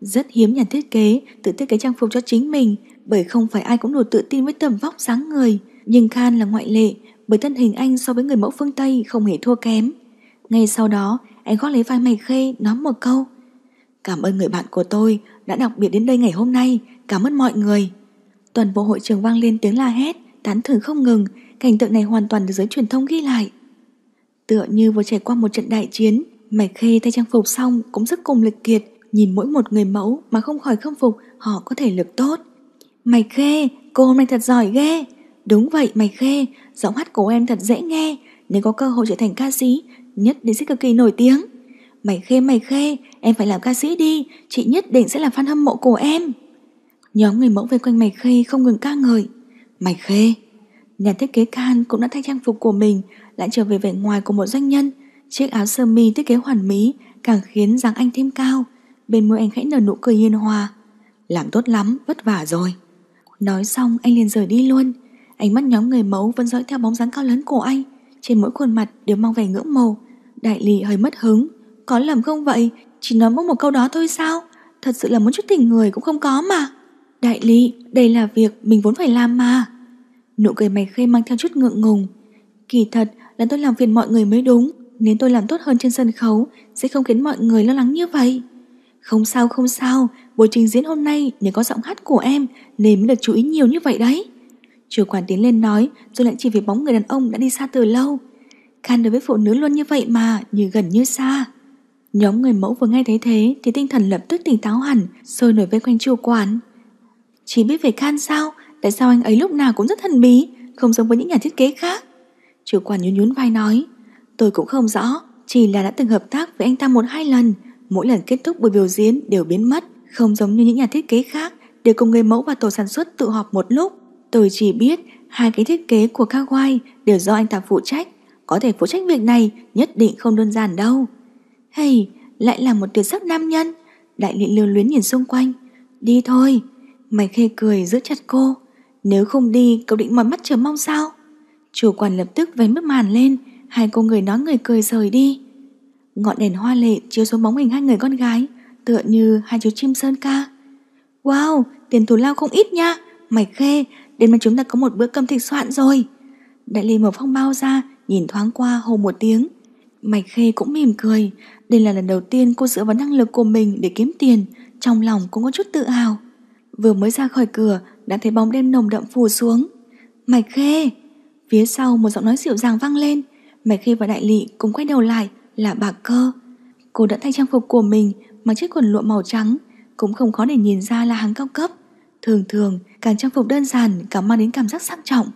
Rất hiếm nhà thiết kế tự thiết kế trang phục cho chính mình bởi không phải ai cũng đủ tự tin với tầm vóc dáng người. Nhưng Khan là ngoại lệ bởi thân hình anh so với người mẫu phương Tây không hề thua kém. Ngay sau đó, anh gót lấy vai mày khê nói một câu. Cảm ơn người bạn của tôi đã đặc biệt đến đây ngày hôm nay. Cảm ơn mọi người. Toàn bộ hội trường vang lên tiếng la hét, tán thưởng không ngừng. Cảnh tượng này hoàn toàn được giới truyền thông ghi lại. Tựa như vừa trải qua một trận đại chiến, Mạch Khê thay trang phục xong cũng rất cùng lực kiệt, nhìn mỗi một người mẫu mà không khỏi khâm phục họ có thể lực tốt. Mạch Khê, cô hôm nay thật giỏi ghê. Đúng vậy Mạch Khê, giọng hát của em thật dễ nghe, nếu có cơ hội trở thành ca sĩ, nhất định sẽ cực kỳ nổi tiếng. Mày khê mày khê, em phải làm ca sĩ đi, chị nhất định sẽ là fan hâm mộ của em. Nhóm người mẫu vây quanh mày khê không ngừng ca ngợi. Mày khê, nhà thiết kế Can cũng đã thay trang phục của mình lại trở về vẻ ngoài của một doanh nhân. Chiếc áo sơ mi thiết kế hoàn mỹ càng khiến dáng anh thêm cao. Bên môi anh khẽ nở nụ cười hiền hòa. Làm tốt lắm, vất vả rồi. Nói xong anh liền rời đi luôn. Ánh mắt nhóm người mẫu vẫn dõi theo bóng dáng cao lớn của anh. Trên mỗi khuôn mặt đều mang vẻ ngưỡng mộ. Đại lì hơi mất hứng. Có lầm không vậy? Chỉ nói mỗi một câu đó thôi sao? Thật sự là muốn chút tình người cũng không có mà. Đại lý, đây là việc mình vốn phải làm mà. Nụ cười mày khê mang theo chút ngượng ngùng. Kỳ thật, là tôi làm phiền mọi người mới đúng Nếu tôi làm tốt hơn trên sân khấu Sẽ không khiến mọi người lo lắng như vậy Không sao không sao Buổi trình diễn hôm nay nhờ có giọng hát của em Nên mới được chú ý nhiều như vậy đấy Chủ quản tiến lên nói Rồi lại chỉ về bóng người đàn ông đã đi xa từ lâu Khan đối với phụ nữ luôn như vậy mà Như gần như xa Nhóm người mẫu vừa nghe thấy thế Thì tinh thần lập tức tỉnh táo hẳn Sôi nổi vây quanh chủ quản Chỉ biết về Khan sao Tại sao anh ấy lúc nào cũng rất thần bí Không giống với những nhà thiết kế khác Chủ quản nhún nhún vai nói Tôi cũng không rõ Chỉ là đã từng hợp tác với anh ta một hai lần Mỗi lần kết thúc buổi biểu diễn đều biến mất Không giống như những nhà thiết kế khác Đều cùng người mẫu và tổ sản xuất tự họp một lúc Tôi chỉ biết hai cái thiết kế của Kawai Đều do anh ta phụ trách Có thể phụ trách việc này nhất định không đơn giản đâu Hey Lại là một tuyệt sắc nam nhân Đại lý lưu luyến nhìn xung quanh Đi thôi Mày khê cười giữ chặt cô Nếu không đi cậu định mỏi mắt chờ mong sao Chủ quản lập tức vén bức màn lên Hai cô người nói người cười rời đi Ngọn đèn hoa lệ chiếu xuống bóng hình hai người con gái Tựa như hai chú chim sơn ca Wow, tiền thù lao không ít nha Mày khê, đến mà chúng ta có một bữa cơm thịt soạn rồi Đại lý mở phong bao ra Nhìn thoáng qua hồ một tiếng mạch khê cũng mỉm cười Đây là lần đầu tiên cô dựa vào năng lực của mình để kiếm tiền Trong lòng cũng có chút tự hào Vừa mới ra khỏi cửa Đã thấy bóng đêm nồng đậm phủ xuống mạch khê Phía sau một giọng nói dịu dàng vang lên Mày khi và đại lị cũng quay đầu lại Là bà cơ Cô đã thay trang phục của mình Mặc chiếc quần lụa màu trắng Cũng không khó để nhìn ra là hàng cao cấp Thường thường càng trang phục đơn giản Càng mang đến cảm giác sang trọng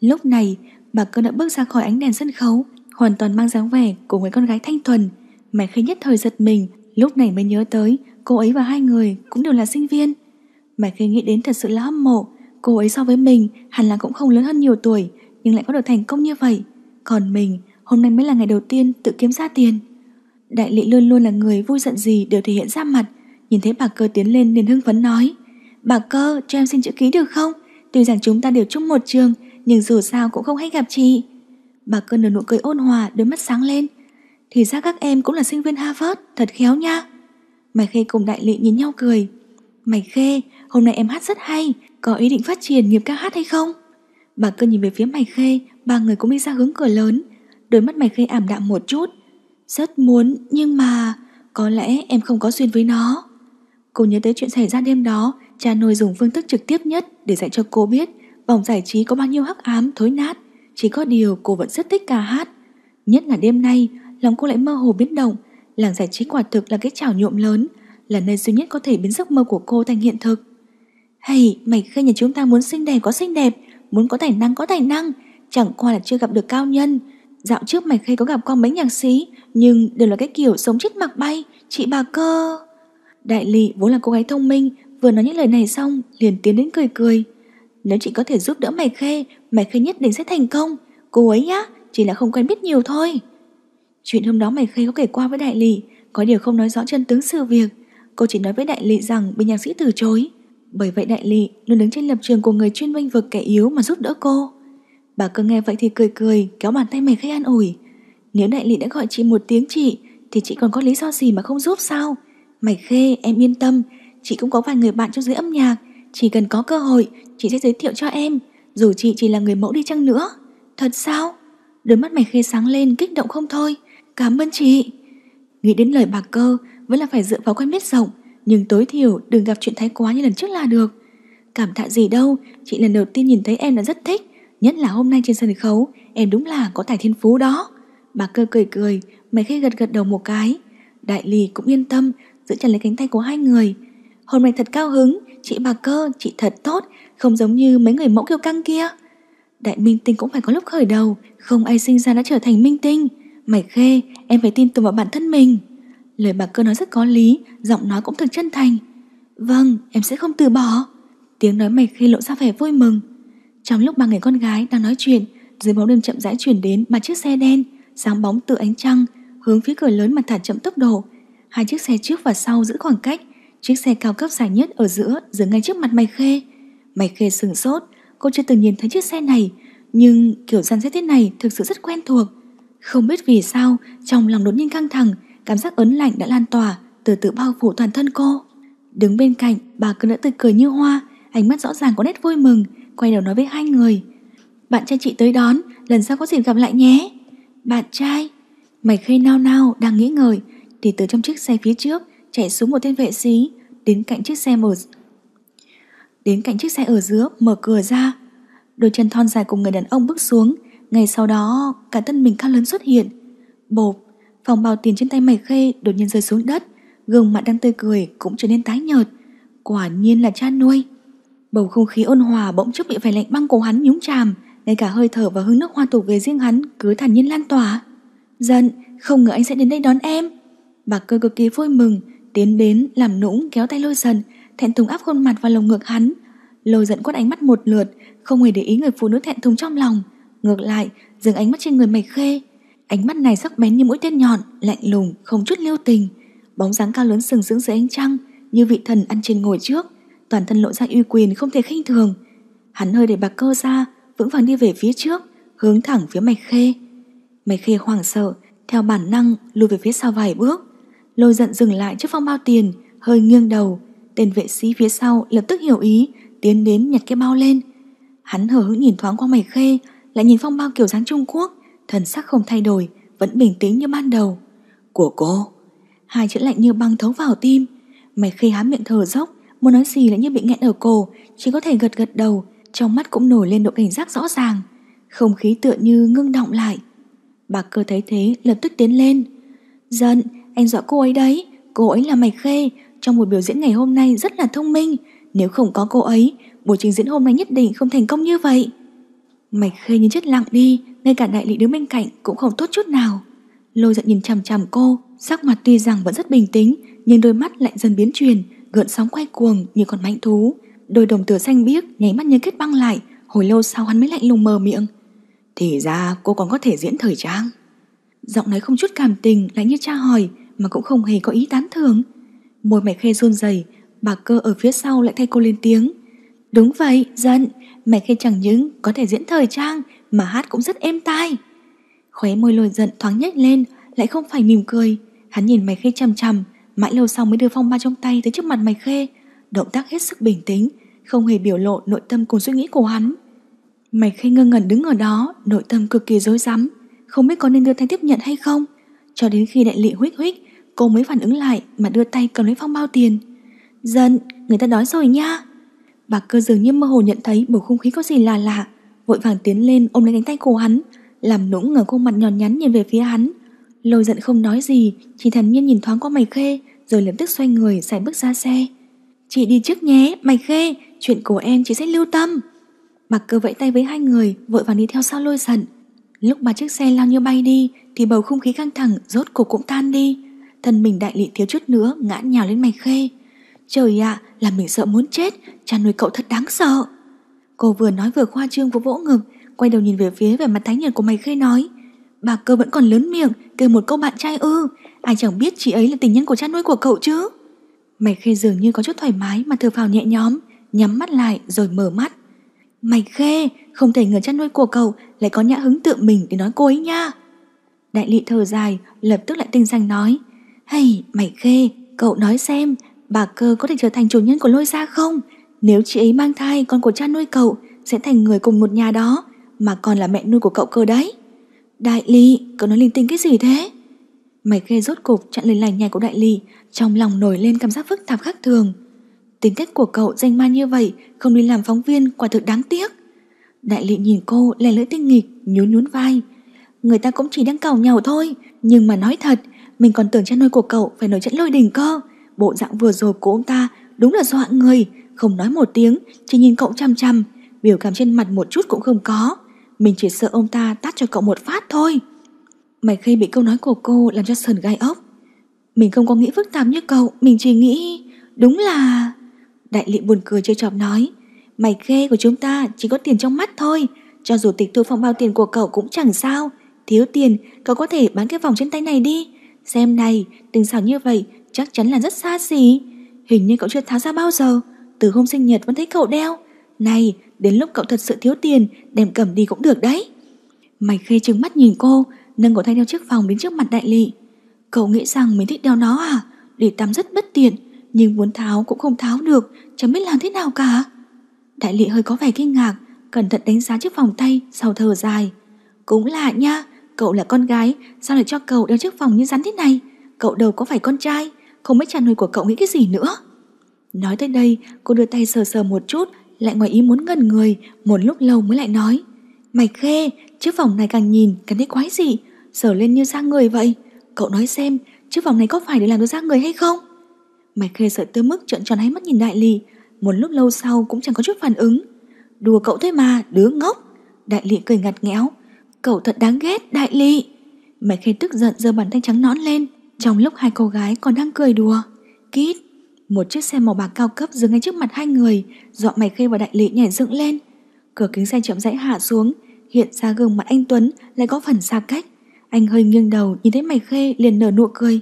Lúc này bà cơ đã bước ra khỏi ánh đèn sân khấu Hoàn toàn mang dáng vẻ của người con gái thanh thuần Mày khi nhất thời giật mình Lúc này mới nhớ tới cô ấy và hai người Cũng đều là sinh viên Mày khi nghĩ đến thật sự là hâm mộ Cô ấy so với mình hẳn là cũng không lớn hơn nhiều tuổi nhưng lại có được thành công như vậy. Còn mình, hôm nay mới là ngày đầu tiên tự kiếm ra tiền. Đại lị luôn luôn là người vui giận gì đều thể hiện ra mặt. Nhìn thấy bà cơ tiến lên liền hưng phấn nói. Bà cơ, cho em xin chữ ký được không? Tuy rằng chúng ta đều chung một trường, nhưng dù sao cũng không hay gặp chị. Bà cơ nở nụ cười ôn hòa, đôi mắt sáng lên. Thì ra các em cũng là sinh viên Harvard, thật khéo nha. Mày khê cùng đại lị nhìn nhau cười. Mày khê, hôm nay em hát rất hay, có ý định phát triển nghiệp ca hát hay không? Bà cơ nhìn về phía mày khê, ba người cũng đi ra hướng cửa lớn. Đôi mắt mày khê ảm đạm một chút. Rất muốn, nhưng mà... Có lẽ em không có duyên với nó. Cô nhớ tới chuyện xảy ra đêm đó, cha nuôi dùng phương thức trực tiếp nhất để dạy cho cô biết vòng giải trí có bao nhiêu hắc ám thối nát. Chỉ có điều cô vẫn rất thích ca hát. Nhất là đêm nay, lòng cô lại mơ hồ biến động. Làng giải trí quả thực là cái trào nhuộm lớn, là nơi duy nhất có thể biến giấc mơ của cô thành hiện thực. Hay, mày khê nhà chúng ta muốn xinh đẹp có xinh đẹp, muốn có tài năng có tài năng, chẳng qua là chưa gặp được cao nhân. Dạo trước mày khê có gặp qua mấy nhạc sĩ, nhưng đều là cái kiểu sống chết mặc bay, chị bà cơ. Đại lị vốn là cô gái thông minh, vừa nói những lời này xong liền tiến đến cười cười. Nếu chị có thể giúp đỡ mày khê, mày khê nhất định sẽ thành công. Cô ấy nhá chỉ là không quen biết nhiều thôi. Chuyện hôm đó mày khê có kể qua với đại lị, có điều không nói rõ chân tướng sự việc. Cô chỉ nói với đại lị rằng bị nhạc sĩ từ chối. Bởi vậy đại lị luôn đứng trên lập trường của người chuyên vinh vực kẻ yếu mà giúp đỡ cô. Bà cơ nghe vậy thì cười cười, kéo bàn tay mày gây an ủi. Nếu đại lị đã gọi chị một tiếng chị, thì chị còn có lý do gì mà không giúp sao? Mày khê, em yên tâm, chị cũng có vài người bạn trong giới âm nhạc. Chỉ cần có cơ hội, chị sẽ giới thiệu cho em, dù chị chỉ là người mẫu đi chăng nữa. Thật sao? Đôi mắt mày khê sáng lên, kích động không thôi. Cảm ơn chị. Nghĩ đến lời bà cơ, vẫn là phải dựa vào quen biết rộng nhưng tối thiểu đừng gặp chuyện thái quá như lần trước là được Cảm tạ gì đâu Chị lần đầu tiên nhìn thấy em đã rất thích Nhất là hôm nay trên sân khấu Em đúng là có tài thiên phú đó Bà cơ cười cười Mấy khi gật gật đầu một cái Đại lì cũng yên tâm Giữ chặt lấy cánh tay của hai người Hôm nay thật cao hứng Chị bà cơ, chị thật tốt Không giống như mấy người mẫu kiêu căng kia Đại minh tinh cũng phải có lúc khởi đầu Không ai sinh ra đã trở thành minh tinh Mày khê, em phải tin tưởng vào bản thân mình Lời bà cơ nói rất có lý, giọng nói cũng thật chân thành. Vâng, em sẽ không từ bỏ. Tiếng nói mày khi lộ ra vẻ vui mừng. Trong lúc ba người con gái đang nói chuyện, dưới bóng đêm chậm rãi chuyển đến ba chiếc xe đen, sáng bóng từ ánh trăng, hướng phía cửa lớn mà thả chậm tốc độ. Hai chiếc xe trước và sau giữ khoảng cách, chiếc xe cao cấp dài nhất ở giữa dừng ngay trước mặt mày khê. Mày khê sừng sốt, cô chưa từng nhìn thấy chiếc xe này, nhưng kiểu dàn xe thế này thực sự rất quen thuộc. Không biết vì sao, trong lòng đột nhiên căng thẳng, cảm giác ớn lạnh đã lan tỏa, từ từ bao phủ toàn thân cô. Đứng bên cạnh, bà cứ nữa tươi cười như hoa, ánh mắt rõ ràng có nét vui mừng, quay đầu nói với hai người. Bạn trai chị tới đón, lần sau có dịp gặp lại nhé. Bạn trai? Mày khê nao nao, đang nghĩ ngợi, thì từ trong chiếc xe phía trước, chạy xuống một tên vệ sĩ, đến cạnh chiếc xe mở đến cạnh chiếc xe ở giữa mở cửa ra đôi chân thon dài của người đàn ông bước xuống ngay sau đó cả thân mình cao lớn xuất hiện bột Vòng bao tiền trên tay mày khê đột nhiên rơi xuống đất, gương mặt đang tươi cười cũng trở nên tái nhợt. Quả nhiên là cha nuôi. Bầu không khí ôn hòa bỗng chốc bị vẻ lạnh băng cổ hắn nhúng chàm, ngay cả hơi thở và hương nước hoa thuộc về riêng hắn cứ thản nhiên lan tỏa. Giận, không ngờ anh sẽ đến đây đón em. Bà cơ cực kỳ vui mừng, tiến đến làm nũng kéo tay lôi dần, thẹn thùng áp khuôn mặt vào lồng ngực hắn. Lôi giận quất ánh mắt một lượt, không hề để ý người phụ nữ thẹn thùng trong lòng. Ngược lại, dừng ánh mắt trên người mày khê, Ánh mắt này sắc bén như mũi tên nhọn, lạnh lùng, không chút lưu tình. Bóng dáng cao lớn sừng sững dưới ánh trăng, như vị thần ăn trên ngồi trước, toàn thân lộ ra uy quyền không thể khinh thường. Hắn hơi để bạc cơ ra, vững vàng đi về phía trước, hướng thẳng phía mạch khê. Mạch khê hoảng sợ, theo bản năng lùi về phía sau vài bước. Lôi giận dừng lại trước phong bao tiền, hơi nghiêng đầu. Tên vệ sĩ phía sau lập tức hiểu ý, tiến đến nhặt cái bao lên. Hắn hở hững nhìn thoáng qua mạch khê, lại nhìn phong bao kiểu dáng Trung Quốc, thần sắc không thay đổi, vẫn bình tĩnh như ban đầu. Của cô, hai chữ lạnh như băng thấu vào tim. Mày khi há miệng thở dốc, muốn nói gì lại như bị nghẹn ở cổ, chỉ có thể gật gật đầu, trong mắt cũng nổi lên độ cảnh giác rõ ràng. Không khí tựa như ngưng động lại. Bà cơ thấy thế lập tức tiến lên. Giận, anh dọa cô ấy đấy, cô ấy là mày khê, trong buổi biểu diễn ngày hôm nay rất là thông minh. Nếu không có cô ấy, buổi trình diễn hôm nay nhất định không thành công như vậy. Mày khê như chất lặng đi, ngay cả đại lý đứng bên cạnh cũng không tốt chút nào. Lôi giận nhìn chằm chằm cô, sắc mặt tuy rằng vẫn rất bình tĩnh, nhưng đôi mắt lại dần biến chuyển, gợn sóng quay cuồng như con mạnh thú. Đôi đồng tử xanh biếc nháy mắt như kết băng lại, hồi lâu sau hắn mới lạnh lùng mờ miệng. Thì ra cô còn có thể diễn thời trang. Giọng nói không chút cảm tình lại như cha hỏi mà cũng không hề có ý tán thưởng. Môi mẹ khê run rẩy, bà cơ ở phía sau lại thay cô lên tiếng. Đúng vậy, giận, mẹ khê chẳng những có thể diễn thời trang mà hát cũng rất êm tai. Khóe môi lồi giận thoáng nhếch lên, lại không phải mỉm cười. Hắn nhìn mày khê chằm chằm, mãi lâu sau mới đưa phong ba trong tay tới trước mặt mày khê. Động tác hết sức bình tĩnh, không hề biểu lộ nội tâm cùng suy nghĩ của hắn. Mày khê ngơ ngẩn đứng ở đó, nội tâm cực kỳ rối rắm, không biết có nên đưa tay tiếp nhận hay không. Cho đến khi đại lị huých huých, cô mới phản ứng lại mà đưa tay cầm lấy phong bao tiền. Dân, người ta đói rồi nha. Bà cơ dường như mơ hồ nhận thấy bầu không khí có gì là lạ, lạ vội vàng tiến lên ôm lấy cánh tay của hắn, làm nũng ngờ khuôn mặt nhòn nhắn nhìn về phía hắn. Lôi giận không nói gì, chỉ thản nhiên nhìn thoáng qua mày khê, rồi lập tức xoay người xài bước ra xe. Chị đi trước nhé, mày khê, chuyện của em chị sẽ lưu tâm. Bạc cơ vẫy tay với hai người, vội vàng đi theo sau lôi giận. Lúc mà chiếc xe lao như bay đi, thì bầu không khí căng thẳng rốt cuộc cũng tan đi. Thân mình đại lị thiếu chút nữa ngã nhào lên mày khê. Trời ạ, à, làm mình sợ muốn chết, cha nuôi cậu thật đáng sợ. Cô vừa nói vừa khoa trương vô vỗ ngực Quay đầu nhìn về phía về mặt thái nhật của mày khê nói Bà cơ vẫn còn lớn miệng Kêu một câu bạn trai ư Ai chẳng biết chị ấy là tình nhân của cha nuôi của cậu chứ Mày khê dường như có chút thoải mái Mà thở phào nhẹ nhóm Nhắm mắt lại rồi mở mắt Mày khê không thể ngờ cha nuôi của cậu Lại có nhã hứng tự mình để nói cô ấy nha Đại lị thở dài Lập tức lại tinh danh nói hey mày khê cậu nói xem Bà cơ có thể trở thành chủ nhân của lôi gia không nếu chị ấy mang thai con của cha nuôi cậu Sẽ thành người cùng một nhà đó Mà còn là mẹ nuôi của cậu cơ đấy Đại ly, cậu nói linh tinh cái gì thế Mày khe rốt cục chặn lời lành nhảy của đại ly Trong lòng nổi lên cảm giác phức tạp khác thường Tính cách của cậu danh man như vậy Không đi làm phóng viên quả thực đáng tiếc Đại ly nhìn cô lè lưỡi tinh nghịch Nhún nhún vai Người ta cũng chỉ đang cầu nhau thôi Nhưng mà nói thật Mình còn tưởng cha nuôi của cậu phải nổi trận lôi đình cơ Bộ dạng vừa rồi của ông ta đúng là dọa người không nói một tiếng, chỉ nhìn cậu chăm chăm, biểu cảm trên mặt một chút cũng không có. Mình chỉ sợ ông ta tát cho cậu một phát thôi. Mày khi bị câu nói của cô làm cho sờn gai ốc. Mình không có nghĩ phức tạp như cậu, mình chỉ nghĩ... Đúng là... Đại lị buồn cười chơi chọc nói Mày khê của chúng ta chỉ có tiền trong mắt thôi Cho dù tịch thu phong bao tiền của cậu cũng chẳng sao Thiếu tiền cậu có thể bán cái vòng trên tay này đi Xem này Tình xảo như vậy chắc chắn là rất xa xỉ Hình như cậu chưa tháo ra bao giờ từ hôm sinh nhật vẫn thấy cậu đeo. Này, đến lúc cậu thật sự thiếu tiền, đem cầm đi cũng được đấy. Mày khê trừng mắt nhìn cô, nâng cổ tay đeo chiếc vòng đến trước mặt đại lị. Cậu nghĩ rằng mình thích đeo nó à? Để tắm rất bất tiện, nhưng muốn tháo cũng không tháo được, chẳng biết làm thế nào cả. Đại lị hơi có vẻ kinh ngạc, cẩn thận đánh giá chiếc vòng tay sau thở dài. Cũng lạ nha, cậu là con gái, sao lại cho cậu đeo chiếc vòng như rắn thế này? Cậu đâu có phải con trai, không biết trả nổi của cậu nghĩ cái gì nữa. Nói tới đây, cô đưa tay sờ sờ một chút, lại ngoài ý muốn ngần người, một lúc lâu mới lại nói. Mày khê, chiếc vòng này càng nhìn càng thấy quái gì sờ lên như da người vậy. Cậu nói xem, chiếc vòng này có phải để làm được da người hay không? Mày khê sợ tới mức trợn tròn hai mắt nhìn đại lì, một lúc lâu sau cũng chẳng có chút phản ứng. Đùa cậu thôi mà, đứa ngốc. Đại lị cười ngặt nghẽo, cậu thật đáng ghét đại lị. Mày khê tức giận giơ bàn tay trắng nõn lên, trong lúc hai cô gái còn đang cười đùa. Kít, một chiếc xe màu bạc cao cấp dừng ngay trước mặt hai người, dọa mày khê và đại lý nhảy dựng lên. Cửa kính xe chậm rãi hạ xuống, hiện ra gương mặt anh Tuấn lại có phần xa cách. Anh hơi nghiêng đầu nhìn thấy mày khê liền nở nụ cười.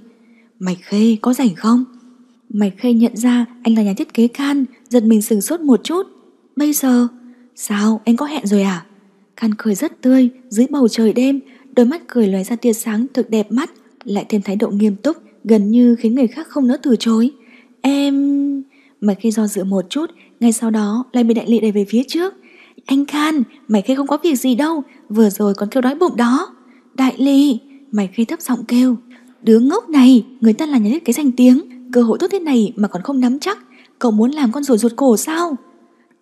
Mày khê có rảnh không? Mày khê nhận ra anh là nhà thiết kế Can, giật mình sừng sốt một chút. Bây giờ, sao anh có hẹn rồi à? Can cười rất tươi, dưới bầu trời đêm, đôi mắt cười lóe ra tia sáng thực đẹp mắt, lại thêm thái độ nghiêm túc, gần như khiến người khác không nỡ từ chối. Em... Mày khi do dự một chút, ngay sau đó lại bị đại lị đẩy về phía trước. Anh Khan, mày khi không có việc gì đâu, vừa rồi còn kêu đói bụng đó. Đại lị, mày khi thấp giọng kêu. Đứa ngốc này, người ta là nhà thiết cái danh tiếng, cơ hội tốt thế này mà còn không nắm chắc. Cậu muốn làm con rùa ruột cổ sao?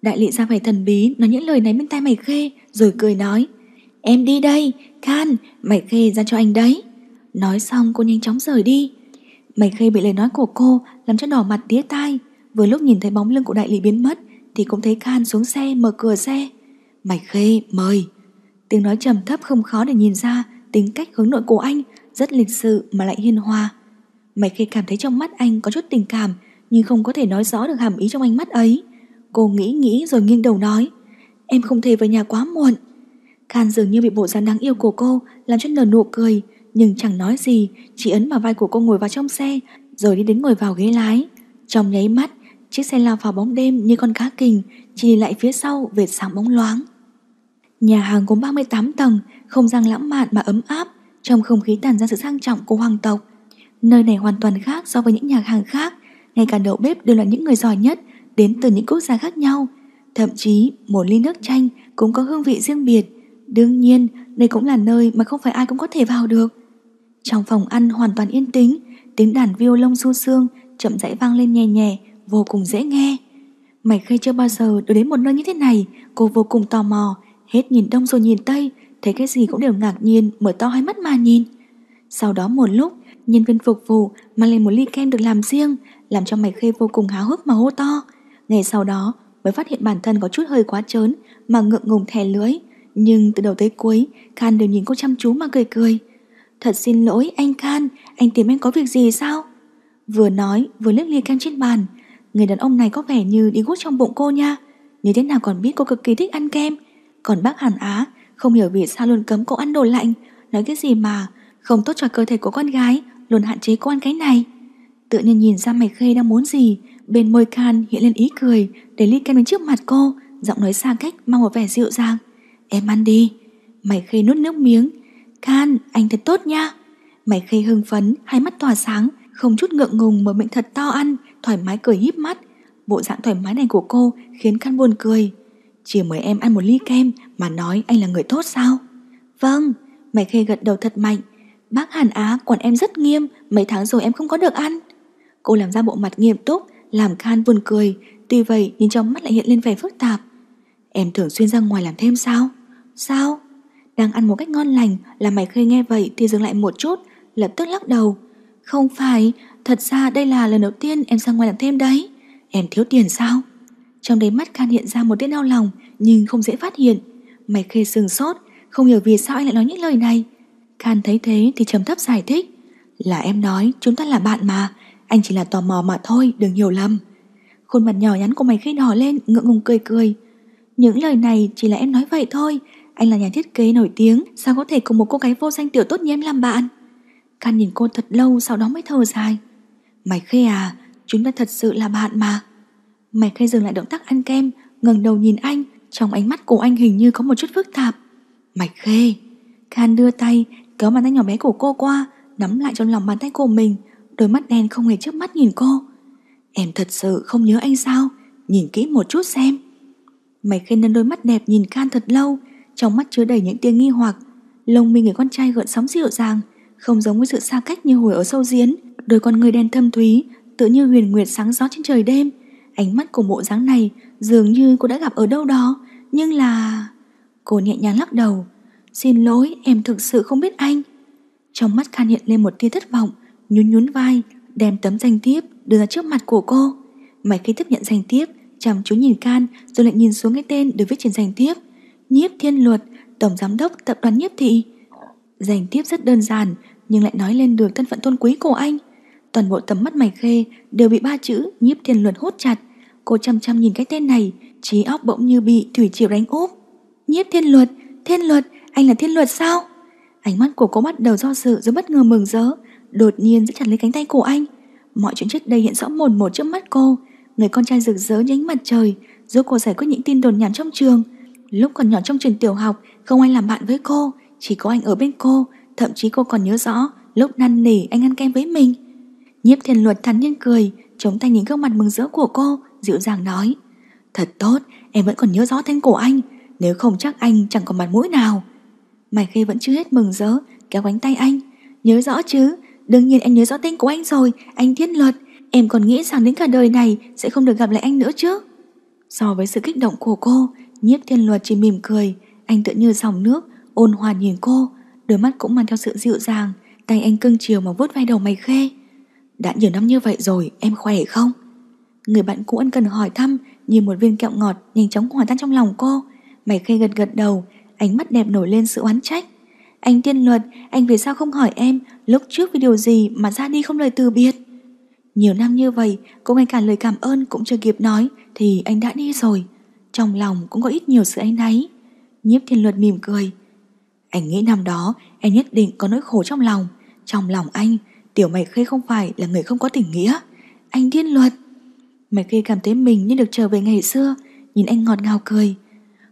Đại lị ra vẻ thần bí, nói những lời này bên tai mày khê, rồi cười nói. Em đi đây, Khan, mày khê ra cho anh đấy. Nói xong cô nhanh chóng rời đi. Mày khê bị lời nói của cô làm cho đỏ mặt tía tai, vừa lúc nhìn thấy bóng lưng của đại lý biến mất thì cũng thấy Khan xuống xe mở cửa xe. Mày khê, mời. Tiếng nói trầm thấp không khó để nhìn ra tính cách hướng nội của anh rất lịch sự mà lại hiền hòa. Mày khê cảm thấy trong mắt anh có chút tình cảm nhưng không có thể nói rõ được hàm ý trong ánh mắt ấy. Cô nghĩ nghĩ rồi nghiêng đầu nói Em không thể về nhà quá muộn Khan dường như bị bộ dáng đáng yêu của cô Làm cho nở nụ cười nhưng chẳng nói gì, chỉ ấn vào vai của cô ngồi vào trong xe, rồi đi đến ngồi vào ghế lái. Trong nháy mắt, chiếc xe lao vào bóng đêm như con cá kình, chỉ lại phía sau vệt sáng bóng loáng. Nhà hàng gồm 38 tầng, không gian lãng mạn mà ấm áp, trong không khí tàn ra sự sang trọng của hoàng tộc. Nơi này hoàn toàn khác so với những nhà hàng khác, ngay cả đầu bếp đều là những người giỏi nhất, đến từ những quốc gia khác nhau. Thậm chí, một ly nước chanh cũng có hương vị riêng biệt. Đương nhiên, đây cũng là nơi mà không phải ai cũng có thể vào được. Trong phòng ăn hoàn toàn yên tĩnh, tiếng đàn violon du dương chậm rãi vang lên nhẹ nhẹ, vô cùng dễ nghe. Mày khê chưa bao giờ được đến một nơi như thế này, cô vô cùng tò mò, hết nhìn đông rồi nhìn tây, thấy cái gì cũng đều ngạc nhiên, mở to hai mắt mà nhìn. Sau đó một lúc, nhân viên phục vụ mang lên một ly kem được làm riêng, làm cho mày khê vô cùng háo hức mà hô to. Ngày sau đó mới phát hiện bản thân có chút hơi quá trớn mà ngượng ngùng thè lưỡi, nhưng từ đầu tới cuối, Khan đều nhìn cô chăm chú mà cười cười. Thật xin lỗi anh Can, anh tìm em có việc gì sao? Vừa nói vừa liếc lia kem trên bàn Người đàn ông này có vẻ như đi gút trong bụng cô nha Như thế nào còn biết cô cực kỳ thích ăn kem Còn bác Hàn Á Không hiểu vì sao luôn cấm cô ăn đồ lạnh Nói cái gì mà Không tốt cho cơ thể của con gái Luôn hạn chế cô ăn cái này Tự nhiên nhìn ra mày khê đang muốn gì Bên môi can hiện lên ý cười Để ly kem đến trước mặt cô Giọng nói xa cách mang một vẻ dịu dàng Em ăn đi Mày khê nuốt nước miếng Khan, anh thật tốt nha. Mày khê hưng phấn, hai mắt tỏa sáng, không chút ngượng ngùng mở miệng thật to ăn, thoải mái cười híp mắt. Bộ dạng thoải mái này của cô khiến Khan buồn cười. Chỉ mời em ăn một ly kem mà nói anh là người tốt sao? Vâng, mày khê gật đầu thật mạnh. Bác Hàn Á quản em rất nghiêm, mấy tháng rồi em không có được ăn. Cô làm ra bộ mặt nghiêm túc, làm Khan buồn cười, tuy vậy nhìn trong mắt lại hiện lên vẻ phức tạp. Em thường xuyên ra ngoài làm thêm sao? Sao? Đang ăn một cách ngon lành là mày khê nghe vậy thì dừng lại một chút, lập tức lắc đầu. Không phải, thật ra đây là lần đầu tiên em sang ngoài làm thêm đấy. Em thiếu tiền sao? Trong đấy mắt Khan hiện ra một tiếng đau lòng nhưng không dễ phát hiện. Mày khê sừng sốt, không hiểu vì sao anh lại nói những lời này. Khan thấy thế thì trầm thấp giải thích. Là em nói chúng ta là bạn mà, anh chỉ là tò mò mà thôi, đừng hiểu lầm. Khuôn mặt nhỏ nhắn của mày khê đỏ lên, ngượng ngùng cười cười. Những lời này chỉ là em nói vậy thôi, anh là nhà thiết kế nổi tiếng, sao có thể cùng một cô gái vô danh tiểu tốt như em làm bạn? Can nhìn cô thật lâu sau đó mới thở dài. Mày khê à, chúng ta thật sự là bạn mà. Mày khê dừng lại động tác ăn kem, ngẩng đầu nhìn anh, trong ánh mắt của anh hình như có một chút phức tạp. Mày khê. Can đưa tay, kéo bàn tay nhỏ bé của cô qua, nắm lại trong lòng bàn tay của mình, đôi mắt đen không hề chớp mắt nhìn cô. Em thật sự không nhớ anh sao? Nhìn kỹ một chút xem. Mày khê nâng đôi mắt đẹp nhìn Can thật lâu, trong mắt chứa đầy những tia nghi hoặc. Lông mi người con trai gợn sóng dịu dàng, không giống với sự xa cách như hồi ở sâu diễn đôi con người đen thâm thúy, tựa như huyền nguyệt sáng gió trên trời đêm. Ánh mắt của bộ dáng này dường như cô đã gặp ở đâu đó, nhưng là... Cô nhẹ nhàng lắc đầu, xin lỗi em thực sự không biết anh. Trong mắt Khan hiện lên một tia thất vọng, nhún nhún vai, đem tấm danh thiếp đưa ra trước mặt của cô. Mày khi tiếp nhận danh thiếp, chăm chú nhìn Can rồi lại nhìn xuống cái tên được viết trên danh thiếp. Nhiếp Thiên Luật, Tổng Giám đốc Tập đoàn Nhiếp Thị. Giành tiếp rất đơn giản, nhưng lại nói lên được thân phận tôn quý của anh. Toàn bộ tầm mắt mày khê đều bị ba chữ Nhiếp Thiên Luật hút chặt. Cô chăm chăm nhìn cái tên này, trí óc bỗng như bị thủy triều đánh úp. Nhiếp Thiên Luật, Thiên Luật, anh là Thiên Luật sao? Ánh mắt của cô bắt đầu do dự rồi bất ngờ mừng rỡ, đột nhiên giữ chặt lấy cánh tay của anh. Mọi chuyện trước đây hiện rõ mồn một trước mắt cô, người con trai rực rỡ nhánh mặt trời, giúp cô giải quyết những tin đồn nhảm trong trường. Lúc còn nhỏ trong trường tiểu học, không ai làm bạn với cô, chỉ có anh ở bên cô, thậm chí cô còn nhớ rõ lúc năn nỉ anh ăn kem với mình. Nhiếp thiên luật thắn nhiên cười, chống tay nhìn gương mặt mừng rỡ của cô, dịu dàng nói. Thật tốt, em vẫn còn nhớ rõ thanh cổ anh, nếu không chắc anh chẳng còn mặt mũi nào. Mày khi vẫn chưa hết mừng rỡ, kéo cánh tay anh. Nhớ rõ chứ, đương nhiên em nhớ rõ tên của anh rồi, anh thiên luật. Em còn nghĩ rằng đến cả đời này sẽ không được gặp lại anh nữa chứ. So với sự kích động của cô, Nhiếp thiên luật chỉ mỉm cười, anh tựa như dòng nước, ôn hòa nhìn cô, đôi mắt cũng mang theo sự dịu dàng, tay anh cưng chiều mà vuốt vai đầu mày khê. Đã nhiều năm như vậy rồi, em khỏe không? Người bạn cũ ân cần hỏi thăm, như một viên kẹo ngọt nhanh chóng hòa tan trong lòng cô. Mày khê gật gật đầu, ánh mắt đẹp nổi lên sự oán trách. Anh tiên luật, anh vì sao không hỏi em lúc trước vì điều gì mà ra đi không lời từ biệt? Nhiều năm như vậy, cô ngay cả lời cảm ơn cũng chưa kịp nói thì anh đã đi rồi trong lòng cũng có ít nhiều sự áy náy. Nhiếp thiên luật mỉm cười. Anh nghĩ năm đó em nhất định có nỗi khổ trong lòng. Trong lòng anh, tiểu mày khê không phải là người không có tình nghĩa. Anh thiên luật. Mày khê cảm thấy mình như được trở về ngày xưa, nhìn anh ngọt ngào cười.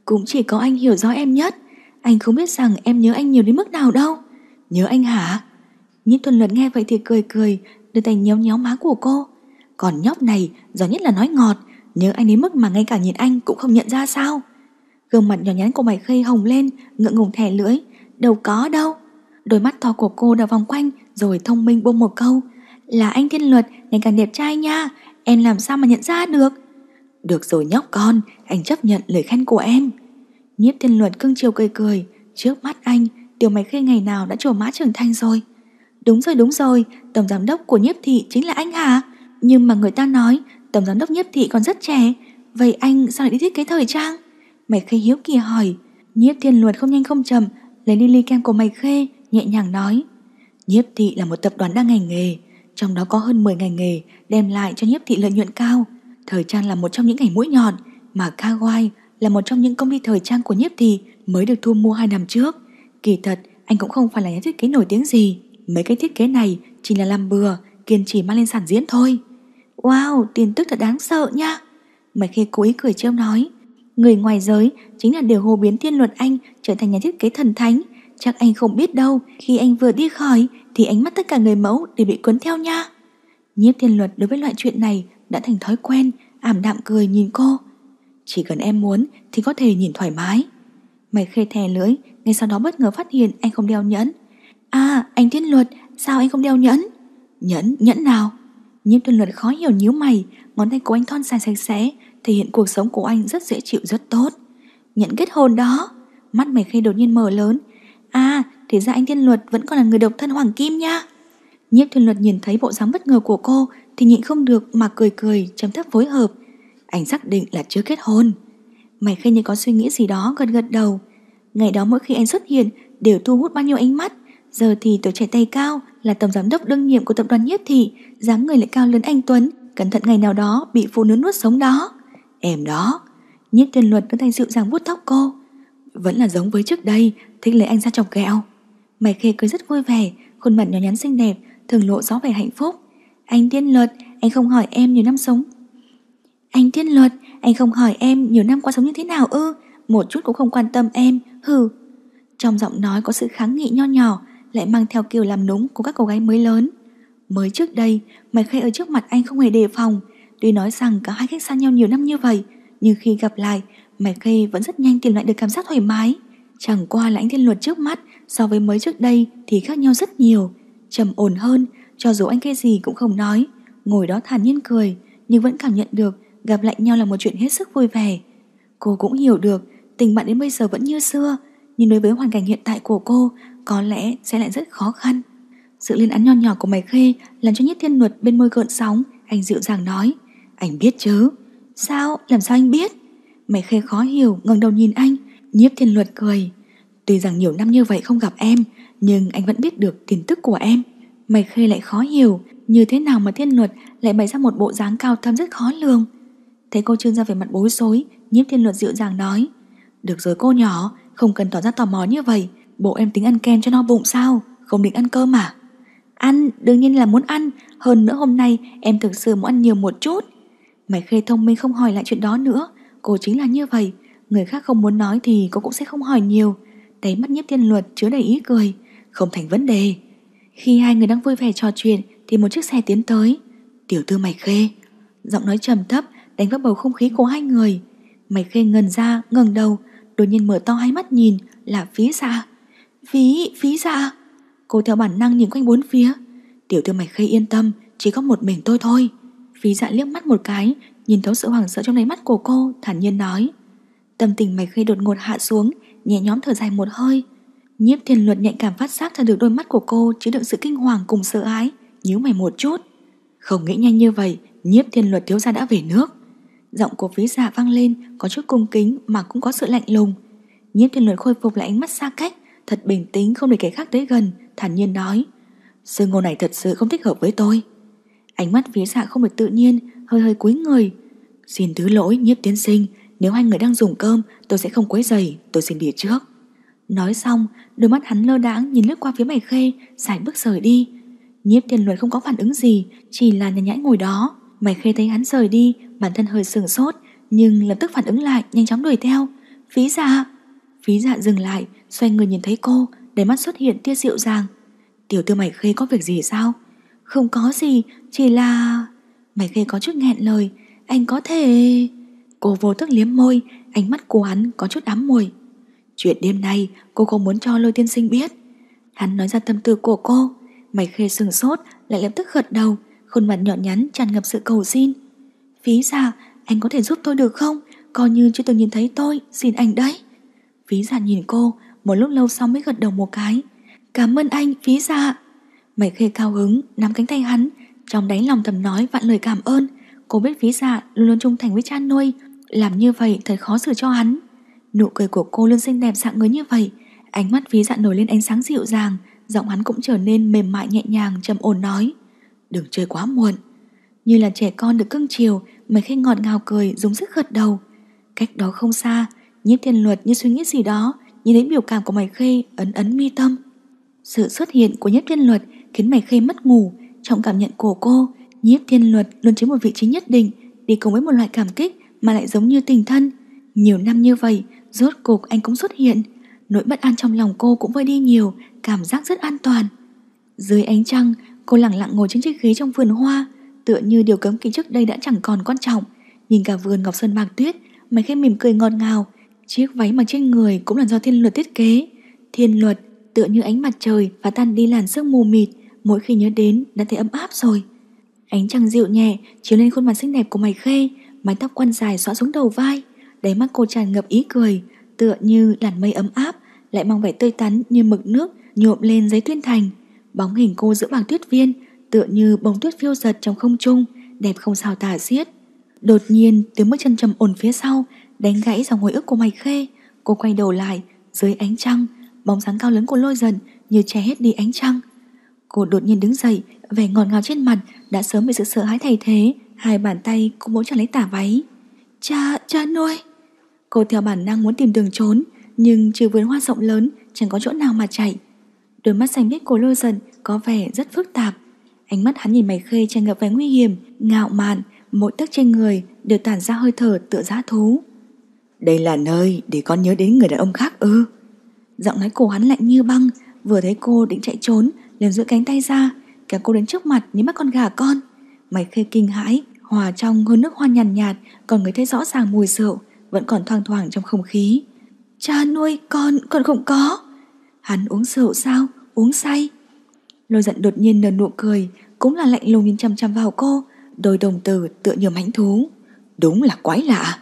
Cũng chỉ có anh hiểu rõ em nhất. Anh không biết rằng em nhớ anh nhiều đến mức nào đâu. Nhớ anh hả? Nhiếp thiên luật nghe vậy thì cười cười, đưa tay nhéo nhéo má của cô. Còn nhóc này, giỏi nhất là nói ngọt, nhớ anh đến mức mà ngay cả nhìn anh cũng không nhận ra sao Gương mặt nhỏ nhắn của mày Khê hồng lên Ngượng ngùng thẻ lưỡi Đâu có đâu Đôi mắt to của cô đã vòng quanh Rồi thông minh buông một câu Là anh thiên luật ngày càng đẹp trai nha Em làm sao mà nhận ra được Được rồi nhóc con Anh chấp nhận lời khen của em Nhiếp thiên luật cưng chiều cười cười Trước mắt anh Tiểu mày Khê ngày nào đã trổ mã trưởng thành rồi Đúng rồi đúng rồi Tổng giám đốc của nhiếp thị chính là anh hả Nhưng mà người ta nói Tổng giám đốc nhiếp thị còn rất trẻ Vậy anh sao lại đi thiết kế thời trang Mày khê hiếu kỳ hỏi Nhiếp thiên luật không nhanh không chậm Lấy ly ly kem của mày khê Nhẹ nhàng nói Nhiếp thị là một tập đoàn đa ngành nghề Trong đó có hơn 10 ngành nghề Đem lại cho nhiếp thị lợi nhuận cao Thời trang là một trong những ngành mũi nhọn Mà Kawai là một trong những công ty thời trang của nhiếp thị Mới được thu mua hai năm trước Kỳ thật anh cũng không phải là nhà thiết kế nổi tiếng gì Mấy cái thiết kế này chỉ là làm bừa Kiên trì mang lên sản diễn thôi Wow, tin tức thật đáng sợ nha. Mà khi cô ấy cười trêu nói, người ngoài giới chính là điều hồ biến thiên luật anh trở thành nhà thiết kế thần thánh. Chắc anh không biết đâu, khi anh vừa đi khỏi thì ánh mắt tất cả người mẫu đều bị cuốn theo nha. Nhiếp thiên luật đối với loại chuyện này đã thành thói quen, ảm đạm cười nhìn cô. Chỉ cần em muốn thì có thể nhìn thoải mái. Mày khê thè lưỡi, ngay sau đó bất ngờ phát hiện anh không đeo nhẫn. À, anh thiên luật, sao anh không đeo nhẫn? Nhẫn, nhẫn nào? Nhiếp tuần luật khó hiểu nhíu mày, ngón tay của anh thon dài sạch sẽ, thể hiện cuộc sống của anh rất dễ chịu rất tốt. Nhận kết hôn đó, mắt mày khê đột nhiên mở lớn. À, thì ra anh thiên luật vẫn còn là người độc thân Hoàng Kim nha. Nhiếp thiên luật nhìn thấy bộ dáng bất ngờ của cô thì nhịn không được mà cười cười chấm thấp phối hợp. Anh xác định là chưa kết hôn. Mày khê như có suy nghĩ gì đó gật gật đầu. Ngày đó mỗi khi anh xuất hiện đều thu hút bao nhiêu ánh mắt, giờ thì tuổi trẻ tay cao, là tổng giám đốc đương nhiệm của tập đoàn nhiếp thị, dáng người lại cao lớn anh Tuấn, cẩn thận ngày nào đó bị phụ nữ nuốt sống đó. Em đó, nhiếp Thiên luật đưa tay dịu dàng vuốt tóc cô. Vẫn là giống với trước đây, thích lấy anh ra chọc ghẹo. Mày khê cười rất vui vẻ, khuôn mặt nhỏ nhắn xinh đẹp, thường lộ rõ vẻ hạnh phúc. Anh Thiên luật, anh không hỏi em nhiều năm sống. Anh Thiên luật, anh không hỏi em nhiều năm qua sống như thế nào ư, một chút cũng không quan tâm em, hừ. Trong giọng nói có sự kháng nghị nho nhỏ, lại mang theo kiểu làm núng của các cô gái mới lớn. Mới trước đây, mày Khê ở trước mặt anh không hề đề phòng, tuy nói rằng cả hai khách xa nhau nhiều năm như vậy, nhưng khi gặp lại, mày Khê vẫn rất nhanh tìm lại được cảm giác thoải mái. Chẳng qua là anh thiên luật trước mắt so với mới trước đây thì khác nhau rất nhiều, trầm ổn hơn, cho dù anh cái gì cũng không nói, ngồi đó thản nhiên cười, nhưng vẫn cảm nhận được gặp lại nhau là một chuyện hết sức vui vẻ. Cô cũng hiểu được tình bạn đến bây giờ vẫn như xưa, nhưng đối với hoàn cảnh hiện tại của cô có lẽ sẽ lại rất khó khăn. Sự lên án nho nhỏ của mày khê làm cho nhất thiên luật bên môi gợn sóng, anh dịu dàng nói. Anh biết chứ. Sao? Làm sao anh biết? Mày khê khó hiểu, ngẩng đầu nhìn anh. Nhiếp thiên luật cười. Tuy rằng nhiều năm như vậy không gặp em, nhưng anh vẫn biết được tin tức của em. Mày khê lại khó hiểu, như thế nào mà thiên luật lại bày ra một bộ dáng cao thâm rất khó lường. Thấy cô trương ra về mặt bối rối, nhiếp thiên luật dịu dàng nói. Được rồi cô nhỏ, không cần tỏ ra tò mò như vậy, Bộ em tính ăn kem cho no bụng sao Không định ăn cơm à Ăn đương nhiên là muốn ăn Hơn nữa hôm nay em thực sự muốn ăn nhiều một chút Mày khê thông minh không hỏi lại chuyện đó nữa Cô chính là như vậy Người khác không muốn nói thì cô cũng sẽ không hỏi nhiều Đáy mắt nhiếp thiên luật chứa đầy ý cười Không thành vấn đề Khi hai người đang vui vẻ trò chuyện Thì một chiếc xe tiến tới Tiểu thư mày khê Giọng nói trầm thấp đánh vấp bầu không khí của hai người Mày khê ngần ra ngẩng đầu Đột nhiên mở to hai mắt nhìn Là phía xa Phí, phí dạ Cô theo bản năng nhìn quanh bốn phía Tiểu thư mạch khê yên tâm Chỉ có một mình tôi thôi Phí dạ liếc mắt một cái Nhìn thấu sự hoảng sợ trong đáy mắt của cô Thản nhiên nói Tâm tình mạch khê đột ngột hạ xuống Nhẹ nhóm thở dài một hơi Nhiếp thiên luật nhạy cảm phát giác ra được đôi mắt của cô Chứa đựng sự kinh hoàng cùng sợ ái nhíu mày một chút Không nghĩ nhanh như vậy Nhiếp thiên luật thiếu gia đã về nước Giọng của phí dạ vang lên Có chút cung kính mà cũng có sự lạnh lùng Nhiếp thiên luật khôi phục lại ánh mắt xa cách thật bình tĩnh không để kẻ khác tới gần, thản nhiên nói. Sư ngô này thật sự không thích hợp với tôi. Ánh mắt phía dạ không được tự nhiên, hơi hơi cúi người. Xin thứ lỗi nhiếp tiến sinh, nếu hai người đang dùng cơm, tôi sẽ không quấy giày, tôi xin đi trước. Nói xong, đôi mắt hắn lơ đãng nhìn lướt qua phía mày khê, giải bước rời đi. Nhiếp tiền luật không có phản ứng gì, chỉ là nhàn nhãi ngồi đó. Mày khê thấy hắn rời đi, bản thân hơi sừng sốt, nhưng lập tức phản ứng lại, nhanh chóng đuổi theo. Phí dạ! Phí dạ dừng lại, Xoay người nhìn thấy cô Đầy mắt xuất hiện tia dịu dàng Tiểu tư mày khê có việc gì sao Không có gì chỉ là Mày khê có chút nghẹn lời Anh có thể Cô vô thức liếm môi Ánh mắt của hắn có chút ám mùi Chuyện đêm nay cô không muốn cho lôi tiên sinh biết Hắn nói ra tâm tư của cô Mày khê sừng sốt lại lập tức gật đầu Khuôn mặt nhỏ nhắn tràn ngập sự cầu xin Phí giả anh có thể giúp tôi được không Coi như chưa từng nhìn thấy tôi Xin anh đấy Phí giả nhìn cô một lúc lâu sau mới gật đầu một cái Cảm ơn anh, phí dạ Mày khê cao hứng, nắm cánh tay hắn Trong đáy lòng thầm nói vạn lời cảm ơn Cô biết phí dạ luôn luôn trung thành với cha nuôi Làm như vậy thật khó xử cho hắn Nụ cười của cô luôn xinh đẹp dạng người như vậy Ánh mắt phí dạ nổi lên ánh sáng dịu dàng Giọng hắn cũng trở nên mềm mại nhẹ nhàng trầm ổn nói Đừng chơi quá muộn Như là trẻ con được cưng chiều Mày khê ngọt ngào cười dùng sức gật đầu Cách đó không xa Nhiếp thiên luật như suy nghĩ gì đó nhìn thấy biểu cảm của mày khê ấn ấn mi tâm. Sự xuất hiện của nhiếp thiên luật khiến mày khê mất ngủ, trong cảm nhận của cô, nhiếp thiên luật luôn chiếm một vị trí nhất định, đi cùng với một loại cảm kích mà lại giống như tình thân. Nhiều năm như vậy, rốt cuộc anh cũng xuất hiện, nỗi bất an trong lòng cô cũng vơi đi nhiều, cảm giác rất an toàn. Dưới ánh trăng, cô lặng lặng ngồi trên chiếc ghế trong vườn hoa, tựa như điều cấm kỵ trước đây đã chẳng còn quan trọng. Nhìn cả vườn ngọc sơn bạc tuyết, mày khẽ mỉm cười ngọt ngào, Chiếc váy mặc trên người cũng là do thiên luật thiết kế. Thiên luật tựa như ánh mặt trời và tan đi làn sương mù mịt, mỗi khi nhớ đến đã thấy ấm áp rồi. Ánh trăng dịu nhẹ chiếu lên khuôn mặt xinh đẹp của Mày Khê, mái tóc quăn dài xõa xuống đầu vai, đấy mắt cô tràn ngập ý cười, tựa như làn mây ấm áp lại mang vẻ tươi tắn như mực nước nhuộm lên giấy tuyên thành. Bóng hình cô giữa bảng tuyết viên tựa như bông tuyết phiêu giật trong không trung, đẹp không sao tả xiết. Đột nhiên tiếng bước chân trầm ổn phía sau đánh gãy dòng hồi ức của Mạch Khê. Cô quay đầu lại, dưới ánh trăng, bóng dáng cao lớn của lôi dần như che hết đi ánh trăng. Cô đột nhiên đứng dậy, vẻ ngọt ngào trên mặt đã sớm bị sự sợ hãi thay thế, hai bàn tay cô muốn chẳng lấy tả váy. Cha, cha nuôi! Cô theo bản năng muốn tìm đường trốn, nhưng trừ vườn hoa rộng lớn chẳng có chỗ nào mà chạy. Đôi mắt xanh biết của lôi dần có vẻ rất phức tạp. Ánh mắt hắn nhìn mày khê tràn ngập vẻ nguy hiểm, ngạo mạn, mỗi tấc trên người đều tản ra hơi thở tựa giá thú. Đây là nơi để con nhớ đến người đàn ông khác ư Giọng nói của hắn lạnh như băng Vừa thấy cô định chạy trốn liền giữ cánh tay ra Kéo cô đến trước mặt như mắt con gà con Mày khê kinh hãi Hòa trong hơi nước hoa nhàn nhạt, nhạt Còn người thấy rõ ràng mùi rượu Vẫn còn thoang thoảng trong không khí Cha nuôi con còn không có Hắn uống rượu sao Uống say Lôi giận đột nhiên nở nụ cười Cũng là lạnh lùng nhìn chăm chăm vào cô Đôi đồng tử tựa như mãnh thú Đúng là quái lạ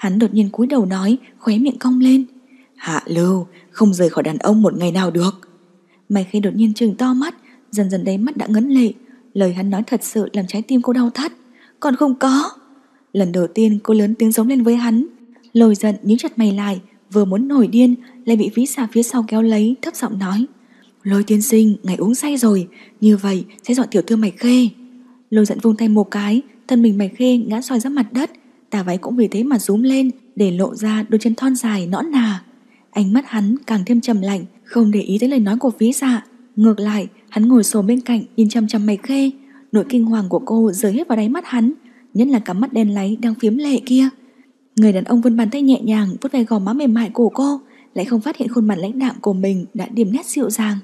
Hắn đột nhiên cúi đầu nói, khóe miệng cong lên. Hạ lưu, không rời khỏi đàn ông một ngày nào được. Mày khi đột nhiên trừng to mắt, dần dần đấy mắt đã ngấn lệ. Lời hắn nói thật sự làm trái tim cô đau thắt. Còn không có. Lần đầu tiên cô lớn tiếng giống lên với hắn. Lồi giận nhíu chặt mày lại, vừa muốn nổi điên, lại bị vĩ xà phía sau kéo lấy, thấp giọng nói. Lôi tiên sinh, ngày uống say rồi, như vậy sẽ dọn tiểu thư mày khê. Lôi giận vung tay một cái, thân mình mày khê ngã soi ra mặt đất, Tà váy cũng vì thế mà rúm lên Để lộ ra đôi chân thon dài nõn nà Ánh mắt hắn càng thêm trầm lạnh Không để ý tới lời nói của phí dạ Ngược lại hắn ngồi xổm bên cạnh Nhìn chăm chăm mày khê Nỗi kinh hoàng của cô rơi hết vào đáy mắt hắn Nhất là cắm mắt đen láy đang phiếm lệ kia Người đàn ông vươn bàn tay nhẹ nhàng vuốt về gò má mềm mại của cô Lại không phát hiện khuôn mặt lãnh đạm của mình Đã điểm nét dịu dàng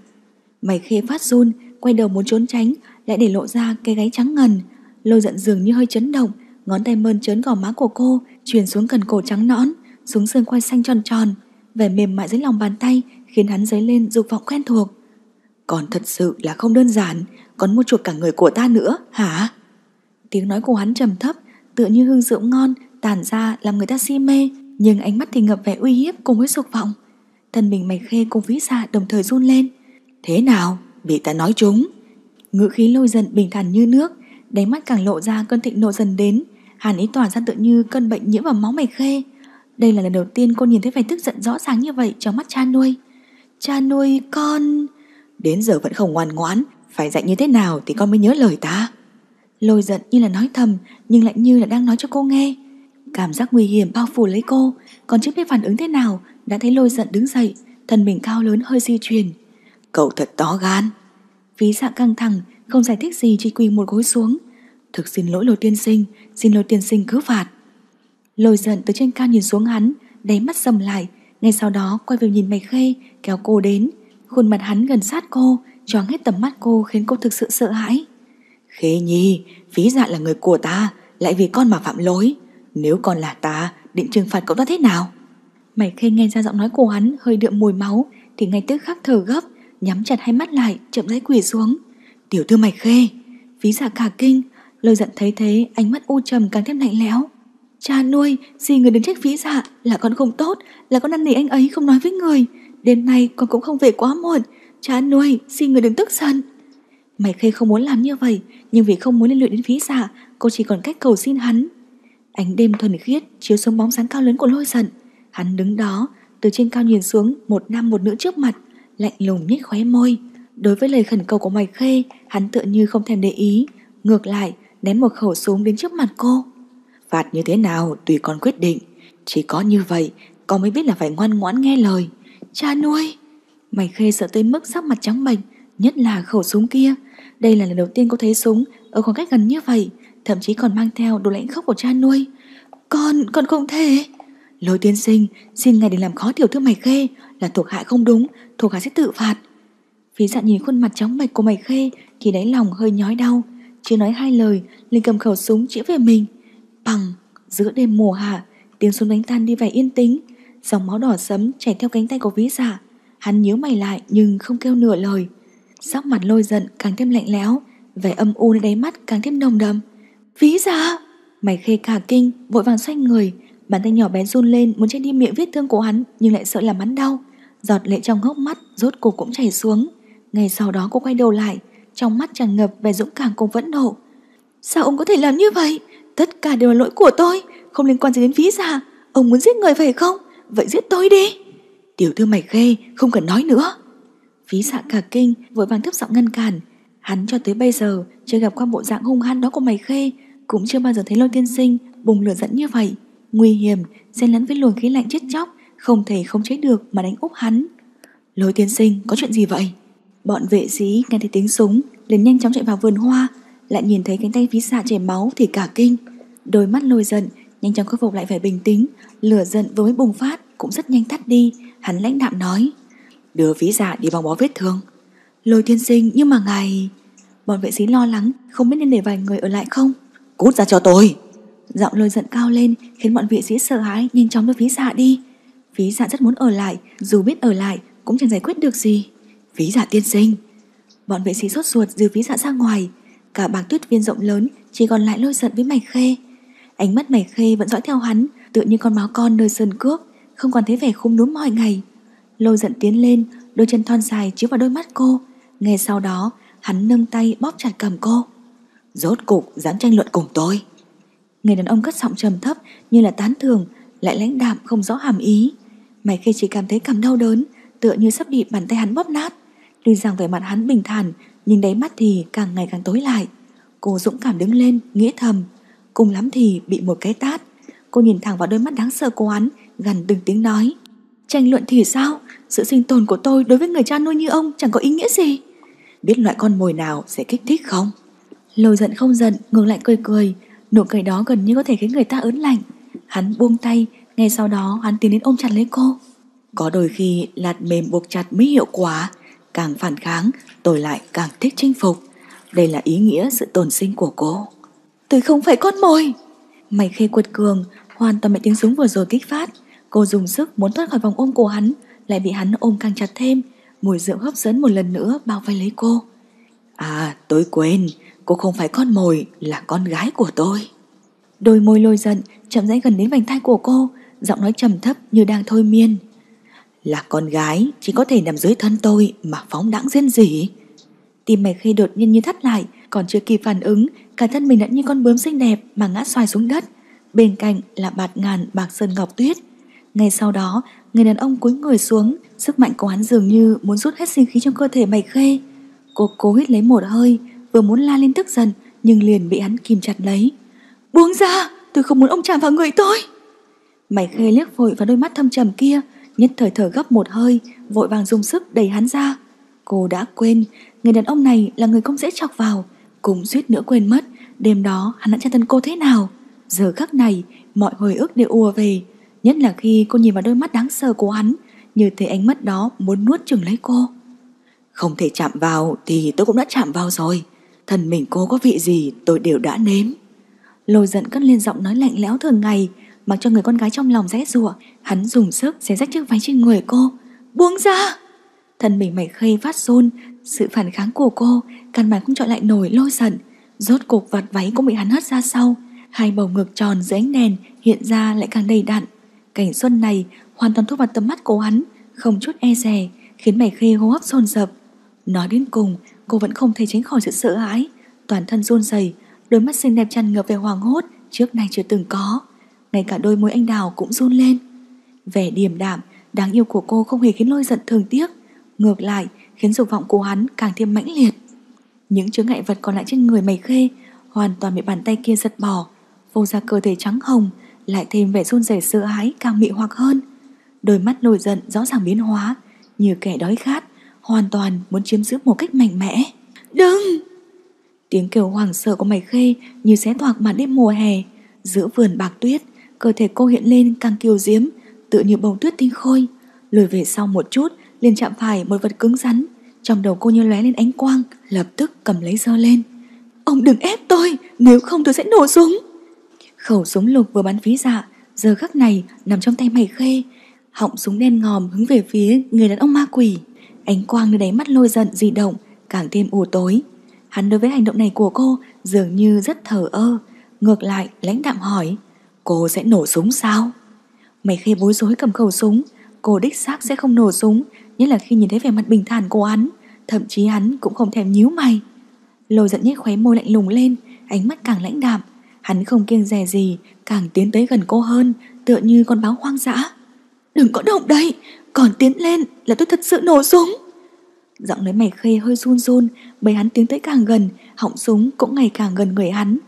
Mày khê phát run Quay đầu muốn trốn tránh Lại để lộ ra cái gáy trắng ngần Lôi giận dường như hơi chấn động ngón tay mơn trớn gò má của cô, truyền xuống cần cổ trắng nõn, xuống xương quai xanh tròn tròn, vẻ mềm mại dưới lòng bàn tay khiến hắn dấy lên dục vọng quen thuộc. Còn thật sự là không đơn giản, còn mua chuộc cả người của ta nữa, hả? Tiếng nói của hắn trầm thấp, tựa như hương rượu ngon, tản ra làm người ta si mê, nhưng ánh mắt thì ngập vẻ uy hiếp cùng với dục vọng. Thân mình mày khê cùng vĩ dạ đồng thời run lên. Thế nào, bị ta nói chúng? Ngữ khí lôi giận bình thản như nước, đáy mắt càng lộ ra cơn thịnh nộ dần đến, Hàn ý toàn ra tự như cơn bệnh nhiễm vào máu mày khê Đây là lần đầu tiên cô nhìn thấy vẻ tức giận rõ ràng như vậy trong mắt cha nuôi Cha nuôi con Đến giờ vẫn không ngoan ngoãn Phải dạy như thế nào thì con mới nhớ lời ta Lôi giận như là nói thầm Nhưng lại như là đang nói cho cô nghe Cảm giác nguy hiểm bao phủ lấy cô Còn chưa biết phản ứng thế nào Đã thấy lôi giận đứng dậy Thân mình cao lớn hơi di chuyển Cậu thật to gan Ví dạ căng thẳng Không giải thích gì chỉ quỳ một gối xuống Thực xin lỗi lôi tiên sinh Xin lôi tiên sinh cứ phạt Lôi giận từ trên cao nhìn xuống hắn Đáy mắt sầm lại Ngay sau đó quay về nhìn mày khê Kéo cô đến Khuôn mặt hắn gần sát cô Choáng hết tầm mắt cô khiến cô thực sự sợ hãi Khê nhi ví dạ là người của ta Lại vì con mà phạm lỗi Nếu con là ta định trừng phạt cậu ta thế nào Mày khê nghe ra giọng nói của hắn hơi đượm mùi máu Thì ngay tức khắc thở gấp Nhắm chặt hai mắt lại chậm rãi quỳ xuống Tiểu thư mày khê ví dạ cả kinh lôi giận thấy thế ánh mắt u trầm càng thêm lạnh lẽo Cha nuôi gì người đến trách phí dạ Là con không tốt Là con ăn nỉ anh ấy không nói với người Đêm nay con cũng không về quá muộn Cha nuôi xin người đừng tức giận Mày khê không muốn làm như vậy Nhưng vì không muốn liên lụy đến phí dạ Cô chỉ còn cách cầu xin hắn Ánh đêm thuần khiết chiếu xuống bóng dáng cao lớn của lôi giận Hắn đứng đó Từ trên cao nhìn xuống một nam một nữ trước mặt Lạnh lùng nhếch khóe môi Đối với lời khẩn cầu của mày Khê Hắn tựa như không thèm để ý Ngược lại ném một khẩu súng đến trước mặt cô. Phạt như thế nào tùy con quyết định, chỉ có như vậy con mới biết là phải ngoan ngoãn nghe lời. Cha nuôi! Mày khê sợ tới mức sắc mặt trắng bệch, nhất là khẩu súng kia. Đây là lần đầu tiên cô thấy súng ở khoảng cách gần như vậy, thậm chí còn mang theo đồ lãnh khốc của cha nuôi. Con, con không thể. Lôi tiên sinh, xin ngài đừng làm khó tiểu thư mày khê, là thuộc hạ không đúng, thuộc hạ sẽ tự phạt. Phí dạ nhìn khuôn mặt trắng bệch của mày khê thì đáy lòng hơi nhói đau, chưa nói hai lời, liền cầm khẩu súng chĩa về mình. Bằng, giữa đêm mùa hạ, tiếng súng đánh tan đi vẻ yên tĩnh, dòng máu đỏ sấm chảy theo cánh tay của ví giả. Dạ. Hắn nhíu mày lại nhưng không kêu nửa lời. Sắc mặt lôi giận càng thêm lạnh lẽo, vẻ âm u nơi đáy mắt càng thêm nồng đậm. ví giả! Dạ! Mày khê cả kinh, vội vàng xoay người, bàn tay nhỏ bé run lên muốn che đi miệng vết thương của hắn nhưng lại sợ làm hắn đau. Giọt lệ trong hốc mắt rốt cuộc cũng chảy xuống. Ngày sau đó cô quay đầu lại, trong mắt tràn ngập vẻ dũng cảm cùng vẫn nộ. Sao ông có thể làm như vậy? Tất cả đều là lỗi của tôi, không liên quan gì đến phí giả. Ông muốn giết người phải không? Vậy giết tôi đi. Tiểu thư mày khê, không cần nói nữa. Phí dạ cả kinh, vội vàng thấp giọng ngăn cản. Hắn cho tới bây giờ chưa gặp qua bộ dạng hung hăng đó của mày khê, cũng chưa bao giờ thấy lôi tiên sinh bùng lửa dẫn như vậy. Nguy hiểm, xen lẫn với luồng khí lạnh chết chóc, không thể không chế được mà đánh úp hắn. Lôi tiên sinh, có chuyện gì vậy? Bọn vệ sĩ nghe thấy tiếng súng, liền nhanh chóng chạy vào vườn hoa, lại nhìn thấy cánh tay phí xạ chảy máu thì cả kinh. Đôi mắt lôi giận, nhanh chóng khôi phục lại vẻ bình tĩnh, lửa giận vừa mới bùng phát cũng rất nhanh tắt đi, hắn lãnh đạm nói: "Đưa phí xạ đi băng bó vết thương." Lôi Thiên Sinh nhưng mà ngài Bọn vệ sĩ lo lắng Không biết nên để vài người ở lại không Cút ra cho tôi Giọng lôi giận cao lên Khiến bọn vệ sĩ sợ hãi Nhanh chóng đưa phí xạ đi Phí xạ rất muốn ở lại Dù biết ở lại Cũng chẳng giải quyết được gì ví giả tiên sinh Bọn vệ sĩ sốt ruột dìu ví giả ra ngoài Cả bảng tuyết viên rộng lớn Chỉ còn lại lôi giận với mày khê Ánh mắt mày khê vẫn dõi theo hắn Tựa như con máu con nơi sơn cước Không còn thấy vẻ khung núm mọi ngày Lôi giận tiến lên Đôi chân thon dài chiếu vào đôi mắt cô Nghe sau đó hắn nâng tay bóp chặt cầm cô Rốt cục dám tranh luận cùng tôi Người đàn ông cất giọng trầm thấp Như là tán thường Lại lãnh đạm không rõ hàm ý Mày khê chỉ cảm thấy cảm đau đớn Tựa như sắp bị bàn tay hắn bóp nát Tuy rằng vẻ mặt hắn bình thản, nhưng đáy mắt thì càng ngày càng tối lại. Cô dũng cảm đứng lên, nghĩa thầm. Cùng lắm thì bị một cái tát. Cô nhìn thẳng vào đôi mắt đáng sợ của hắn, gần từng tiếng nói. Tranh luận thì sao? Sự sinh tồn của tôi đối với người cha nuôi như ông chẳng có ý nghĩa gì. Biết loại con mồi nào sẽ kích thích không? Lôi giận không giận, ngược lại cười cười. Nụ cười đó gần như có thể khiến người ta ớn lạnh. Hắn buông tay, ngay sau đó hắn tiến đến ôm chặt lấy cô. Có đôi khi lạt mềm buộc chặt mới hiệu quả càng phản kháng, tôi lại càng thích chinh phục. Đây là ý nghĩa sự tồn sinh của cô. Tôi không phải con mồi. Mày khi quật cường, hoàn toàn bị tiếng súng vừa rồi kích phát. Cô dùng sức muốn thoát khỏi vòng ôm của hắn, lại bị hắn ôm càng chặt thêm. Mùi rượu hấp dẫn một lần nữa bao vây lấy cô. À, tôi quên, cô không phải con mồi, là con gái của tôi. Đôi môi lôi giận, chậm rãi gần đến vành tai của cô, giọng nói trầm thấp như đang thôi miên. Là con gái chỉ có thể nằm dưới thân tôi mà phóng đãng riêng gì. Tim mày khê đột nhiên như thắt lại, còn chưa kịp phản ứng, cả thân mình đã như con bướm xinh đẹp mà ngã xoài xuống đất. Bên cạnh là bạt ngàn bạc sơn ngọc tuyết. Ngay sau đó, người đàn ông cúi người xuống, sức mạnh của hắn dường như muốn rút hết sinh khí trong cơ thể mày khê. Cô cố hít lấy một hơi, vừa muốn la lên tức giận, nhưng liền bị hắn kìm chặt lấy. Buông ra, tôi không muốn ông chạm vào người tôi. Mày khê liếc vội vào đôi mắt thâm trầm kia, Nhất thời thở gấp một hơi, vội vàng dùng sức đẩy hắn ra. Cô đã quên, người đàn ông này là người không dễ chọc vào, cũng suýt nữa quên mất đêm đó hắn đã tra thân cô thế nào. Giờ khắc này, mọi hồi ức đều ùa về, nhất là khi cô nhìn vào đôi mắt đáng sợ của hắn, như thế ánh mắt đó muốn nuốt chửng lấy cô. Không thể chạm vào thì tôi cũng đã chạm vào rồi, thân mình cô có vị gì tôi đều đã nếm. Lôi giận cất lên giọng nói lạnh lẽo thường ngày, Mặc cho người con gái trong lòng rẽ rủa Hắn dùng sức xé rách chiếc váy trên người cô Buông ra Thân mình mẩy khê phát run Sự phản kháng của cô Căn bản không chọn lại nổi lôi giận Rốt cục vạt váy cũng bị hắn hất ra sau Hai bầu ngực tròn dưới ánh đèn Hiện ra lại càng đầy đặn Cảnh xuân này hoàn toàn thu vào tầm mắt của hắn Không chút e dè, Khiến mày khê hô hấp dồn dập Nói đến cùng cô vẫn không thể tránh khỏi sự sợ hãi Toàn thân run rẩy Đôi mắt xinh đẹp tràn ngập về hoàng hốt Trước nay chưa từng có ngay cả đôi môi anh đào cũng run lên. Vẻ điềm đạm, đáng yêu của cô không hề khiến lôi giận thường tiếc, ngược lại khiến dục vọng của hắn càng thêm mãnh liệt. Những chướng ngại vật còn lại trên người mày khê hoàn toàn bị bàn tay kia giật bỏ, vô ra cơ thể trắng hồng, lại thêm vẻ run rẩy sợ hãi càng mị hoặc hơn. Đôi mắt nổi giận rõ ràng biến hóa, như kẻ đói khát, hoàn toàn muốn chiếm giữ một cách mạnh mẽ. Đừng! Tiếng kêu hoảng sợ của mày khê như xé toạc màn đêm mùa hè, giữa vườn bạc tuyết, cơ thể cô hiện lên càng kiều diếm, tựa như bông tuyết tinh khôi. Lùi về sau một chút, liền chạm phải một vật cứng rắn. Trong đầu cô như lóe lên ánh quang, lập tức cầm lấy dơ lên. Ông đừng ép tôi, nếu không tôi sẽ nổ súng. Khẩu súng lục vừa bắn phí dạ, giờ khắc này nằm trong tay mày khê. Họng súng đen ngòm hướng về phía người đàn ông ma quỷ. Ánh quang nơi đáy mắt lôi giận di động, càng thêm u tối. Hắn đối với hành động này của cô dường như rất thờ ơ. Ngược lại, lãnh đạm hỏi. Cô sẽ nổ súng sao? mày khi bối rối cầm khẩu súng, cô đích xác sẽ không nổ súng, nhất là khi nhìn thấy vẻ mặt bình thản của hắn, thậm chí hắn cũng không thèm nhíu mày. Lôi giận nhếch khóe môi lạnh lùng lên, ánh mắt càng lãnh đạm, hắn không kiêng dè gì, càng tiến tới gần cô hơn, tựa như con báo hoang dã. Đừng có động đây, còn tiến lên là tôi thật sự nổ súng. Giọng nói mày khê hơi run run, bởi hắn tiến tới càng gần, họng súng cũng ngày càng gần người hắn.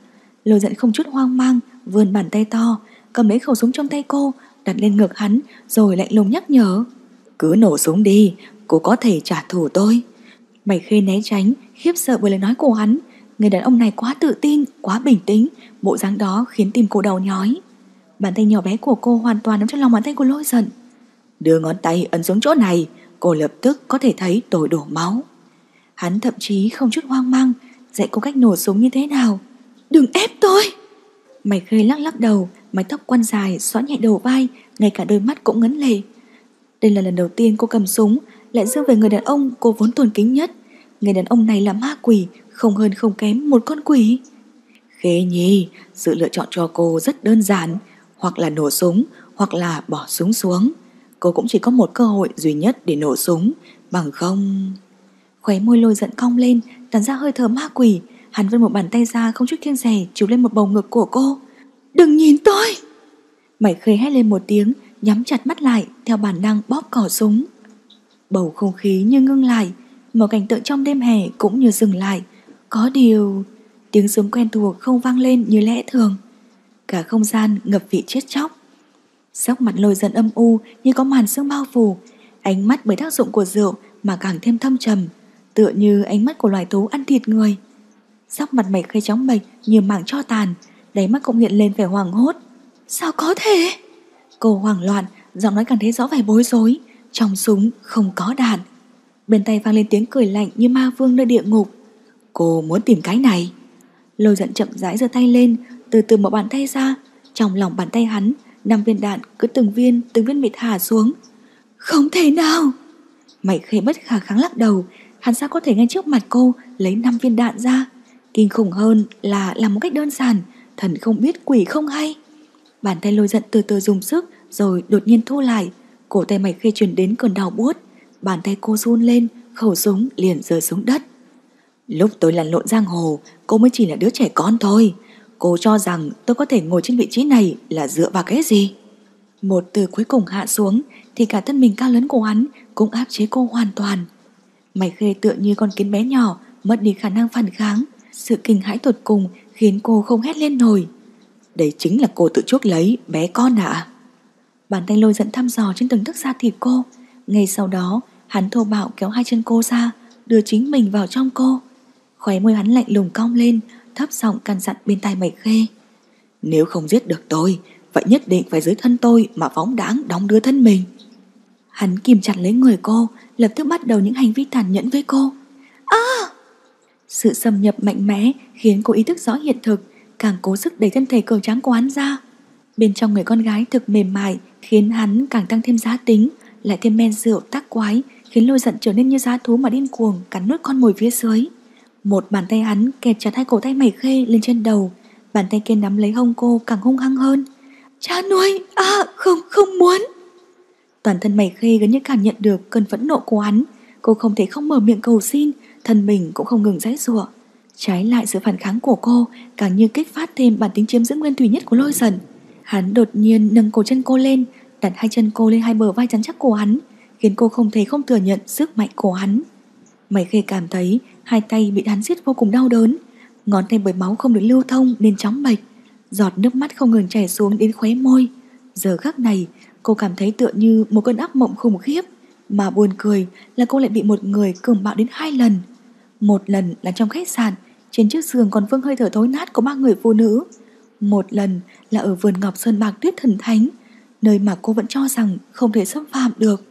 Lôi giận không chút hoang mang, vươn bàn tay to, cầm lấy khẩu súng trong tay cô, đặt lên ngực hắn, rồi lạnh lùng nhắc nhở. Cứ nổ súng đi, cô có thể trả thù tôi. Mày khê né tránh, khiếp sợ bởi lời nói của hắn. Người đàn ông này quá tự tin, quá bình tĩnh, bộ dáng đó khiến tim cô đau nhói. Bàn tay nhỏ bé của cô hoàn toàn nắm trong lòng bàn tay của lôi giận. Đưa ngón tay ấn xuống chỗ này, cô lập tức có thể thấy tôi đổ máu. Hắn thậm chí không chút hoang mang, dạy cô cách nổ súng như thế nào. Đừng ép tôi! Mày khê lắc lắc đầu, mái tóc quăn dài xõa nhẹ đầu vai, ngay cả đôi mắt cũng ngấn lệ. Đây là lần đầu tiên cô cầm súng, lại dương về người đàn ông cô vốn tôn kính nhất. Người đàn ông này là ma quỷ, không hơn không kém một con quỷ. Khê Nhi, sự lựa chọn cho cô rất đơn giản, hoặc là nổ súng, hoặc là bỏ súng xuống. Cô cũng chỉ có một cơ hội duy nhất để nổ súng, bằng không... Khóe môi lôi giận cong lên, tàn ra hơi thở ma quỷ, Hắn vươn một bàn tay ra không chút kiêng rẻ chụp lên một bầu ngực của cô. Đừng nhìn tôi! Mày khê hét lên một tiếng, nhắm chặt mắt lại theo bản năng bóp cỏ súng. Bầu không khí như ngưng lại, một cảnh tượng trong đêm hè cũng như dừng lại. Có điều, tiếng súng quen thuộc không vang lên như lẽ thường. Cả không gian ngập vị chết chóc. Sắc mặt lôi dần âm u như có màn sương bao phủ, ánh mắt bởi tác dụng của rượu mà càng thêm thâm trầm, tựa như ánh mắt của loài thú ăn thịt người. Sắc mặt mày khơi chóng bệch như mảng cho tàn Đáy mắt cũng hiện lên vẻ hoảng hốt Sao có thể Cô hoảng loạn Giọng nói càng thấy rõ vẻ bối rối Trong súng không có đạn Bên tay vang lên tiếng cười lạnh như ma vương nơi địa ngục Cô muốn tìm cái này Lôi giận chậm rãi giơ tay lên Từ từ mở bàn tay ra Trong lòng bàn tay hắn năm viên đạn cứ từng viên từng viên bị thả xuống Không thể nào Mày khê bất khả kháng lắc đầu Hắn sao có thể ngay trước mặt cô Lấy năm viên đạn ra Kinh khủng hơn là làm một cách đơn giản, thần không biết quỷ không hay. Bàn tay lôi giận từ từ dùng sức rồi đột nhiên thu lại. Cổ tay mày khi chuyển đến cơn đau buốt, bàn tay cô run lên, khẩu súng liền rơi xuống đất. Lúc tôi lăn lộn giang hồ, cô mới chỉ là đứa trẻ con thôi. Cô cho rằng tôi có thể ngồi trên vị trí này là dựa vào cái gì? Một từ cuối cùng hạ xuống thì cả thân mình cao lớn của hắn cũng áp chế cô hoàn toàn. Mày khê tựa như con kiến bé nhỏ mất đi khả năng phản kháng sự kinh hãi tột cùng khiến cô không hét lên nổi. Đấy chính là cô tự chuốc lấy, bé con ạ. À. Bàn tay lôi dẫn thăm dò trên từng thức da thịt cô. Ngay sau đó, hắn thô bạo kéo hai chân cô ra, đưa chính mình vào trong cô. Khóe môi hắn lạnh lùng cong lên, thấp giọng căn dặn bên tai mày khê. Nếu không giết được tôi, vậy nhất định phải dưới thân tôi mà phóng đáng đóng đưa thân mình. Hắn kìm chặt lấy người cô, lập tức bắt đầu những hành vi tàn nhẫn với cô. À! Sự xâm nhập mạnh mẽ khiến cô ý thức rõ hiện thực, càng cố sức đẩy thân thể cường tráng của hắn ra. Bên trong người con gái thực mềm mại khiến hắn càng tăng thêm giá tính, lại thêm men rượu tác quái khiến lôi giận trở nên như giá thú mà điên cuồng cắn nuốt con mồi phía dưới. Một bàn tay hắn kẹt chặt hai cổ tay mày khê lên trên đầu, bàn tay kia nắm lấy hông cô càng hung hăng hơn. Cha nuôi, à không, không muốn. Toàn thân mày khê gần như cảm nhận được cơn phẫn nộ của hắn, cô không thể không mở miệng cầu xin thân mình cũng không ngừng dãy giụa. Trái lại sự phản kháng của cô càng như kích phát thêm bản tính chiếm giữ nguyên thủy nhất của lôi dần. Hắn đột nhiên nâng cổ chân cô lên, đặt hai chân cô lên hai bờ vai chắn chắc của hắn, khiến cô không thể không thừa nhận sức mạnh của hắn. Mày khê cảm thấy hai tay bị hắn giết vô cùng đau đớn, ngón tay bởi máu không được lưu thông nên chóng bệch, giọt nước mắt không ngừng chảy xuống đến khóe môi. Giờ khắc này, cô cảm thấy tựa như một cơn ác mộng khủng khiếp. Mà buồn cười là cô lại bị một người cường bạo đến hai lần. Một lần là trong khách sạn, trên chiếc giường còn vương hơi thở thối nát của ba người phụ nữ. Một lần là ở vườn ngọc sơn bạc tuyết thần thánh, nơi mà cô vẫn cho rằng không thể xâm phạm được.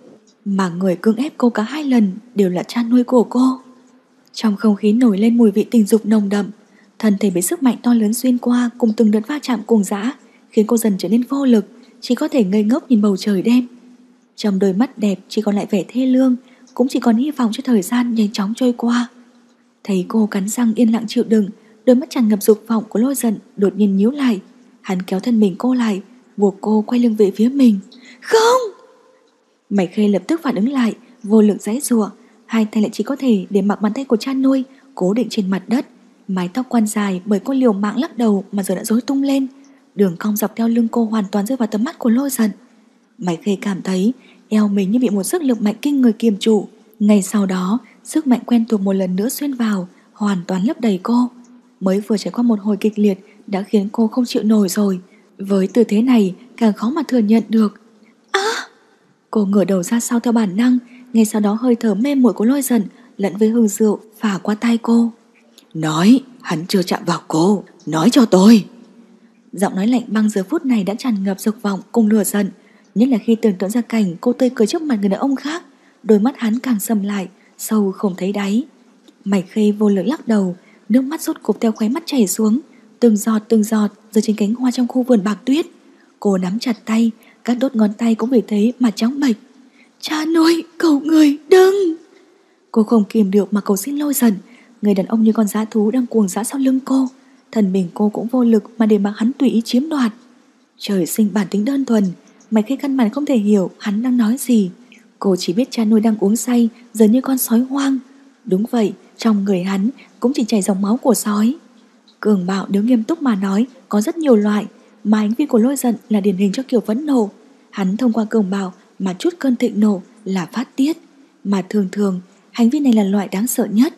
Mà người cưỡng ép cô cả hai lần đều là cha nuôi của cô. Trong không khí nổi lên mùi vị tình dục nồng đậm, thân thể bị sức mạnh to lớn xuyên qua cùng từng đợt va chạm cuồng dã, khiến cô dần trở nên vô lực, chỉ có thể ngây ngốc nhìn bầu trời đêm. Trong đôi mắt đẹp chỉ còn lại vẻ thê lương Cũng chỉ còn hy vọng cho thời gian nhanh chóng trôi qua Thấy cô cắn răng yên lặng chịu đựng Đôi mắt tràn ngập dục vọng của lôi giận Đột nhiên nhíu lại Hắn kéo thân mình cô lại Buộc cô quay lưng về phía mình Không Mày khê lập tức phản ứng lại Vô lực giãy rùa Hai tay lại chỉ có thể để mặc bàn tay của cha nuôi Cố định trên mặt đất Mái tóc quan dài bởi cô liều mạng lắc đầu Mà giờ đã rối tung lên Đường cong dọc theo lưng cô hoàn toàn rơi vào tầm mắt của lôi giận Máy khê cảm thấy eo mình như bị một sức lực mạnh kinh người kiềm trụ. ngày sau đó, sức mạnh quen thuộc một lần nữa xuyên vào, hoàn toàn lấp đầy cô. Mới vừa trải qua một hồi kịch liệt đã khiến cô không chịu nổi rồi. Với tư thế này càng khó mà thừa nhận được. Á! À! Cô ngửa đầu ra sau theo bản năng, ngay sau đó hơi thở mê muội của lôi dần lẫn với hương rượu phả qua tay cô. Nói, hắn chưa chạm vào cô, nói cho tôi. Giọng nói lạnh băng giờ phút này đã tràn ngập dục vọng cùng lừa giận. Nhất là khi tưởng tượng ra cảnh cô tươi cười trước mặt người đàn ông khác Đôi mắt hắn càng sầm lại Sâu không thấy đáy mảy khê vô lực lắc đầu Nước mắt rốt cục theo khóe mắt chảy xuống Từng giọt từng giọt rơi trên cánh hoa trong khu vườn bạc tuyết Cô nắm chặt tay Các đốt ngón tay cũng bị thế mà trắng bệch Cha nuôi cầu người đừng Cô không kìm được mà cầu xin lôi dần Người đàn ông như con giá thú đang cuồng dã sau lưng cô Thần mình cô cũng vô lực mà để mặc hắn tùy ý chiếm đoạt Trời sinh bản tính đơn thuần Mày khi căn bản không thể hiểu hắn đang nói gì Cô chỉ biết cha nuôi đang uống say Giờ như con sói hoang Đúng vậy, trong người hắn cũng chỉ chảy dòng máu của sói Cường bạo nếu nghiêm túc mà nói Có rất nhiều loại Mà hành vi của lôi giận là điển hình cho kiểu vẫn nổ. Hắn thông qua cường bạo Mà chút cơn thịnh nổ là phát tiết Mà thường thường hành vi này là loại đáng sợ nhất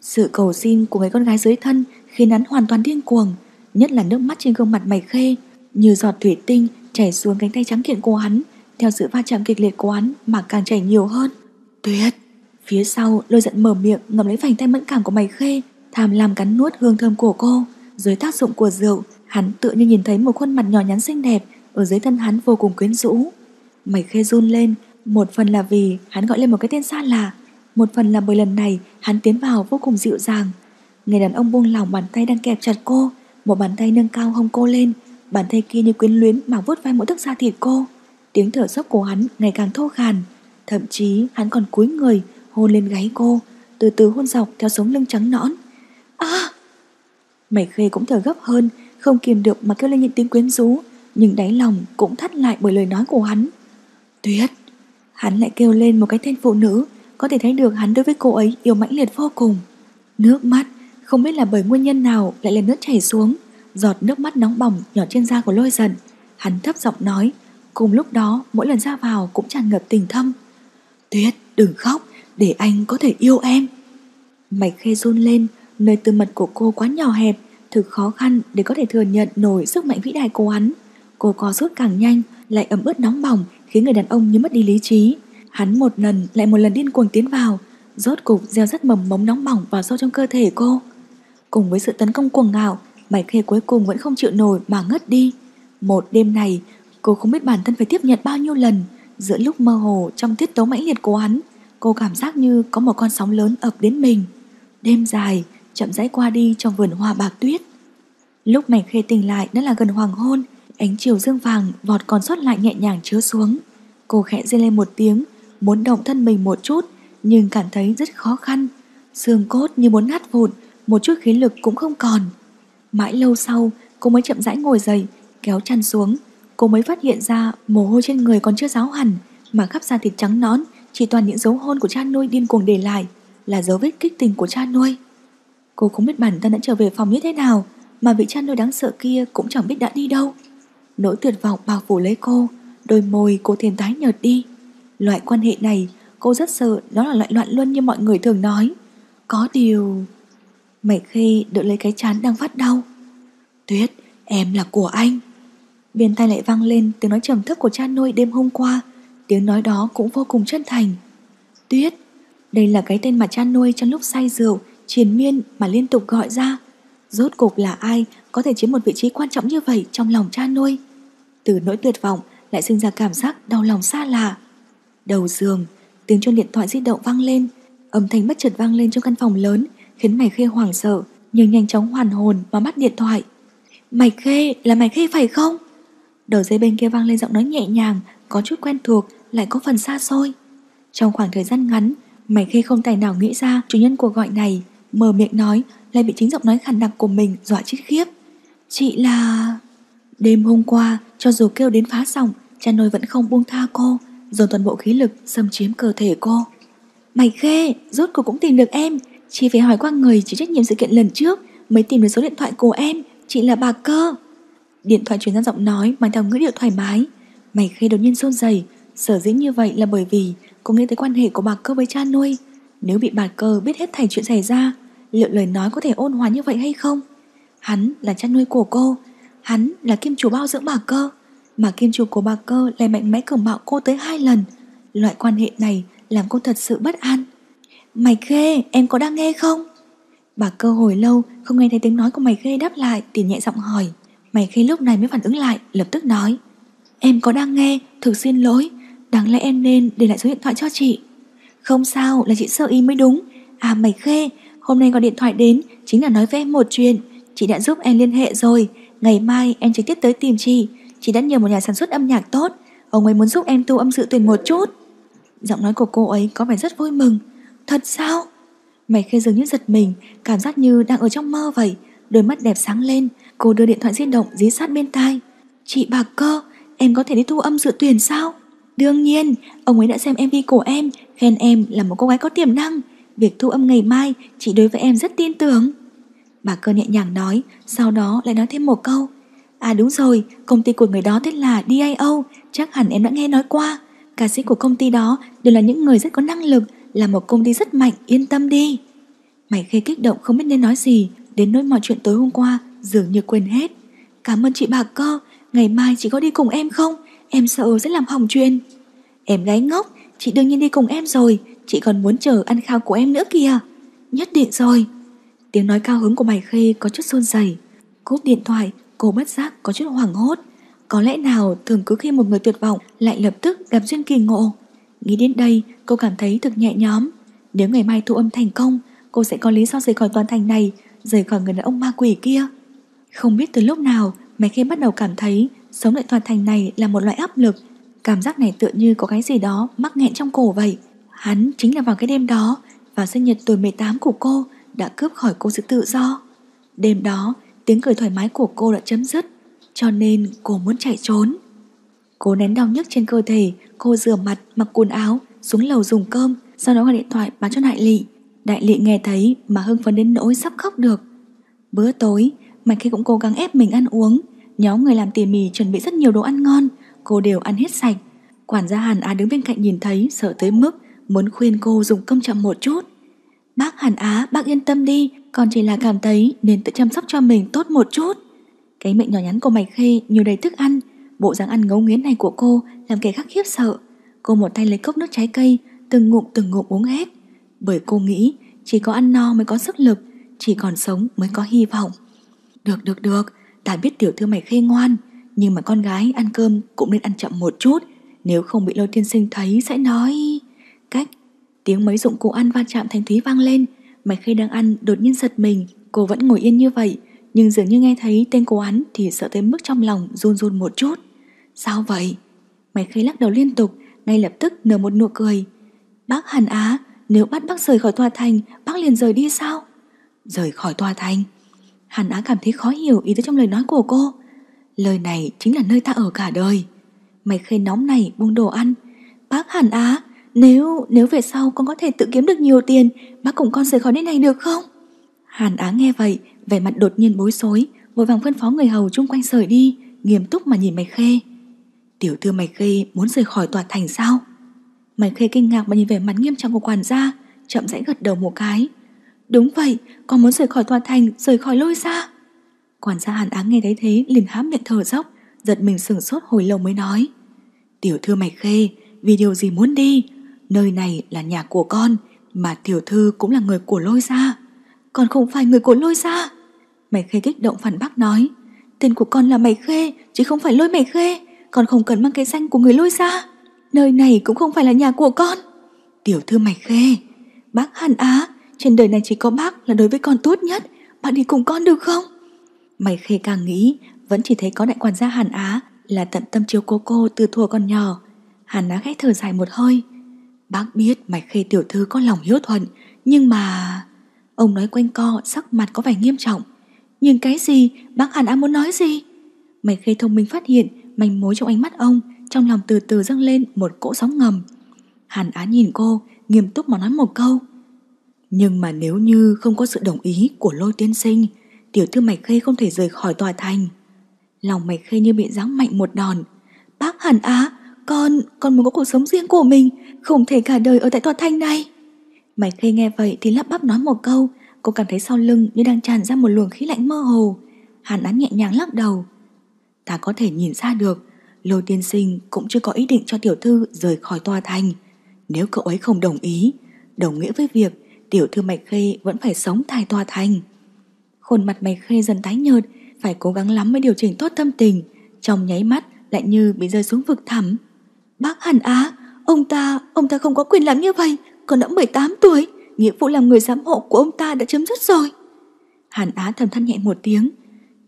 Sự cầu xin của người con gái dưới thân Khiến hắn hoàn toàn điên cuồng Nhất là nước mắt trên gương mặt mày khê Như giọt thủy tinh chảy xuống cánh tay trắng kiện của hắn, theo sự va chạm kịch liệt của hắn mà càng chảy nhiều hơn. Tuyết Phía sau, lôi giận mở miệng ngậm lấy vành tay mẫn cảm của mày khê, tham lam cắn nuốt hương thơm của cô. Dưới tác dụng của rượu, hắn tự như nhìn thấy một khuôn mặt nhỏ nhắn xinh đẹp ở dưới thân hắn vô cùng quyến rũ. Mày khê run lên, một phần là vì hắn gọi lên một cái tên xa lạ, một phần là bởi lần này hắn tiến vào vô cùng dịu dàng. Người đàn ông buông lỏng bàn tay đang kẹp chặt cô, một bàn tay nâng cao hông cô lên, Bàn tay kia như quyến luyến mà vuốt vai mỗi thức da thịt cô Tiếng thở dốc của hắn ngày càng thô khàn Thậm chí hắn còn cúi người Hôn lên gáy cô Từ từ hôn dọc theo sống lưng trắng nõn À Mày khê cũng thở gấp hơn Không kiềm được mà kêu lên những tiếng quyến rú Nhưng đáy lòng cũng thắt lại bởi lời nói của hắn Tuyết Hắn lại kêu lên một cái tên phụ nữ Có thể thấy được hắn đối với cô ấy yêu mãnh liệt vô cùng Nước mắt Không biết là bởi nguyên nhân nào lại lần nước chảy xuống Giọt nước mắt nóng bỏng nhỏ trên da của lôi dần Hắn thấp giọng nói Cùng lúc đó mỗi lần ra vào cũng tràn ngập tình thâm Tuyết đừng khóc Để anh có thể yêu em Mạch khê run lên Nơi tư mật của cô quá nhỏ hẹp Thực khó khăn để có thể thừa nhận nổi sức mạnh vĩ đại của hắn Cô co rút càng nhanh Lại ấm ướt nóng bỏng Khiến người đàn ông như mất đi lý trí Hắn một lần lại một lần điên cuồng tiến vào Rốt cục gieo rất mầm mống nóng bỏng vào sâu trong cơ thể cô Cùng với sự tấn công cuồng ngạo Bạch Khê cuối cùng vẫn không chịu nổi mà ngất đi. Một đêm này, cô không biết bản thân phải tiếp nhận bao nhiêu lần. Giữa lúc mơ hồ trong thiết tấu mãnh liệt của hắn, cô cảm giác như có một con sóng lớn ập đến mình. Đêm dài, chậm rãi qua đi trong vườn hoa bạc tuyết. Lúc Bạch Khê tỉnh lại đã là gần hoàng hôn, ánh chiều dương vàng vọt còn sót lại nhẹ nhàng chiếu xuống. Cô khẽ rên lên một tiếng, muốn động thân mình một chút, nhưng cảm thấy rất khó khăn. Xương cốt như muốn nát vụn, một chút khí lực cũng không còn. Mãi lâu sau, cô mới chậm rãi ngồi dậy, kéo chăn xuống. Cô mới phát hiện ra mồ hôi trên người còn chưa ráo hẳn, mà khắp da thịt trắng nón chỉ toàn những dấu hôn của cha nuôi điên cuồng để lại, là dấu vết kích tình của cha nuôi. Cô không biết bản thân đã trở về phòng như thế nào, mà vị cha nuôi đáng sợ kia cũng chẳng biết đã đi đâu. Nỗi tuyệt vọng bao phủ lấy cô, đôi môi cô thêm tái nhợt đi. Loại quan hệ này, cô rất sợ đó là loại loạn luân như mọi người thường nói. Có điều... Mạnh Khê đỡ lấy cái chán đang phát đau Tuyết, em là của anh Biên tai lại vang lên tiếng nói trầm thức của cha nuôi đêm hôm qua Tiếng nói đó cũng vô cùng chân thành Tuyết, đây là cái tên mà cha nuôi trong lúc say rượu Triền miên mà liên tục gọi ra Rốt cục là ai có thể chiếm một vị trí quan trọng như vậy trong lòng cha nuôi Từ nỗi tuyệt vọng lại sinh ra cảm giác đau lòng xa lạ Đầu giường, tiếng chuông điện thoại di động vang lên Âm thanh bất chợt vang lên trong căn phòng lớn khiến Mày Khê hoảng sợ nhưng nhanh chóng hoàn hồn và bắt điện thoại. Mày Khê là Mày Khê phải không? Đầu dây bên kia vang lên giọng nói nhẹ nhàng, có chút quen thuộc, lại có phần xa xôi. Trong khoảng thời gian ngắn, Mày Khê không tài nào nghĩ ra chủ nhân cuộc gọi này, mở miệng nói lại bị chính giọng nói khàn đặc của mình dọa chết khiếp. Chị là... Đêm hôm qua, cho dù kêu đến phá sòng, cha nôi vẫn không buông tha cô, dồn toàn bộ khí lực xâm chiếm cơ thể cô. Mày khê, rốt cuộc cũng tìm được em, Chị phải hỏi qua người chịu trách nhiệm sự kiện lần trước mới tìm được số điện thoại của em, chị là bà cơ. Điện thoại truyền ra giọng nói mang theo ngữ điệu thoải mái. Mày khê đột nhiên xôn dày, sở dĩ như vậy là bởi vì cô nghĩ tới quan hệ của bà cơ với cha nuôi. Nếu bị bà cơ biết hết thảy chuyện xảy ra, liệu lời nói có thể ôn hòa như vậy hay không? Hắn là cha nuôi của cô, hắn là kim chủ bao dưỡng bà cơ, mà kim chủ của bà cơ lại mạnh mẽ cường bạo cô tới hai lần. Loại quan hệ này làm cô thật sự bất an. Mày ghê, em có đang nghe không? Bà cơ hồi lâu không nghe thấy tiếng nói của mày ghê đáp lại Tiền nhẹ giọng hỏi Mày ghê lúc này mới phản ứng lại, lập tức nói Em có đang nghe, thực xin lỗi Đáng lẽ em nên để lại số điện thoại cho chị Không sao, là chị sơ ý mới đúng À mày ghê, hôm nay có điện thoại đến Chính là nói với em một chuyện Chị đã giúp em liên hệ rồi Ngày mai em trực tiếp tới tìm chị Chị đã nhờ một nhà sản xuất âm nhạc tốt Ông ấy muốn giúp em tu âm dự tuyển một chút Giọng nói của cô ấy có vẻ rất vui mừng Thật sao? Mày khê dường như giật mình, cảm giác như đang ở trong mơ vậy. Đôi mắt đẹp sáng lên, cô đưa điện thoại di động dí sát bên tai. Chị bà cơ, em có thể đi thu âm dự tuyển sao? Đương nhiên, ông ấy đã xem MV của em, khen em là một cô gái có tiềm năng. Việc thu âm ngày mai, chị đối với em rất tin tưởng. Bà cơ nhẹ nhàng nói, sau đó lại nói thêm một câu. À đúng rồi, công ty của người đó tên là DIO, chắc hẳn em đã nghe nói qua. Ca sĩ của công ty đó đều là những người rất có năng lực, là một công ty rất mạnh, yên tâm đi. Mày khê kích động không biết nên nói gì, đến nỗi mọi chuyện tối hôm qua dường như quên hết. Cảm ơn chị bà co, ngày mai chị có đi cùng em không? Em sợ sẽ làm hỏng chuyện. Em gái ngốc, chị đương nhiên đi cùng em rồi, chị còn muốn chờ ăn khao của em nữa kìa. Nhất định rồi. Tiếng nói cao hứng của Mày Khê có chút xôn dày. Cúp điện thoại, cô bất giác có chút hoảng hốt. Có lẽ nào thường cứ khi một người tuyệt vọng lại lập tức gặp duyên kỳ ngộ. Nghĩ đến đây, cô cảm thấy thật nhẹ nhõm. Nếu ngày mai thu âm thành công, cô sẽ có lý do rời khỏi toàn thành này, rời khỏi người đàn ông ma quỷ kia. Không biết từ lúc nào, mẹ khi bắt đầu cảm thấy sống lại toàn thành này là một loại áp lực. Cảm giác này tựa như có cái gì đó mắc nghẹn trong cổ vậy. Hắn chính là vào cái đêm đó, và sinh nhật tuổi 18 của cô đã cướp khỏi cô sự tự do. Đêm đó, tiếng cười thoải mái của cô đã chấm dứt, cho nên cô muốn chạy trốn. Cô nén đau nhức trên cơ thể Cô rửa mặt, mặc quần áo, xuống lầu dùng cơm, sau đó gọi điện thoại báo cho đại lị. Đại lị nghe thấy mà hưng phấn đến nỗi sắp khóc được. Bữa tối, Mạch Khi cũng cố gắng ép mình ăn uống. Nhóm người làm tỉ mỉ chuẩn bị rất nhiều đồ ăn ngon, cô đều ăn hết sạch. Quản gia Hàn Á đứng bên cạnh nhìn thấy, sợ tới mức muốn khuyên cô dùng cơm chậm một chút. Bác Hàn Á, bác yên tâm đi, còn chỉ là cảm thấy nên tự chăm sóc cho mình tốt một chút. Cái miệng nhỏ nhắn của Mạch Khê nhiều đầy thức ăn, Bộ dáng ăn ngấu nghiến này của cô làm kẻ khác khiếp sợ. Cô một tay lấy cốc nước trái cây, từng ngụm từng ngụm uống hết. Bởi cô nghĩ chỉ có ăn no mới có sức lực, chỉ còn sống mới có hy vọng. Được được được, ta biết tiểu thư mày khê ngoan, nhưng mà con gái ăn cơm cũng nên ăn chậm một chút, nếu không bị Lôi Tiên Sinh thấy sẽ nói. Cách, tiếng mấy dụng cụ ăn va chạm thanh thúy vang lên, mày khê đang ăn đột nhiên giật mình, cô vẫn ngồi yên như vậy, nhưng dường như nghe thấy tên cô hắn thì sợ tới mức trong lòng run run một chút. Sao vậy? Mày khơi lắc đầu liên tục, ngay lập tức nở một nụ cười. Bác Hàn Á, nếu bắt bác rời khỏi tòa thành, bác liền rời đi sao? Rời khỏi tòa thành? Hàn Á cảm thấy khó hiểu ý tứ trong lời nói của cô. Lời này chính là nơi ta ở cả đời. Mày khê nóng này buông đồ ăn. Bác Hàn Á, nếu nếu về sau con có thể tự kiếm được nhiều tiền, bác cùng con rời khỏi nơi này được không? Hàn Á nghe vậy, vẻ mặt đột nhiên bối rối, vội vàng phân phó người hầu chung quanh rời đi, nghiêm túc mà nhìn mày khê. Tiểu thư mày khê muốn rời khỏi tòa thành sao Mày khê kinh ngạc mà nhìn về mặt nghiêm trọng của quản gia Chậm rãi gật đầu một cái Đúng vậy Con muốn rời khỏi tòa thành Rời khỏi lôi ra Quản gia hàn áng nghe thấy thế liền há miệng thở dốc Giật mình sửng sốt hồi lâu mới nói Tiểu thư mày khê Vì điều gì muốn đi Nơi này là nhà của con Mà tiểu thư cũng là người của lôi ra Con không phải người của lôi ra Mày khê kích động phản bác nói Tên của con là mày khê Chứ không phải lôi mày khê con không cần mang cái danh của người lôi ra Nơi này cũng không phải là nhà của con Tiểu thư mày khê Bác Hàn Á Trên đời này chỉ có bác là đối với con tốt nhất Bạn đi cùng con được không Mày khê càng nghĩ Vẫn chỉ thấy có đại quản gia Hàn Á Là tận tâm chiếu cô cô từ thuở con nhỏ Hàn Á khẽ thở dài một hơi Bác biết mày khê tiểu thư có lòng hiếu thuận Nhưng mà... Ông nói quanh co sắc mặt có vẻ nghiêm trọng Nhưng cái gì bác Hàn Á muốn nói gì Mày khê thông minh phát hiện manh mối trong ánh mắt ông, trong lòng từ từ dâng lên một cỗ sóng ngầm. Hàn Á nhìn cô, nghiêm túc mà nói một câu. Nhưng mà nếu như không có sự đồng ý của lôi tiên sinh, tiểu thư Mạch Khê không thể rời khỏi tòa thành. Lòng Mạch Khê như bị giáng mạnh một đòn. Bác Hàn Á, con, con muốn có cuộc sống riêng của mình, không thể cả đời ở tại tòa thành này. Mạch Khê nghe vậy thì lắp bắp nói một câu, cô cảm thấy sau lưng như đang tràn ra một luồng khí lạnh mơ hồ. Hàn Á nhẹ nhàng lắc đầu, ta có thể nhìn ra được Lôi tiên sinh cũng chưa có ý định cho tiểu thư rời khỏi tòa thành Nếu cậu ấy không đồng ý Đồng nghĩa với việc tiểu thư Mạch Khê vẫn phải sống tại tòa thành Khuôn mặt Mạch Khê dần tái nhợt Phải cố gắng lắm mới điều chỉnh tốt tâm tình Trong nháy mắt lại như bị rơi xuống vực thẳm Bác hẳn á Ông ta, ông ta không có quyền làm như vậy Còn đã 18 tuổi Nghĩa vụ làm người giám hộ của ông ta đã chấm dứt rồi Hàn Á thầm than nhẹ một tiếng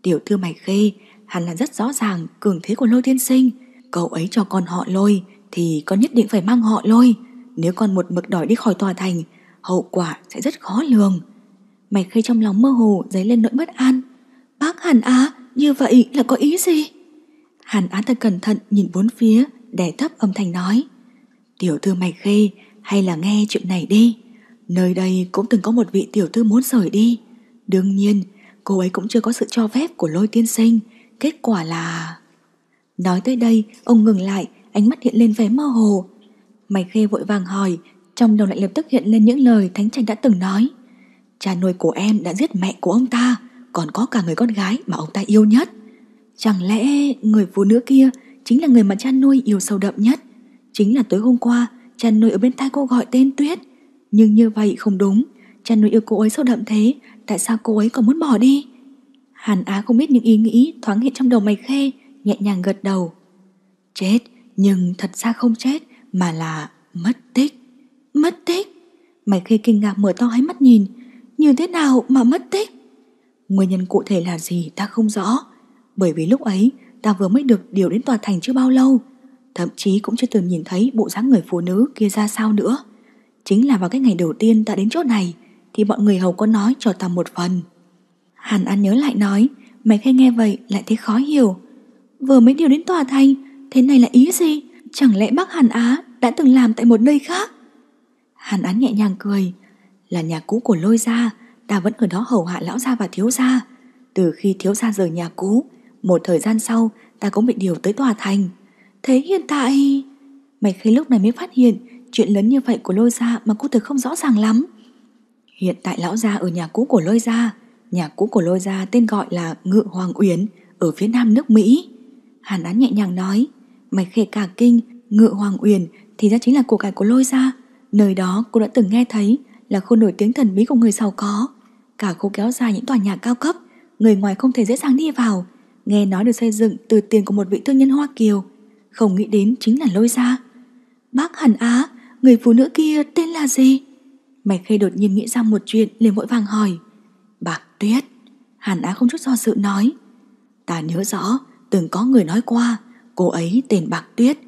Tiểu thư Mạch Khê hẳn là rất rõ ràng cường thế của lôi tiên sinh. Cậu ấy cho con họ lôi thì con nhất định phải mang họ lôi. Nếu con một mực đòi đi khỏi tòa thành, hậu quả sẽ rất khó lường. Mạch khơi trong lòng mơ hồ dấy lên nỗi bất an. Bác Hàn Á, như vậy là có ý gì? Hàn Á thật cẩn thận nhìn bốn phía, đè thấp âm thanh nói. Tiểu thư Mạch khê, hay là nghe chuyện này đi. Nơi đây cũng từng có một vị tiểu thư muốn rời đi. Đương nhiên, cô ấy cũng chưa có sự cho phép của lôi tiên sinh Kết quả là... Nói tới đây, ông ngừng lại, ánh mắt hiện lên vẻ mơ hồ. Mày khê vội vàng hỏi, trong đầu lại lập tức hiện lên những lời Thánh Tranh đã từng nói. Cha nuôi của em đã giết mẹ của ông ta, còn có cả người con gái mà ông ta yêu nhất. Chẳng lẽ người phụ nữ kia chính là người mà cha nuôi yêu sâu đậm nhất? Chính là tối hôm qua, cha nuôi ở bên tai cô gọi tên Tuyết. Nhưng như vậy không đúng, cha nuôi yêu cô ấy sâu đậm thế, tại sao cô ấy còn muốn bỏ đi? Hàn Á không biết những ý nghĩ thoáng hiện trong đầu mày khê, nhẹ nhàng gật đầu. Chết, nhưng thật ra không chết, mà là mất tích. Mất tích? Mày khê kinh ngạc mở to hai mắt nhìn, như thế nào mà mất tích? Nguyên nhân cụ thể là gì ta không rõ, bởi vì lúc ấy ta vừa mới được điều đến tòa thành chưa bao lâu, thậm chí cũng chưa từng nhìn thấy bộ dáng người phụ nữ kia ra sao nữa. Chính là vào cái ngày đầu tiên ta đến chỗ này, thì bọn người hầu có nói cho ta một phần. Hàn An nhớ lại nói Mày khi nghe vậy lại thấy khó hiểu Vừa mới điều đến tòa thành Thế này là ý gì Chẳng lẽ bác Hàn Á đã từng làm tại một nơi khác Hàn Án nhẹ nhàng cười Là nhà cũ của lôi gia Ta vẫn ở đó hầu hạ lão gia và thiếu gia Từ khi thiếu gia rời nhà cũ Một thời gian sau ta cũng bị điều tới tòa thành Thế hiện tại Mày khi lúc này mới phát hiện Chuyện lớn như vậy của lôi gia mà cô thực không rõ ràng lắm Hiện tại lão gia ở nhà cũ của lôi gia Nhà cũ của Lôi Gia tên gọi là Ngự Hoàng Uyển ở phía nam nước Mỹ. Hàn án nhẹ nhàng nói, mày khể cả kinh, Ngự Hoàng Uyển thì ra chính là cuộc cải của Lôi Gia. Nơi đó cô đã từng nghe thấy là khu nổi tiếng thần bí của người giàu có. Cả khu kéo dài những tòa nhà cao cấp, người ngoài không thể dễ dàng đi vào. Nghe nói được xây dựng từ tiền của một vị thương nhân Hoa Kiều. Không nghĩ đến chính là Lôi Gia. Bác Hàn Á, người phụ nữ kia tên là gì? Mày khê đột nhiên nghĩ ra một chuyện liền vội vàng hỏi. Bạc tuyết Hàn Á không chút do sự nói Ta nhớ rõ từng có người nói qua Cô ấy tên Bạc Tuyết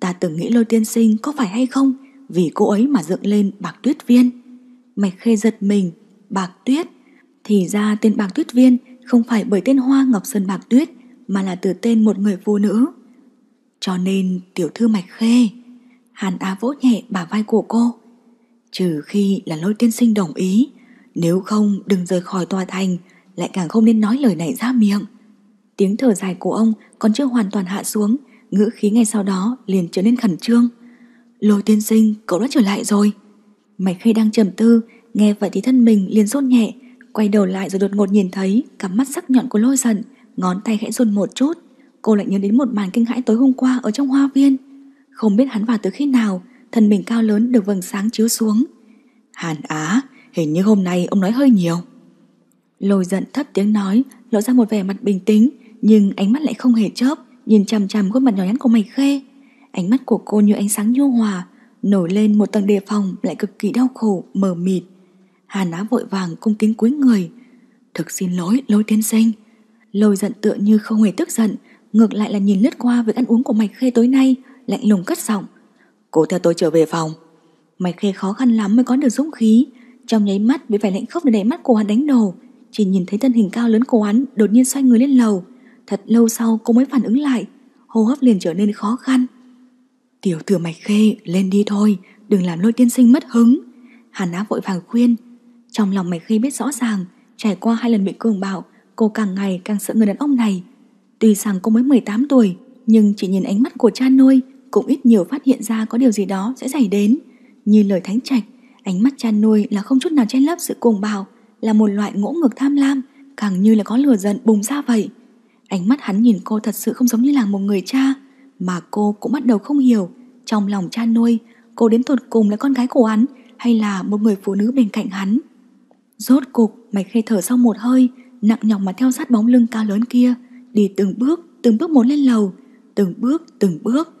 Ta từng nghĩ lôi tiên sinh có phải hay không Vì cô ấy mà dựng lên Bạc Tuyết Viên Mạch khê giật mình Bạc Tuyết Thì ra tên Bạc Tuyết Viên Không phải bởi tên Hoa Ngọc Sơn Bạc Tuyết Mà là từ tên một người phụ nữ Cho nên tiểu thư Mạch Khê Hàn Á vỗ nhẹ bả vai của cô Trừ khi là lôi tiên sinh đồng ý nếu không đừng rời khỏi tòa thành Lại càng không nên nói lời này ra miệng Tiếng thở dài của ông còn chưa hoàn toàn hạ xuống Ngữ khí ngay sau đó liền trở nên khẩn trương Lôi tiên sinh cậu đã trở lại rồi Mày khi đang trầm tư Nghe vậy thì thân mình liền rôn nhẹ Quay đầu lại rồi đột ngột nhìn thấy Cắm mắt sắc nhọn của lôi giận Ngón tay khẽ run một chút Cô lại nhớ đến một màn kinh hãi tối hôm qua ở trong hoa viên Không biết hắn vào từ khi nào Thân mình cao lớn được vầng sáng chiếu xuống Hàn Á Hình như hôm nay ông nói hơi nhiều Lôi giận thấp tiếng nói Lộ ra một vẻ mặt bình tĩnh Nhưng ánh mắt lại không hề chớp Nhìn chằm chằm khuôn mặt nhỏ nhắn của mày khê Ánh mắt của cô như ánh sáng nhu hòa Nổi lên một tầng đề phòng Lại cực kỳ đau khổ, mờ mịt Hà ná vội vàng cung kính cúi người Thực xin lỗi lôi tiên sinh Lôi giận tựa như không hề tức giận Ngược lại là nhìn lướt qua việc ăn uống của mày khê tối nay Lạnh lùng cất giọng Cô theo tôi trở về phòng Mày khê khó khăn lắm mới có được dũng khí trong nháy mắt với vẻ lạnh khốc đầy mắt cô hắn đánh đầu Chỉ nhìn thấy thân hình cao lớn của hắn Đột nhiên xoay người lên lầu Thật lâu sau cô mới phản ứng lại Hô hấp liền trở nên khó khăn Tiểu tử mạch khê lên đi thôi Đừng làm lôi tiên sinh mất hứng Hàn á vội vàng khuyên Trong lòng mạch khê biết rõ ràng Trải qua hai lần bị cường bạo Cô càng ngày càng sợ người đàn ông này Tuy rằng cô mới 18 tuổi Nhưng chỉ nhìn ánh mắt của cha nuôi Cũng ít nhiều phát hiện ra có điều gì đó sẽ xảy đến Như lời thánh trạch Ánh mắt cha nuôi là không chút nào che lấp sự cuồng bạo, là một loại ngỗ ngược tham lam, càng như là có lửa giận bùng ra vậy. Ánh mắt hắn nhìn cô thật sự không giống như là một người cha, mà cô cũng bắt đầu không hiểu, trong lòng cha nuôi, cô đến tột cùng là con gái của hắn hay là một người phụ nữ bên cạnh hắn. Rốt cục, mày khê thở sau một hơi, nặng nhọc mà theo sát bóng lưng cao lớn kia, đi từng bước, từng bước một lên lầu, từng bước, từng bước.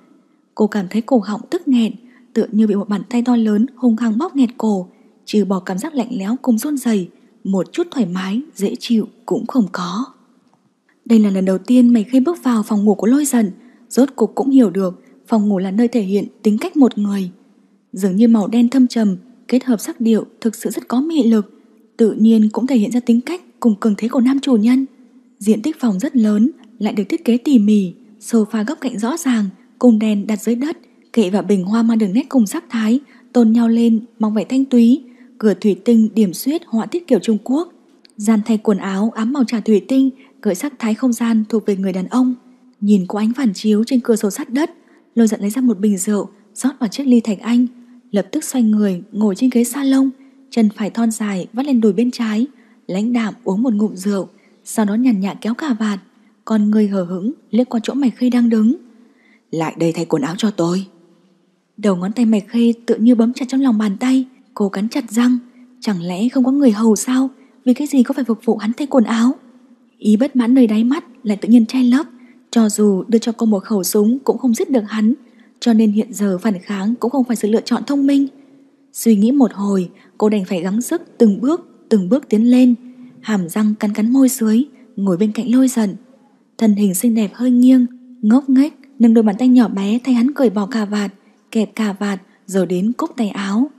Cô cảm thấy cổ họng tức nghẹn, tựa như bị một bàn tay to lớn hung hăng bóp nghẹt cổ, trừ bỏ cảm giác lạnh lẽo cùng run rẩy, một chút thoải mái, dễ chịu cũng không có. Đây là lần đầu tiên mày khi bước vào phòng ngủ của lôi dần, rốt cục cũng hiểu được phòng ngủ là nơi thể hiện tính cách một người. Dường như màu đen thâm trầm, kết hợp sắc điệu thực sự rất có mị lực, tự nhiên cũng thể hiện ra tính cách cùng cường thế của nam chủ nhân. Diện tích phòng rất lớn, lại được thiết kế tỉ mỉ, sofa góc cạnh rõ ràng, cùng đèn đặt dưới đất – Kệ và bình hoa mang được nét cùng sắc thái, tôn nhau lên, mong vẻ thanh túy, cửa thủy tinh điểm xuyết họa tiết kiểu Trung Quốc. Gian thay quần áo ám màu trà thủy tinh, gợi sắc thái không gian thuộc về người đàn ông. Nhìn qua ánh phản chiếu trên cửa sổ sắt đất, lôi giận lấy ra một bình rượu, rót vào chiếc ly thành anh, lập tức xoay người ngồi trên ghế salon, chân phải thon dài vắt lên đùi bên trái, lãnh đạm uống một ngụm rượu, sau đó nhàn nhã kéo cà vạt, con người hờ hững liếc qua chỗ mày khi đang đứng. Lại đây thay quần áo cho tôi. Đầu ngón tay mày khê tựa như bấm chặt trong lòng bàn tay Cô cắn chặt răng Chẳng lẽ không có người hầu sao Vì cái gì có phải phục vụ hắn thay quần áo Ý bất mãn nơi đáy mắt lại tự nhiên che lấp Cho dù đưa cho cô một khẩu súng Cũng không giết được hắn Cho nên hiện giờ phản kháng cũng không phải sự lựa chọn thông minh Suy nghĩ một hồi Cô đành phải gắng sức từng bước Từng bước tiến lên Hàm răng cắn cắn môi dưới Ngồi bên cạnh lôi dần Thân hình xinh đẹp hơi nghiêng Ngốc nghếch nâng đôi bàn tay nhỏ bé thay hắn cởi bỏ cà vạt kẹp cả vạt rồi đến cúc tay áo.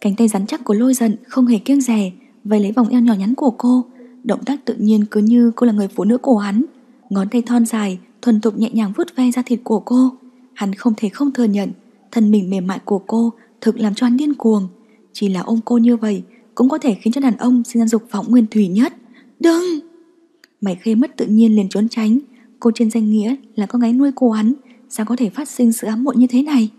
Cánh tay rắn chắc của lôi giận không hề kiêng rè, vây lấy vòng eo nhỏ nhắn của cô, động tác tự nhiên cứ như cô là người phụ nữ của hắn. Ngón tay thon dài, thuần tục nhẹ nhàng vuốt ve ra thịt của cô. Hắn không thể không thừa nhận, thân mình mềm mại của cô thực làm cho hắn điên cuồng. Chỉ là ôm cô như vậy cũng có thể khiến cho đàn ông sinh ra dục vọng nguyên thủy nhất. Đừng! Mày khê mất tự nhiên liền trốn tránh, cô trên danh nghĩa là con gái nuôi của hắn, sao có thể phát sinh sự ám muội như thế này?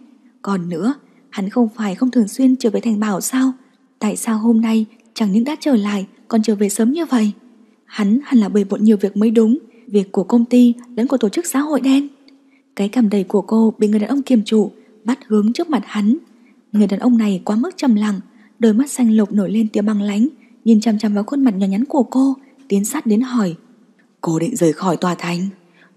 Còn nữa, hắn không phải không thường xuyên trở về thành bảo sao? Tại sao hôm nay chẳng những đã trở lại còn trở về sớm như vậy? Hắn hẳn là bề bộn nhiều việc mới đúng, việc của công ty lẫn của tổ chức xã hội đen. Cái cảm đầy của cô bị người đàn ông kiềm trụ, bắt hướng trước mặt hắn. Người đàn ông này quá mức trầm lặng, đôi mắt xanh lục nổi lên tia băng lánh, nhìn chằm chằm vào khuôn mặt nhỏ nhắn của cô, tiến sát đến hỏi. Cô định rời khỏi tòa thành.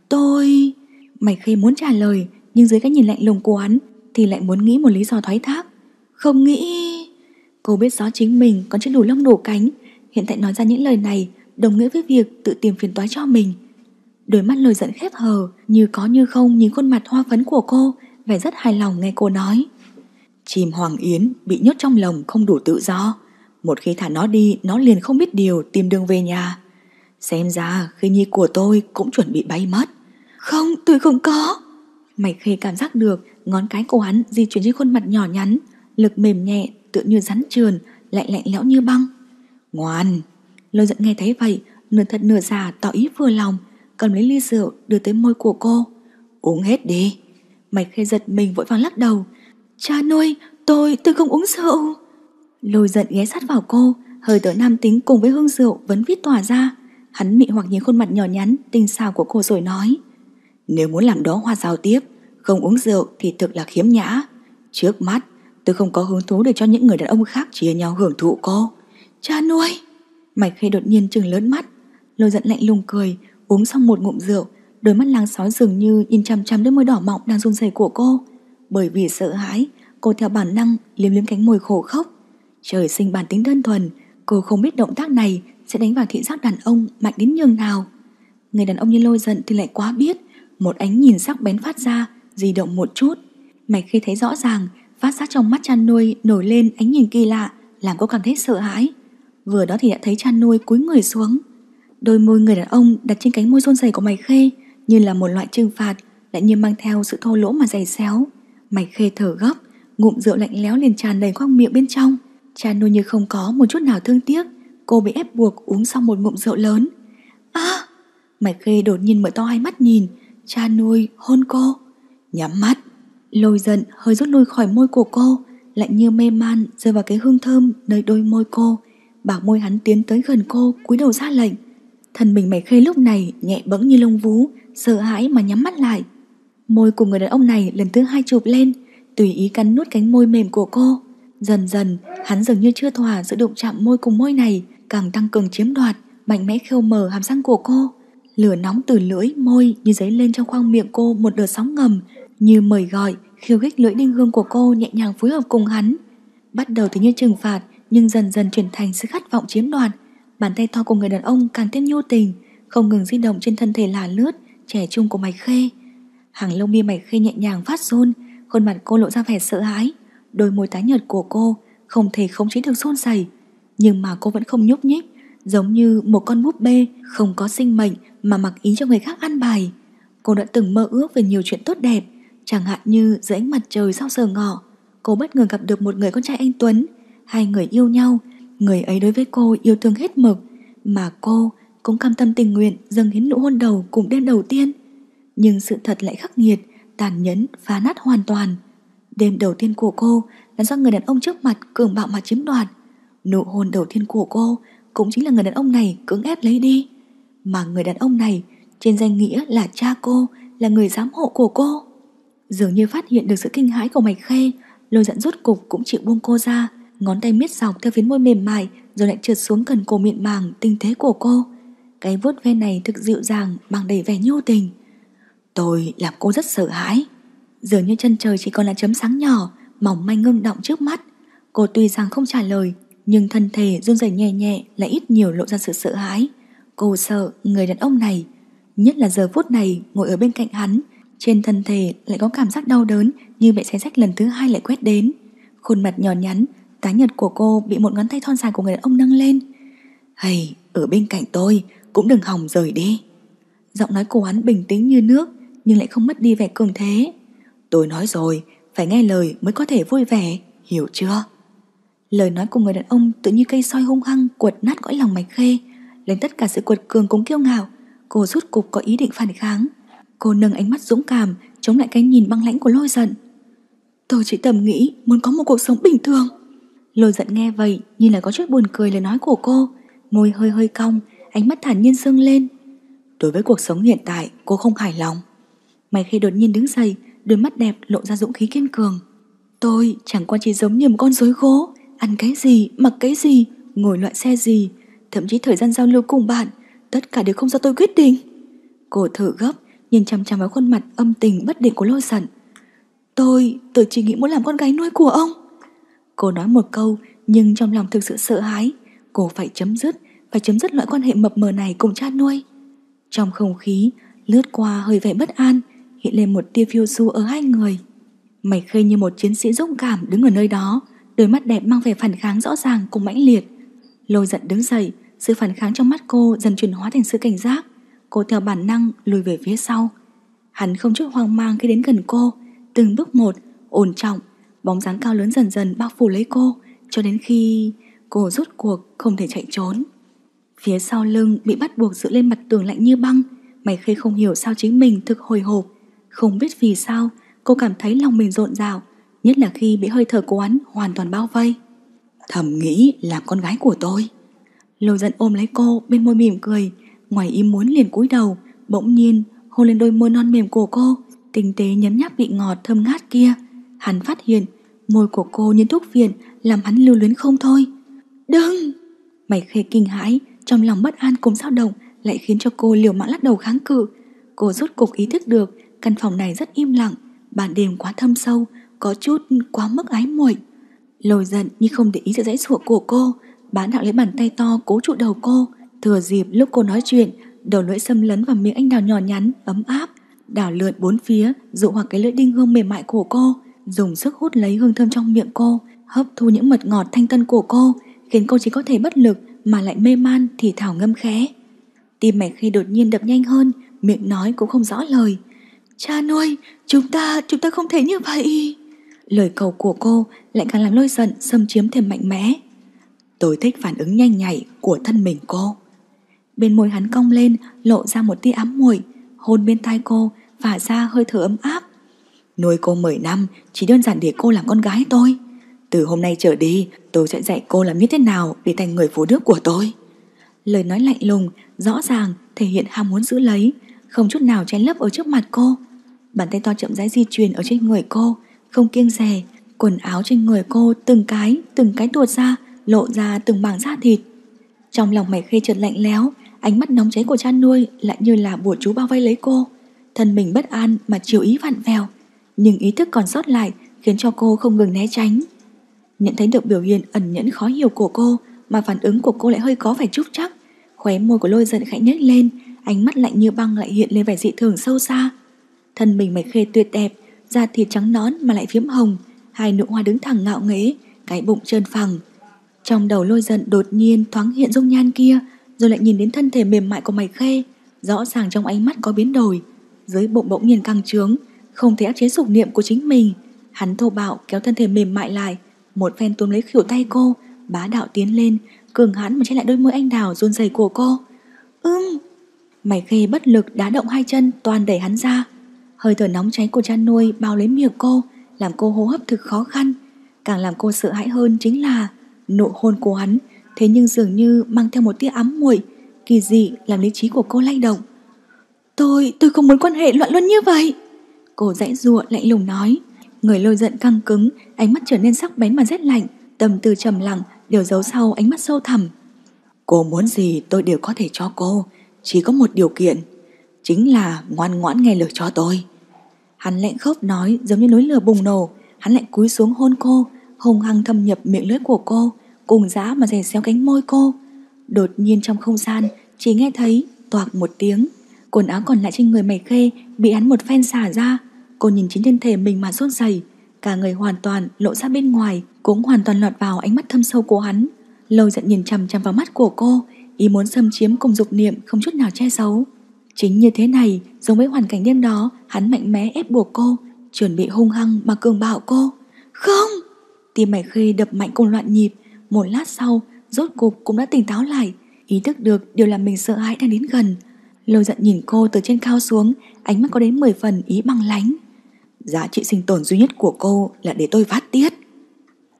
Tôi... Mày khi muốn trả lời, nhưng dưới cái nhìn lạnh lùng của hắn thì lại muốn nghĩ một lý do thoái thác. Không nghĩ... Cô biết rõ chính mình còn chưa đủ lông đủ cánh, hiện tại nói ra những lời này đồng nghĩa với việc tự tìm phiền toái cho mình. Đôi mắt lời giận khép hờ, như có như không nhìn khuôn mặt hoa phấn của cô, vẻ rất hài lòng nghe cô nói. Chìm Hoàng Yến bị nhốt trong lồng không đủ tự do. Một khi thả nó đi, nó liền không biết điều tìm đường về nhà. Xem ra khi nhi của tôi cũng chuẩn bị bay mất. Không, tôi không có. Mày khê cảm giác được ngón cái của hắn di chuyển trên khuôn mặt nhỏ nhắn, lực mềm nhẹ tựa như rắn trườn, lại lạnh lẽo như băng. Ngoan! Lôi giận nghe thấy vậy, nửa thật nửa giả tỏ ý vừa lòng, cầm lấy ly rượu đưa tới môi của cô. Uống hết đi! Mạch khê giật mình vội vàng lắc đầu. Cha nuôi, tôi, tôi không uống rượu. Lôi giận ghé sát vào cô, hơi thở nam tính cùng với hương rượu vẫn vít tỏa ra. Hắn mị hoặc nhìn khuôn mặt nhỏ nhắn, tình xào của cô rồi nói. Nếu muốn làm đó hoa rào tiếp, không uống rượu thì thực là khiếm nhã. Trước mắt, tôi không có hứng thú để cho những người đàn ông khác chia nhau hưởng thụ cô. Cha nuôi! Mạch khê đột nhiên trừng lớn mắt, lôi giận lạnh lùng cười, uống xong một ngụm rượu, đôi mắt lang sói dường như nhìn chằm chằm đôi môi đỏ mọng đang run rẩy của cô. Bởi vì sợ hãi, cô theo bản năng liếm liếm cánh môi khổ khóc. Trời sinh bản tính đơn thuần, cô không biết động tác này sẽ đánh vào thị giác đàn ông mạnh đến nhường nào. Người đàn ông như lôi giận thì lại quá biết, một ánh nhìn sắc bén phát ra di động một chút. Mày khi thấy rõ ràng, phát giác trong mắt chăn nuôi nổi lên ánh nhìn kỳ lạ, làm cô cảm thấy sợ hãi. Vừa đó thì đã thấy chăn nuôi cúi người xuống. Đôi môi người đàn ông đặt trên cánh môi run dày của mày khê, như là một loại trừng phạt, lại như mang theo sự thô lỗ mà dày xéo. Mày khê thở gấp, ngụm rượu lạnh lẽo liền tràn đầy khoang miệng bên trong. Cha nuôi như không có một chút nào thương tiếc, cô bị ép buộc uống xong một ngụm rượu lớn. À! Mày khê đột nhiên mở to hai mắt nhìn, cha nuôi hôn cô. Nhắm mắt, lôi giận hơi rút lui khỏi môi của cô, lại như mê man rơi vào cái hương thơm nơi đôi môi cô. Bảo môi hắn tiến tới gần cô, cúi đầu ra lệnh. Thần mình mày khê lúc này nhẹ bẫng như lông vú, sợ hãi mà nhắm mắt lại. Môi của người đàn ông này lần thứ hai chụp lên, tùy ý cắn nút cánh môi mềm của cô. Dần dần, hắn dường như chưa thỏa sự đụng chạm môi cùng môi này, càng tăng cường chiếm đoạt, mạnh mẽ khêu mở hàm răng của cô. Lửa nóng từ lưỡi, môi như dấy lên trong khoang miệng cô một đợt sóng ngầm, như mời gọi, khiêu khích lưỡi đinh hương của cô nhẹ nhàng phối hợp cùng hắn. Bắt đầu từ như trừng phạt, nhưng dần dần chuyển thành sự khát vọng chiếm đoạt. Bàn tay to của người đàn ông càng thêm nhu tình, không ngừng di động trên thân thể là lướt, trẻ trung của mày khê. Hàng lông mi mày khê nhẹ nhàng phát run, khuôn mặt cô lộ ra vẻ sợ hãi, đôi môi tái nhợt của cô không thể không chế được xôn rẩy, nhưng mà cô vẫn không nhúc nhích, giống như một con búp bê không có sinh mệnh mà mặc ý cho người khác ăn bài. Cô đã từng mơ ước về nhiều chuyện tốt đẹp, Chẳng hạn như dưới ánh mặt trời sau giờ ngọ, cô bất ngờ gặp được một người con trai anh Tuấn, hai người yêu nhau, người ấy đối với cô yêu thương hết mực, mà cô cũng cam tâm tình nguyện dâng hiến nụ hôn đầu cùng đêm đầu tiên. Nhưng sự thật lại khắc nghiệt, tàn nhẫn, phá nát hoàn toàn. Đêm đầu tiên của cô là do người đàn ông trước mặt cường bạo mà chiếm đoạt. Nụ hôn đầu tiên của cô cũng chính là người đàn ông này cưỡng ép lấy đi. Mà người đàn ông này trên danh nghĩa là cha cô, là người giám hộ của cô. Dường như phát hiện được sự kinh hãi của Mạch Khê, lôi giận rốt cục cũng chịu buông cô ra, ngón tay miết dọc theo phiến môi mềm mại rồi lại trượt xuống gần cổ miệng màng tinh thế của cô. Cái vuốt ve này thực dịu dàng bằng đầy vẻ nhu tình. Tôi làm cô rất sợ hãi. Dường như chân trời chỉ còn là chấm sáng nhỏ, mỏng manh ngưng động trước mắt. Cô tuy rằng không trả lời, nhưng thân thể run rẩy nhẹ nhẹ lại ít nhiều lộ ra sự sợ hãi. Cô sợ người đàn ông này, nhất là giờ phút này ngồi ở bên cạnh hắn, trên thân thể lại có cảm giác đau đớn như bị xé rách lần thứ hai lại quét đến. Khuôn mặt nhỏ nhắn, tái nhật của cô bị một ngón tay thon dài của người đàn ông nâng lên. Hay, ở bên cạnh tôi, cũng đừng hòng rời đi. Giọng nói của hắn bình tĩnh như nước, nhưng lại không mất đi vẻ cường thế. Tôi nói rồi, phải nghe lời mới có thể vui vẻ, hiểu chưa? Lời nói của người đàn ông tự như cây soi hung hăng quật nát gõi lòng mạch khê, lên tất cả sự quật cường cũng kiêu ngạo, cô rút cục có ý định phản kháng, Cô nâng ánh mắt dũng cảm Chống lại cái nhìn băng lãnh của lôi giận Tôi chỉ tầm nghĩ muốn có một cuộc sống bình thường Lôi giận nghe vậy Như là có chút buồn cười lời nói của cô Môi hơi hơi cong Ánh mắt thản nhiên sưng lên Đối với cuộc sống hiện tại cô không hài lòng Mày khi đột nhiên đứng dậy Đôi mắt đẹp lộ ra dũng khí kiên cường Tôi chẳng qua chỉ giống như một con rối gỗ Ăn cái gì, mặc cái gì Ngồi loại xe gì Thậm chí thời gian giao lưu cùng bạn Tất cả đều không do tôi quyết định Cô thở gấp nhìn chằm chằm vào khuôn mặt âm tình bất định của lôi sẩn. Tôi, tôi chỉ nghĩ muốn làm con gái nuôi của ông. Cô nói một câu nhưng trong lòng thực sự sợ hãi. Cô phải chấm dứt, phải chấm dứt loại quan hệ mập mờ này cùng cha nuôi. Trong không khí, lướt qua hơi vẻ bất an, hiện lên một tia phiêu du ở hai người. Mày khê như một chiến sĩ dũng cảm đứng ở nơi đó, đôi mắt đẹp mang vẻ phản kháng rõ ràng cùng mãnh liệt. Lôi giận đứng dậy, sự phản kháng trong mắt cô dần chuyển hóa thành sự cảnh giác cô theo bản năng lùi về phía sau. Hắn không chút hoang mang khi đến gần cô, từng bước một, ổn trọng, bóng dáng cao lớn dần dần bao phủ lấy cô, cho đến khi cô rút cuộc không thể chạy trốn. Phía sau lưng bị bắt buộc dựa lên mặt tường lạnh như băng, mày khi không hiểu sao chính mình thực hồi hộp, không biết vì sao cô cảm thấy lòng mình rộn rào, nhất là khi bị hơi thở của hắn hoàn toàn bao vây. Thầm nghĩ là con gái của tôi. Lôi giận ôm lấy cô bên môi mỉm cười, Ngoài ý muốn liền cúi đầu, bỗng nhiên hôn lên đôi môi non mềm của cô, tinh tế nhấm nháp vị ngọt thơm ngát kia. Hắn phát hiện môi của cô như thuốc phiện làm hắn lưu luyến không thôi. Đừng! Mày khê kinh hãi, trong lòng bất an cùng dao động lại khiến cho cô liều mạng lắc đầu kháng cự. Cô rút cục ý thức được căn phòng này rất im lặng, bản đêm quá thâm sâu, có chút quá mức ái muội. Lồi giận nhưng không để ý sự dãy sụa của cô, bán đạo lấy bàn tay to cố trụ đầu cô. Thừa dịp lúc cô nói chuyện, đầu lưỡi xâm lấn vào miệng anh đào nhỏ nhắn, ấm áp, đảo lượn bốn phía, dụ hoặc cái lưỡi đinh hương mềm mại của cô, dùng sức hút lấy hương thơm trong miệng cô, hấp thu những mật ngọt thanh tân của cô, khiến cô chỉ có thể bất lực mà lại mê man thì thảo ngâm khẽ. Tim mạch khi đột nhiên đập nhanh hơn, miệng nói cũng không rõ lời. Cha nuôi, chúng ta, chúng ta không thể như vậy. Lời cầu của cô lại càng làm lôi giận xâm chiếm thêm mạnh mẽ. Tôi thích phản ứng nhanh nhạy của thân mình cô. Bên môi hắn cong lên, lộ ra một tia ám mùi hôn bên tai cô, phả ra hơi thở ấm áp. Nuôi cô 10 năm, chỉ đơn giản để cô làm con gái tôi. Từ hôm nay trở đi, tôi sẽ dạy cô làm như thế nào để thành người phụ nữ của tôi. Lời nói lạnh lùng, rõ ràng, thể hiện ham muốn giữ lấy, không chút nào che lấp ở trước mặt cô. Bàn tay to chậm rãi di chuyển ở trên người cô, không kiêng dè, quần áo trên người cô từng cái, từng cái tuột ra, lộ ra từng mảng da thịt. Trong lòng mày khê chợt lạnh lẽo, Ánh mắt nóng cháy của cha nuôi lại như là bùa chú bao vây lấy cô. Thân mình bất an mà chiều ý vặn vẹo. Nhưng ý thức còn sót lại khiến cho cô không ngừng né tránh. Nhận thấy được biểu hiện ẩn nhẫn khó hiểu của cô mà phản ứng của cô lại hơi có vẻ chút chắc. Khóe môi của lôi giận khẽ nhếch lên, ánh mắt lạnh như băng lại hiện lên vẻ dị thường sâu xa. Thân mình mày khê tuyệt đẹp, da thịt trắng nón mà lại phiếm hồng, hai nụ hoa đứng thẳng ngạo nghễ, cái bụng trơn phẳng. Trong đầu lôi giận đột nhiên thoáng hiện dung nhan kia, rồi lại nhìn đến thân thể mềm mại của mày khê, rõ ràng trong ánh mắt có biến đổi, dưới bụng bỗng nhiên căng trướng, không thể áp chế dục niệm của chính mình. Hắn thô bạo kéo thân thể mềm mại lại, một phen túm lấy khỉu tay cô, bá đạo tiến lên, cường hãn mà che lại đôi môi anh đào run rẩy của cô. Ưm! Mày khê bất lực đá động hai chân toàn đẩy hắn ra. Hơi thở nóng cháy của cha nuôi bao lấy miệng cô, làm cô hô hấp thực khó khăn. Càng làm cô sợ hãi hơn chính là nụ hôn của hắn thế nhưng dường như mang theo một tia ám muội kỳ dị làm lý trí của cô lay động. Tôi, tôi không muốn quan hệ loạn luân như vậy. Cô dãy ruộng lạnh lùng nói. Người lôi giận căng cứng, ánh mắt trở nên sắc bén mà rét lạnh, tâm tư trầm lặng, đều giấu sau ánh mắt sâu thẳm. Cô muốn gì tôi đều có thể cho cô, chỉ có một điều kiện, chính là ngoan ngoãn nghe lời cho tôi. Hắn lạnh khớp nói giống như núi lửa bùng nổ, hắn lại cúi xuống hôn cô, hùng hăng thâm nhập miệng lưỡi của cô, cùng dã mà rè xéo cánh môi cô. Đột nhiên trong không gian, chỉ nghe thấy toạc một tiếng, quần áo còn lại trên người mày khê bị hắn một phen xả ra. Cô nhìn chính thân thể mình mà sốt dày, cả người hoàn toàn lộ ra bên ngoài, cũng hoàn toàn lọt vào ánh mắt thâm sâu của hắn. Lâu giận nhìn chằm chằm vào mắt của cô, ý muốn xâm chiếm cùng dục niệm không chút nào che giấu. Chính như thế này, giống với hoàn cảnh đêm đó, hắn mạnh mẽ ép buộc cô, chuẩn bị hung hăng mà cường bạo cô. Không! Tim mày khê đập mạnh cùng loạn nhịp, một lát sau, rốt cục cũng đã tỉnh táo lại, ý thức được điều làm mình sợ hãi đang đến gần. Lôi giận nhìn cô từ trên cao xuống, ánh mắt có đến 10 phần ý bằng lánh. Giá trị sinh tồn duy nhất của cô là để tôi phát tiết.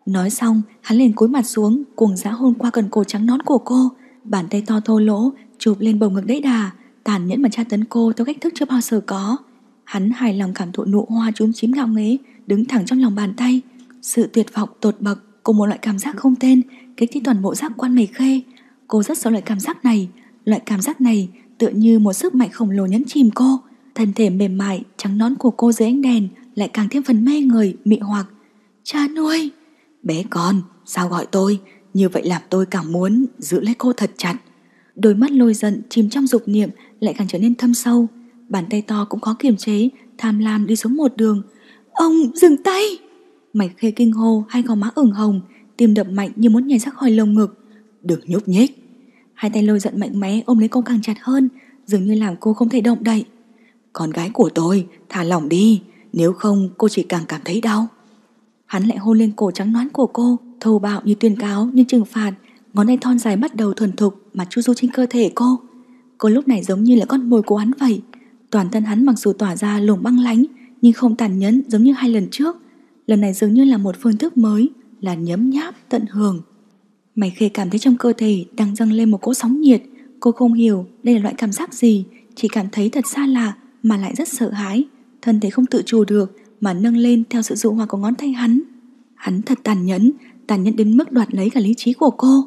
Nói xong, hắn liền cúi mặt xuống, cuồng dã hôn qua cần cổ trắng nón của cô, bàn tay to thô lỗ, chụp lên bầu ngực đẫy đà, tàn nhẫn mà tra tấn cô theo cách thức chưa bao giờ có. Hắn hài lòng cảm thụ nụ hoa trúng chím ngạo nghế, đứng thẳng trong lòng bàn tay, sự tuyệt vọng tột bậc Cùng một loại cảm giác không tên Kích thích toàn bộ giác quan mày khê Cô rất sợ loại cảm giác này Loại cảm giác này tựa như một sức mạnh khổng lồ nhấn chìm cô Thân thể mềm mại Trắng nón của cô dưới ánh đèn Lại càng thêm phần mê người mị hoặc Cha nuôi Bé con sao gọi tôi Như vậy làm tôi càng muốn giữ lấy cô thật chặt Đôi mắt lôi giận chìm trong dục niệm Lại càng trở nên thâm sâu Bàn tay to cũng khó kiềm chế Tham lam đi xuống một đường Ông dừng tay Mạch khê kinh hô hai gò má ửng hồng Tim đập mạnh như muốn nhảy ra khỏi lồng ngực Đừng nhúc nhích Hai tay lôi giận mạnh mẽ ôm lấy cô càng chặt hơn Dường như làm cô không thể động đậy Con gái của tôi thả lỏng đi Nếu không cô chỉ càng cảm thấy đau Hắn lại hôn lên cổ trắng nõn của cô thô bạo như tuyên cáo như trừng phạt Ngón tay thon dài bắt đầu thuần thục Mà chu du trên cơ thể cô Cô lúc này giống như là con mồi của hắn vậy Toàn thân hắn mặc dù tỏa ra lồng băng lánh Nhưng không tàn nhẫn giống như hai lần trước Lần này dường như là một phương thức mới Là nhấm nháp tận hưởng Mày khê cảm thấy trong cơ thể Đang dâng lên một cỗ sóng nhiệt Cô không hiểu đây là loại cảm giác gì Chỉ cảm thấy thật xa lạ Mà lại rất sợ hãi Thân thể không tự chủ được Mà nâng lên theo sự dụ hoa của ngón tay hắn Hắn thật tàn nhẫn Tàn nhẫn đến mức đoạt lấy cả lý trí của cô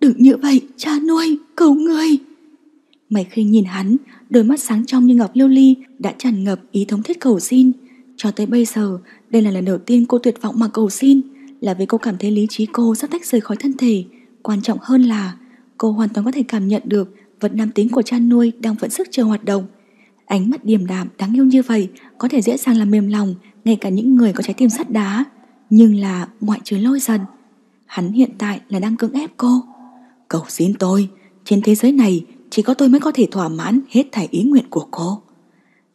Đừng như vậy cha nuôi Cầu người Mày khê nhìn hắn Đôi mắt sáng trong như ngọc lưu ly Đã tràn ngập ý thống thiết cầu xin Cho tới bây giờ đây là lần đầu tiên cô tuyệt vọng mà cầu xin Là vì cô cảm thấy lý trí cô sắp tách rời khỏi thân thể Quan trọng hơn là Cô hoàn toàn có thể cảm nhận được Vật nam tính của cha nuôi đang vẫn sức chờ hoạt động Ánh mắt điềm đạm đáng yêu như vậy Có thể dễ dàng làm mềm lòng Ngay cả những người có trái tim sắt đá Nhưng là ngoại trừ lôi dần Hắn hiện tại là đang cưỡng ép cô Cầu xin tôi Trên thế giới này chỉ có tôi mới có thể thỏa mãn Hết thảy ý nguyện của cô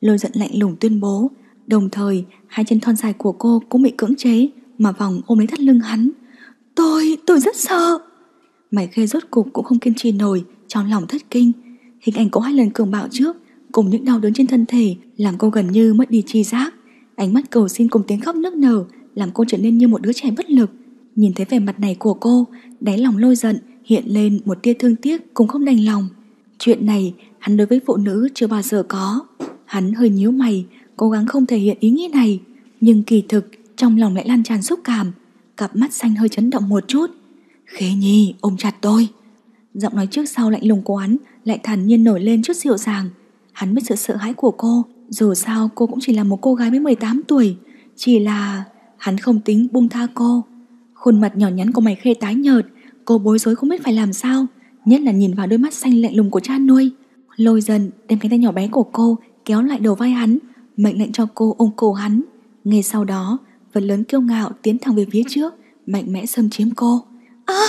Lôi giận lạnh lùng tuyên bố Đồng thời, hai chân thon dài của cô cũng bị cưỡng chế mà vòng ôm lấy thắt lưng hắn. Tôi, tôi rất sợ. Mày khê rốt cục cũng không kiên trì nổi, trong lòng thất kinh. Hình ảnh có hai lần cường bạo trước, cùng những đau đớn trên thân thể làm cô gần như mất đi chi giác. Ánh mắt cầu xin cùng tiếng khóc nức nở làm cô trở nên như một đứa trẻ bất lực. Nhìn thấy vẻ mặt này của cô, đáy lòng lôi giận hiện lên một tia thương tiếc cũng không đành lòng. Chuyện này hắn đối với phụ nữ chưa bao giờ có. Hắn hơi nhíu mày, cố gắng không thể hiện ý nghĩ này, nhưng kỳ thực trong lòng lại lan tràn xúc cảm, cặp mắt xanh hơi chấn động một chút. Khế nhi ôm chặt tôi. Giọng nói trước sau lạnh lùng của hắn lại thản nhiên nổi lên chút dịu dàng. Hắn biết sự sợ hãi của cô, dù sao cô cũng chỉ là một cô gái mới 18 tuổi, chỉ là hắn không tính buông tha cô. Khuôn mặt nhỏ nhắn của mày khê tái nhợt, cô bối rối không biết phải làm sao, nhất là nhìn vào đôi mắt xanh lạnh lùng của cha nuôi. Lôi dần đem cánh tay nhỏ bé của cô kéo lại đầu vai hắn, mệnh lệnh cho cô ôm cổ hắn. Ngay sau đó, vật lớn kiêu ngạo tiến thẳng về phía trước, mạnh mẽ xâm chiếm cô. À!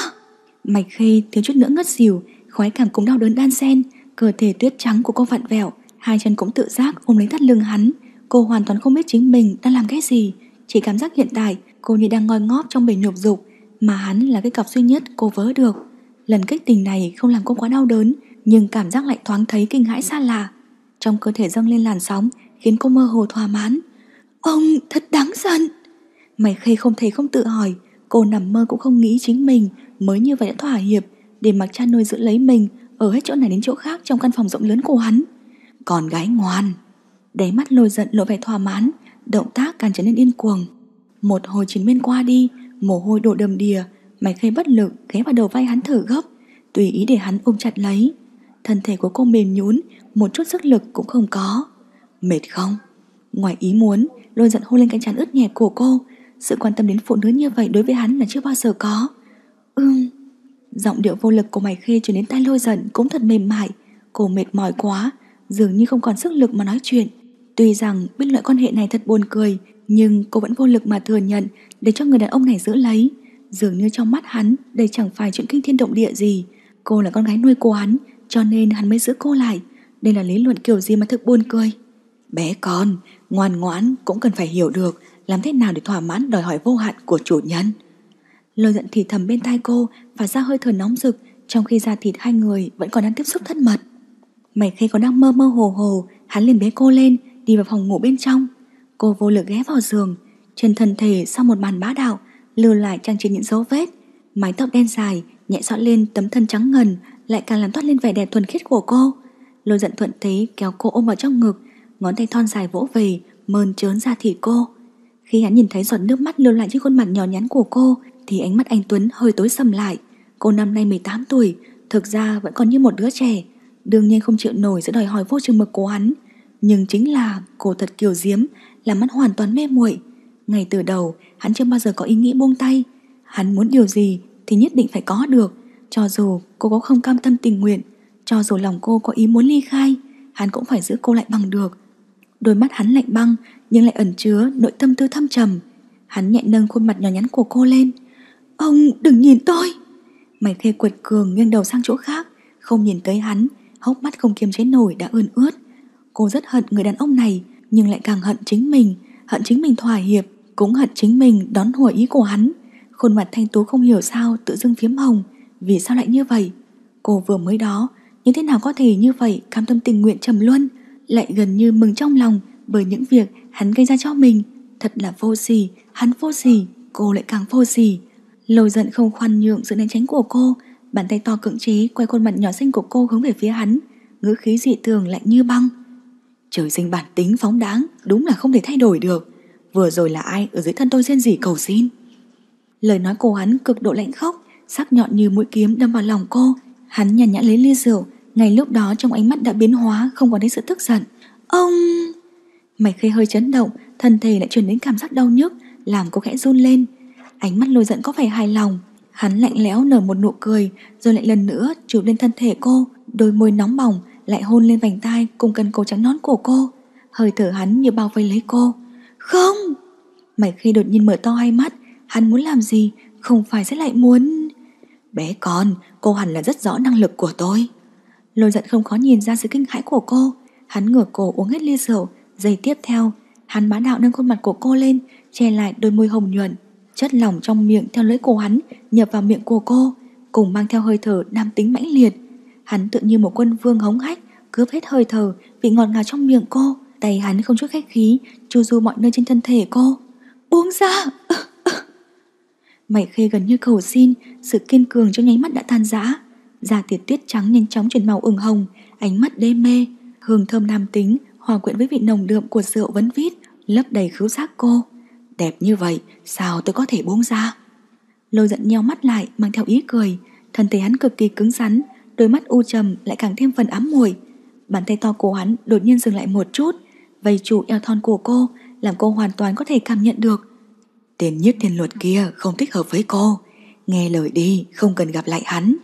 Mạch khê thiếu chút nữa ngất xỉu, khoái cảm cũng đau đớn đan sen, cơ thể tuyết trắng của cô vặn vẹo, hai chân cũng tự giác ôm lấy thắt lưng hắn. Cô hoàn toàn không biết chính mình đang làm cái gì, chỉ cảm giác hiện tại cô như đang ngoi ngóp trong bể nhục dục, mà hắn là cái cặp duy nhất cô vớ được. Lần kích tình này không làm cô quá đau đớn, nhưng cảm giác lại thoáng thấy kinh hãi xa lạ. Trong cơ thể dâng lên làn sóng, khiến cô mơ hồ thỏa mãn. Ông thật đáng giận. Mày khê không thấy không tự hỏi, cô nằm mơ cũng không nghĩ chính mình mới như vậy đã thỏa hiệp để mặc cha nuôi giữ lấy mình ở hết chỗ này đến chỗ khác trong căn phòng rộng lớn của hắn. Còn gái ngoan, đáy mắt lôi giận lộ vẻ thỏa mãn, động tác càng trở nên điên cuồng. Một hồi chiến miên qua đi, mồ hôi đổ đầm đìa, mày khê bất lực ghé vào đầu vai hắn thở gấp, tùy ý để hắn ôm chặt lấy. Thân thể của cô mềm nhún, một chút sức lực cũng không có. Mệt không? Ngoài ý muốn, lôi giận hôn lên cánh trán ướt nhẹp của cô. Sự quan tâm đến phụ nữ như vậy đối với hắn là chưa bao giờ có. Ừm. Giọng điệu vô lực của mày khi chuyển đến tai lôi giận cũng thật mềm mại. Cô mệt mỏi quá, dường như không còn sức lực mà nói chuyện. Tuy rằng biết loại quan hệ này thật buồn cười, nhưng cô vẫn vô lực mà thừa nhận để cho người đàn ông này giữ lấy. Dường như trong mắt hắn đây chẳng phải chuyện kinh thiên động địa gì. Cô là con gái nuôi của hắn, cho nên hắn mới giữ cô lại. Đây là lý luận kiểu gì mà thực buồn cười. Bé con, ngoan ngoãn cũng cần phải hiểu được làm thế nào để thỏa mãn đòi hỏi vô hạn của chủ nhân. Lời giận thì thầm bên tai cô và ra hơi thở nóng rực trong khi da thịt hai người vẫn còn đang tiếp xúc thân mật. Mày khi còn đang mơ mơ hồ hồ, hắn liền bế cô lên, đi vào phòng ngủ bên trong. Cô vô lực ghé vào giường, trên thân thể sau một màn bá đạo, lưu lại trang trí những dấu vết. Mái tóc đen dài, nhẹ xõa lên tấm thân trắng ngần, lại càng làm toát lên vẻ đẹp thuần khiết của cô. Lôi giận thuận thế kéo cô ôm vào trong ngực, ngón tay thon dài vỗ về, mơn trớn ra thịt cô. Khi hắn nhìn thấy giọt nước mắt lưu lại trên khuôn mặt nhỏ nhắn của cô, thì ánh mắt anh Tuấn hơi tối sầm lại. Cô năm nay 18 tuổi, thực ra vẫn còn như một đứa trẻ, đương nhiên không chịu nổi sự đòi hỏi vô chừng mực của hắn. Nhưng chính là cô thật kiều diếm, làm mắt hoàn toàn mê muội. Ngày từ đầu, hắn chưa bao giờ có ý nghĩ buông tay. Hắn muốn điều gì thì nhất định phải có được, cho dù cô có không cam tâm tình nguyện, cho dù lòng cô có ý muốn ly khai, hắn cũng phải giữ cô lại bằng được, Đôi mắt hắn lạnh băng nhưng lại ẩn chứa nội tâm tư thâm trầm. Hắn nhẹ nâng khuôn mặt nhỏ nhắn của cô lên. Ông đừng nhìn tôi. Mạch khê quật cường nghiêng đầu sang chỗ khác, không nhìn tới hắn, hốc mắt không kiềm chế nổi đã ươn ướt. Cô rất hận người đàn ông này nhưng lại càng hận chính mình, hận chính mình thỏa hiệp, cũng hận chính mình đón hùa ý của hắn. Khuôn mặt thanh tú không hiểu sao tự dưng phiếm hồng, vì sao lại như vậy? Cô vừa mới đó, như thế nào có thể như vậy cam tâm tình nguyện trầm luân? lại gần như mừng trong lòng bởi những việc hắn gây ra cho mình. Thật là vô sỉ, hắn vô sỉ, cô lại càng vô sỉ. Lôi giận không khoan nhượng sự né tránh của cô, bàn tay to cưỡng chế quay khuôn mặt nhỏ xinh của cô hướng về phía hắn, ngữ khí dị thường lạnh như băng. Trời sinh bản tính phóng đáng, đúng là không thể thay đổi được. Vừa rồi là ai ở dưới thân tôi riêng gì cầu xin. Lời nói của hắn cực độ lạnh khóc, sắc nhọn như mũi kiếm đâm vào lòng cô. Hắn nhàn nhã lấy ly rượu, ngay lúc đó trong ánh mắt đã biến hóa Không còn đến sự tức giận Ông Mày khê hơi chấn động Thân thể lại truyền đến cảm giác đau nhức Làm cô khẽ run lên Ánh mắt lôi giận có vẻ hài lòng Hắn lạnh lẽo nở một nụ cười Rồi lại lần nữa chụp lên thân thể cô Đôi môi nóng bỏng lại hôn lên vành tai Cùng cần cổ trắng nón của cô Hơi thở hắn như bao vây lấy cô Không Mày khi đột nhiên mở to hai mắt Hắn muốn làm gì Không phải sẽ lại muốn Bé con cô hẳn là rất rõ năng lực của tôi Lôi giận không khó nhìn ra sự kinh hãi của cô Hắn ngửa cổ uống hết ly rượu Giây tiếp theo Hắn bá đạo nâng khuôn mặt của cô lên Che lại đôi môi hồng nhuận Chất lỏng trong miệng theo lưỡi của hắn Nhập vào miệng của cô Cùng mang theo hơi thở nam tính mãnh liệt Hắn tự như một quân vương hống hách Cướp hết hơi thở vị ngọt ngào trong miệng cô Tay hắn không chút khách khí Chu du mọi nơi trên thân thể cô Buông ra Mày khê gần như cầu xin Sự kiên cường trong nháy mắt đã tan rã da tiệt tuyết trắng nhanh chóng chuyển màu ửng hồng, ánh mắt đê mê, hương thơm nam tính, hòa quyện với vị nồng đượm của rượu vấn vít, lấp đầy khứu giác cô. Đẹp như vậy, sao tôi có thể buông ra? Lôi giận nheo mắt lại, mang theo ý cười, thân thể hắn cực kỳ cứng rắn, đôi mắt u trầm lại càng thêm phần ám muội. Bàn tay to của hắn đột nhiên dừng lại một chút, vây trụ eo thon của cô, làm cô hoàn toàn có thể cảm nhận được. tiền nhiếp thiên luật kia không thích hợp với cô, nghe lời đi, không cần gặp lại hắn.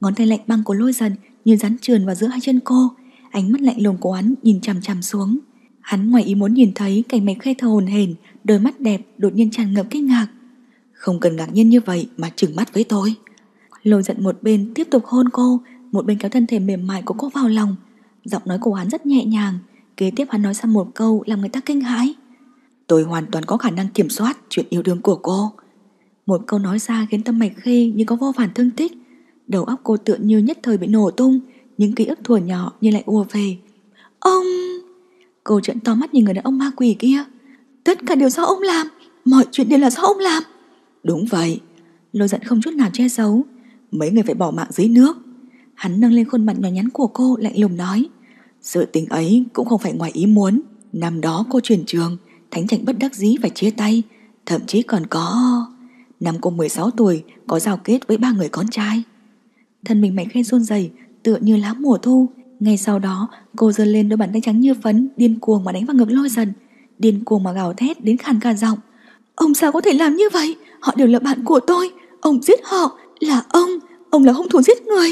Ngón tay lạnh băng của lôi dần như rắn trườn vào giữa hai chân cô, ánh mắt lạnh lùng của hắn nhìn chằm chằm xuống. Hắn ngoài ý muốn nhìn thấy cảnh mày khê thơ hồn hển, đôi mắt đẹp đột nhiên tràn ngập kinh ngạc. Không cần ngạc nhiên như vậy mà trừng mắt với tôi. Lôi giận một bên tiếp tục hôn cô, một bên kéo thân thể mềm mại của cô vào lòng. Giọng nói của hắn rất nhẹ nhàng, kế tiếp hắn nói ra một câu làm người ta kinh hãi. Tôi hoàn toàn có khả năng kiểm soát chuyện yêu đương của cô. Một câu nói ra khiến tâm mạch khê như có vô vàn thương tích, Đầu óc cô tựa như nhất thời bị nổ tung Những ký ức thuở nhỏ như lại ùa về Ông Cô trợn to mắt nhìn người đàn ông ma quỷ kia Tất cả đều do ông làm Mọi chuyện đều là do ông làm Đúng vậy Lôi giận không chút nào che giấu Mấy người phải bỏ mạng dưới nước Hắn nâng lên khuôn mặt nhỏ nhắn của cô lạnh lùng nói Sự tình ấy cũng không phải ngoài ý muốn Năm đó cô chuyển trường Thánh Trạch bất đắc dĩ phải chia tay Thậm chí còn có Năm cô 16 tuổi Có giao kết với ba người con trai Thân mình mạnh khẽ run rẩy, tựa như lá mùa thu. Ngay sau đó, cô giơ lên đôi bàn tay trắng như phấn, điên cuồng mà đánh vào ngực lôi dần. Điên cuồng mà gào thét đến khàn cả giọng. Ông sao có thể làm như vậy? Họ đều là bạn của tôi. Ông giết họ. Là ông. Ông là hung thủ giết người.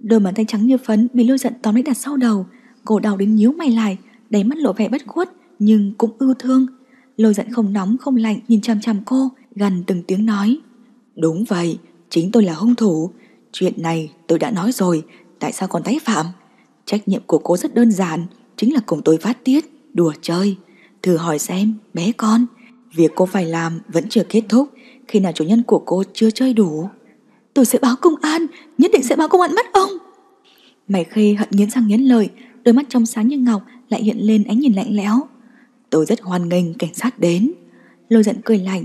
Đôi bàn tay trắng như phấn bị lôi giận tóm lấy đặt sau đầu. Cô đau đến nhíu mày lại, đáy mắt lộ vẻ bất khuất nhưng cũng ưu thương. Lôi giận không nóng không lạnh nhìn chằm chằm cô, gần từng tiếng nói. Đúng vậy, chính tôi là hung thủ. Chuyện này tôi đã nói rồi, tại sao còn tái phạm? Trách nhiệm của cô rất đơn giản, chính là cùng tôi phát tiết, đùa chơi. Thử hỏi xem, bé con, việc cô phải làm vẫn chưa kết thúc, khi nào chủ nhân của cô chưa chơi đủ. Tôi sẽ báo công an, nhất định sẽ báo công an mất ông. Mày khê hận nghiến răng nghiến lợi, đôi mắt trong sáng như ngọc lại hiện lên ánh nhìn lạnh lẽo. Tôi rất hoan nghênh cảnh sát đến. Lôi giận cười lạnh.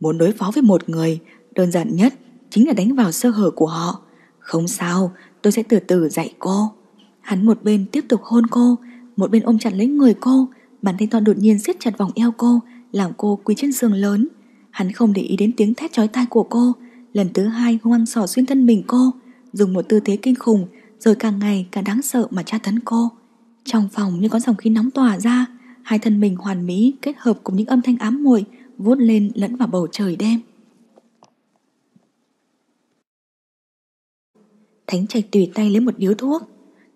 Muốn đối phó với một người, đơn giản nhất chính là đánh vào sơ hở của họ. Không sao, tôi sẽ từ từ dạy cô. Hắn một bên tiếp tục hôn cô, một bên ôm chặt lấy người cô, bàn tay to đột nhiên siết chặt vòng eo cô, làm cô quỳ trên giường lớn. Hắn không để ý đến tiếng thét chói tai của cô, lần thứ hai ngoan sỏ xuyên thân mình cô, dùng một tư thế kinh khủng, rồi càng ngày càng đáng sợ mà tra tấn cô. Trong phòng như có dòng khí nóng tỏa ra, hai thân mình hoàn mỹ kết hợp cùng những âm thanh ám muội vút lên lẫn vào bầu trời đêm. Thánh Trạch tùy tay lấy một điếu thuốc.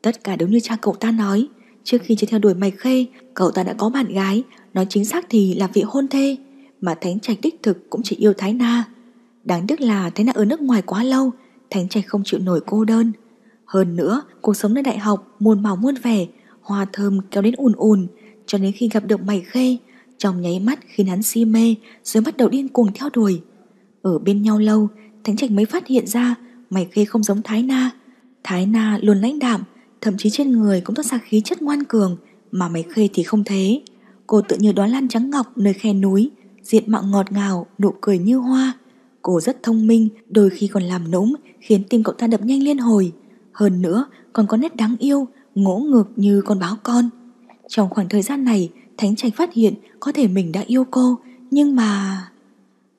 Tất cả đúng như cha cậu ta nói, trước khi chơi theo đuổi mày khê, cậu ta đã có bạn gái, nói chính xác thì là vị hôn thê, mà Thánh Trạch đích thực cũng chỉ yêu Thái Na. Đáng tiếc là Thái Na ở nước ngoài quá lâu, Thánh Trạch không chịu nổi cô đơn. Hơn nữa, cuộc sống nơi đại học muôn màu muôn vẻ, hoa thơm kéo đến ùn ùn, cho đến khi gặp được mày khê, trong nháy mắt khi hắn si mê rồi bắt đầu điên cuồng theo đuổi. Ở bên nhau lâu, Thánh Trạch mới phát hiện ra mày khê không giống Thái Na. Thái Na luôn lãnh đạm, thậm chí trên người cũng toát ra khí chất ngoan cường, mà mày khê thì không thế. Cô tự như đoán lan trắng ngọc nơi khe núi, diện mạo ngọt ngào, nụ cười như hoa. Cô rất thông minh, đôi khi còn làm nũng, khiến tim cậu ta đập nhanh liên hồi. Hơn nữa, còn có nét đáng yêu, ngỗ ngược như con báo con. Trong khoảng thời gian này, Thánh Trạch phát hiện có thể mình đã yêu cô, nhưng mà...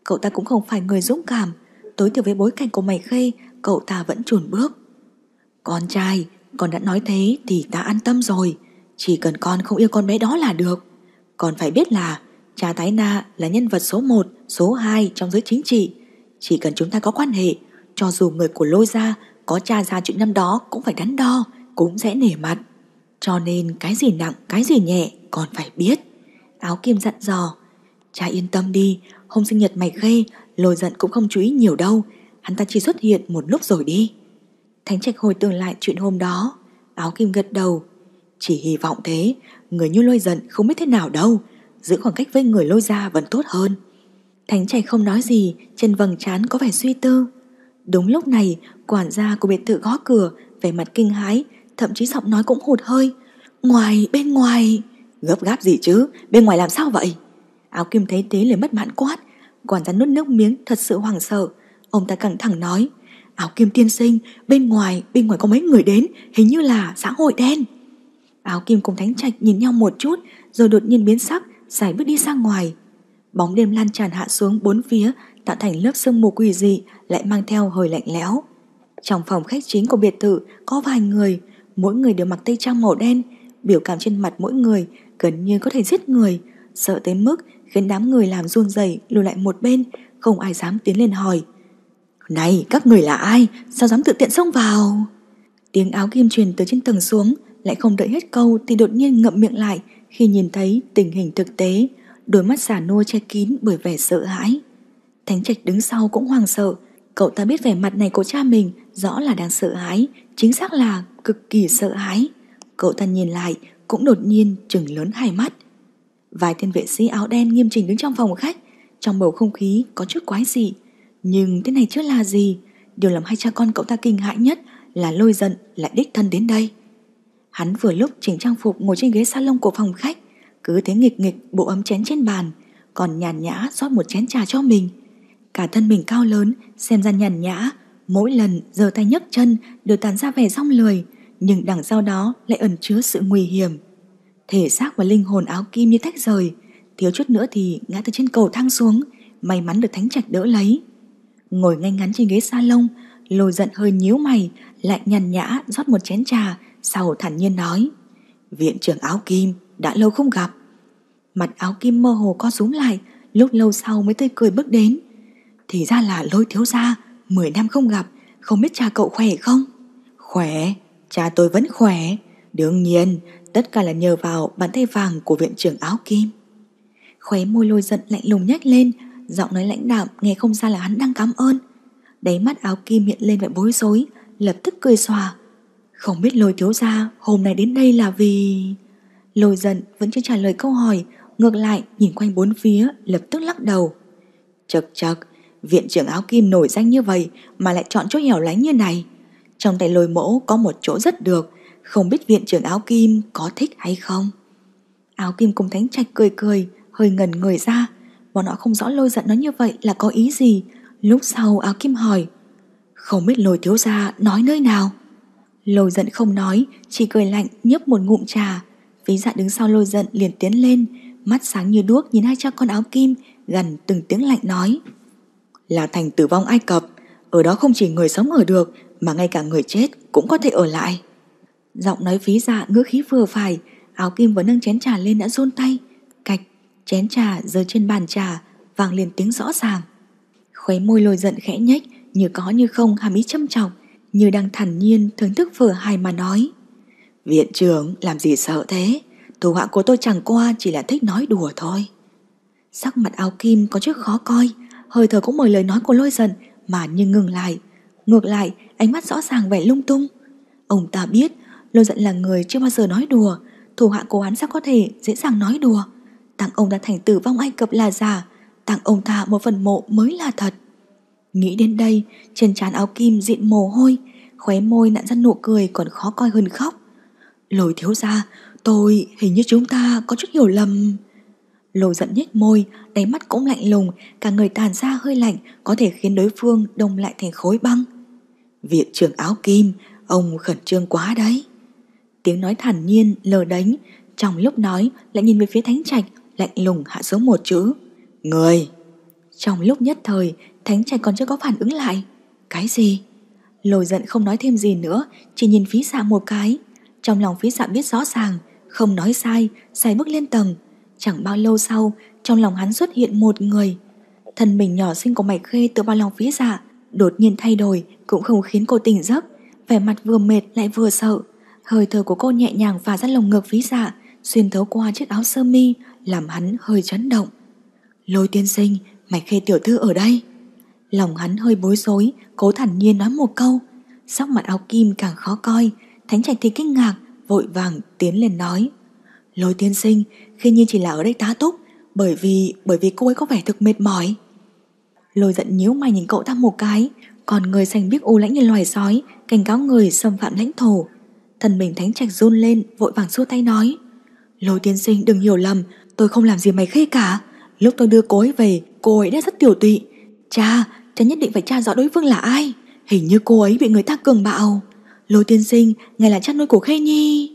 Cậu ta cũng không phải người dũng cảm, tối thiểu với bối cảnh của mày khê cậu ta vẫn chuồn bước. Con trai, con đã nói thế thì ta an tâm rồi. Chỉ cần con không yêu con bé đó là được. Con phải biết là cha Thái Na là nhân vật số 1, số 2 trong giới chính trị. Chỉ cần chúng ta có quan hệ, cho dù người của lôi gia có tra ra chuyện năm đó cũng phải đắn đo, cũng sẽ nể mặt. Cho nên cái gì nặng, cái gì nhẹ còn phải biết. Áo kim dặn dò, cha yên tâm đi, hôm sinh nhật mày khê, lôi giận cũng không chú ý nhiều đâu, hắn ta chỉ xuất hiện một lúc rồi đi. Thánh trạch hồi tưởng lại chuyện hôm đó, áo kim gật đầu. Chỉ hy vọng thế, người như lôi giận không biết thế nào đâu, giữ khoảng cách với người lôi ra vẫn tốt hơn. Thánh trạch không nói gì, trên vầng trán có vẻ suy tư. Đúng lúc này, quản gia của biệt thự gõ cửa, vẻ mặt kinh hái, thậm chí giọng nói cũng hụt hơi. Ngoài, bên ngoài... Gấp gáp gì chứ, bên ngoài làm sao vậy? Áo kim thấy thế liền mất mãn quát, quản gia nuốt nước miếng thật sự hoảng sợ, Ông ta căng thẳng nói, áo kim tiên sinh, bên ngoài, bên ngoài có mấy người đến, hình như là xã hội đen. Áo kim cùng thánh trạch nhìn nhau một chút, rồi đột nhiên biến sắc, giải bước đi sang ngoài. Bóng đêm lan tràn hạ xuống bốn phía, tạo thành lớp sương mù quỷ dị, lại mang theo hơi lạnh lẽo. Trong phòng khách chính của biệt thự có vài người, mỗi người đều mặc tây trang màu đen, biểu cảm trên mặt mỗi người gần như có thể giết người, sợ tới mức khiến đám người làm run rẩy lùi lại một bên, không ai dám tiến lên hỏi. Này các người là ai Sao dám tự tiện xông vào Tiếng áo kim truyền từ trên tầng xuống Lại không đợi hết câu thì đột nhiên ngậm miệng lại Khi nhìn thấy tình hình thực tế Đôi mắt giả nua che kín bởi vẻ sợ hãi Thánh trạch đứng sau cũng hoàng sợ Cậu ta biết vẻ mặt này của cha mình Rõ là đang sợ hãi Chính xác là cực kỳ sợ hãi Cậu ta nhìn lại cũng đột nhiên chừng lớn hai mắt Vài tên vệ sĩ áo đen nghiêm chỉnh đứng trong phòng khách Trong bầu không khí có chút quái dị nhưng thế này chứ là gì Điều làm hai cha con cậu ta kinh hãi nhất Là lôi giận lại đích thân đến đây Hắn vừa lúc chỉnh trang phục Ngồi trên ghế salon của phòng khách Cứ thế nghịch nghịch bộ ấm chén trên bàn Còn nhàn nhã rót một chén trà cho mình Cả thân mình cao lớn Xem ra nhàn nhã Mỗi lần giơ tay nhấc chân Đều tàn ra vẻ rong lười Nhưng đằng sau đó lại ẩn chứa sự nguy hiểm Thể xác và linh hồn áo kim như tách rời Thiếu chút nữa thì ngã từ trên cầu thang xuống May mắn được thánh trạch đỡ lấy ngồi ngay ngắn trên ghế salon, lôi giận hơi nhíu mày, lại nhàn nhã rót một chén trà, sau thản nhiên nói. Viện trưởng áo kim, đã lâu không gặp. Mặt áo kim mơ hồ co rúm lại, lúc lâu sau mới tươi cười bước đến. Thì ra là lôi thiếu gia, 10 năm không gặp, không biết cha cậu khỏe không? Khỏe, cha tôi vẫn khỏe. Đương nhiên, tất cả là nhờ vào bàn tay vàng của viện trưởng áo kim. Khóe môi lôi giận lạnh lùng nhách lên, Giọng nói lãnh đạm nghe không ra là hắn đang cảm ơn Đáy mắt áo kim hiện lên vẻ bối rối Lập tức cười xòa Không biết lôi thiếu gia hôm nay đến đây là vì Lôi giận vẫn chưa trả lời câu hỏi Ngược lại nhìn quanh bốn phía Lập tức lắc đầu Chật chật Viện trưởng áo kim nổi danh như vậy Mà lại chọn chỗ hẻo lánh như này Trong tay lôi mẫu có một chỗ rất được Không biết viện trưởng áo kim có thích hay không Áo kim cùng thánh trạch cười cười Hơi ngẩn người ra Bọn họ không rõ lôi giận nó như vậy là có ý gì Lúc sau áo kim hỏi Không biết lôi thiếu gia nói nơi nào Lôi giận không nói Chỉ cười lạnh nhấp một ngụm trà Phí dạ đứng sau lôi giận liền tiến lên Mắt sáng như đuốc nhìn hai cha con áo kim Gần từng tiếng lạnh nói Là thành tử vong Ai Cập Ở đó không chỉ người sống ở được Mà ngay cả người chết cũng có thể ở lại Giọng nói phí dạ ngữ khí vừa phải Áo kim vừa nâng chén trà lên đã run tay Chén trà rơi trên bàn trà vang lên tiếng rõ ràng Khuấy môi lồi giận khẽ nhách Như có như không hàm ý châm trọng Như đang thản nhiên thưởng thức vừa hài mà nói Viện trưởng làm gì sợ thế Thủ hạng của tôi chẳng qua Chỉ là thích nói đùa thôi Sắc mặt áo kim có chút khó coi Hơi thở cũng mời lời nói của lôi giận Mà như ngừng lại Ngược lại ánh mắt rõ ràng vẻ lung tung Ông ta biết lôi giận là người chưa bao giờ nói đùa Thủ hạ của hắn sao có thể dễ dàng nói đùa tặng ông ta thành tử vong Ai Cập là giả, tặng ông ta một phần mộ mới là thật. Nghĩ đến đây, trên trán áo kim diện mồ hôi, khóe môi nặn ra nụ cười còn khó coi hơn khóc. Lồi thiếu ra, tôi hình như chúng ta có chút hiểu lầm. Lồi giận nhếch môi, đáy mắt cũng lạnh lùng, cả người tàn ra hơi lạnh có thể khiến đối phương đông lại thành khối băng. Viện trưởng áo kim, ông khẩn trương quá đấy. Tiếng nói thản nhiên, lờ đánh, trong lúc nói lại nhìn về phía thánh trạch lạnh lùng hạ xuống một chữ Người Trong lúc nhất thời Thánh trẻ còn chưa có phản ứng lại Cái gì Lồi giận không nói thêm gì nữa Chỉ nhìn phí xạ một cái Trong lòng phí xạ biết rõ ràng Không nói sai Xài bước lên tầng Chẳng bao lâu sau Trong lòng hắn xuất hiện một người Thân mình nhỏ xinh của mày khê từ bao lòng phí xạ Đột nhiên thay đổi Cũng không khiến cô tỉnh giấc Vẻ mặt vừa mệt lại vừa sợ Hơi thở của cô nhẹ nhàng phá ra lồng ngực phí xạ Xuyên thấu qua chiếc áo sơ mi làm hắn hơi chấn động. Lôi tiên sinh, mày khê tiểu thư ở đây. Lòng hắn hơi bối rối, cố thản nhiên nói một câu. Sắc mặt áo kim càng khó coi, thánh trạch thì kinh ngạc, vội vàng tiến lên nói. Lôi tiên sinh, khi nhiên chỉ là ở đây tá túc, bởi vì bởi vì cô ấy có vẻ thực mệt mỏi. Lôi giận nhíu mày nhìn cậu ta một cái, còn người sành biết u lãnh như loài sói, cảnh cáo người xâm phạm lãnh thổ. Thần mình thánh trạch run lên, vội vàng xua tay nói. Lôi tiên sinh đừng hiểu lầm, Tôi không làm gì mày khê cả Lúc tôi đưa cô ấy về Cô ấy đã rất tiểu tụy Cha, cha nhất định phải tra rõ đối phương là ai Hình như cô ấy bị người ta cường bạo Lôi tiên sinh, ngài là cha nuôi của Khê Nhi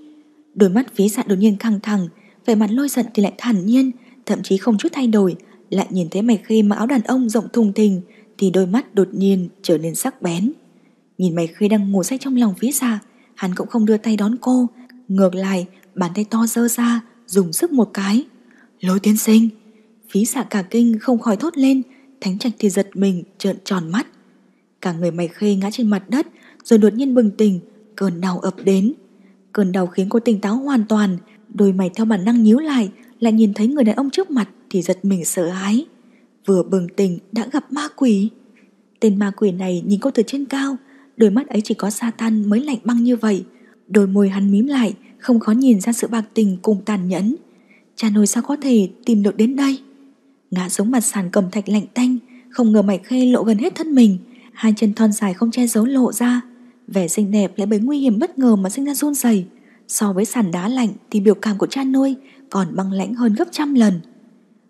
Đôi mắt phí sạn đột nhiên căng thẳng Về mặt lôi giận thì lại thản nhiên Thậm chí không chút thay đổi Lại nhìn thấy mày khê mặc áo đàn ông rộng thùng thình Thì đôi mắt đột nhiên trở nên sắc bén Nhìn mày khê đang ngủ say trong lòng phía xa, Hắn cũng không đưa tay đón cô Ngược lại bàn tay to dơ ra Dùng sức một cái lối tiên sinh, phí xạ cả kinh không khỏi thốt lên, thánh trạch thì giật mình, trợn tròn mắt. Cả người mày khê ngã trên mặt đất, rồi đột nhiên bừng tỉnh, cơn đau ập đến. Cơn đau khiến cô tỉnh táo hoàn toàn, đôi mày theo bản năng nhíu lại, lại nhìn thấy người đàn ông trước mặt thì giật mình sợ hãi. Vừa bừng tỉnh đã gặp ma quỷ. Tên ma quỷ này nhìn cô từ trên cao, đôi mắt ấy chỉ có sa Satan mới lạnh băng như vậy. Đôi môi hắn mím lại, không khó nhìn ra sự bạc tình cùng tàn nhẫn. Cha nuôi sao có thể tìm được đến đây Ngã xuống mặt sàn cầm thạch lạnh tanh Không ngờ mạch khê lộ gần hết thân mình Hai chân thon dài không che giấu lộ ra Vẻ xinh đẹp lại bởi nguy hiểm bất ngờ Mà sinh ra run rẩy. So với sàn đá lạnh thì biểu cảm của cha nuôi Còn băng lãnh hơn gấp trăm lần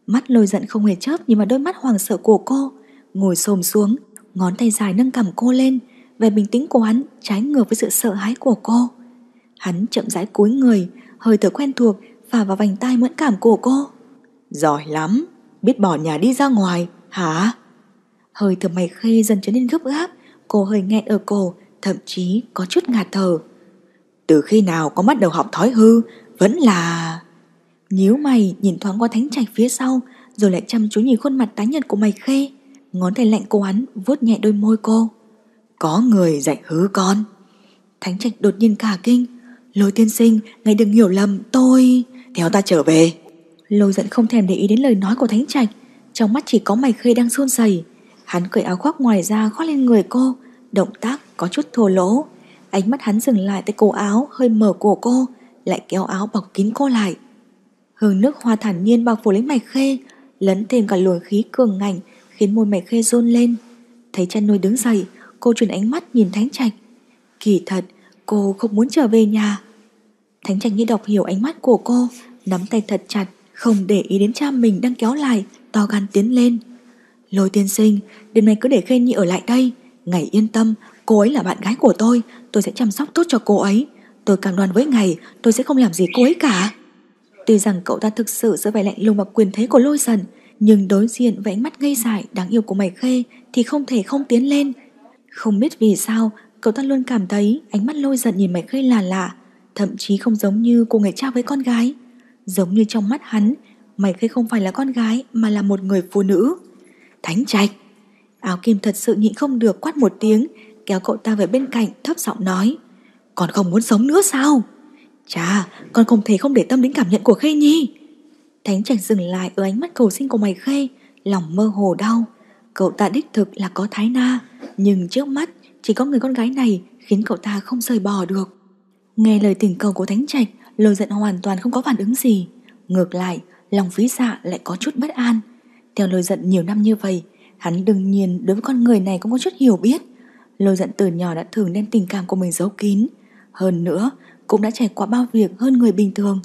Mắt lôi giận không hề chớp Nhưng mà đôi mắt hoàng sợ của cô Ngồi xồm xuống Ngón tay dài nâng cầm cô lên Vẻ bình tĩnh của hắn trái ngược với sự sợ hãi của cô Hắn chậm rãi cúi người Hơi thở quen thuộc phả vào vành tai mẫn cảm của cô. Giỏi lắm, biết bỏ nhà đi ra ngoài, hả? Hơi thở mày khê dần trở nên gấp gáp, cô hơi nghẹn ở cổ, thậm chí có chút ngạt thở. Từ khi nào có mắt đầu học thói hư, vẫn là... Nhíu mày nhìn thoáng qua thánh trạch phía sau, rồi lại chăm chú nhìn khuôn mặt tái nhợt của mày khê. Ngón tay lạnh cô hắn vuốt nhẹ đôi môi cô. Có người dạy hư con. Thánh trạch đột nhiên cả kinh. Lôi tiên sinh, ngài đừng hiểu lầm tôi... Theo ta trở về Lôi giận không thèm để ý đến lời nói của Thánh Trạch Trong mắt chỉ có mày khê đang xôn xầy Hắn cởi áo khoác ngoài ra khoác lên người cô Động tác có chút thô lỗ Ánh mắt hắn dừng lại tới cổ áo hơi mở của cô Lại kéo áo bọc kín cô lại Hương nước hoa thản nhiên bao phủ lấy mày khê Lấn thêm cả luồng khí cường ngạnh Khiến môi mày khê run lên Thấy chân nuôi đứng dậy Cô chuyển ánh mắt nhìn Thánh Trạch Kỳ thật cô không muốn trở về nhà Thánh Trạch Nhi đọc hiểu ánh mắt của cô, nắm tay thật chặt, không để ý đến cha mình đang kéo lại, to gan tiến lên. Lôi tiên sinh, đêm nay cứ để Khê Nhi ở lại đây. Ngày yên tâm, cô ấy là bạn gái của tôi, tôi sẽ chăm sóc tốt cho cô ấy. Tôi càng đoàn với ngày, tôi sẽ không làm gì cô ấy cả. Tuy rằng cậu ta thực sự giữa vẻ lạnh lùng và quyền thế của lôi dần, nhưng đối diện với ánh mắt ngây dại đáng yêu của mày khê thì không thể không tiến lên. Không biết vì sao, cậu ta luôn cảm thấy ánh mắt lôi dần nhìn mày khê là lạ, Thậm chí không giống như cô người cha với con gái Giống như trong mắt hắn Mày khê không phải là con gái Mà là một người phụ nữ Thánh trạch Áo kim thật sự nhịn không được quát một tiếng Kéo cậu ta về bên cạnh thấp giọng nói Còn không muốn sống nữa sao Chà con không thể không để tâm đến cảm nhận của Khê Nhi Thánh trạch dừng lại ở ánh mắt cầu sinh của mày Khê Lòng mơ hồ đau Cậu ta đích thực là có thái na Nhưng trước mắt chỉ có người con gái này Khiến cậu ta không rời bỏ được Nghe lời tình cầu của Thánh Trạch, Lôi giận hoàn toàn không có phản ứng gì. Ngược lại, lòng phí dạ lại có chút bất an. Theo lôi giận nhiều năm như vậy, hắn đương nhiên đối với con người này cũng có chút hiểu biết. Lôi giận từ nhỏ đã thường đem tình cảm của mình giấu kín. Hơn nữa, cũng đã trải qua bao việc hơn người bình thường.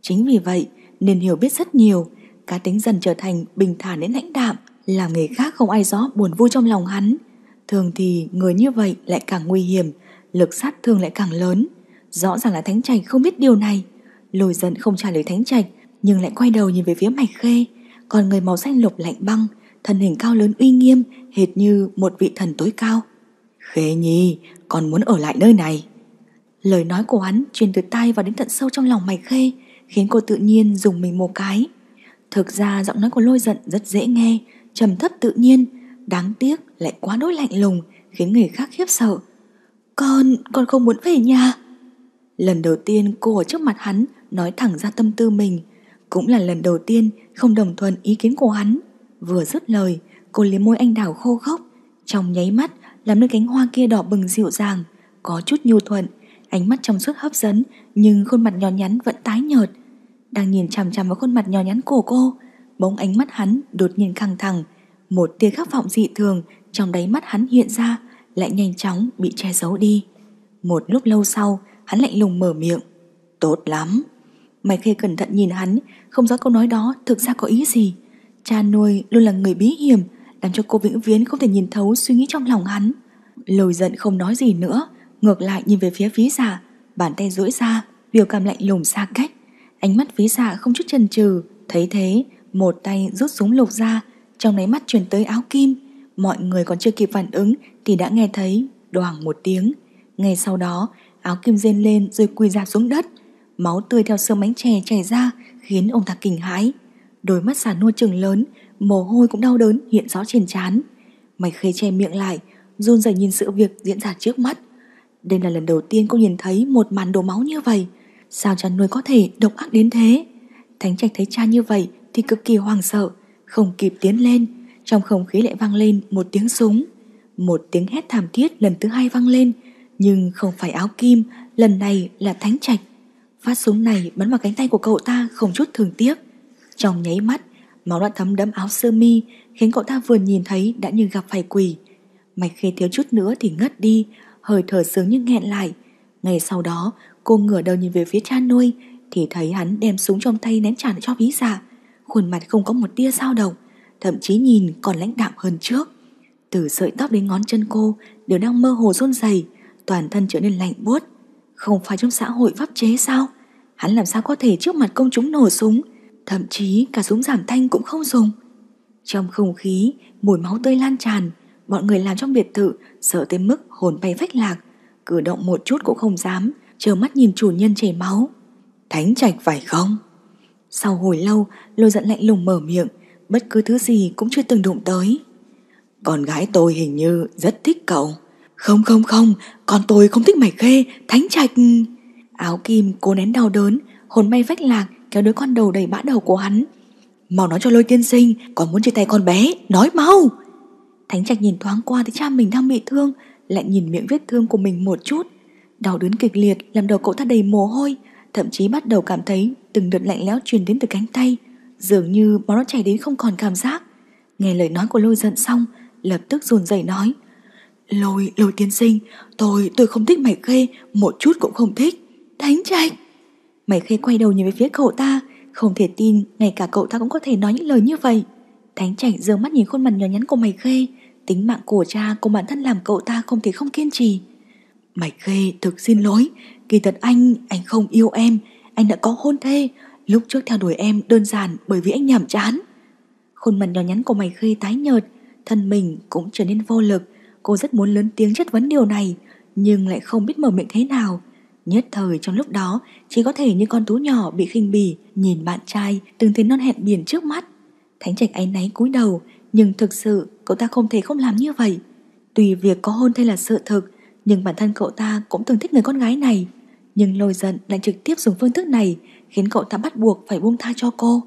Chính vì vậy, nên hiểu biết rất nhiều, cá tính dần trở thành bình thản đến lãnh đạm, làm người khác không ai rõ buồn vui trong lòng hắn. Thường thì người như vậy lại càng nguy hiểm, lực sát thương lại càng lớn. Rõ ràng là Thánh Trạch không biết điều này Lôi giận không trả lời Thánh Trạch Nhưng lại quay đầu nhìn về phía mạch khê Còn người màu xanh lục lạnh băng Thân hình cao lớn uy nghiêm Hệt như một vị thần tối cao Khê nhi còn muốn ở lại nơi này Lời nói của hắn truyền từ tai vào đến tận sâu trong lòng mạch khê Khiến cô tự nhiên dùng mình một cái Thực ra giọng nói của lôi giận rất dễ nghe trầm thấp tự nhiên Đáng tiếc lại quá đối lạnh lùng Khiến người khác khiếp sợ Con, con không muốn về nhà Lần đầu tiên cô ở trước mặt hắn nói thẳng ra tâm tư mình, cũng là lần đầu tiên không đồng thuận ý kiến của hắn. Vừa dứt lời, cô liếm môi anh đào khô khốc, trong nháy mắt làm nơi cánh hoa kia đỏ bừng dịu dàng, có chút nhu thuận, ánh mắt trong suốt hấp dẫn nhưng khuôn mặt nhỏ nhắn vẫn tái nhợt. Đang nhìn chằm chằm vào khuôn mặt nhỏ nhắn của cô, bóng ánh mắt hắn đột nhiên căng thẳng, một tia khát vọng dị thường trong đáy mắt hắn hiện ra lại nhanh chóng bị che giấu đi. Một lúc lâu sau, Hắn lạnh lùng mở miệng Tốt lắm Mày khê cẩn thận nhìn hắn Không rõ câu nói đó thực ra có ý gì Cha nuôi luôn là người bí hiểm Làm cho cô vĩnh viễn không thể nhìn thấu suy nghĩ trong lòng hắn Lồi giận không nói gì nữa Ngược lại nhìn về phía phí giả dạ. Bàn tay duỗi ra Biểu cảm lạnh lùng xa cách Ánh mắt phí giả dạ không chút chần chừ Thấy thế Một tay rút súng lục ra Trong nháy mắt chuyển tới áo kim Mọi người còn chưa kịp phản ứng Thì đã nghe thấy Đoàng một tiếng Ngay sau đó áo kim rên lên rồi quỳ dạp xuống đất. Máu tươi theo sương bánh chè chảy ra khiến ông ta kinh hãi. Đôi mắt xà nua trừng lớn, mồ hôi cũng đau đớn hiện rõ trên trán. Mày khê che miệng lại, run rẩy nhìn sự việc diễn ra trước mắt. Đây là lần đầu tiên cô nhìn thấy một màn đổ máu như vậy. Sao cha nuôi có thể độc ác đến thế? Thánh trạch thấy cha như vậy thì cực kỳ hoang sợ, không kịp tiến lên. Trong không khí lại vang lên một tiếng súng. Một tiếng hét thảm thiết lần thứ hai vang lên, nhưng không phải áo kim, lần này là thánh trạch. Phát súng này bắn vào cánh tay của cậu ta không chút thường tiếc. Trong nháy mắt, máu đã thấm đẫm áo sơ mi, khiến cậu ta vừa nhìn thấy đã như gặp phải quỷ. Mạch khi thiếu chút nữa thì ngất đi, hơi thở sướng như nghẹn lại. Ngày sau đó, cô ngửa đầu nhìn về phía cha nuôi, thì thấy hắn đem súng trong tay ném trả cho ví giả. Dạ. Khuôn mặt không có một tia dao động, thậm chí nhìn còn lãnh đạm hơn trước. Từ sợi tóc đến ngón chân cô đều đang mơ hồ run rẩy toàn thân trở nên lạnh buốt. Không phải trong xã hội pháp chế sao? Hắn làm sao có thể trước mặt công chúng nổ súng, thậm chí cả súng giảm thanh cũng không dùng. Trong không khí, mùi máu tươi lan tràn, bọn người làm trong biệt thự sợ tới mức hồn bay phách lạc, cử động một chút cũng không dám, chờ mắt nhìn chủ nhân chảy máu. Thánh trạch phải không? Sau hồi lâu, lôi giận lạnh lùng mở miệng, bất cứ thứ gì cũng chưa từng đụng tới. Con gái tôi hình như rất thích cậu. Không không không, con tôi không thích mày khê, thánh trạch. Áo kim cố nén đau đớn, hồn may vách lạc kéo đứa con đầu đầy bã đầu của hắn. Mau nói cho lôi tiên sinh, còn muốn chia tay con bé, nói mau. Thánh trạch nhìn thoáng qua thấy cha mình đang bị thương, lại nhìn miệng vết thương của mình một chút. Đau đớn kịch liệt làm đầu cậu ta đầy mồ hôi, thậm chí bắt đầu cảm thấy từng đợt lạnh lẽo truyền đến từ cánh tay, dường như máu nó chảy đến không còn cảm giác. Nghe lời nói của lôi giận xong, lập tức run rẩy nói – Lôi, lôi tiên sinh, tôi, tôi không thích mày khê, một chút cũng không thích. thánh trạch! Mày khê quay đầu nhìn về phía cậu ta, không thể tin, ngay cả cậu ta cũng có thể nói những lời như vậy. Thánh trạch giơ mắt nhìn khuôn mặt nhỏ nhắn của mày khê, tính mạng của cha cùng bản thân làm cậu ta không thể không kiên trì. Mày khê, thực xin lỗi, kỳ thật anh, anh không yêu em, anh đã có hôn thê, lúc trước theo đuổi em đơn giản bởi vì anh nhảm chán. Khuôn mặt nhỏ nhắn của mày khê tái nhợt, thân mình cũng trở nên vô lực, Cô rất muốn lớn tiếng chất vấn điều này Nhưng lại không biết mở miệng thế nào Nhất thời trong lúc đó Chỉ có thể như con thú nhỏ bị khinh bỉ Nhìn bạn trai từng thấy non hẹn biển trước mắt Thánh trạch áy náy cúi đầu Nhưng thực sự cậu ta không thể không làm như vậy Tùy việc có hôn thay là sự thực Nhưng bản thân cậu ta cũng từng thích người con gái này Nhưng lôi giận lại trực tiếp dùng phương thức này Khiến cậu ta bắt buộc phải buông tha cho cô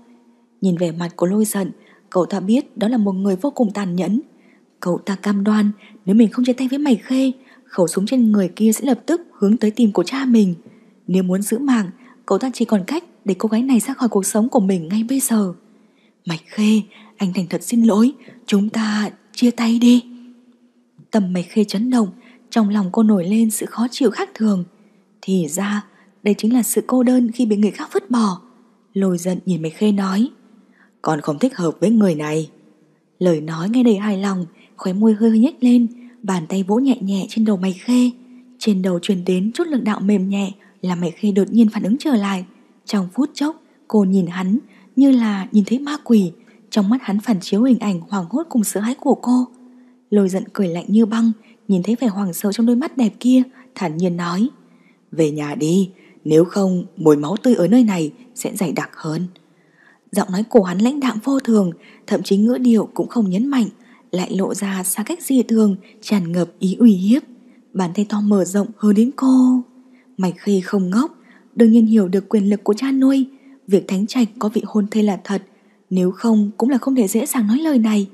Nhìn vẻ mặt của lôi giận Cậu ta biết đó là một người vô cùng tàn nhẫn Cậu ta cam đoan nếu mình không chia tay với mày khê, khẩu súng trên người kia sẽ lập tức hướng tới tìm của cha mình. Nếu muốn giữ mạng, cậu ta chỉ còn cách để cô gái này ra khỏi cuộc sống của mình ngay bây giờ. Mày khê, anh thành thật xin lỗi, chúng ta chia tay đi. Tầm mày khê chấn động, trong lòng cô nổi lên sự khó chịu khác thường. Thì ra, đây chính là sự cô đơn khi bị người khác vứt bỏ. Lôi giận nhìn mày khê nói, còn không thích hợp với người này. Lời nói nghe đầy hài lòng, khóe môi hơi nhếch lên, bàn tay vỗ nhẹ nhẹ trên đầu mày khê. Trên đầu truyền đến chút lực đạo mềm nhẹ là mày khê đột nhiên phản ứng trở lại. Trong phút chốc, cô nhìn hắn như là nhìn thấy ma quỷ, trong mắt hắn phản chiếu hình ảnh hoảng hốt cùng sợ hãi của cô. Lôi giận cười lạnh như băng, nhìn thấy vẻ hoảng sợ trong đôi mắt đẹp kia, thản nhiên nói. Về nhà đi, nếu không mùi máu tươi ở nơi này sẽ dày đặc hơn. Giọng nói của hắn lãnh đạm vô thường, thậm chí ngữ điệu cũng không nhấn mạnh, lại lộ ra xa cách dị thường, tràn ngập ý uy hiếp. Bàn tay to mở rộng hơn đến cô. Mạch khi không ngốc, đương nhiên hiểu được quyền lực của cha nuôi. Việc Thánh Trạch có vị hôn thê là thật, nếu không cũng là không thể dễ dàng nói lời này.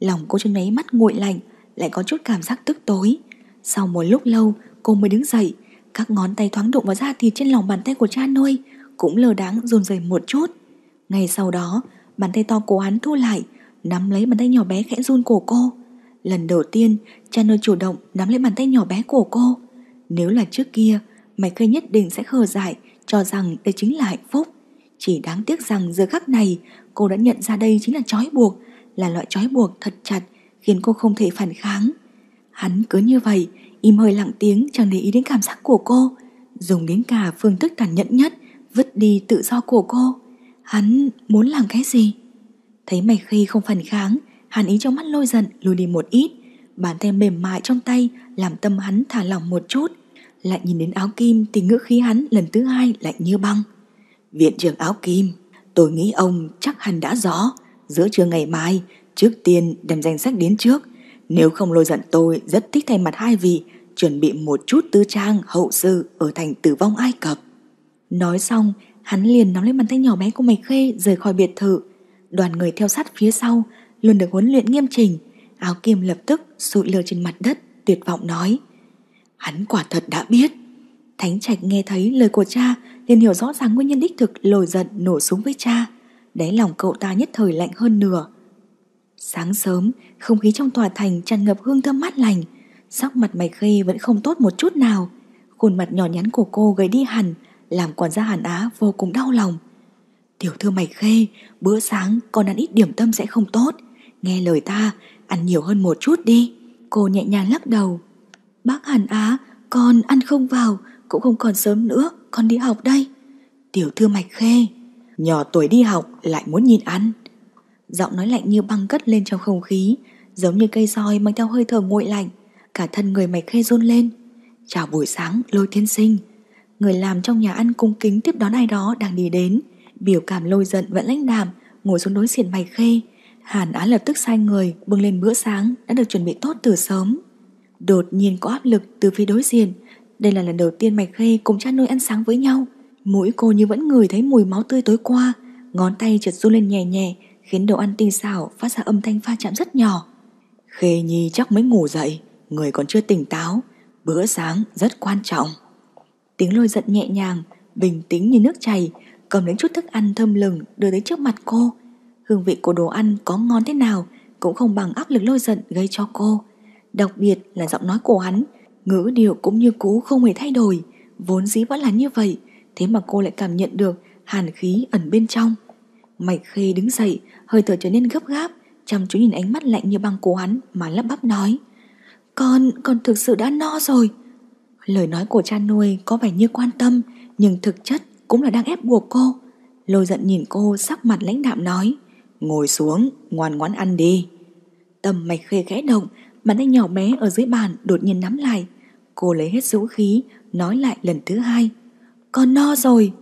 Lòng cô trên máy mắt nguội lạnh, lại có chút cảm giác tức tối. Sau một lúc lâu, cô mới đứng dậy, các ngón tay thoáng đụng vào da thịt trên lòng bàn tay của cha nuôi, cũng lờ đáng dồn dày một chút. Ngay sau đó, bàn tay to của hắn thu lại, nắm lấy bàn tay nhỏ bé khẽ run của cô. Lần đầu tiên, Chandler chủ động nắm lấy bàn tay nhỏ bé của cô. Nếu là trước kia, mày khơi nhất định sẽ khờ dại, cho rằng đây chính là hạnh phúc. Chỉ đáng tiếc rằng giờ khắc này, cô đã nhận ra đây chính là trói buộc, là loại trói buộc thật chặt, khiến cô không thể phản kháng. Hắn cứ như vậy, im hơi lặng tiếng chẳng để ý đến cảm giác của cô, dùng đến cả phương thức tàn nhẫn nhất, vứt đi tự do của cô. Hắn muốn làm cái gì? Thấy mày khê không phản kháng, hắn ý trong mắt lôi giận lùi đi một ít, bàn tay mềm mại trong tay làm tâm hắn thả lỏng một chút. Lại nhìn đến áo kim thì ngữ khí hắn lần thứ hai lạnh như băng. Viện trưởng áo kim, tôi nghĩ ông chắc hẳn đã rõ. Giữa trưa ngày mai, trước tiên đem danh sách đến trước. Nếu không lôi giận tôi rất thích thay mặt hai vị, chuẩn bị một chút tư trang hậu sự ở thành tử vong Ai Cập. Nói xong, hắn liền nắm lấy bàn tay nhỏ bé của mày Khê rời khỏi biệt thự, đoàn người theo sát phía sau luôn được huấn luyện nghiêm chỉnh, áo kim lập tức sụi lơ trên mặt đất, tuyệt vọng nói. Hắn quả thật đã biết. Thánh Trạch nghe thấy lời của cha liền hiểu rõ ràng nguyên nhân đích thực lồi giận nổ súng với cha. Đáy lòng cậu ta nhất thời lạnh hơn nửa. Sáng sớm, không khí trong tòa thành tràn ngập hương thơm mát lành. Sắc mặt mày khê vẫn không tốt một chút nào. Khuôn mặt nhỏ nhắn của cô gầy đi hẳn, làm quản gia Hàn Á vô cùng đau lòng. Tiểu thư mày khê, bữa sáng con ăn ít điểm tâm sẽ không tốt. Nghe lời ta, ăn nhiều hơn một chút đi. Cô nhẹ nhàng lắc đầu. Bác Hàn Á, con ăn không vào, cũng không còn sớm nữa, con đi học đây. Tiểu thư mạch khê, nhỏ tuổi đi học lại muốn nhìn ăn. Giọng nói lạnh như băng cất lên trong không khí, giống như cây roi mang theo hơi thở nguội lạnh, cả thân người mạch khê run lên. Chào buổi sáng, lôi thiên sinh. Người làm trong nhà ăn cung kính tiếp đón ai đó đang đi đến, Biểu cảm lôi giận vẫn lãnh đạm Ngồi xuống đối diện mày khê Hàn án lập tức sai người bưng lên bữa sáng Đã được chuẩn bị tốt từ sớm Đột nhiên có áp lực từ phía đối diện Đây là lần đầu tiên mày khê cùng cha nuôi ăn sáng với nhau Mũi cô như vẫn ngửi thấy mùi máu tươi tối qua Ngón tay trượt run lên nhẹ nhẹ Khiến đồ ăn tinh xảo phát ra âm thanh pha chạm rất nhỏ Khê Nhi chắc mới ngủ dậy Người còn chưa tỉnh táo Bữa sáng rất quan trọng Tiếng lôi giận nhẹ nhàng Bình tĩnh như nước chảy cầm đến chút thức ăn thơm lừng đưa đến trước mặt cô. Hương vị của đồ ăn có ngon thế nào cũng không bằng áp lực lôi giận gây cho cô. Đặc biệt là giọng nói của hắn, ngữ điệu cũng như cũ không hề thay đổi, vốn dĩ vẫn là như vậy, thế mà cô lại cảm nhận được hàn khí ẩn bên trong. Mạch Khê đứng dậy, hơi thở trở nên gấp gáp, chăm chú nhìn ánh mắt lạnh như băng của hắn mà lắp bắp nói. Con, con thực sự đã no rồi. Lời nói của cha nuôi có vẻ như quan tâm, nhưng thực chất cũng là đang ép buộc cô. Lôi giận nhìn cô sắc mặt lãnh đạm nói, ngồi xuống, ngoan ngoãn ăn đi. Tầm mạch khê khẽ động, bàn tay nhỏ bé ở dưới bàn đột nhiên nắm lại. Cô lấy hết dũng khí, nói lại lần thứ hai. Con no rồi.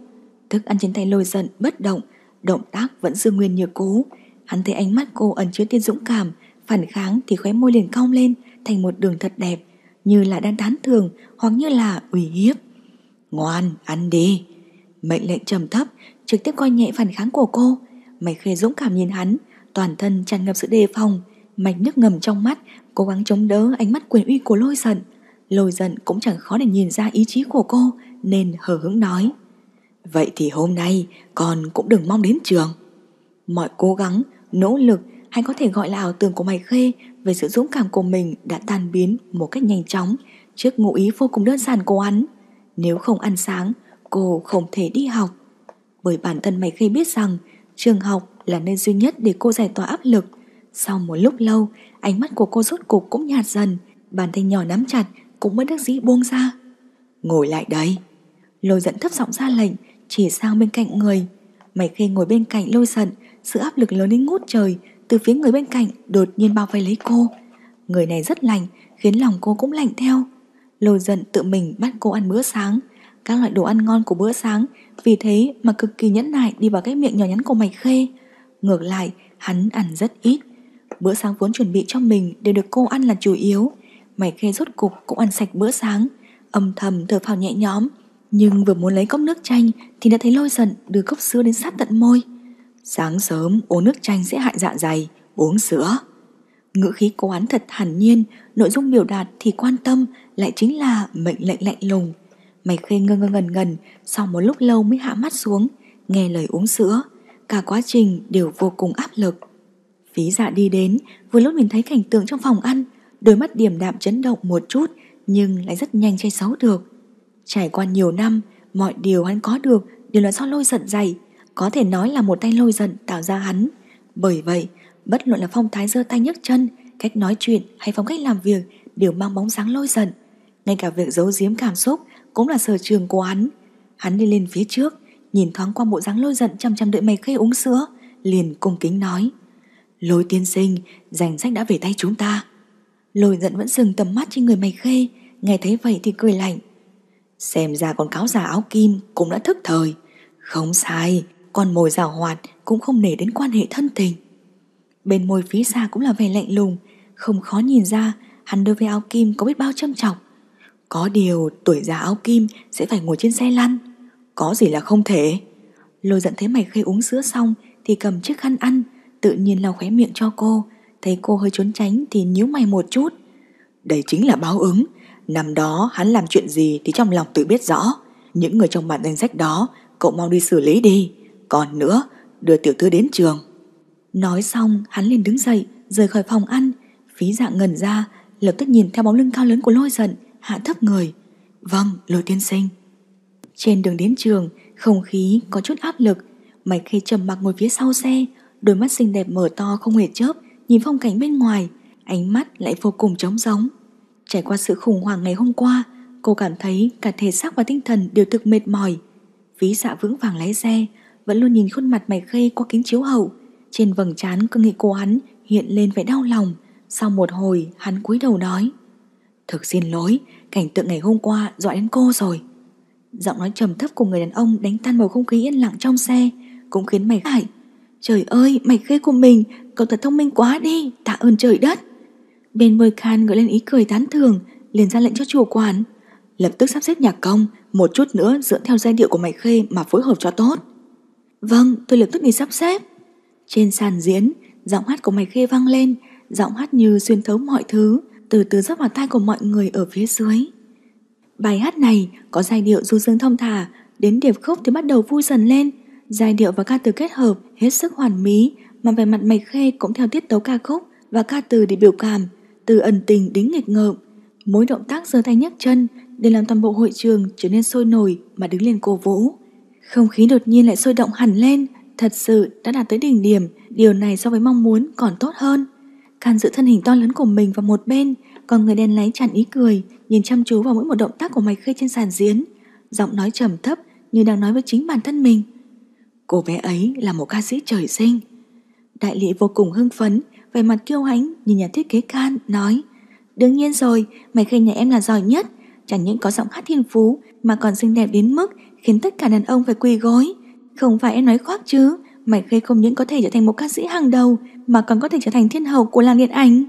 Thức ăn trên tay lôi giận bất động, động tác vẫn giữ nguyên như cũ. Hắn thấy ánh mắt cô ẩn chứa tiên dũng cảm, phản kháng thì khóe môi liền cong lên thành một đường thật đẹp, như là đang tán thường hoặc như là ủy hiếp. Ngoan, ăn đi. Mệnh lệnh trầm thấp, trực tiếp coi nhẹ phản kháng của cô. Mạch khê dũng cảm nhìn hắn, toàn thân tràn ngập sự đề phòng, mạch nước ngầm trong mắt, cố gắng chống đỡ ánh mắt quyền uy của lôi giận. Lôi giận cũng chẳng khó để nhìn ra ý chí của cô, nên hờ hững nói. Vậy thì hôm nay con cũng đừng mong đến trường. Mọi cố gắng, nỗ lực hay có thể gọi là ảo tưởng của mày khê về sự dũng cảm của mình đã tan biến một cách nhanh chóng trước ngụ ý vô cùng đơn giản của hắn. Nếu không ăn sáng, cô không thể đi học. Bởi bản thân mày khi biết rằng trường học là nơi duy nhất để cô giải tỏa áp lực. Sau một lúc lâu, ánh mắt của cô rốt cục cũng nhạt dần, bàn tay nhỏ nắm chặt cũng bất đắc dĩ buông ra. Ngồi lại đây. Lôi giận thấp giọng ra lệnh, chỉ sang bên cạnh người. Mày khi ngồi bên cạnh lôi giận, sự áp lực lớn đến ngút trời từ phía người bên cạnh đột nhiên bao vây lấy cô. Người này rất lành, khiến lòng cô cũng lạnh theo. Lôi giận tự mình bắt cô ăn bữa sáng, các loại đồ ăn ngon của bữa sáng, vì thế mà cực kỳ nhẫn nại đi vào cái miệng nhỏ nhắn của mày Khê. Ngược lại, hắn ăn rất ít. Bữa sáng vốn chuẩn bị cho mình đều được cô ăn là chủ yếu. mày Khê rốt cục cũng ăn sạch bữa sáng, âm thầm thở phào nhẹ nhõm. Nhưng vừa muốn lấy cốc nước chanh thì đã thấy lôi giận đưa cốc sữa đến sát tận môi. Sáng sớm uống nước chanh sẽ hại dạ dày, uống sữa. Ngữ khí cô án thật thản nhiên, nội dung biểu đạt thì quan tâm lại chính là mệnh lệnh lạnh lùng Mày khê ngơ ngơ ngần ngần, sau một lúc lâu mới hạ mắt xuống, nghe lời uống sữa. Cả quá trình đều vô cùng áp lực. Phí dạ đi đến, vừa lúc nhìn thấy cảnh tượng trong phòng ăn, đôi mắt điểm đạm chấn động một chút nhưng lại rất nhanh che giấu được. Trải qua nhiều năm, mọi điều hắn có được đều là do lôi giận dày, có thể nói là một tay lôi giận tạo ra hắn. Bởi vậy, bất luận là phong thái giơ tay nhấc chân, cách nói chuyện hay phong cách làm việc đều mang bóng dáng lôi giận. Ngay cả việc giấu giếm cảm xúc cũng là sở trường của hắn. Hắn đi lên phía trước, nhìn thoáng qua bộ dáng lôi giận chăm chăm đợi mày khê uống sữa, liền cung kính nói. Lôi tiên sinh, danh sách đã về tay chúng ta. Lôi giận vẫn dừng tầm mắt trên người mày khê, nghe thấy vậy thì cười lạnh. Xem ra con cáo già áo kim cũng đã thức thời. Không sai, con mồi rào hoạt cũng không nể đến quan hệ thân tình. Bên môi phía xa cũng là vẻ lạnh lùng, không khó nhìn ra hắn đối với áo kim có biết bao châm trọng. Có điều tuổi già áo kim sẽ phải ngồi trên xe lăn Có gì là không thể Lôi giận thấy mày khê uống sữa xong Thì cầm chiếc khăn ăn Tự nhiên lau khóe miệng cho cô Thấy cô hơi trốn tránh thì nhíu mày một chút Đây chính là báo ứng Năm đó hắn làm chuyện gì thì trong lòng tự biết rõ Những người trong bản danh sách đó Cậu mau đi xử lý đi Còn nữa đưa tiểu thư đến trường Nói xong hắn liền đứng dậy Rời khỏi phòng ăn Phí dạng ngần ra lập tức nhìn theo bóng lưng cao lớn của lôi giận hạ thấp người. Vâng, lôi tiên sinh. Trên đường đến trường, không khí có chút áp lực. Mạch khi trầm mặc ngồi phía sau xe, đôi mắt xinh đẹp mở to không hề chớp, nhìn phong cảnh bên ngoài, ánh mắt lại vô cùng trống rỗng. Trải qua sự khủng hoảng ngày hôm qua, cô cảm thấy cả thể xác và tinh thần đều thực mệt mỏi. Ví dạ vững vàng lái xe, vẫn luôn nhìn khuôn mặt mày khê qua kính chiếu hậu. Trên vầng trán cơ nghị cô hắn hiện lên vẻ đau lòng. Sau một hồi, hắn cúi đầu nói. Thực xin lỗi, cảnh tượng ngày hôm qua dọa đến cô rồi. Giọng nói trầm thấp của người đàn ông đánh tan bầu không khí yên lặng trong xe, cũng khiến mày hạnh. Trời ơi, mày khê của mình, cậu thật thông minh quá đi, tạ ơn trời đất. Bên môi khan gợi lên ý cười tán thường, liền ra lệnh cho chủ quản. Lập tức sắp xếp nhạc công, một chút nữa dựa theo giai điệu của mày khê mà phối hợp cho tốt. Vâng, tôi lập tức đi sắp xếp. Trên sàn diễn, giọng hát của mày khê vang lên, giọng hát như xuyên thấu mọi thứ, từ từ rót vào tai của mọi người ở phía dưới. Bài hát này có giai điệu du dương thông thả, đến điệp khúc thì bắt đầu vui dần lên. Giai điệu và ca từ kết hợp hết sức hoàn mỹ, mà về mặt mạch khê cũng theo tiết tấu ca khúc và ca từ để biểu cảm, từ ẩn tình đến nghịch ngợm. Mỗi động tác giơ tay nhấc chân để làm toàn bộ hội trường trở nên sôi nổi mà đứng lên cổ vũ. Không khí đột nhiên lại sôi động hẳn lên, thật sự đã đạt tới đỉnh điểm, điều này so với mong muốn còn tốt hơn. Can giữ thân hình to lớn của mình vào một bên, còn người đen lấy tràn ý cười, nhìn chăm chú vào mỗi một động tác của mày khê trên sàn diễn giọng nói trầm thấp như đang nói với chính bản thân mình. Cô bé ấy là một ca sĩ trời sinh. Đại lý vô cùng hưng phấn, về mặt kiêu hãnh nhìn nhà thiết kế can, nói Đương nhiên rồi, mày khê nhà em là giỏi nhất, chẳng những có giọng hát thiên phú mà còn xinh đẹp đến mức khiến tất cả đàn ông phải quỳ gối. Không phải em nói khoác chứ, mày khê không những có thể trở thành một ca sĩ hàng đầu mà còn có thể trở thành thiên hậu của làng điện ảnh.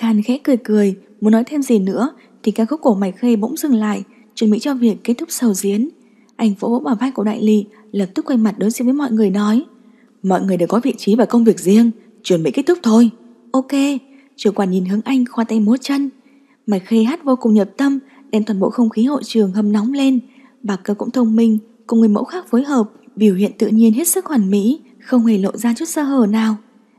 Khan khẽ cười cười, muốn nói thêm gì nữa thì ca khúc của Mạch Khê bỗng dừng lại, chuẩn bị cho việc kết thúc sầu diễn. Anh vỗ vỗ vào vai của đại lý, lập tức quay mặt đối diện với mọi người nói. Mọi người đều có vị trí và công việc riêng, chuẩn bị kết thúc thôi. Ok, trưởng quản nhìn hướng anh khoa tay múa chân. Mạch Khê hát vô cùng nhập tâm, đem toàn bộ không khí hội trường hâm nóng lên. Bà cơ cũng thông minh, cùng người mẫu khác phối hợp, biểu hiện tự nhiên hết sức hoàn mỹ, không hề lộ ra chút sơ hở nào.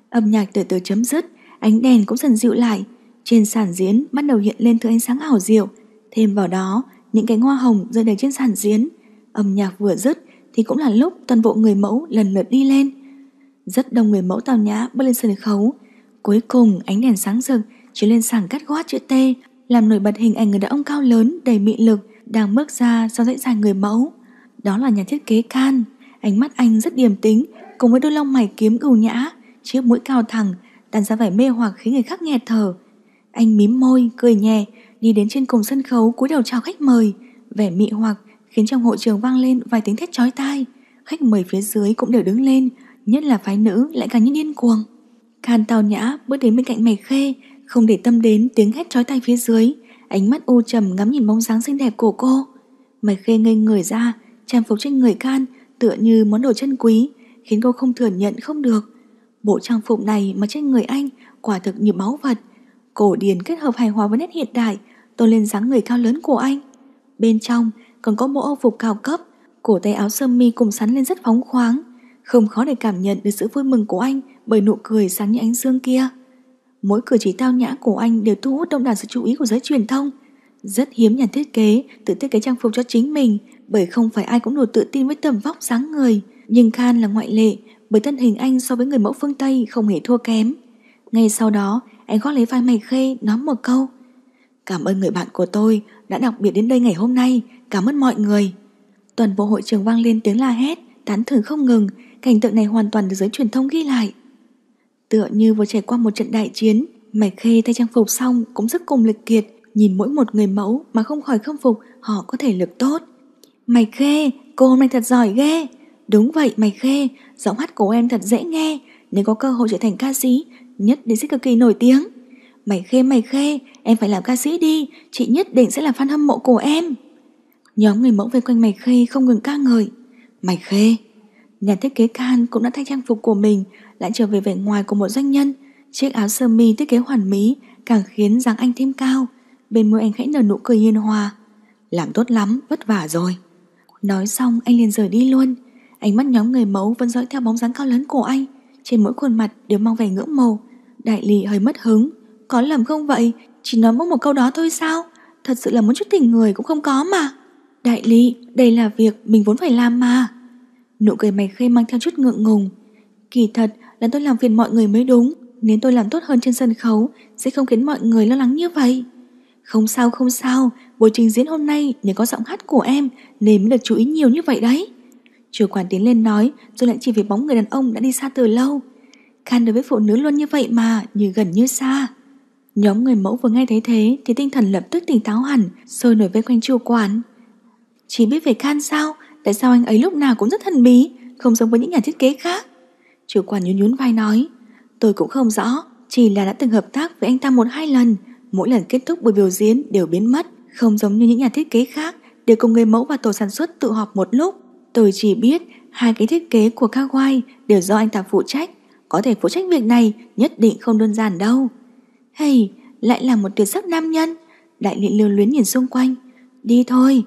Âm nhạc từ từ chấm dứt, ánh đèn cũng dần dịu lại. Trên sàn diễn bắt đầu hiện lên thứ ánh sáng ảo diệu. Thêm vào đó, những cánh hoa hồng rơi đầy trên sàn diễn. Âm nhạc vừa dứt thì cũng là lúc toàn bộ người mẫu lần lượt đi lên. Rất đông người mẫu tào nhã bước lên sân khấu. Cuối cùng ánh đèn sáng rực chiếu lên sảng cắt gót chữ T làm nổi bật hình ảnh người đàn ông cao lớn đầy mị lực đang bước ra sau dãy dài người mẫu. Đó là nhà thiết kế Can. Ánh mắt anh rất điềm tính cùng với đôi lông mày kiếm ưu nhã, chiếc mũi cao thẳng Đàn ra vẻ mê hoặc khiến người khác nghẹt thở Anh mím môi, cười nhẹ Đi đến trên cùng sân khấu cúi đầu chào khách mời Vẻ mị hoặc khiến trong hội trường vang lên vài tiếng thét chói tai Khách mời phía dưới cũng đều đứng lên Nhất là phái nữ lại càng như điên cuồng Can tào nhã bước đến bên cạnh mày khê Không để tâm đến tiếng hét chói tai phía dưới Ánh mắt u trầm ngắm nhìn bóng dáng xinh đẹp của cô Mày khê ngây người ra Trang phục trên người can Tựa như món đồ chân quý Khiến cô không thừa nhận không được Bộ trang phục này mà trên người anh quả thực như máu vật. Cổ điển kết hợp hài hòa với nét hiện đại, tôn lên dáng người cao lớn của anh. Bên trong còn có mẫu âu phục cao cấp, cổ tay áo sơ mi cùng sắn lên rất phóng khoáng. Không khó để cảm nhận được sự vui mừng của anh bởi nụ cười sáng như ánh dương kia. Mỗi cử chỉ tao nhã của anh đều thu hút đông đảo sự chú ý của giới truyền thông. Rất hiếm nhà thiết kế tự thiết kế trang phục cho chính mình bởi không phải ai cũng đủ tự tin với tầm vóc dáng người. Nhưng Khan là ngoại lệ bởi thân hình anh so với người mẫu phương Tây không hề thua kém. Ngay sau đó, anh gót lấy vai Mày Khê nói một câu. Cảm ơn người bạn của tôi đã đặc biệt đến đây ngày hôm nay, cảm ơn mọi người. Toàn bộ hội trường vang lên tiếng la hét, tán thưởng không ngừng, cảnh tượng này hoàn toàn được giới truyền thông ghi lại. Tựa như vừa trải qua một trận đại chiến, mày Khê thay trang phục xong cũng rất cùng lực kiệt, nhìn mỗi một người mẫu mà không khỏi khâm phục họ có thể lực tốt. mày Khê, cô hôm nay thật giỏi ghê. Đúng vậy mày khê, giọng hát của em thật dễ nghe, nếu có cơ hội trở thành ca sĩ, nhất định sẽ cực kỳ nổi tiếng. Mày khê mày khê, em phải làm ca sĩ đi, chị nhất định sẽ là fan hâm mộ của em. Nhóm người mẫu vây quanh mày khê không ngừng ca ngợi. Mày khê, nhà thiết kế khan cũng đã thay trang phục của mình lại trở về vẻ ngoài của một doanh nhân. Chiếc áo sơ mi thiết kế hoàn mỹ càng khiến dáng anh thêm cao. Bên môi anh khẽ nở nụ cười hiền hòa. Làm tốt lắm, vất vả rồi. Nói xong anh liền rời đi luôn. Ánh mắt nhóm người mẫu vẫn dõi theo bóng dáng cao lớn của anh Trên mỗi khuôn mặt đều mang vẻ ngưỡng mộ Đại lì hơi mất hứng Có lầm không vậy Chỉ nói mỗi một câu đó thôi sao Thật sự là muốn chút tình người cũng không có mà Đại lì đây là việc mình vốn phải làm mà Nụ cười mày khê mang theo chút ngượng ngùng Kỳ thật là tôi làm phiền mọi người mới đúng Nếu tôi làm tốt hơn trên sân khấu Sẽ không khiến mọi người lo lắng như vậy Không sao không sao Buổi trình diễn hôm nay nhờ có giọng hát của em Nên mới được chú ý nhiều như vậy đấy Chủ quản tiến lên nói rồi lại chỉ về bóng người đàn ông đã đi xa từ lâu. Khan đối với phụ nữ luôn như vậy mà, như gần như xa. Nhóm người mẫu vừa nghe thấy thế thì tinh thần lập tức tỉnh táo hẳn, sôi nổi vây quanh chủ quản. Chỉ biết về Khan sao, tại sao anh ấy lúc nào cũng rất thần bí, không giống với những nhà thiết kế khác. Chủ quản nhún nhún vai nói, tôi cũng không rõ, chỉ là đã từng hợp tác với anh ta một hai lần, mỗi lần kết thúc buổi biểu diễn đều biến mất, không giống như những nhà thiết kế khác đều cùng người mẫu và tổ sản xuất tự họp một lúc. Tôi chỉ biết hai cái thiết kế của Kawai đều do anh ta phụ trách. Có thể phụ trách việc này nhất định không đơn giản đâu. Hey, lại là một tuyệt sắc nam nhân. Đại lị lưu luyến nhìn xung quanh. Đi thôi.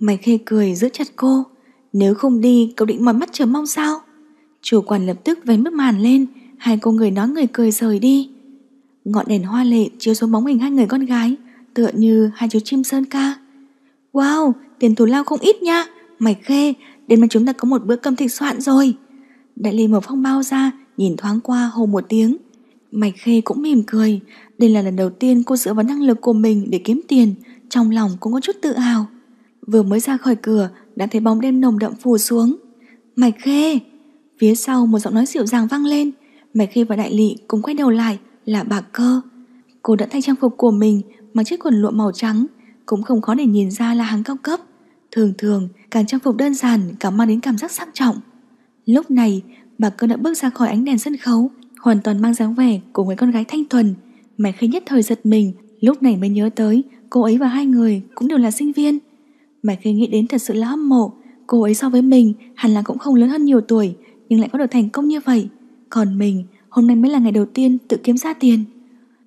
Mày khê cười giữ chặt cô. Nếu không đi, cậu định mở mắt chờ mong sao? Chủ quản lập tức vén bức màn lên, hai cô người nói người cười rời đi. Ngọn đèn hoa lệ chiếu xuống bóng hình hai người con gái, tựa như hai chú chim sơn ca. Wow, tiền thù lao không ít nha, mày khê, đến mà chúng ta có một bữa cơm thịt soạn rồi. Đại lý mở phong bao ra, nhìn thoáng qua hồ một tiếng. Mạch Khê cũng mỉm cười, đây là lần đầu tiên cô dựa vào năng lực của mình để kiếm tiền, trong lòng cũng có chút tự hào. Vừa mới ra khỏi cửa, đã thấy bóng đêm nồng đậm phủ xuống. Mạch Khê! Phía sau một giọng nói dịu dàng vang lên, Mạch Khê và đại lý cùng quay đầu lại là bà cơ. Cô đã thay trang phục của mình, mặc chiếc quần lụa màu trắng, cũng không khó để nhìn ra là hàng cao cấp. Thường thường càng trang phục đơn giản Càng mang đến cảm giác sang trọng Lúc này bà cơ đã bước ra khỏi ánh đèn sân khấu Hoàn toàn mang dáng vẻ của người con gái thanh thuần Mày khi nhất thời giật mình Lúc này mới nhớ tới Cô ấy và hai người cũng đều là sinh viên Mày khi nghĩ đến thật sự là hâm mộ Cô ấy so với mình hẳn là cũng không lớn hơn nhiều tuổi Nhưng lại có được thành công như vậy Còn mình hôm nay mới là ngày đầu tiên tự kiếm ra tiền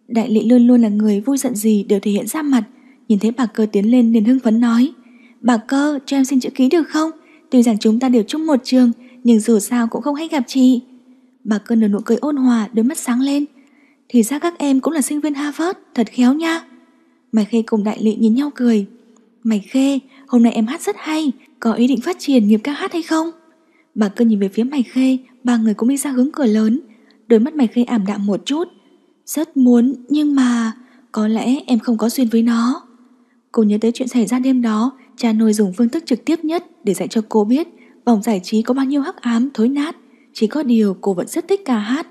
Đại lị luôn luôn là người vui giận gì đều thể hiện ra mặt Nhìn thấy bà cơ tiến lên liền hưng phấn nói Bà cơ, cho em xin chữ ký được không? Tuy rằng chúng ta đều chung một trường, nhưng dù sao cũng không hay gặp chị. Bà cơ nở nụ cười ôn hòa, đôi mắt sáng lên. Thì ra các em cũng là sinh viên Harvard, thật khéo nha. Mày Khê cùng đại lị nhìn nhau cười. Mày Khê, hôm nay em hát rất hay, có ý định phát triển nghiệp ca hát hay không? Bà cơ nhìn về phía Mày Khê, ba người cũng đi ra hướng cửa lớn. Đôi mắt Mày Khê ảm đạm một chút. Rất muốn, nhưng mà có lẽ em không có duyên với nó. Cô nhớ tới chuyện xảy ra đêm đó, Cha nuôi dùng phương thức trực tiếp nhất để dạy cho cô biết vòng giải trí có bao nhiêu hắc ám thối nát. Chỉ có điều cô vẫn rất thích ca hát.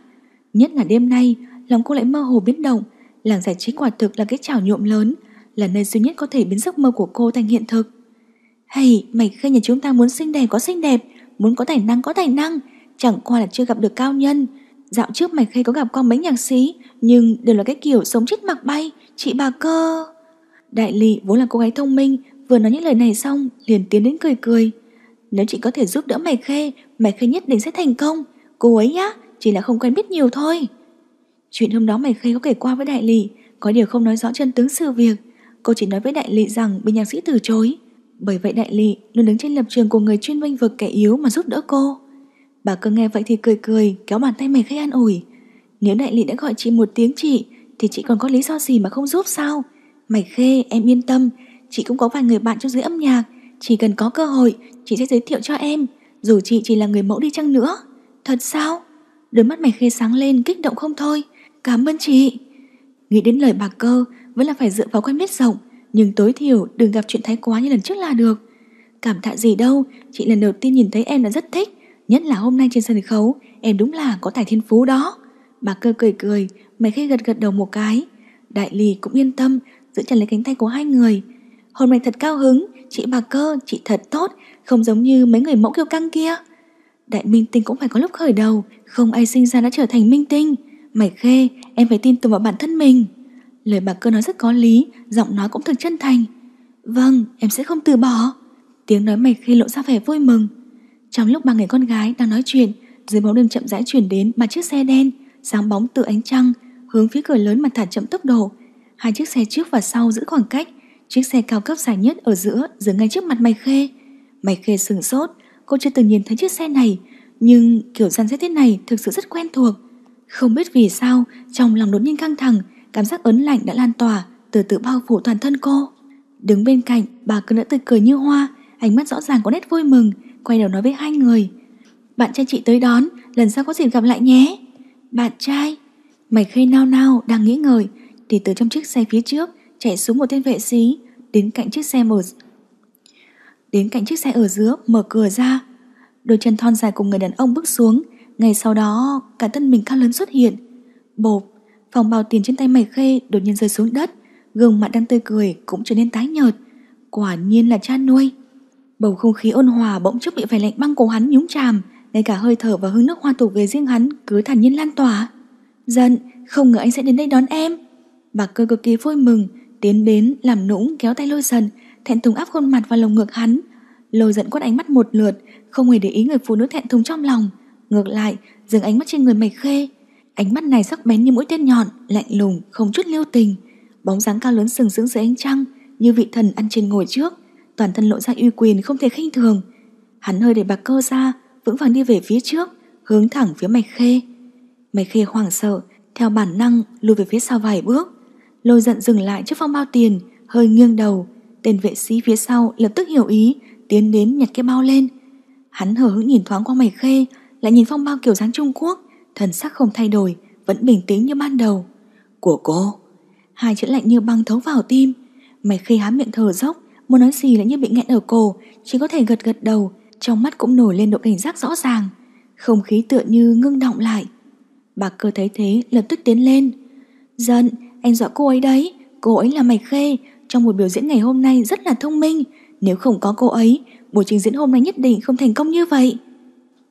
Nhất là đêm nay, lòng cô lại mơ hồ biến động. Làng giải trí quả thực là cái chảo nhuộm lớn, là nơi duy nhất có thể biến giấc mơ của cô thành hiện thực. Hay, mày khơi nhà chúng ta muốn xinh đẹp có xinh đẹp, muốn có tài năng có tài năng, chẳng qua là chưa gặp được cao nhân. Dạo trước mày khơi có gặp qua mấy nhạc sĩ, nhưng đều là cái kiểu sống chết mặc bay, chị bà cơ. Đại lị vốn là cô gái thông minh Vừa nói những lời này xong liền tiến đến cười cười Nếu chị có thể giúp đỡ mày khê Mày khê nhất định sẽ thành công Cô ấy nhá chỉ là không quen biết nhiều thôi Chuyện hôm đó mày khê có kể qua với đại lị Có điều không nói rõ chân tướng sự việc Cô chỉ nói với đại lị rằng bên nhạc sĩ từ chối Bởi vậy đại lị luôn đứng trên lập trường của người chuyên bênh vực kẻ yếu mà giúp đỡ cô Bà cơ nghe vậy thì cười cười Kéo bàn tay mày khê an ủi Nếu đại lị đã gọi chị một tiếng chị Thì chị còn có lý do gì mà không giúp sao Mày khê em yên tâm chị cũng có vài người bạn trong giới âm nhạc, chỉ cần có cơ hội, chị sẽ giới thiệu cho em, dù chị chỉ là người mẫu đi chăng nữa. Thật sao? Đôi mắt mày khê sáng lên kích động không thôi. Cảm ơn chị. Nghĩ đến lời bà cơ, vẫn là phải dựa vào quen biết rộng, nhưng tối thiểu đừng gặp chuyện thái quá như lần trước là được. Cảm tạ gì đâu, chị lần đầu tiên nhìn thấy em đã rất thích, nhất là hôm nay trên sân khấu, em đúng là có tài thiên phú đó. Bà cơ cười cười, mày khê gật gật đầu một cái. Đại lì cũng yên tâm, giữ chặt lấy cánh tay của hai người, Hôm nay thật cao hứng, chị bà cơ, chị thật tốt, không giống như mấy người mẫu kiêu căng kia. Đại minh tinh cũng phải có lúc khởi đầu, không ai sinh ra đã trở thành minh tinh. Mày khê, em phải tin tưởng vào bản thân mình. Lời bà cơ nói rất có lý, giọng nói cũng thật chân thành. Vâng, em sẽ không từ bỏ. Tiếng nói mày khê lộ ra vẻ vui mừng. Trong lúc ba người con gái đang nói chuyện, dưới bóng đêm chậm rãi chuyển đến ba chiếc xe đen, sáng bóng từ ánh trăng, hướng phía cửa lớn mà thả chậm tốc độ. Hai chiếc xe trước và sau giữ khoảng cách, Chiếc xe cao cấp dài nhất ở giữa dừng ngay trước mặt Mày Khê. Mày Khê sừng sốt, cô chưa từng nhìn thấy chiếc xe này, nhưng kiểu dàn xe thế này thực sự rất quen thuộc. Không biết vì sao, trong lòng đột nhiên căng thẳng, cảm giác ấn lạnh đã lan tỏa, từ từ bao phủ toàn thân cô. Đứng bên cạnh, bà cứ đã tươi cười như hoa, ánh mắt rõ ràng có nét vui mừng, quay đầu nói với hai người. Bạn trai chị tới đón, lần sau có dịp gặp lại nhé. Bạn trai? Mày khê nao nao, đang nghĩ ngợi, thì từ trong chiếc xe phía trước, chạy xuống một tên vệ sĩ đến cạnh chiếc xe mở đến cạnh chiếc xe ở giữa mở cửa ra đôi chân thon dài của người đàn ông bước xuống ngay sau đó cả thân mình cao lớn xuất hiện bột phòng bao tiền trên tay mày khê đột nhiên rơi xuống đất gương mặt đang tươi cười cũng trở nên tái nhợt quả nhiên là cha nuôi bầu không khí ôn hòa bỗng chốc bị vẻ lạnh băng của hắn nhúng chàm ngay cả hơi thở và hương nước hoa thuộc về riêng hắn cứ thản nhiên lan tỏa giận không ngờ anh sẽ đến đây đón em bà cơ cực kỳ vui mừng tiến đến làm nũng kéo tay lôi dần thẹn thùng áp khuôn mặt vào lồng ngực hắn lôi dần quát ánh mắt một lượt không hề để ý người phụ nữ thẹn thùng trong lòng ngược lại dừng ánh mắt trên người mày khê ánh mắt này sắc bén như mũi tên nhọn lạnh lùng không chút lưu tình bóng dáng cao lớn sừng sững dưới ánh trăng như vị thần ăn trên ngồi trước toàn thân lộ ra uy quyền không thể khinh thường hắn hơi để bạc cơ ra vững vàng đi về phía trước hướng thẳng phía mày khê mày khê hoảng sợ theo bản năng lùi về phía sau vài bước Lôi giận dừng lại trước phong bao tiền, hơi nghiêng đầu. Tên vệ sĩ phía sau lập tức hiểu ý, tiến đến nhặt cái bao lên. Hắn hờ hững nhìn thoáng qua mày khê, lại nhìn phong bao kiểu dáng Trung Quốc, thần sắc không thay đổi, vẫn bình tĩnh như ban đầu. Của cô. Hai chữ lạnh như băng thấu vào tim. Mày khê há miệng thở dốc, muốn nói gì lại như bị nghẹn ở cổ, chỉ có thể gật gật đầu, trong mắt cũng nổi lên độ cảnh giác rõ ràng. Không khí tựa như ngưng động lại. Bà cơ thấy thế lập tức tiến lên. Giận, anh dọa cô ấy đấy, cô ấy là mày Khê, trong buổi biểu diễn ngày hôm nay rất là thông minh, nếu không có cô ấy, buổi trình diễn hôm nay nhất định không thành công như vậy.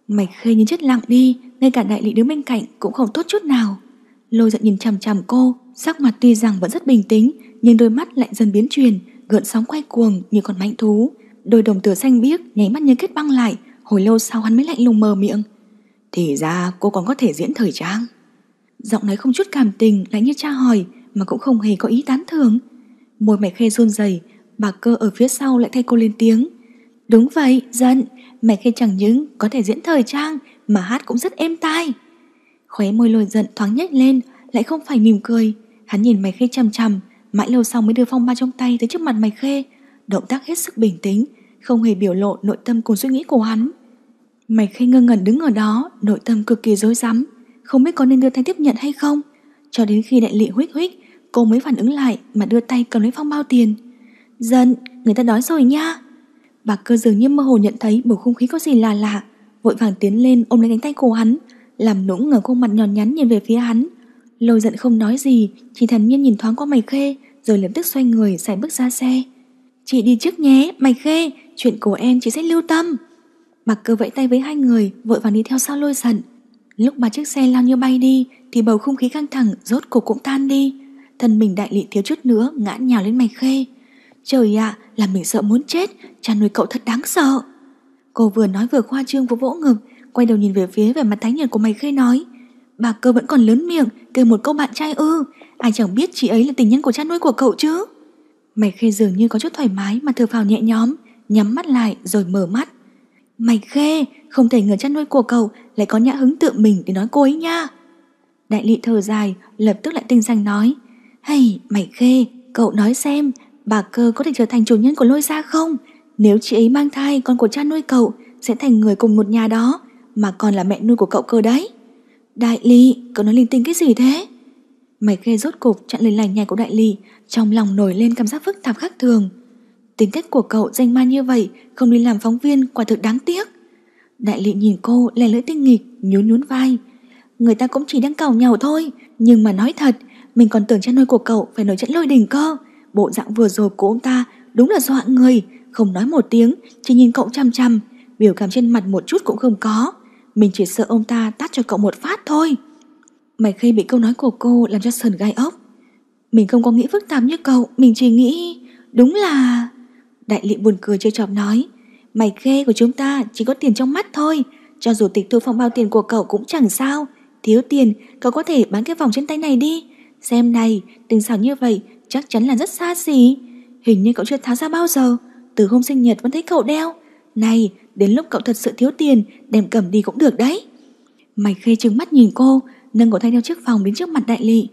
mày Khê như chết lặng đi, ngay cả đại lý đứng bên cạnh cũng không tốt chút nào. Lôi giận nhìn chằm chằm cô, sắc mặt tuy rằng vẫn rất bình tĩnh, nhưng đôi mắt lại dần biến chuyển gợn sóng quay cuồng như con mạnh thú. Đôi đồng tử xanh biếc nháy mắt như kết băng lại, hồi lâu sau hắn mới lạnh lùng mờ miệng. Thì ra cô còn có thể diễn thời trang. Giọng nói không chút cảm tình lại như cha hỏi mà cũng không hề có ý tán thưởng. Môi mẹ khê run rẩy, bà cơ ở phía sau lại thay cô lên tiếng. Đúng vậy, giận, mẹ khê chẳng những có thể diễn thời trang mà hát cũng rất êm tai. Khóe môi lồi giận thoáng nhếch lên, lại không phải mỉm cười. Hắn nhìn mày khê chằm chằm, mãi lâu sau mới đưa phong ba trong tay tới trước mặt mày khê. Động tác hết sức bình tĩnh, không hề biểu lộ nội tâm cùng suy nghĩ của hắn. Mày khê ngơ ngẩn đứng ở đó, nội tâm cực kỳ rối rắm, không biết có nên đưa tay tiếp nhận hay không. Cho đến khi đại lị huých huých, cô mới phản ứng lại mà đưa tay cầm lấy phong bao tiền. Dân, người ta đói rồi nha. Bà cơ dường như mơ hồ nhận thấy bầu không khí có gì là lạ, vội vàng tiến lên ôm lấy cánh tay cô hắn, làm nũng ngờ khuôn mặt nhòn nhắn nhìn về phía hắn. Lôi giận không nói gì, chỉ thản nhiên nhìn thoáng qua mày khê, rồi lập tức xoay người xài bước ra xe. Chị đi trước nhé, mày khê, chuyện của em chị sẽ lưu tâm. bà cơ vẫy tay với hai người, vội vàng đi theo sau lôi giận. Lúc mà chiếc xe lao như bay đi thì bầu không khí căng thẳng rốt cuộc cũng tan đi. Thân mình đại lị thiếu chút nữa ngã nhào lên mày khê. Trời ạ, à, làm mình sợ muốn chết, cha nuôi cậu thật đáng sợ. Cô vừa nói vừa khoa trương với vỗ ngực, quay đầu nhìn về phía về mặt thái nhợt của mày khê nói. Bà cơ vẫn còn lớn miệng, kêu một câu bạn trai ư, ai chẳng biết chị ấy là tình nhân của cha nuôi của cậu chứ. Mày khê dường như có chút thoải mái mà thừa phào nhẹ nhóm, nhắm mắt lại rồi mở mắt. Mày khê, không thể người chăn nuôi của cậu lại có nhã hứng tự mình để nói cô ấy nha. Đại lị thở dài, lập tức lại tinh danh nói, hay mày khê, cậu nói xem, bà cơ có thể trở thành chủ nhân của lôi gia không? Nếu chị ấy mang thai con của cha nuôi cậu sẽ thành người cùng một nhà đó, mà còn là mẹ nuôi của cậu cơ đấy. Đại lị, cậu nói linh tinh cái gì thế? Mày khê rốt cục chặn lời lành nhảy của đại lị, trong lòng nổi lên cảm giác phức tạp khác thường. Tính cách của cậu danh ma như vậy, không đi làm phóng viên quả thực đáng tiếc. Đại lệ nhìn cô lè lưỡi tinh nghịch, nhún nhún vai. Người ta cũng chỉ đang cầu nhau thôi, nhưng mà nói thật, mình còn tưởng cha nuôi của cậu phải nổi trận lôi đình cơ. Bộ dạng vừa rồi của ông ta đúng là dọa người, không nói một tiếng, chỉ nhìn cậu chăm chăm, biểu cảm trên mặt một chút cũng không có. Mình chỉ sợ ông ta tát cho cậu một phát thôi. Mày khi bị câu nói của cô làm cho sờn gai ốc. Mình không có nghĩ phức tạp như cậu, mình chỉ nghĩ... Đúng là... Đại lị buồn cười chơi chọc nói Mày ghê của chúng ta chỉ có tiền trong mắt thôi. Cho dù tịch thu phong bao tiền của cậu cũng chẳng sao. Thiếu tiền, cậu có thể bán cái vòng trên tay này đi. Xem này, tình xảo như vậy chắc chắn là rất xa xỉ. Hình như cậu chưa tháo ra bao giờ. Từ hôm sinh nhật vẫn thấy cậu đeo. Này, đến lúc cậu thật sự thiếu tiền, đem cầm đi cũng được đấy. Mày khê trừng mắt nhìn cô, nâng cổ tay đeo chiếc vòng đến trước mặt đại lị.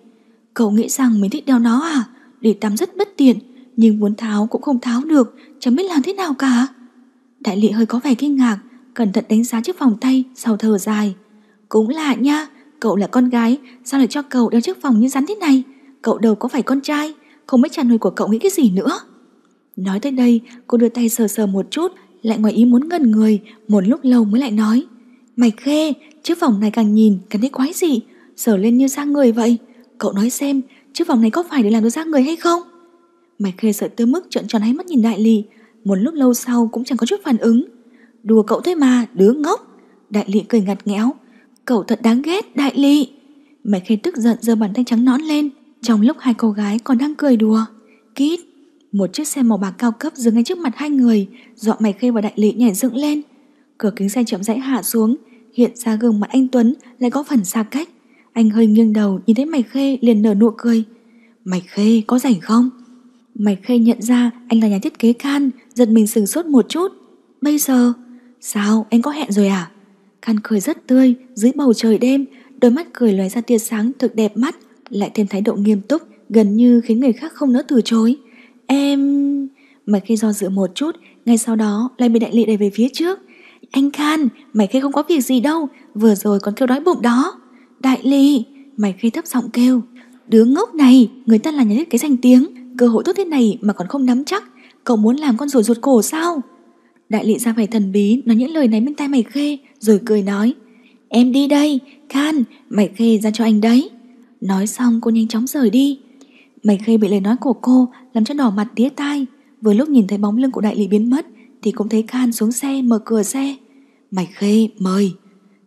Cậu nghĩ rằng mình thích đeo nó à? Để tắm rất bất tiện, nhưng muốn tháo cũng không tháo được, chẳng biết làm thế nào cả. Đại lị hơi có vẻ kinh ngạc, cẩn thận đánh giá chiếc vòng tay sau thở dài. Cũng lạ nha, cậu là con gái, sao lại cho cậu đeo chiếc vòng như rắn thế này? Cậu đâu có phải con trai, không biết chàng nổi của cậu nghĩ cái gì nữa. Nói tới đây, cô đưa tay sờ sờ một chút, lại ngoài ý muốn ngần người, một lúc lâu mới lại nói. Mày khê, chiếc vòng này càng nhìn càng thấy quái gì sờ lên như da người vậy. Cậu nói xem, chiếc vòng này có phải để làm được da người hay không? Mày khê sợ tới mức trợn tròn hay mắt nhìn đại lì, một lúc lâu sau cũng chẳng có chút phản ứng. Đùa cậu thôi mà, đứa ngốc. Đại lị cười ngặt nghẽo. Cậu thật đáng ghét, đại lị. Mẹ khê tức giận giơ bàn tay trắng nón lên, trong lúc hai cô gái còn đang cười đùa. Kít, một chiếc xe màu bạc cao cấp dừng ngay trước mặt hai người, dọa mày khê và đại lị nhảy dựng lên. Cửa kính xe chậm rãi hạ xuống, hiện ra gương mặt anh Tuấn lại có phần xa cách. Anh hơi nghiêng đầu nhìn thấy mày khê liền nở nụ cười. Mày khê có rảnh không? Mạch Khê nhận ra anh là nhà thiết kế Can, giật mình sửng sốt một chút. Bây giờ, sao anh có hẹn rồi à? Can cười rất tươi, dưới bầu trời đêm, đôi mắt cười lóe ra tia sáng thực đẹp mắt, lại thêm thái độ nghiêm túc, gần như khiến người khác không nỡ từ chối. Em... Mạch Khê do dự một chút, ngay sau đó lại bị đại lý đẩy về phía trước. Anh Can, Mạch Khê không có việc gì đâu, vừa rồi còn kêu đói bụng đó. Đại lý, Mạch Khê thấp giọng kêu. Đứa ngốc này, người ta là nhà thiết kế danh tiếng, Cơ hội tốt thế này mà còn không nắm chắc Cậu muốn làm con rùa ruột cổ sao Đại lị ra vẻ thần bí Nói những lời này bên tai mày khê Rồi cười nói Em đi đây Khan mày khê ra cho anh đấy Nói xong cô nhanh chóng rời đi Mày khê bị lời nói của cô Làm cho đỏ mặt tía tai Vừa lúc nhìn thấy bóng lưng của đại lị biến mất Thì cũng thấy Khan xuống xe mở cửa xe Mày khê mời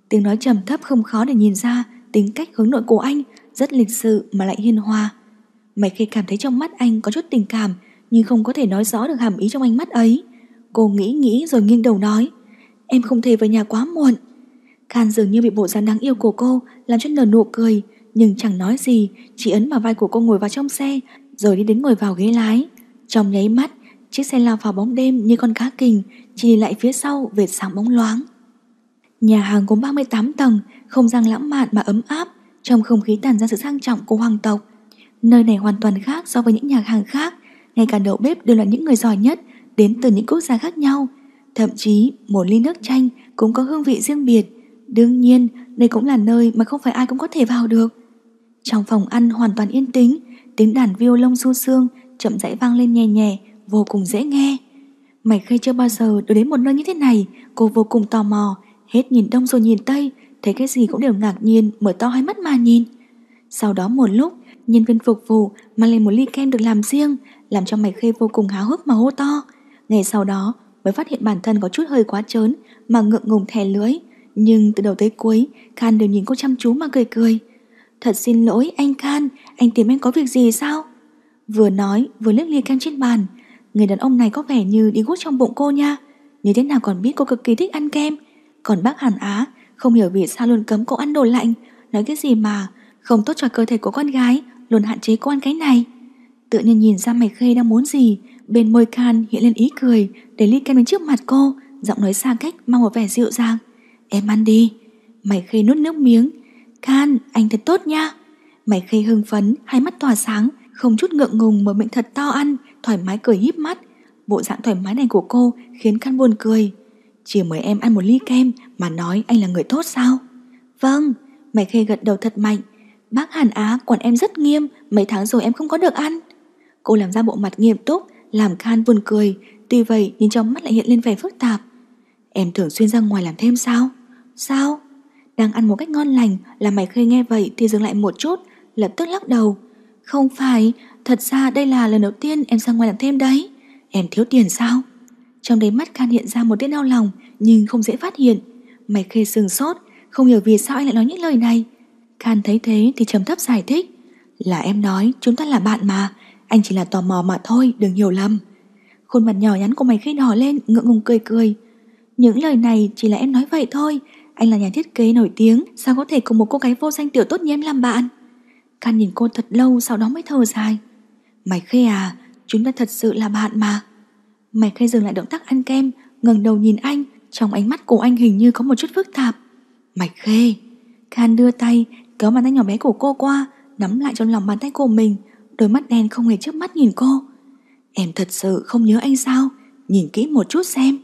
Tiếng nói trầm thấp không khó để nhìn ra Tính cách hướng nội của anh Rất lịch sự mà lại hiền hòa Mạch khi cảm thấy trong mắt anh có chút tình cảm Nhưng không có thể nói rõ được hàm ý trong ánh mắt ấy Cô nghĩ nghĩ rồi nghiêng đầu nói Em không thể về nhà quá muộn Khan dường như bị bộ dáng đáng yêu của cô Làm cho nở nụ cười Nhưng chẳng nói gì Chỉ ấn vào vai của cô ngồi vào trong xe Rồi đi đến ngồi vào ghế lái Trong nháy mắt Chiếc xe lao vào bóng đêm như con cá kình Chỉ lại phía sau vệt sáng bóng loáng Nhà hàng gồm 38 tầng Không gian lãng mạn mà ấm áp Trong không khí tàn ra sự sang trọng của hoàng tộc Nơi này hoàn toàn khác so với những nhà hàng khác Ngay cả đầu bếp đều là những người giỏi nhất Đến từ những quốc gia khác nhau Thậm chí một ly nước chanh cũng có hương vị riêng biệt Đương nhiên đây cũng là nơi mà không phải ai cũng có thể vào được Trong phòng ăn hoàn toàn yên tĩnh Tiếng đàn violon du sương chậm rãi vang lên nhẹ nhẹ Vô cùng dễ nghe Mày khê chưa bao giờ được đến một nơi như thế này Cô vô cùng tò mò Hết nhìn đông rồi nhìn tây Thấy cái gì cũng đều ngạc nhiên Mở to hai mắt mà nhìn Sau đó một lúc Nhân viên phục vụ mang lên một ly kem được làm riêng, làm cho mày Khê vô cùng háo hức mà hô to. Ngày sau đó mới phát hiện bản thân có chút hơi quá trớn mà ngượng ngùng thè lưới. Nhưng từ đầu tới cuối, Khan đều nhìn cô chăm chú mà cười cười. Thật xin lỗi anh Khan, anh tìm em có việc gì sao? Vừa nói vừa liếc ly kem trên bàn, người đàn ông này có vẻ như đi gút trong bụng cô nha. Như thế nào còn biết cô cực kỳ thích ăn kem. Còn bác Hàn Á không hiểu vì sao luôn cấm cô ăn đồ lạnh, nói cái gì mà không tốt cho cơ thể của con gái, luôn hạn chế cô ăn cái này. Tự nhiên nhìn ra mày khê đang muốn gì, bên môi can hiện lên ý cười, để ly kem đến trước mặt cô, giọng nói xa cách mang một vẻ dịu dàng. Em ăn đi. Mày khê nuốt nước miếng. Can, anh thật tốt nha. Mày khê hưng phấn, hai mắt tỏa sáng, không chút ngượng ngùng mở miệng thật to ăn, thoải mái cười híp mắt. Bộ dạng thoải mái này của cô khiến Can buồn cười. Chỉ mời em ăn một ly kem mà nói anh là người tốt sao? Vâng, mày khê gật đầu thật mạnh, Bác Hàn Á quản em rất nghiêm, mấy tháng rồi em không có được ăn. Cô làm ra bộ mặt nghiêm túc, làm Khan buồn cười, tuy vậy nhìn trong mắt lại hiện lên vẻ phức tạp. Em thường xuyên ra ngoài làm thêm sao? Sao? Đang ăn một cách ngon lành là mày khơi nghe vậy thì dừng lại một chút, lập tức lắc đầu. Không phải, thật ra đây là lần đầu tiên em ra ngoài làm thêm đấy. Em thiếu tiền sao? Trong đấy mắt Khan hiện ra một tiếng đau lòng nhưng không dễ phát hiện. Mày khê sừng sốt, không hiểu vì sao anh lại nói những lời này. Khan thấy thế thì trầm thấp giải thích Là em nói chúng ta là bạn mà Anh chỉ là tò mò mà thôi đừng hiểu lầm Khuôn mặt nhỏ nhắn của mày khi đỏ lên Ngượng ngùng cười cười Những lời này chỉ là em nói vậy thôi Anh là nhà thiết kế nổi tiếng Sao có thể cùng một cô gái vô danh tiểu tốt như em làm bạn Khan nhìn cô thật lâu sau đó mới thở dài Mày khê à Chúng ta thật sự là bạn mà Mày khê dừng lại động tác ăn kem ngẩng đầu nhìn anh Trong ánh mắt của anh hình như có một chút phức tạp Mày khê Khan đưa tay kéo bàn tay nhỏ bé của cô qua, nắm lại trong lòng bàn tay của mình, đôi mắt đen không hề chớp mắt nhìn cô. Em thật sự không nhớ anh sao, nhìn kỹ một chút xem.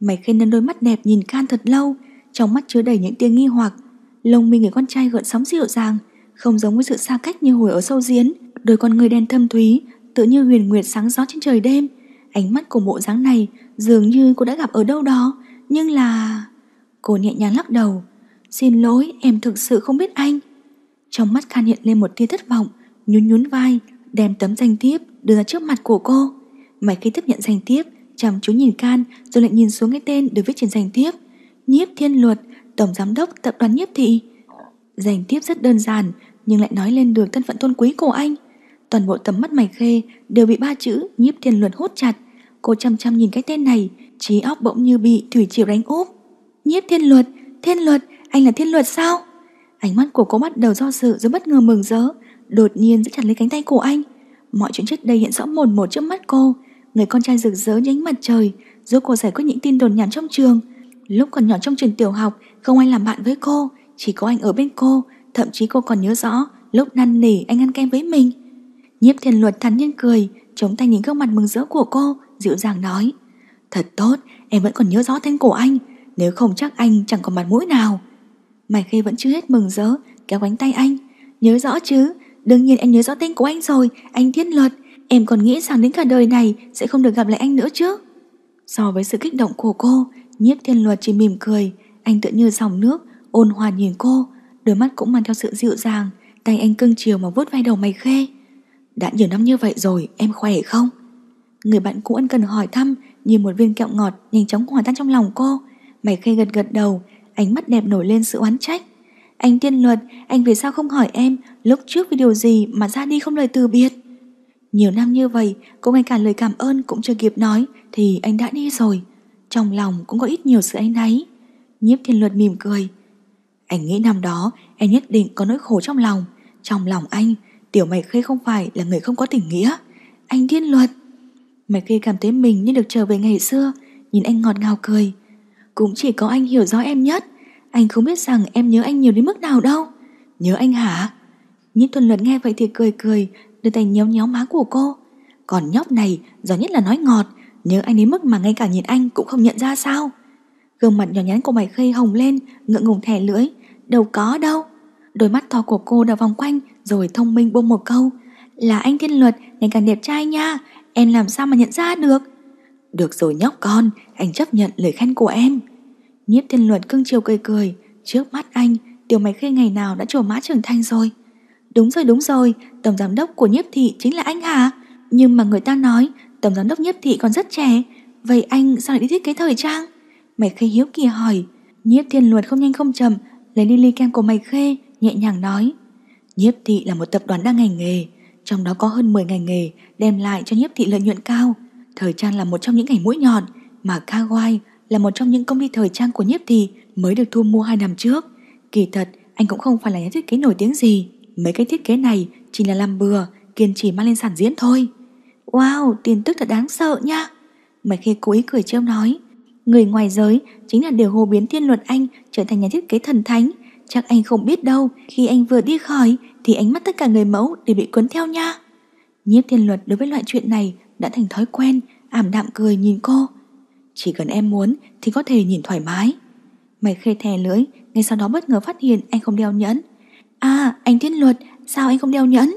Mày khên nâng đôi mắt đẹp nhìn can thật lâu, trong mắt chứa đầy những tia nghi hoặc, lông mi người con trai gợn sóng dịu dàng, không giống với sự xa cách như hồi ở sâu diễn đôi con người đen thâm thúy, tự như huyền nguyệt sáng gió trên trời đêm. Ánh mắt của bộ dáng này dường như cô đã gặp ở đâu đó, nhưng là... Cô nhẹ nhàng lắc đầu, Xin lỗi, em thực sự không biết anh. Trong mắt Khan hiện lên một tia thất vọng, nhún nhún vai, đem tấm danh thiếp đưa ra trước mặt của cô. Mày khi tiếp nhận danh thiếp, chăm chú nhìn Can rồi lại nhìn xuống cái tên được viết trên danh thiếp. Nhiếp Thiên Luật, Tổng Giám đốc Tập đoàn Nhiếp Thị. Danh thiếp rất đơn giản nhưng lại nói lên được thân phận tôn quý của anh. Toàn bộ tấm mắt mày khê đều bị ba chữ Nhiếp Thiên Luật hút chặt. Cô chăm chăm nhìn cái tên này, trí óc bỗng như bị thủy triều đánh úp. Nhiếp Thiên Luật, Thiên Luật, anh là thiên luật sao? Ánh mắt của cô bắt đầu do dự rồi bất ngờ mừng rỡ, đột nhiên giữ chặt lấy cánh tay của anh. Mọi chuyện trước đây hiện rõ một, một trước mắt cô, người con trai rực rỡ nhánh mặt trời, giúp cô giải quyết những tin đồn nhảm trong trường. Lúc còn nhỏ trong trường tiểu học, không ai làm bạn với cô, chỉ có anh ở bên cô, thậm chí cô còn nhớ rõ lúc năn nỉ anh ăn kem với mình. Nhiếp Thiên Luật thản nhiên cười, chống tay nhìn gương mặt mừng rỡ của cô, dịu dàng nói: "Thật tốt, em vẫn còn nhớ rõ tên của anh, nếu không chắc anh chẳng còn mặt mũi nào." Mày khi vẫn chưa hết mừng rỡ Kéo cánh tay anh Nhớ rõ chứ Đương nhiên em nhớ rõ tên của anh rồi Anh thiên luật Em còn nghĩ rằng đến cả đời này Sẽ không được gặp lại anh nữa chứ So với sự kích động của cô Nhiếp thiên luật chỉ mỉm cười Anh tựa như dòng nước Ôn hòa nhìn cô Đôi mắt cũng mang theo sự dịu dàng Tay anh cưng chiều mà vuốt vai đầu mày khê Đã nhiều năm như vậy rồi Em khỏe không Người bạn cũ ân cần hỏi thăm Như một viên kẹo ngọt nhanh chóng hòa tan trong lòng cô Mày khê gật gật đầu ánh mắt đẹp nổi lên sự oán trách. Anh tiên luật, anh vì sao không hỏi em lúc trước vì điều gì mà ra đi không lời từ biệt? Nhiều năm như vậy, cô ngay cả lời cảm ơn cũng chưa kịp nói thì anh đã đi rồi. Trong lòng cũng có ít nhiều sự anh náy. Nhiếp thiên luật mỉm cười. Anh nghĩ năm đó em nhất định có nỗi khổ trong lòng. Trong lòng anh, tiểu mày khê không phải là người không có tình nghĩa. Anh thiên luật. Mày khê cảm thấy mình như được trở về ngày xưa, nhìn anh ngọt ngào cười. Cũng chỉ có anh hiểu rõ em nhất Anh không biết rằng em nhớ anh nhiều đến mức nào đâu Nhớ anh hả Nhiếp thuần luật nghe vậy thì cười cười Đưa tay nhéo nhéo má của cô Còn nhóc này giỏi nhất là nói ngọt Nhớ anh đến mức mà ngay cả nhìn anh cũng không nhận ra sao Gương mặt nhỏ nhắn của mày khây hồng lên Ngượng ngùng thẻ lưỡi Đâu có đâu Đôi mắt to của cô đã vòng quanh Rồi thông minh buông một câu Là anh thiên luật ngày càng đẹp trai nha Em làm sao mà nhận ra được được rồi nhóc con, anh chấp nhận lời khen của em. Nhiếp thiên luật cưng chiều cười cười, trước mắt anh, tiểu Mạch khê ngày nào đã trổ mã trưởng thành rồi. Đúng rồi đúng rồi, tổng giám đốc của nhiếp thị chính là anh hả? Nhưng mà người ta nói, tổng giám đốc nhiếp thị còn rất trẻ, vậy anh sao lại đi thiết kế thời trang? Mạch khê hiếu kỳ hỏi, nhiếp thiên luật không nhanh không chậm, lấy ly ly kem của Mạch khê, nhẹ nhàng nói. Nhiếp thị là một tập đoàn đa ngành nghề, trong đó có hơn 10 ngành nghề đem lại cho nhiếp thị lợi nhuận cao. Thời trang là một trong những ngành mũi nhọn Mà Kawai là một trong những công ty thời trang của nhiếp thị Mới được thu mua hai năm trước Kỳ thật anh cũng không phải là nhà thiết kế nổi tiếng gì Mấy cái thiết kế này chỉ là làm bừa Kiên trì mang lên sản diễn thôi Wow tiền tức thật đáng sợ nha Mấy khi cố ý cười trêu nói Người ngoài giới chính là điều hồ biến thiên luật anh Trở thành nhà thiết kế thần thánh Chắc anh không biết đâu Khi anh vừa đi khỏi Thì ánh mắt tất cả người mẫu đều bị cuốn theo nha Nhiếp thiên luật đối với loại chuyện này đã thành thói quen ảm đạm cười nhìn cô Chỉ cần em muốn thì có thể nhìn thoải mái Mày khê thè lưỡi Ngay sau đó bất ngờ phát hiện anh không đeo nhẫn À anh thiên luật Sao anh không đeo nhẫn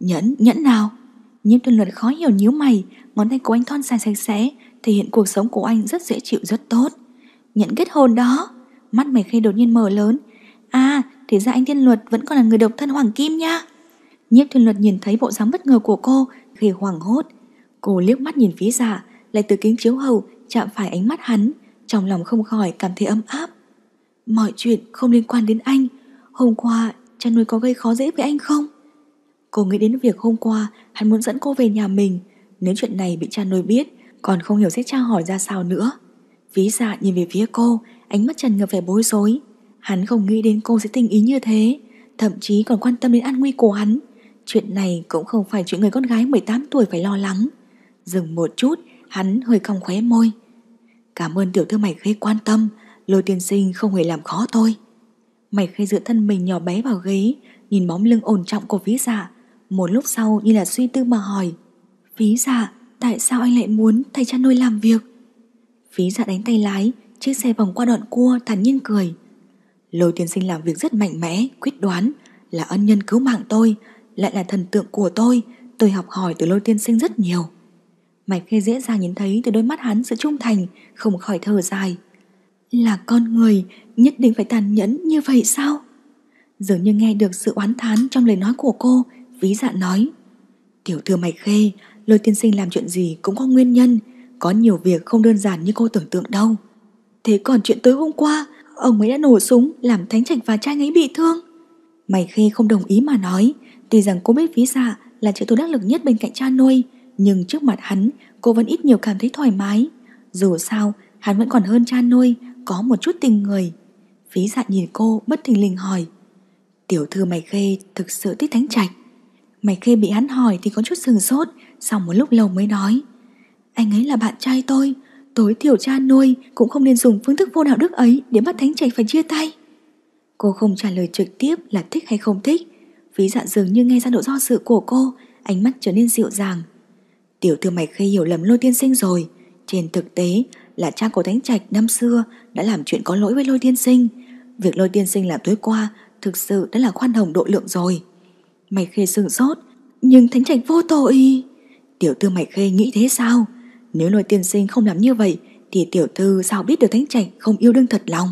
Nhẫn nhẫn nào Nhiếp thiên luật khó hiểu nhíu mày Ngón tay của anh thon dài sạch sẽ Thể hiện cuộc sống của anh rất dễ chịu rất tốt Nhẫn kết hôn đó Mắt mày khê đột nhiên mở lớn À thì ra anh thiên luật vẫn còn là người độc thân hoàng kim nha Nhiếp thiên luật nhìn thấy bộ dáng bất ngờ của cô Thì hoảng hốt Cô liếc mắt nhìn phía dạ, lại từ kính chiếu hậu chạm phải ánh mắt hắn, trong lòng không khỏi cảm thấy ấm áp. Mọi chuyện không liên quan đến anh, hôm qua cha nuôi có gây khó dễ với anh không? Cô nghĩ đến việc hôm qua hắn muốn dẫn cô về nhà mình, nếu chuyện này bị cha nuôi biết, còn không hiểu sẽ tra hỏi ra sao nữa. Ví dạ nhìn về phía cô, ánh mắt trần ngập vẻ bối rối. Hắn không nghĩ đến cô sẽ tình ý như thế, thậm chí còn quan tâm đến an nguy của hắn. Chuyện này cũng không phải chuyện người con gái 18 tuổi phải lo lắng. Dừng một chút, hắn hơi cong khóe môi. Cảm ơn tiểu thư mày khê quan tâm, lôi tiên sinh không hề làm khó tôi. Mày khê dựa thân mình nhỏ bé vào ghế, nhìn bóng lưng ổn trọng của phí giả. Dạ. Một lúc sau như là suy tư mà hỏi. Phí giả, dạ, tại sao anh lại muốn thay cha nuôi làm việc? Phí giả dạ đánh tay lái, chiếc xe vòng qua đoạn cua thản nhiên cười. Lôi tiên sinh làm việc rất mạnh mẽ, quyết đoán, là ân nhân cứu mạng tôi, lại là thần tượng của tôi, tôi học hỏi từ lôi tiên sinh rất nhiều. Mạch khê dễ dàng nhìn thấy từ đôi mắt hắn sự trung thành, không khỏi thở dài. Là con người, nhất định phải tàn nhẫn như vậy sao? Dường như nghe được sự oán thán trong lời nói của cô, ví dạ nói. Tiểu thư Mạch khê, lôi tiên sinh làm chuyện gì cũng có nguyên nhân, có nhiều việc không đơn giản như cô tưởng tượng đâu. Thế còn chuyện tối hôm qua, ông ấy đã nổ súng làm thánh trạch và trai ấy bị thương. Mày khê không đồng ý mà nói, tuy rằng cô biết ví dạ là trợ thủ đắc lực nhất bên cạnh cha nuôi, nhưng trước mặt hắn cô vẫn ít nhiều cảm thấy thoải mái Dù sao hắn vẫn còn hơn cha nuôi Có một chút tình người Phí dạ nhìn cô bất thình lình hỏi Tiểu thư mày khê thực sự thích thánh trạch Mày khê bị hắn hỏi thì có chút sừng sốt Sau một lúc lâu mới nói Anh ấy là bạn trai tôi Tối thiểu cha nuôi cũng không nên dùng phương thức vô đạo đức ấy Để bắt thánh trạch phải chia tay Cô không trả lời trực tiếp là thích hay không thích Phí dạ dường như nghe ra độ do sự của cô Ánh mắt trở nên dịu dàng Tiểu thư mạch khi hiểu lầm lôi tiên sinh rồi Trên thực tế là cha của Thánh Trạch năm xưa Đã làm chuyện có lỗi với lôi tiên sinh Việc lôi tiên sinh làm tối qua Thực sự đã là khoan hồng độ lượng rồi Mạch khê sừng sốt Nhưng Thánh Trạch vô tội Tiểu thư mạch khê nghĩ thế sao Nếu lôi tiên sinh không làm như vậy Thì tiểu thư sao biết được Thánh Trạch không yêu đương thật lòng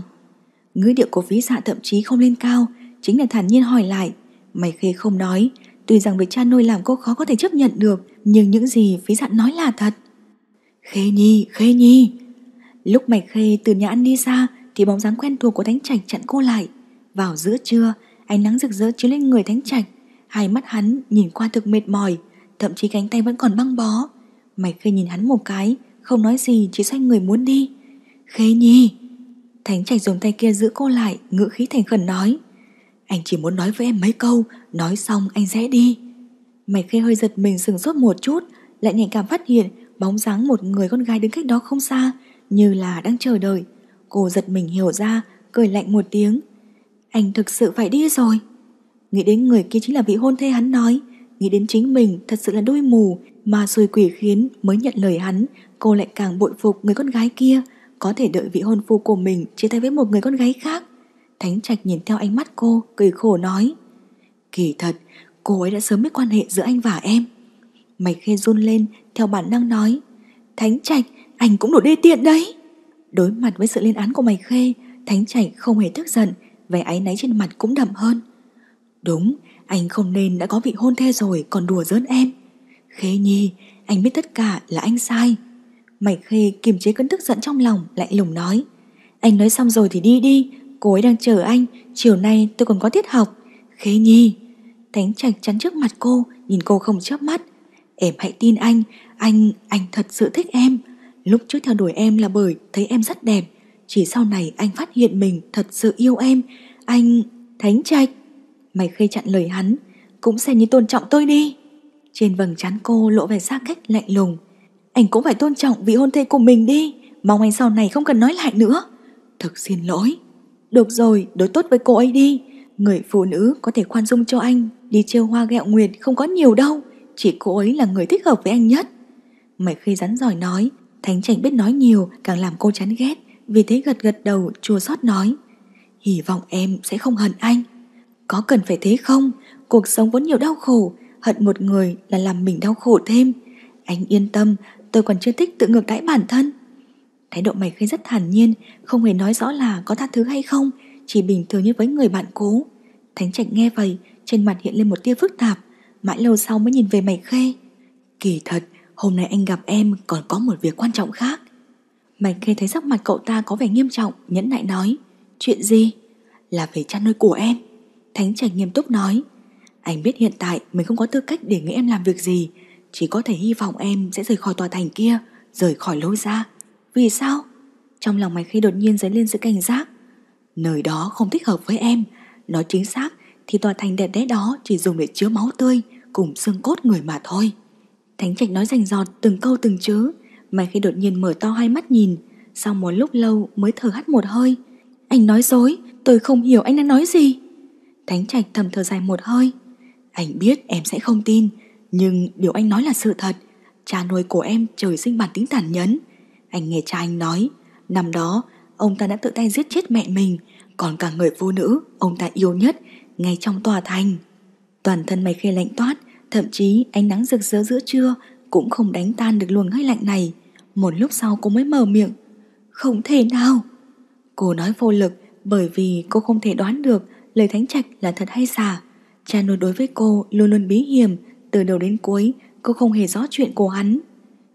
Ngữ điệu của phí dạ thậm chí không lên cao Chính là thản nhiên hỏi lại Mày khê không nói Tuy rằng việc cha nuôi làm cô khó có thể chấp nhận được Nhưng những gì phí dặn nói là thật Khê Nhi, Khê Nhi Lúc Mạch Khê từ nhà ăn đi ra Thì bóng dáng quen thuộc của Thánh Trạch chặn cô lại Vào giữa trưa Ánh nắng rực rỡ chiếu lên người Thánh Trạch Hai mắt hắn nhìn qua thực mệt mỏi Thậm chí cánh tay vẫn còn băng bó mày Khê nhìn hắn một cái Không nói gì chỉ xoay người muốn đi Khê Nhi Thánh Trạch dùng tay kia giữ cô lại Ngữ khí thành khẩn nói anh chỉ muốn nói với em mấy câu Nói xong anh sẽ đi Mày khe hơi giật mình sừng sốt một chút Lại nhạy cảm phát hiện Bóng dáng một người con gái đứng cách đó không xa Như là đang chờ đợi Cô giật mình hiểu ra Cười lạnh một tiếng Anh thực sự phải đi rồi Nghĩ đến người kia chính là vị hôn thê hắn nói Nghĩ đến chính mình thật sự là đôi mù Mà xui quỷ khiến mới nhận lời hắn Cô lại càng bội phục người con gái kia Có thể đợi vị hôn phu của mình Chia tay với một người con gái khác Thánh Trạch nhìn theo ánh mắt cô, cười khổ nói. Kỳ thật, cô ấy đã sớm biết quan hệ giữa anh và em. Mạch khê run lên, theo bản năng nói. Thánh Trạch, anh cũng đủ đê tiện đấy. Đối mặt với sự lên án của Mạch khê, Thánh Trạch không hề tức giận, vẻ áy náy trên mặt cũng đậm hơn. Đúng, anh không nên đã có vị hôn thê rồi còn đùa giỡn em. Khê Nhi, anh biết tất cả là anh sai. Mạch Khê kiềm chế cơn tức giận trong lòng lại lùng nói. Anh nói xong rồi thì đi đi, Cô ấy đang chờ anh Chiều nay tôi còn có tiết học Khế nhi Thánh trạch chắn trước mặt cô Nhìn cô không chớp mắt Em hãy tin anh Anh, anh thật sự thích em Lúc trước theo đuổi em là bởi thấy em rất đẹp Chỉ sau này anh phát hiện mình thật sự yêu em Anh... Thánh trạch Mày khê chặn lời hắn Cũng xem như tôn trọng tôi đi Trên vầng trán cô lộ vẻ xa cách lạnh lùng Anh cũng phải tôn trọng vị hôn thê của mình đi Mong anh sau này không cần nói lại nữa Thực xin lỗi được rồi, đối tốt với cô ấy đi. Người phụ nữ có thể khoan dung cho anh đi trêu hoa ghẹo nguyệt không có nhiều đâu. Chỉ cô ấy là người thích hợp với anh nhất. mày khi rắn giỏi nói, Thánh chảnh biết nói nhiều càng làm cô chán ghét. Vì thế gật gật đầu chua xót nói. Hy vọng em sẽ không hận anh. Có cần phải thế không? Cuộc sống vốn nhiều đau khổ. Hận một người là làm mình đau khổ thêm. Anh yên tâm, tôi còn chưa thích tự ngược đãi bản thân Thái độ mày khơi rất thản nhiên, không hề nói rõ là có tha thứ hay không, chỉ bình thường như với người bạn cũ. Thánh Trạch nghe vậy, trên mặt hiện lên một tia phức tạp, mãi lâu sau mới nhìn về mày khê. Kỳ thật, hôm nay anh gặp em còn có một việc quan trọng khác. Mày khê thấy sắc mặt cậu ta có vẻ nghiêm trọng, nhẫn nại nói. Chuyện gì? Là về cha nuôi của em. Thánh Trạch nghiêm túc nói. Anh biết hiện tại mình không có tư cách để nghĩ em làm việc gì, chỉ có thể hy vọng em sẽ rời khỏi tòa thành kia, rời khỏi lối ra vì sao? Trong lòng mày khi đột nhiên dấy lên sự cảnh giác. Nơi đó không thích hợp với em. nó chính xác thì tòa thành đẹp đẽ đó chỉ dùng để chứa máu tươi cùng xương cốt người mà thôi. Thánh Trạch nói rành giọt từng câu từng chữ. Mày khi đột nhiên mở to hai mắt nhìn. Sau một lúc lâu mới thở hắt một hơi. Anh nói dối, tôi không hiểu anh đang nói gì. Thánh Trạch thầm thở dài một hơi. Anh biết em sẽ không tin, nhưng điều anh nói là sự thật. Cha nuôi của em trời sinh bản tính tàn nhẫn, anh nghe cha anh nói, năm đó ông ta đã tự tay giết chết mẹ mình, còn cả người phụ nữ ông ta yêu nhất ngay trong tòa thành. Toàn thân mày khê lạnh toát, thậm chí ánh nắng rực rỡ giữa trưa cũng không đánh tan được luồng hơi lạnh này. Một lúc sau cô mới mở miệng, không thể nào. Cô nói vô lực bởi vì cô không thể đoán được lời thánh trạch là thật hay giả. Cha nuôi đối với cô luôn luôn bí hiểm, từ đầu đến cuối cô không hề rõ chuyện của hắn.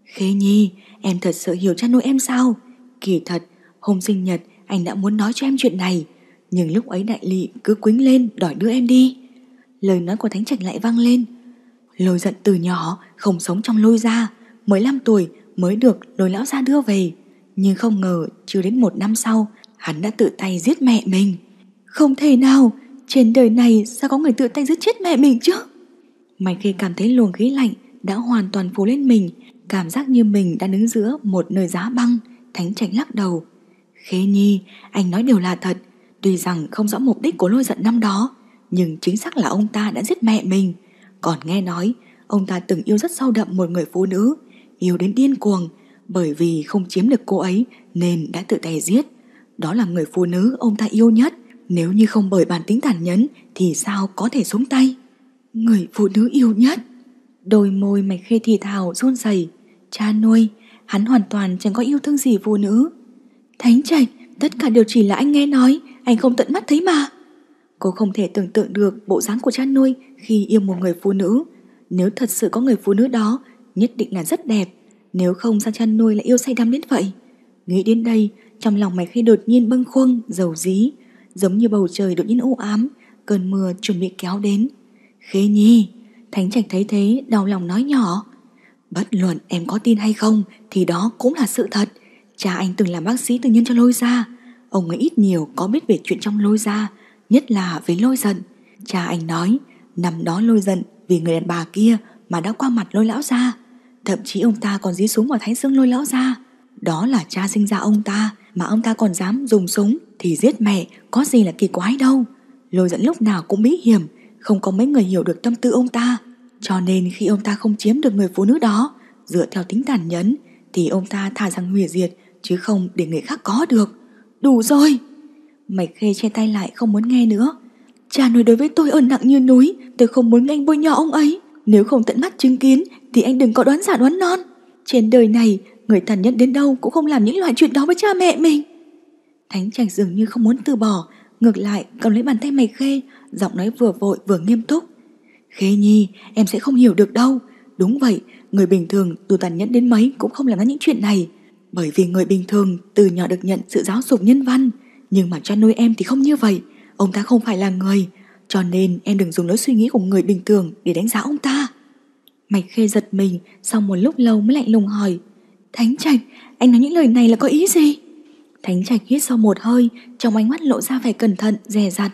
Khê Nhi, em thật sự hiểu cha nuôi em sao? Kỳ thật, hôm sinh nhật anh đã muốn nói cho em chuyện này, nhưng lúc ấy đại lị cứ quính lên đòi đưa em đi. Lời nói của Thánh Trạch lại vang lên. Lôi giận từ nhỏ, không sống trong lôi ra, 15 tuổi mới được lôi lão gia đưa về. Nhưng không ngờ chưa đến một năm sau, hắn đã tự tay giết mẹ mình. Không thể nào, trên đời này sao có người tự tay giết chết mẹ mình chứ? Mày khi cảm thấy luồng khí lạnh đã hoàn toàn phủ lên mình, cảm giác như mình đang đứng giữa một nơi giá băng, Thánh Tránh lắc đầu. Khế nhi, anh nói đều là thật, tuy rằng không rõ mục đích của lôi giận năm đó, nhưng chính xác là ông ta đã giết mẹ mình. Còn nghe nói, ông ta từng yêu rất sâu đậm một người phụ nữ, yêu đến điên cuồng, bởi vì không chiếm được cô ấy nên đã tự tay giết. Đó là người phụ nữ ông ta yêu nhất, nếu như không bởi bản tính tàn nhẫn thì sao có thể xuống tay. Người phụ nữ yêu nhất. Đôi môi mạch khê thì thào run rẩy Cha nuôi, hắn hoàn toàn chẳng có yêu thương gì phụ nữ. Thánh trạch, tất cả đều chỉ là anh nghe nói, anh không tận mắt thấy mà. Cô không thể tưởng tượng được bộ dáng của cha nuôi khi yêu một người phụ nữ. Nếu thật sự có người phụ nữ đó, nhất định là rất đẹp. Nếu không sao cha nuôi lại yêu say đắm đến vậy. Nghĩ đến đây, trong lòng mày khi đột nhiên bâng khuâng, dầu dí, giống như bầu trời đột nhiên u ám, cơn mưa chuẩn bị kéo đến. Khê nhi, Thánh Trạch thấy thế, đau lòng nói nhỏ. Bất luận em có tin hay không thì đó cũng là sự thật. Cha anh từng làm bác sĩ tư nhân cho lôi ra. Ông ấy ít nhiều có biết về chuyện trong lôi ra, nhất là về lôi giận. Cha anh nói, nằm đó lôi giận vì người đàn bà kia mà đã qua mặt lôi lão ra. Thậm chí ông ta còn dí súng vào thái xương lôi lão ra. Đó là cha sinh ra ông ta mà ông ta còn dám dùng súng thì giết mẹ có gì là kỳ quái đâu. Lôi giận lúc nào cũng bí hiểm, không có mấy người hiểu được tâm tư ông ta. Cho nên khi ông ta không chiếm được người phụ nữ đó, dựa theo tính tàn nhẫn, thì ông ta thả rằng hủy diệt chứ không để người khác có được. Đủ rồi! Mạch khê che tay lại không muốn nghe nữa. Cha nói đối với tôi ơn nặng như núi, tôi không muốn anh bôi nhọ ông ấy. Nếu không tận mắt chứng kiến thì anh đừng có đoán giả đoán non. Trên đời này, người tàn nhẫn đến đâu cũng không làm những loại chuyện đó với cha mẹ mình. Thánh chàng dường như không muốn từ bỏ, ngược lại cầm lấy bàn tay mày khê, giọng nói vừa vội vừa nghiêm túc. Khê Nhi, em sẽ không hiểu được đâu. Đúng vậy, người bình thường dù tàn nhẫn đến mấy cũng không làm ra những chuyện này. Bởi vì người bình thường từ nhỏ được nhận sự giáo dục nhân văn. Nhưng mà cha nuôi em thì không như vậy. Ông ta không phải là người. Cho nên em đừng dùng lối suy nghĩ của người bình thường để đánh giá ông ta. Mạch Khê giật mình, sau một lúc lâu mới lạnh lùng hỏi. Thánh Trạch, anh nói những lời này là có ý gì? Thánh Trạch hít sau một hơi, trong ánh mắt lộ ra vẻ cẩn thận, dè dặt.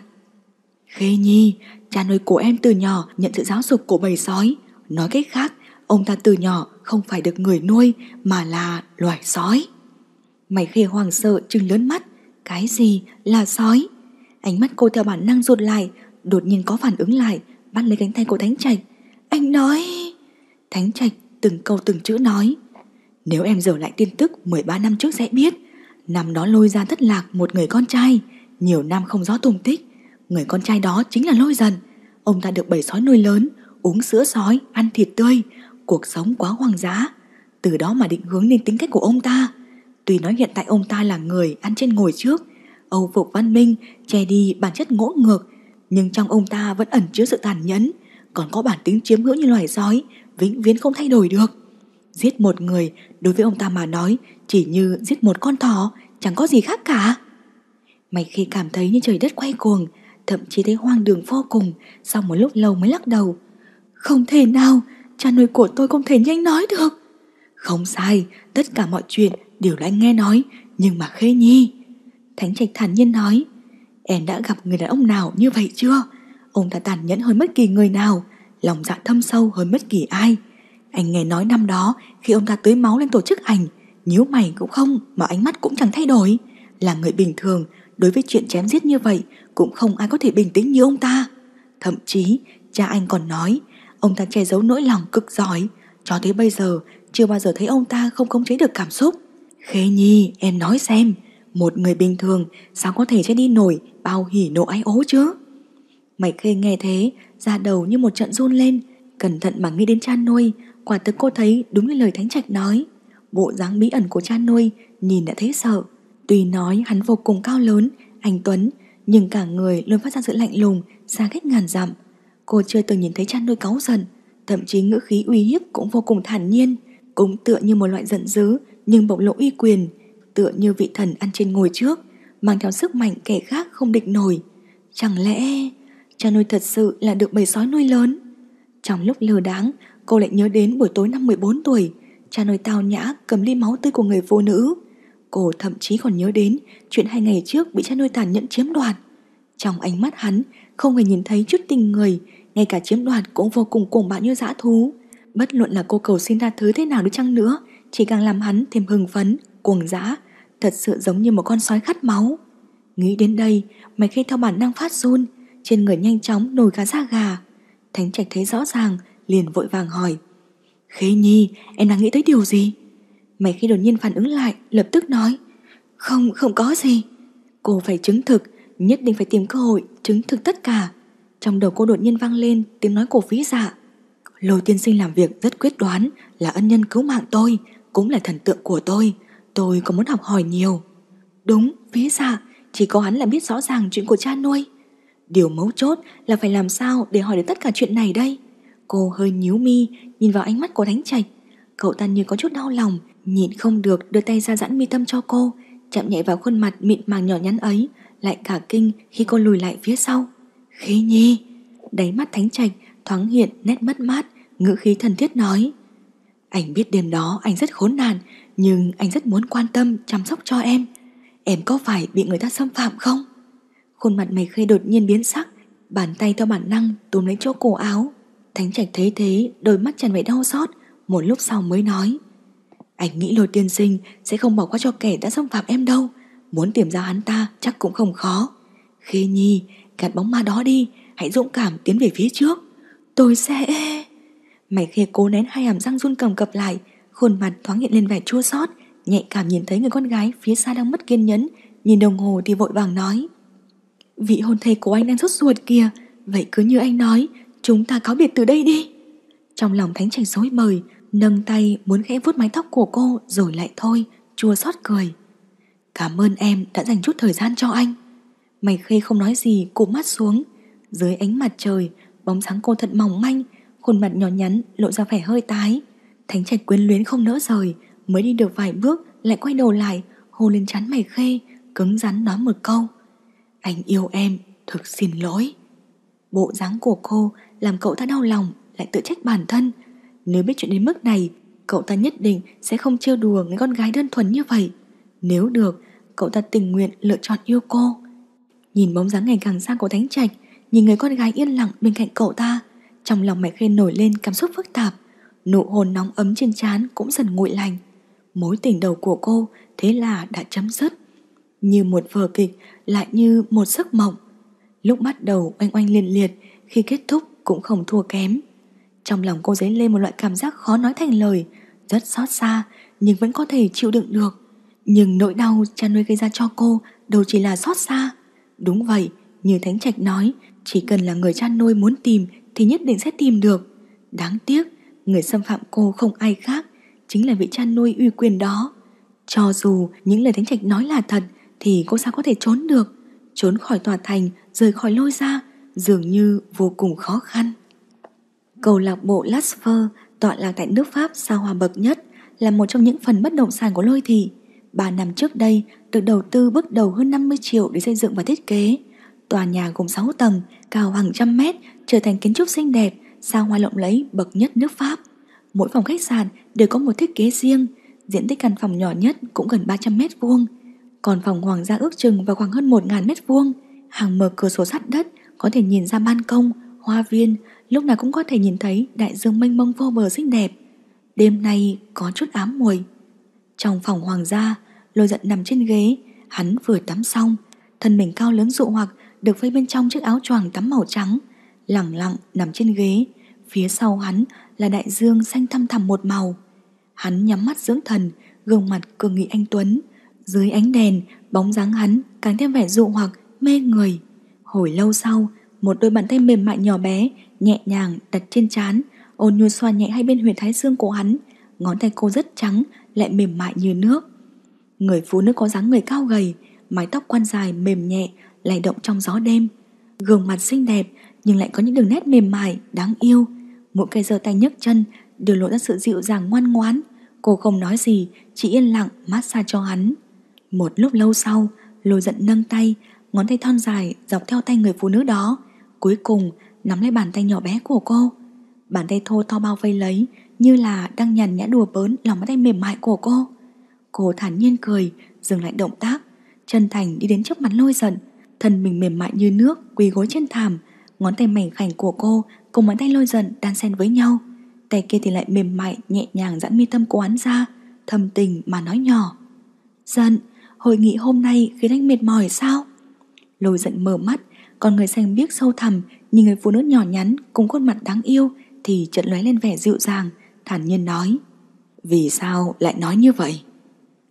Khê Nhi, Cha nuôi của em từ nhỏ nhận sự giáo dục của bầy sói. Nói cách khác, ông ta từ nhỏ không phải được người nuôi mà là loài sói. Mày khê hoàng sợ chừng lớn mắt. Cái gì là sói? Ánh mắt cô theo bản năng rụt lại, đột nhiên có phản ứng lại, bắt lấy cánh tay của Thánh Trạch. Anh nói... Thánh Trạch từng câu từng chữ nói. Nếu em dở lại tin tức 13 năm trước sẽ biết, năm đó lôi ra thất lạc một người con trai, nhiều năm không rõ tung tích. Người con trai đó chính là lôi dần ông ta được bầy sói nuôi lớn, uống sữa sói, ăn thịt tươi, cuộc sống quá hoang dã. Từ đó mà định hướng nên tính cách của ông ta. Tuy nói hiện tại ông ta là người ăn trên ngồi trước, âu phục văn minh, che đi bản chất ngỗ ngược, nhưng trong ông ta vẫn ẩn chứa sự tàn nhẫn, còn có bản tính chiếm hữu như loài sói, vĩnh viễn không thay đổi được. Giết một người đối với ông ta mà nói chỉ như giết một con thỏ, chẳng có gì khác cả. Mày khi cảm thấy như trời đất quay cuồng, thậm chí thấy hoang đường vô cùng, sau một lúc lâu mới lắc đầu. Không thể nào, cha nuôi của tôi không thể nhanh nói được. Không sai, tất cả mọi chuyện đều đã nghe nói, nhưng mà khê nhi. Thánh trạch thản nhiên nói, em đã gặp người đàn ông nào như vậy chưa? Ông ta tàn nhẫn hơn bất kỳ người nào, lòng dạ thâm sâu hơn bất kỳ ai. Anh nghe nói năm đó khi ông ta tưới máu lên tổ chức ảnh, nhíu mày cũng không mà ánh mắt cũng chẳng thay đổi. Là người bình thường, đối với chuyện chém giết như vậy, cũng không ai có thể bình tĩnh như ông ta. Thậm chí, cha anh còn nói, ông ta che giấu nỗi lòng cực giỏi, cho tới bây giờ chưa bao giờ thấy ông ta không khống chế được cảm xúc. Khê Nhi, em nói xem, một người bình thường sao có thể chết đi nổi bao hỉ nộ ái ố chứ? Mày Khê nghe thế, ra đầu như một trận run lên, cẩn thận mà nghĩ đến cha nuôi, quả thực cô thấy đúng như lời Thánh Trạch nói. Bộ dáng bí ẩn của cha nuôi nhìn đã thấy sợ. Tuy nói hắn vô cùng cao lớn, anh Tuấn nhưng cả người luôn phát ra sự lạnh lùng, xa cách ngàn dặm. Cô chưa từng nhìn thấy cha nuôi cáu giận, thậm chí ngữ khí uy hiếp cũng vô cùng thản nhiên, cũng tựa như một loại giận dữ nhưng bộc lộ uy quyền, tựa như vị thần ăn trên ngồi trước, mang theo sức mạnh kẻ khác không địch nổi. Chẳng lẽ cha nuôi thật sự là được bầy sói nuôi lớn? Trong lúc lờ đáng, cô lại nhớ đến buổi tối năm 14 tuổi, cha nuôi tao nhã cầm ly máu tươi của người phụ nữ, Cô thậm chí còn nhớ đến chuyện hai ngày trước bị cha nuôi tàn nhẫn chiếm đoạt. Trong ánh mắt hắn không hề nhìn thấy chút tình người, ngay cả chiếm đoạt cũng vô cùng cuồng bạo như dã thú. Bất luận là cô cầu xin ra thứ thế nào đi chăng nữa, chỉ càng làm hắn thêm hưng phấn, cuồng dã, thật sự giống như một con sói khát máu. Nghĩ đến đây, mày khi theo bản năng phát run, trên người nhanh chóng nổi cả da gà. Thánh trạch thấy rõ ràng, liền vội vàng hỏi. khê nhi, em đang nghĩ tới điều gì? Mày khi đột nhiên phản ứng lại lập tức nói Không, không có gì Cô phải chứng thực Nhất định phải tìm cơ hội chứng thực tất cả Trong đầu cô đột nhiên vang lên tiếng nói của phí dạ Lô tiên sinh làm việc rất quyết đoán Là ân nhân cứu mạng tôi Cũng là thần tượng của tôi Tôi có muốn học hỏi nhiều Đúng, phí dạ Chỉ có hắn là biết rõ ràng chuyện của cha nuôi Điều mấu chốt là phải làm sao để hỏi được tất cả chuyện này đây Cô hơi nhíu mi Nhìn vào ánh mắt của Thánh Trạch Cậu ta như có chút đau lòng Nhìn không được đưa tay ra giãn mi tâm cho cô Chạm nhẹ vào khuôn mặt mịn màng nhỏ nhắn ấy Lại cả kinh khi cô lùi lại phía sau Khí nhi Đáy mắt thánh trạch thoáng hiện nét mất mát Ngữ khí thần thiết nói Anh biết đêm đó anh rất khốn nạn Nhưng anh rất muốn quan tâm chăm sóc cho em Em có phải bị người ta xâm phạm không? Khuôn mặt mày khê đột nhiên biến sắc Bàn tay theo bản năng túm lấy chỗ cổ áo Thánh trạch thấy thế Đôi mắt tràn vẻ đau xót Một lúc sau mới nói anh nghĩ lôi tiên sinh sẽ không bỏ qua cho kẻ đã xâm phạm em đâu Muốn tìm ra hắn ta chắc cũng không khó Khê Nhi, gạt bóng ma đó đi Hãy dũng cảm tiến về phía trước Tôi sẽ... Mày khê cố nén hai hàm răng run cầm cập lại Khuôn mặt thoáng hiện lên vẻ chua xót Nhạy cảm nhìn thấy người con gái phía xa đang mất kiên nhẫn Nhìn đồng hồ thì vội vàng nói Vị hôn thê của anh đang rốt ruột kìa Vậy cứ như anh nói Chúng ta cáo biệt từ đây đi Trong lòng thánh chảy rối mời nâng tay muốn khẽ vuốt mái tóc của cô rồi lại thôi, chua xót cười. Cảm ơn em đã dành chút thời gian cho anh. Mày khê không nói gì, cụp mắt xuống. Dưới ánh mặt trời, bóng sáng cô thật mỏng manh, khuôn mặt nhỏ nhắn lộ ra vẻ hơi tái. Thánh trẻ quyến luyến không nỡ rời, mới đi được vài bước lại quay đầu lại, hôn lên chán mày khê, cứng rắn nói một câu. Anh yêu em, thực xin lỗi. Bộ dáng của cô làm cậu ta đau lòng, lại tự trách bản thân, nếu biết chuyện đến mức này, cậu ta nhất định sẽ không trêu đùa người con gái đơn thuần như vậy. Nếu được, cậu ta tình nguyện lựa chọn yêu cô. Nhìn bóng dáng ngày càng xa của Thánh Trạch, nhìn người con gái yên lặng bên cạnh cậu ta, trong lòng Mạch Khê nổi lên cảm xúc phức tạp, nụ hôn nóng ấm trên trán cũng dần nguội lành. Mối tình đầu của cô thế là đã chấm dứt. Như một vở kịch lại như một giấc mộng. Lúc bắt đầu oanh oanh liên liệt, khi kết thúc cũng không thua kém. Trong lòng cô dấy lên một loại cảm giác khó nói thành lời Rất xót xa Nhưng vẫn có thể chịu đựng được Nhưng nỗi đau cha nuôi gây ra cho cô Đâu chỉ là xót xa Đúng vậy, như Thánh Trạch nói Chỉ cần là người cha nuôi muốn tìm Thì nhất định sẽ tìm được Đáng tiếc, người xâm phạm cô không ai khác Chính là vị cha nuôi uy quyền đó Cho dù những lời Thánh Trạch nói là thật Thì cô sao có thể trốn được Trốn khỏi tòa thành, rời khỏi lôi ra Dường như vô cùng khó khăn Cầu lạc bộ Lasfer tọa lạc tại nước Pháp sao hòa bậc nhất là một trong những phần bất động sản của Lôi Thị. Ba năm trước đây được đầu tư bước đầu hơn 50 triệu để xây dựng và thiết kế. Tòa nhà gồm 6 tầng, cao hàng trăm mét, trở thành kiến trúc xinh đẹp, sao hoa lộng lẫy bậc nhất nước Pháp. Mỗi phòng khách sạn đều có một thiết kế riêng, diện tích căn phòng nhỏ nhất cũng gần 300 mét vuông. Còn phòng hoàng gia ước chừng vào khoảng hơn 1.000 mét vuông. Hàng mở cửa sổ sắt đất có thể nhìn ra ban công, hoa viên, lúc nào cũng có thể nhìn thấy đại dương mênh mông vô bờ xinh đẹp. Đêm nay có chút ám mùi. Trong phòng hoàng gia, lôi giận nằm trên ghế, hắn vừa tắm xong, thân mình cao lớn dụ hoặc được vây bên trong chiếc áo choàng tắm màu trắng, lẳng lặng nằm trên ghế, phía sau hắn là đại dương xanh thăm thẳm một màu. Hắn nhắm mắt dưỡng thần, gương mặt cường nghị anh Tuấn, dưới ánh đèn, bóng dáng hắn càng thêm vẻ dụ hoặc, mê người. Hồi lâu sau, một đôi bàn tay mềm mại nhỏ bé, nhẹ nhàng đặt trên trán, ôn nhu xoa nhẹ hai bên huyệt thái dương của hắn, ngón tay cô rất trắng, lại mềm mại như nước. Người phụ nữ có dáng người cao gầy, mái tóc quan dài mềm nhẹ, lay động trong gió đêm. Gương mặt xinh đẹp nhưng lại có những đường nét mềm mại, đáng yêu. Mỗi cái giơ tay nhấc chân đều lộ ra sự dịu dàng ngoan ngoãn. Cô không nói gì, chỉ yên lặng massage cho hắn. Một lúc lâu sau, lôi giận nâng tay, ngón tay thon dài dọc theo tay người phụ nữ đó, Cuối cùng nắm lấy bàn tay nhỏ bé của cô Bàn tay thô to bao vây lấy Như là đang nhằn nhã đùa bớn lòng bàn tay mềm mại của cô Cô thản nhiên cười Dừng lại động tác Chân thành đi đến trước mặt lôi giận Thân mình mềm mại như nước quỳ gối trên thảm Ngón tay mảnh khảnh của cô Cùng bàn tay lôi giận đan xen với nhau Tay kia thì lại mềm mại nhẹ nhàng dẫn mi tâm của hắn ra Thầm tình mà nói nhỏ Giận, hội nghị hôm nay khiến anh mệt mỏi sao? Lôi giận mở mắt còn người xanh biếc sâu thẳm Nhìn người phụ nữ nhỏ nhắn cùng khuôn mặt đáng yêu Thì chợt lóe lên vẻ dịu dàng Thản nhiên nói Vì sao lại nói như vậy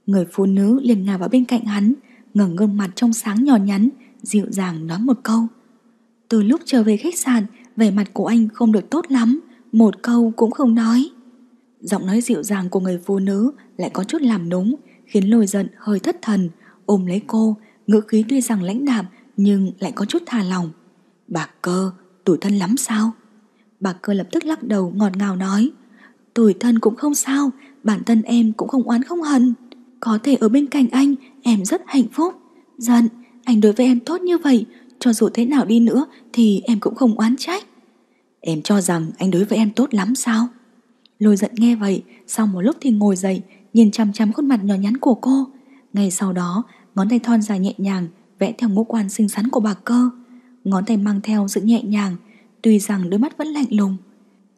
Người phụ nữ liền ngả vào bên cạnh hắn ngẩng gương mặt trong sáng nhỏ nhắn Dịu dàng nói một câu Từ lúc trở về khách sạn Vẻ mặt của anh không được tốt lắm Một câu cũng không nói Giọng nói dịu dàng của người phụ nữ Lại có chút làm núng Khiến lôi giận hơi thất thần Ôm lấy cô Ngữ khí tuy rằng lãnh đạm nhưng lại có chút thà lòng. Bà cơ, tuổi thân lắm sao? Bà cơ lập tức lắc đầu ngọt ngào nói, tuổi thân cũng không sao, bản thân em cũng không oán không hận. Có thể ở bên cạnh anh, em rất hạnh phúc. Giận, anh đối với em tốt như vậy, cho dù thế nào đi nữa thì em cũng không oán trách. Em cho rằng anh đối với em tốt lắm sao? Lôi giận nghe vậy, sau một lúc thì ngồi dậy, nhìn chăm chăm khuôn mặt nhỏ nhắn của cô. Ngay sau đó, ngón tay thon dài nhẹ nhàng vẽ theo ngũ quan xinh xắn của bà cơ, ngón tay mang theo sự nhẹ nhàng, tuy rằng đôi mắt vẫn lạnh lùng.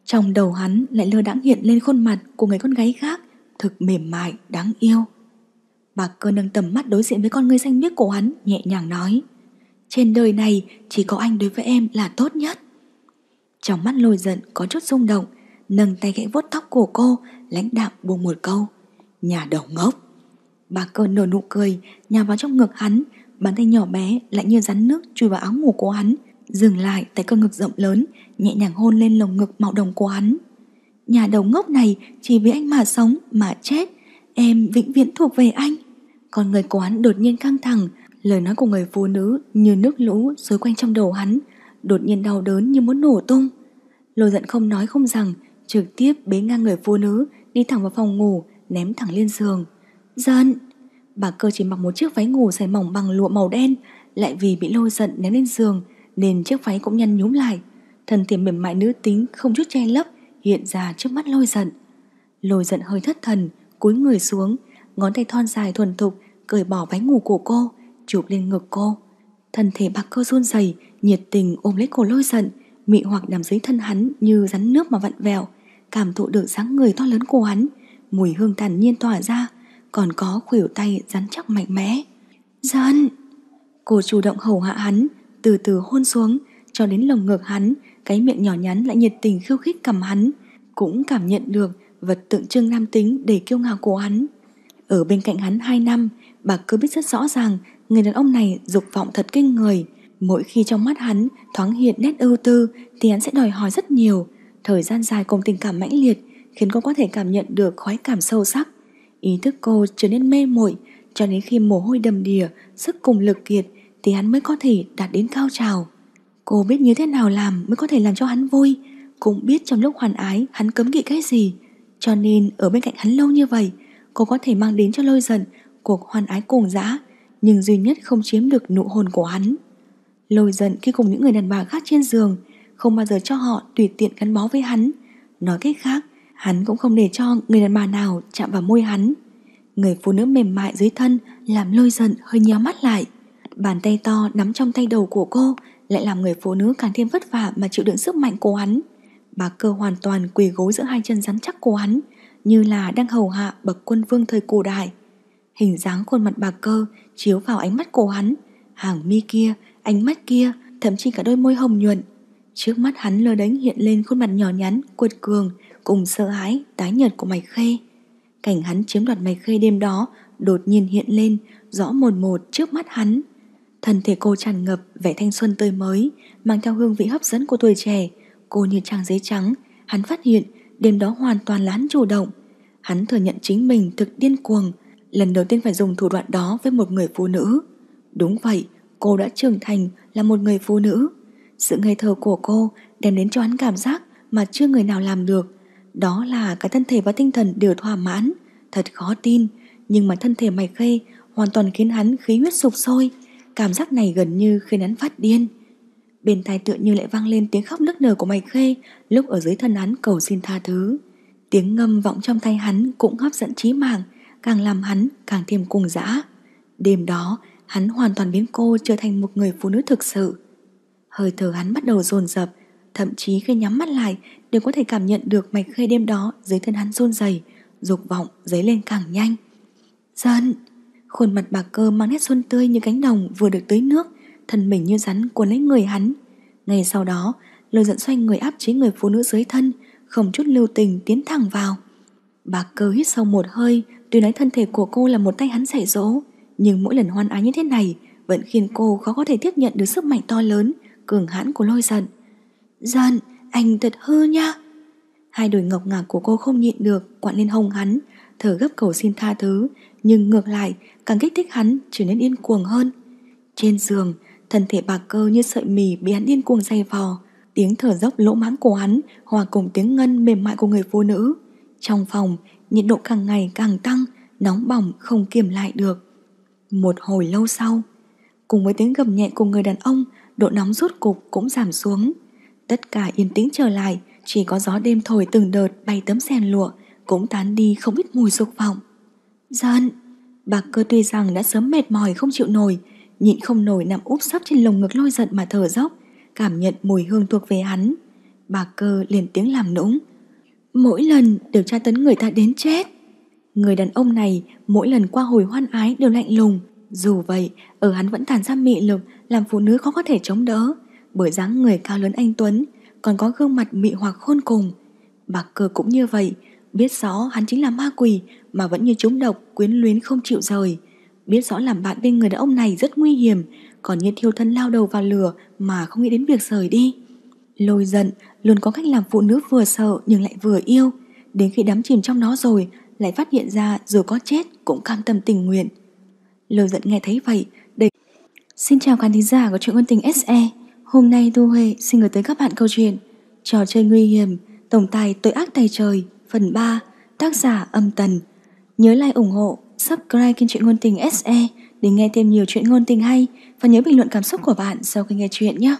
Trong đầu hắn lại lơ đãng hiện lên khuôn mặt của người con gái khác, thực mềm mại, đáng yêu. Bà cơ nâng tầm mắt đối diện với con người xanh biếc của hắn, nhẹ nhàng nói. Trên đời này chỉ có anh đối với em là tốt nhất. Trong mắt lôi giận có chút rung động, nâng tay gãy vuốt tóc của cô, lãnh đạm buông một câu. Nhà đầu ngốc. Bà cơ nở nụ cười, nhào vào trong ngực hắn, Bàn tay nhỏ bé lại như rắn nước chui vào áo ngủ của hắn, dừng lại tại cơ ngực rộng lớn, nhẹ nhàng hôn lên lồng ngực màu đồng của hắn. Nhà đầu ngốc này chỉ vì anh mà sống, mà chết. Em vĩnh viễn thuộc về anh. Còn người của hắn đột nhiên căng thẳng, lời nói của người phụ nữ như nước lũ xối quanh trong đầu hắn, đột nhiên đau đớn như muốn nổ tung. Lôi giận không nói không rằng, trực tiếp bế ngang người phụ nữ, đi thẳng vào phòng ngủ, ném thẳng lên giường. Giận! Bà cơ chỉ mặc một chiếc váy ngủ dày mỏng bằng lụa màu đen Lại vì bị lôi giận ném lên giường Nên chiếc váy cũng nhăn nhúm lại Thần tiềm mềm mại nữ tính không chút che lấp Hiện ra trước mắt lôi giận Lôi giận hơi thất thần Cúi người xuống Ngón tay thon dài thuần thục Cởi bỏ váy ngủ của cô Chụp lên ngực cô Thân thể bạc cơ run rẩy Nhiệt tình ôm lấy cổ lôi giận Mị hoặc nằm dưới thân hắn như rắn nước mà vặn vẹo Cảm thụ được dáng người to lớn của hắn Mùi hương thản nhiên tỏa ra còn có khuỷu tay rắn chắc mạnh mẽ. Dân! Cô chủ động hầu hạ hắn, từ từ hôn xuống, cho đến lồng ngực hắn, cái miệng nhỏ nhắn lại nhiệt tình khiêu khích cầm hắn, cũng cảm nhận được vật tượng trưng nam tính để kiêu ngạo của hắn. Ở bên cạnh hắn 2 năm, bà cứ biết rất rõ ràng người đàn ông này dục vọng thật kinh người. Mỗi khi trong mắt hắn thoáng hiện nét ưu tư thì hắn sẽ đòi hỏi rất nhiều. Thời gian dài cùng tình cảm mãnh liệt khiến cô có thể cảm nhận được khoái cảm sâu sắc. Ý thức cô trở nên mê muội cho đến khi mồ hôi đầm đìa, sức cùng lực kiệt thì hắn mới có thể đạt đến cao trào. Cô biết như thế nào làm mới có thể làm cho hắn vui, cũng biết trong lúc hoàn ái hắn cấm kỵ cái gì. Cho nên ở bên cạnh hắn lâu như vậy, cô có thể mang đến cho lôi giận cuộc hoàn ái cuồng dã, nhưng duy nhất không chiếm được nụ hồn của hắn. Lôi giận khi cùng những người đàn bà khác trên giường, không bao giờ cho họ tùy tiện gắn bó với hắn. Nói cách khác, Hắn cũng không để cho người đàn bà nào chạm vào môi hắn Người phụ nữ mềm mại dưới thân Làm lôi giận hơi nhéo mắt lại Bàn tay to nắm trong tay đầu của cô Lại làm người phụ nữ càng thêm vất vả Mà chịu đựng sức mạnh của hắn Bà cơ hoàn toàn quỳ gối giữa hai chân rắn chắc của hắn Như là đang hầu hạ bậc quân vương thời cổ đại Hình dáng khuôn mặt bà cơ Chiếu vào ánh mắt của hắn Hàng mi kia, ánh mắt kia Thậm chí cả đôi môi hồng nhuận Trước mắt hắn lơ đánh hiện lên khuôn mặt nhỏ nhắn, quật cường cùng sợ hãi tái nhợt của Mạch Khê. Cảnh hắn chiếm đoạt Mạch Khê đêm đó đột nhiên hiện lên rõ một một trước mắt hắn. Thân thể cô tràn ngập vẻ thanh xuân tươi mới, mang theo hương vị hấp dẫn của tuổi trẻ. Cô như trang giấy trắng, hắn phát hiện đêm đó hoàn toàn là hắn chủ động. Hắn thừa nhận chính mình thực điên cuồng, lần đầu tiên phải dùng thủ đoạn đó với một người phụ nữ. Đúng vậy, cô đã trưởng thành là một người phụ nữ. Sự ngây thơ của cô đem đến cho hắn cảm giác mà chưa người nào làm được. Đó là cả thân thể và tinh thần đều thỏa mãn, thật khó tin, nhưng mà thân thể mày khê hoàn toàn khiến hắn khí huyết sụp sôi, cảm giác này gần như khiến hắn phát điên. Bên tai tựa như lại vang lên tiếng khóc nức nở của mày khê lúc ở dưới thân hắn cầu xin tha thứ. Tiếng ngâm vọng trong tay hắn cũng hấp dẫn trí mạng, càng làm hắn càng thêm cùng dã. Đêm đó, hắn hoàn toàn biến cô trở thành một người phụ nữ thực sự. Hơi thở hắn bắt đầu dồn dập, thậm chí khi nhắm mắt lại đều có thể cảm nhận được mạch khơi đêm đó dưới thân hắn run rẩy, dục vọng dấy lên càng nhanh. Dân! Khuôn mặt bà cơ mang nét xuân tươi như cánh đồng vừa được tưới nước, thân mình như rắn cuốn lấy người hắn. Ngay sau đó, lôi giận xoay người áp chế người phụ nữ dưới thân, không chút lưu tình tiến thẳng vào. Bà cơ hít sâu một hơi, tuy nói thân thể của cô là một tay hắn dạy dỗ, nhưng mỗi lần hoan ái như thế này vẫn khiến cô khó có thể tiếp nhận được sức mạnh to lớn, cường hãn của lôi giận. Giận! anh thật hư nha. Hai đôi ngọc ngạc của cô không nhịn được, quặn lên hồng hắn, thở gấp cầu xin tha thứ, nhưng ngược lại càng kích thích hắn trở nên điên cuồng hơn. Trên giường, thân thể bạc cơ như sợi mì bị hắn điên cuồng dày vò, tiếng thở dốc lỗ mãng của hắn hòa cùng tiếng ngân mềm mại của người phụ nữ. Trong phòng, nhiệt độ càng ngày càng tăng, nóng bỏng không kiềm lại được. Một hồi lâu sau, cùng với tiếng gầm nhẹ của người đàn ông, độ nóng rốt cục cũng giảm xuống. Tất cả yên tĩnh trở lại, chỉ có gió đêm thổi từng đợt bay tấm rèn lụa, cũng tán đi không ít mùi dục vọng. Giận! Bà cơ tuy rằng đã sớm mệt mỏi không chịu nổi, nhịn không nổi nằm úp sấp trên lồng ngực lôi giận mà thở dốc, cảm nhận mùi hương thuộc về hắn. Bà cơ liền tiếng làm nũng. Mỗi lần đều tra tấn người ta đến chết. Người đàn ông này mỗi lần qua hồi hoan ái đều lạnh lùng. Dù vậy, ở hắn vẫn thản ra mị lực làm phụ nữ khó có thể chống đỡ bởi dáng người cao lớn anh Tuấn, còn có gương mặt mị hoặc khôn cùng. Bà cờ cũng như vậy, biết rõ hắn chính là ma quỷ mà vẫn như chúng độc quyến luyến không chịu rời. Biết rõ làm bạn bên người đàn ông này rất nguy hiểm, còn như thiêu thân lao đầu vào lửa mà không nghĩ đến việc rời đi. Lôi giận luôn có cách làm phụ nữ vừa sợ nhưng lại vừa yêu, đến khi đắm chìm trong nó rồi lại phát hiện ra dù có chết cũng cam tâm tình nguyện. Lôi giận nghe thấy vậy, để Xin chào khán thính giả của truyện ngôn tình SE. Hôm nay Thu Huệ xin gửi tới các bạn câu chuyện Trò chơi nguy hiểm, tổng tài tội ác tay trời, phần 3, tác giả âm tần. Nhớ like ủng hộ, subscribe kênh truyện ngôn tình SE để nghe thêm nhiều chuyện ngôn tình hay và nhớ bình luận cảm xúc của bạn sau khi nghe chuyện nhé.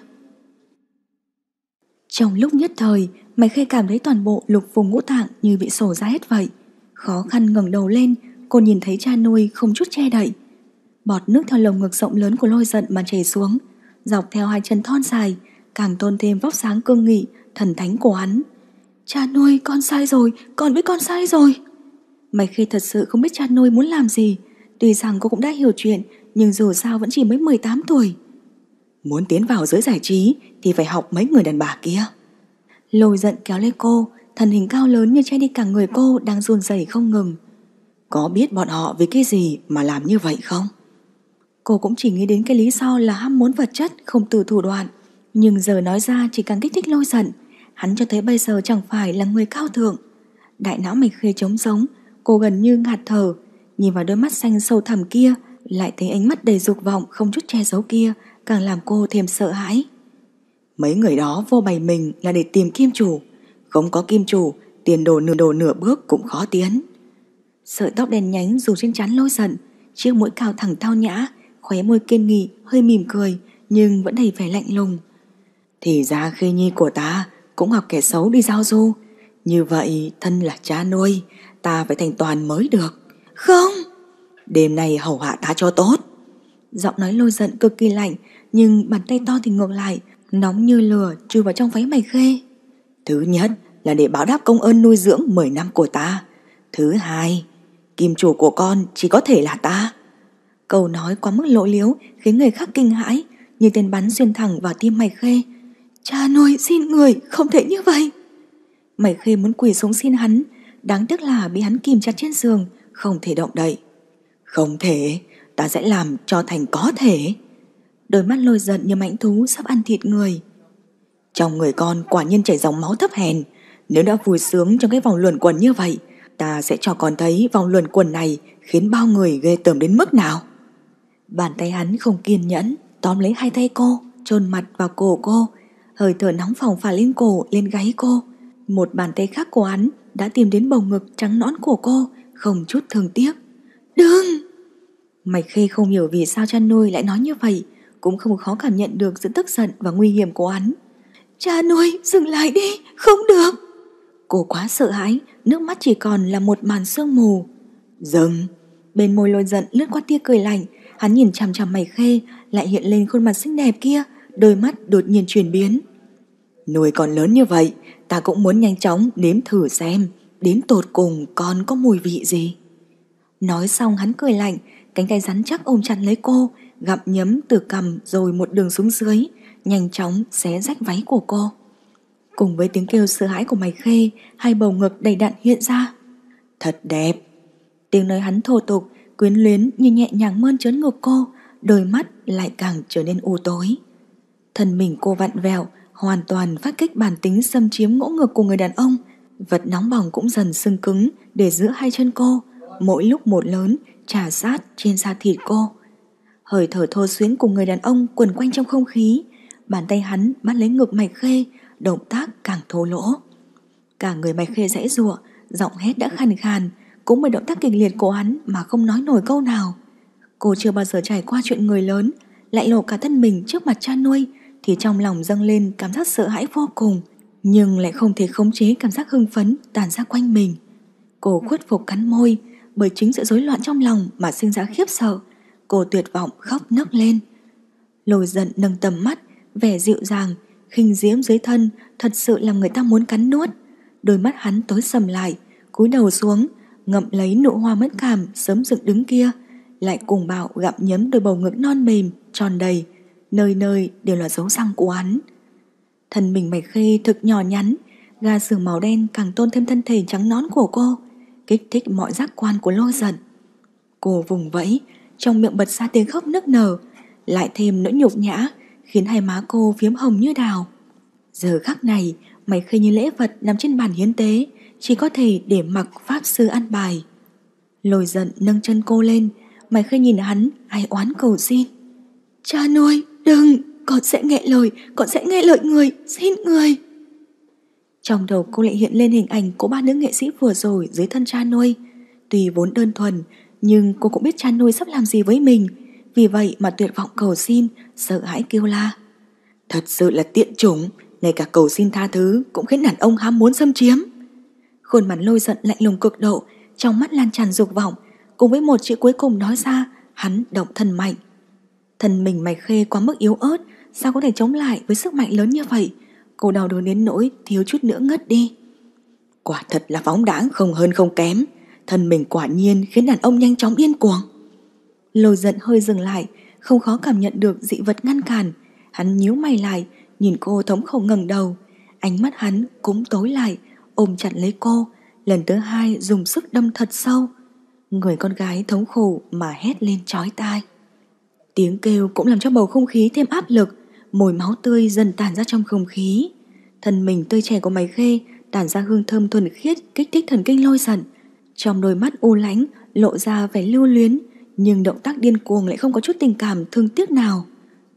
Trong lúc nhất thời, Mạch Khê cảm thấy toàn bộ lục vùng ngũ tạng như bị sổ ra hết vậy. Khó khăn ngẩng đầu lên, cô nhìn thấy cha nuôi không chút che đậy. Bọt nước theo lồng ngực rộng lớn của lôi giận mà chảy xuống, dọc theo hai chân thon dài, càng tôn thêm vóc dáng cương nghị, thần thánh của hắn. Cha nuôi, con sai rồi, con biết con sai rồi. Mấy khi thật sự không biết cha nuôi muốn làm gì, tuy rằng cô cũng đã hiểu chuyện, nhưng dù sao vẫn chỉ mới 18 tuổi. Muốn tiến vào giới giải trí thì phải học mấy người đàn bà kia. Lôi giận kéo lấy cô, thần hình cao lớn như che đi cả người cô đang run rẩy không ngừng. Có biết bọn họ vì cái gì mà làm như vậy không? Cô cũng chỉ nghĩ đến cái lý do là ham muốn vật chất không từ thủ đoạn Nhưng giờ nói ra chỉ càng kích thích lôi giận Hắn cho thấy bây giờ chẳng phải là người cao thượng Đại não mình khê trống giống Cô gần như ngạt thở Nhìn vào đôi mắt xanh sâu thẳm kia Lại thấy ánh mắt đầy dục vọng không chút che giấu kia Càng làm cô thêm sợ hãi Mấy người đó vô bày mình là để tìm kim chủ Không có kim chủ Tiền đồ nửa đồ nửa bước cũng khó tiến Sợi tóc đen nhánh dù trên trán lôi giận Chiếc mũi cao thẳng thao nhã khóe môi kiên nghị, hơi mỉm cười, nhưng vẫn đầy vẻ lạnh lùng. Thì ra khê nhi của ta cũng học kẻ xấu đi giao du. Như vậy thân là cha nuôi, ta phải thành toàn mới được. Không! Đêm nay hầu hạ ta cho tốt. Giọng nói lôi giận cực kỳ lạnh, nhưng bàn tay to thì ngược lại, nóng như lửa chui vào trong váy mày khê. Thứ nhất là để báo đáp công ơn nuôi dưỡng 10 năm của ta. Thứ hai, kim chủ của con chỉ có thể là ta. Câu nói quá mức lỗ liếu khiến người khác kinh hãi, như tên bắn xuyên thẳng vào tim mày khê. Cha nuôi xin người, không thể như vậy. Mày khê muốn quỳ xuống xin hắn, đáng tiếc là bị hắn kìm chặt trên giường, không thể động đậy. Không thể, ta sẽ làm cho thành có thể. Đôi mắt lôi giận như mãnh thú sắp ăn thịt người. Trong người con quả nhiên chảy dòng máu thấp hèn, nếu đã vui sướng trong cái vòng luẩn quẩn như vậy, ta sẽ cho con thấy vòng luẩn quẩn này khiến bao người ghê tởm đến mức nào. Bàn tay hắn không kiên nhẫn, tóm lấy hai tay cô, trôn mặt vào cổ cô, hơi thở nóng phòng phả lên cổ, lên gáy cô. Một bàn tay khác của hắn đã tìm đến bầu ngực trắng nõn của cô, không chút thương tiếc. Đừng! Mạch Khê không hiểu vì sao cha nuôi lại nói như vậy, cũng không khó cảm nhận được sự tức giận và nguy hiểm của hắn. Cha nuôi, dừng lại đi, không được. Cô quá sợ hãi, nước mắt chỉ còn là một màn sương mù. Dừng! Bên môi lôi giận lướt qua tia cười lạnh, Hắn nhìn chằm chằm mày khê, lại hiện lên khuôn mặt xinh đẹp kia, đôi mắt đột nhiên chuyển biến. Nuôi còn lớn như vậy, ta cũng muốn nhanh chóng nếm thử xem, đến tột cùng con có mùi vị gì. Nói xong hắn cười lạnh, cánh tay rắn chắc ôm chặt lấy cô, gặm nhấm từ cầm rồi một đường xuống dưới, nhanh chóng xé rách váy của cô. Cùng với tiếng kêu sợ hãi của mày khê, hai bầu ngực đầy đặn hiện ra. Thật đẹp. Tiếng nói hắn thô tục quyến luyến như nhẹ nhàng mơn trớn ngực cô, đôi mắt lại càng trở nên u tối. Thân mình cô vặn vẹo, hoàn toàn phát kích bản tính xâm chiếm ngỗ ngực của người đàn ông. Vật nóng bỏng cũng dần sưng cứng để giữa hai chân cô, mỗi lúc một lớn, trà sát trên da thịt cô. Hơi thở thô xuyến của người đàn ông quần quanh trong không khí, bàn tay hắn bắt lấy ngực mạch khê, động tác càng thô lỗ. Cả người mạch khê rẽ rụa, giọng hét đã khàn khàn, cũng bởi động tác kịch liệt của hắn mà không nói nổi câu nào Cô chưa bao giờ trải qua chuyện người lớn Lại lộ cả thân mình trước mặt cha nuôi Thì trong lòng dâng lên cảm giác sợ hãi vô cùng Nhưng lại không thể khống chế cảm giác hưng phấn tàn ra quanh mình Cô khuất phục cắn môi Bởi chính sự rối loạn trong lòng mà sinh ra khiếp sợ Cô tuyệt vọng khóc nấc lên Lồi giận nâng tầm mắt Vẻ dịu dàng khinh diễm dưới thân Thật sự làm người ta muốn cắn nuốt Đôi mắt hắn tối sầm lại cúi đầu xuống ngậm lấy nụ hoa mất cảm sớm dựng đứng kia, lại cùng bảo gặm nhấm đôi bầu ngực non mềm, tròn đầy, nơi nơi đều là dấu răng của hắn. Thân mình mày khê thực nhỏ nhắn, ga sườn màu đen càng tôn thêm thân thể trắng nón của cô, kích thích mọi giác quan của lôi giận. Cô vùng vẫy, trong miệng bật ra tiếng khóc nức nở, lại thêm nỗi nhục nhã, khiến hai má cô phiếm hồng như đào. Giờ khắc này, mày khê như lễ vật nằm trên bàn hiến tế, chỉ có thể để mặc pháp sư ăn bài. Lồi giận nâng chân cô lên, mày khi nhìn hắn, ai oán cầu xin. Cha nuôi, đừng, con sẽ nghe lời, con sẽ nghe lời người, xin người. Trong đầu cô lại hiện lên hình ảnh của ba nữ nghệ sĩ vừa rồi dưới thân cha nuôi. Tuy vốn đơn thuần, nhưng cô cũng biết cha nuôi sắp làm gì với mình. Vì vậy mà tuyệt vọng cầu xin, sợ hãi kêu la. Thật sự là tiện chủng, ngay cả cầu xin tha thứ cũng khiến đàn ông ham muốn xâm chiếm. Khuôn mặt lôi giận lạnh lùng cực độ Trong mắt lan tràn dục vọng Cùng với một chữ cuối cùng nói ra Hắn động thân mạnh Thần mình mày khê quá mức yếu ớt Sao có thể chống lại với sức mạnh lớn như vậy Cô đau đớn đến nỗi thiếu chút nữa ngất đi Quả thật là phóng đãng không hơn không kém Thân mình quả nhiên khiến đàn ông nhanh chóng điên cuồng Lôi giận hơi dừng lại Không khó cảm nhận được dị vật ngăn cản Hắn nhíu mày lại Nhìn cô thống khổ ngẩng đầu Ánh mắt hắn cũng tối lại ôm chặt lấy cô, lần thứ hai dùng sức đâm thật sâu. Người con gái thống khổ mà hét lên chói tai. Tiếng kêu cũng làm cho bầu không khí thêm áp lực, mùi máu tươi dần tản ra trong không khí. Thân mình tươi trẻ của máy khê tản ra hương thơm thuần khiết kích thích thần kinh lôi dần. Trong đôi mắt u lánh lộ ra vẻ lưu luyến, nhưng động tác điên cuồng lại không có chút tình cảm thương tiếc nào.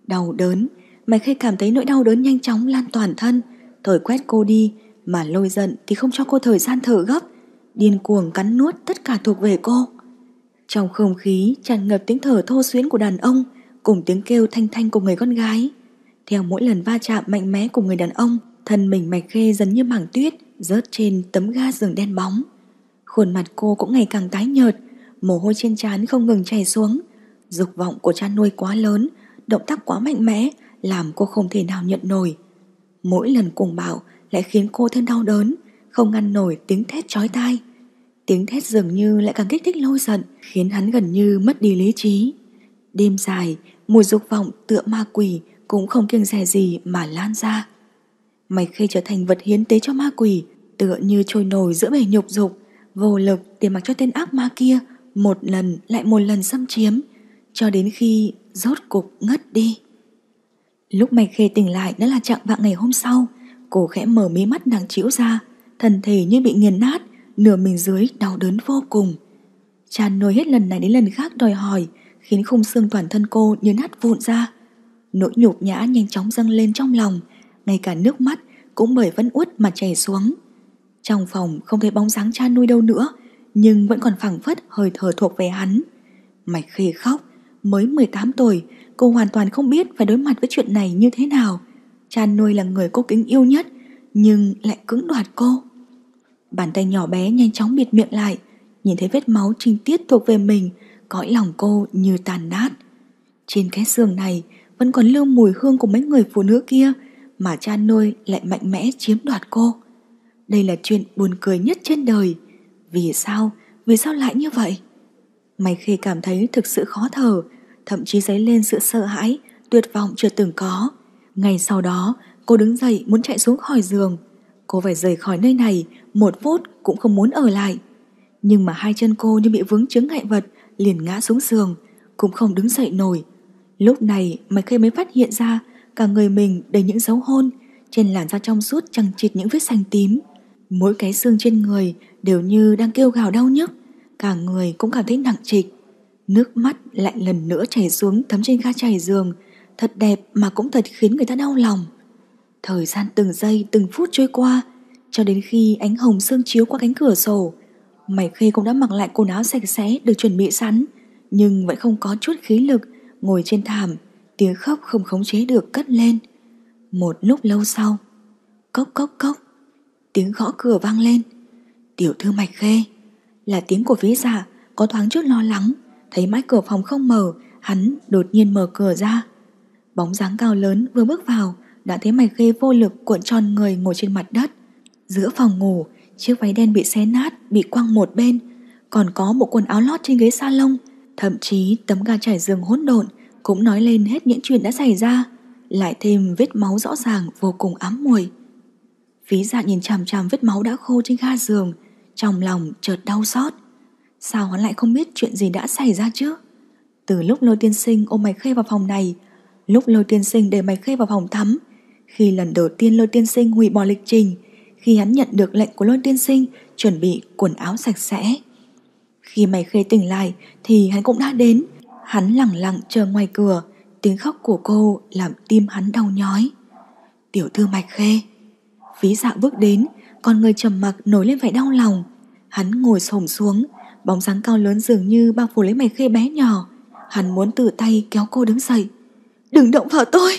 Đau đớn, Mạch Khê cảm thấy nỗi đau đớn nhanh chóng lan toàn thân, thổi quét cô đi, mà lôi giận thì không cho cô thời gian thở gấp Điên cuồng cắn nuốt tất cả thuộc về cô Trong không khí tràn ngập tiếng thở thô xuyến của đàn ông Cùng tiếng kêu thanh thanh của người con gái Theo mỗi lần va chạm mạnh mẽ của người đàn ông Thân mình mạch khê dần như mảng tuyết Rớt trên tấm ga giường đen bóng Khuôn mặt cô cũng ngày càng tái nhợt Mồ hôi trên trán không ngừng chảy xuống Dục vọng của cha nuôi quá lớn Động tác quá mạnh mẽ Làm cô không thể nào nhận nổi Mỗi lần cùng bảo lại khiến cô thêm đau đớn, không ngăn nổi tiếng thét chói tai. Tiếng thét dường như lại càng kích thích lôi giận, khiến hắn gần như mất đi lý trí. Đêm dài, mùi dục vọng tựa ma quỷ cũng không kiêng dè gì mà lan ra. Mày khi trở thành vật hiến tế cho ma quỷ, tựa như trôi nổi giữa bể nhục dục, vô lực để mặc cho tên ác ma kia một lần lại một lần xâm chiếm, cho đến khi rốt cục ngất đi. Lúc mày khê tỉnh lại đã là trạng vạng ngày hôm sau, Cô khẽ mở mí mắt nàng chịu ra, thân thể như bị nghiền nát, nửa mình dưới đau đớn vô cùng. Chàn nổi hết lần này đến lần khác đòi hỏi, khiến khung xương toàn thân cô như nát vụn ra. Nỗi nhục nhã nhanh chóng dâng lên trong lòng, ngay cả nước mắt cũng bởi vẫn út mà chảy xuống. Trong phòng không thấy bóng dáng cha nuôi đâu nữa, nhưng vẫn còn phảng phất hơi thở thuộc về hắn. Mạch khi khóc, mới 18 tuổi, cô hoàn toàn không biết phải đối mặt với chuyện này như thế nào. Cha nuôi là người cô kính yêu nhất Nhưng lại cưỡng đoạt cô Bàn tay nhỏ bé nhanh chóng bịt miệng lại Nhìn thấy vết máu trinh tiết thuộc về mình Cõi lòng cô như tàn nát Trên cái giường này Vẫn còn lưu mùi hương của mấy người phụ nữ kia Mà cha nuôi lại mạnh mẽ chiếm đoạt cô Đây là chuyện buồn cười nhất trên đời Vì sao? Vì sao lại như vậy? May khi cảm thấy thực sự khó thở Thậm chí dấy lên sự sợ hãi Tuyệt vọng chưa từng có ngay sau đó, cô đứng dậy muốn chạy xuống khỏi giường. Cô phải rời khỏi nơi này, một phút cũng không muốn ở lại. Nhưng mà hai chân cô như bị vướng chứng ngại vật, liền ngã xuống giường, cũng không đứng dậy nổi. Lúc này Mạch Khê mới phát hiện ra cả người mình đầy những dấu hôn, trên làn da trong suốt chẳng chịt những vết xanh tím. Mỗi cái xương trên người đều như đang kêu gào đau nhức, cả người cũng cảm thấy nặng trịch. Nước mắt lại lần nữa chảy xuống thấm trên ga trải giường, Thật đẹp mà cũng thật khiến người ta đau lòng Thời gian từng giây từng phút trôi qua Cho đến khi ánh hồng sương chiếu qua cánh cửa sổ Mày khê cũng đã mặc lại quần áo sạch sẽ được chuẩn bị sẵn Nhưng vẫn không có chút khí lực Ngồi trên thảm Tiếng khóc không khống chế được cất lên Một lúc lâu sau Cốc cốc cốc Tiếng gõ cửa vang lên Tiểu thư mạch khê Là tiếng của phía giả dạ, Có thoáng chút lo lắng Thấy mái cửa phòng không mở Hắn đột nhiên mở cửa ra Bóng dáng cao lớn vừa bước vào đã thấy mảnh ghê vô lực cuộn tròn người ngồi trên mặt đất. Giữa phòng ngủ, chiếc váy đen bị xé nát, bị quăng một bên. Còn có bộ quần áo lót trên ghế salon, thậm chí tấm ga trải giường hỗn độn cũng nói lên hết những chuyện đã xảy ra. Lại thêm vết máu rõ ràng vô cùng ám mùi Phí dạ nhìn chằm chằm vết máu đã khô trên ga giường, trong lòng chợt đau xót. Sao hắn lại không biết chuyện gì đã xảy ra chứ? Từ lúc lôi tiên sinh ôm mày khê vào phòng này, Lúc lôi tiên sinh để mày khê vào phòng tắm, khi lần đầu tiên lôi tiên sinh hủy bỏ lịch trình, khi hắn nhận được lệnh của lôi tiên sinh chuẩn bị quần áo sạch sẽ. Khi mày khê tỉnh lại thì hắn cũng đã đến, hắn lẳng lặng chờ ngoài cửa, tiếng khóc của cô làm tim hắn đau nhói. Tiểu thư mạch khê. Phí dạ bước đến, con người trầm mặc nổi lên vẻ đau lòng. Hắn ngồi xổm xuống, bóng dáng cao lớn dường như bao phủ lấy mày khê bé nhỏ. Hắn muốn tự tay kéo cô đứng dậy đừng động vào tôi.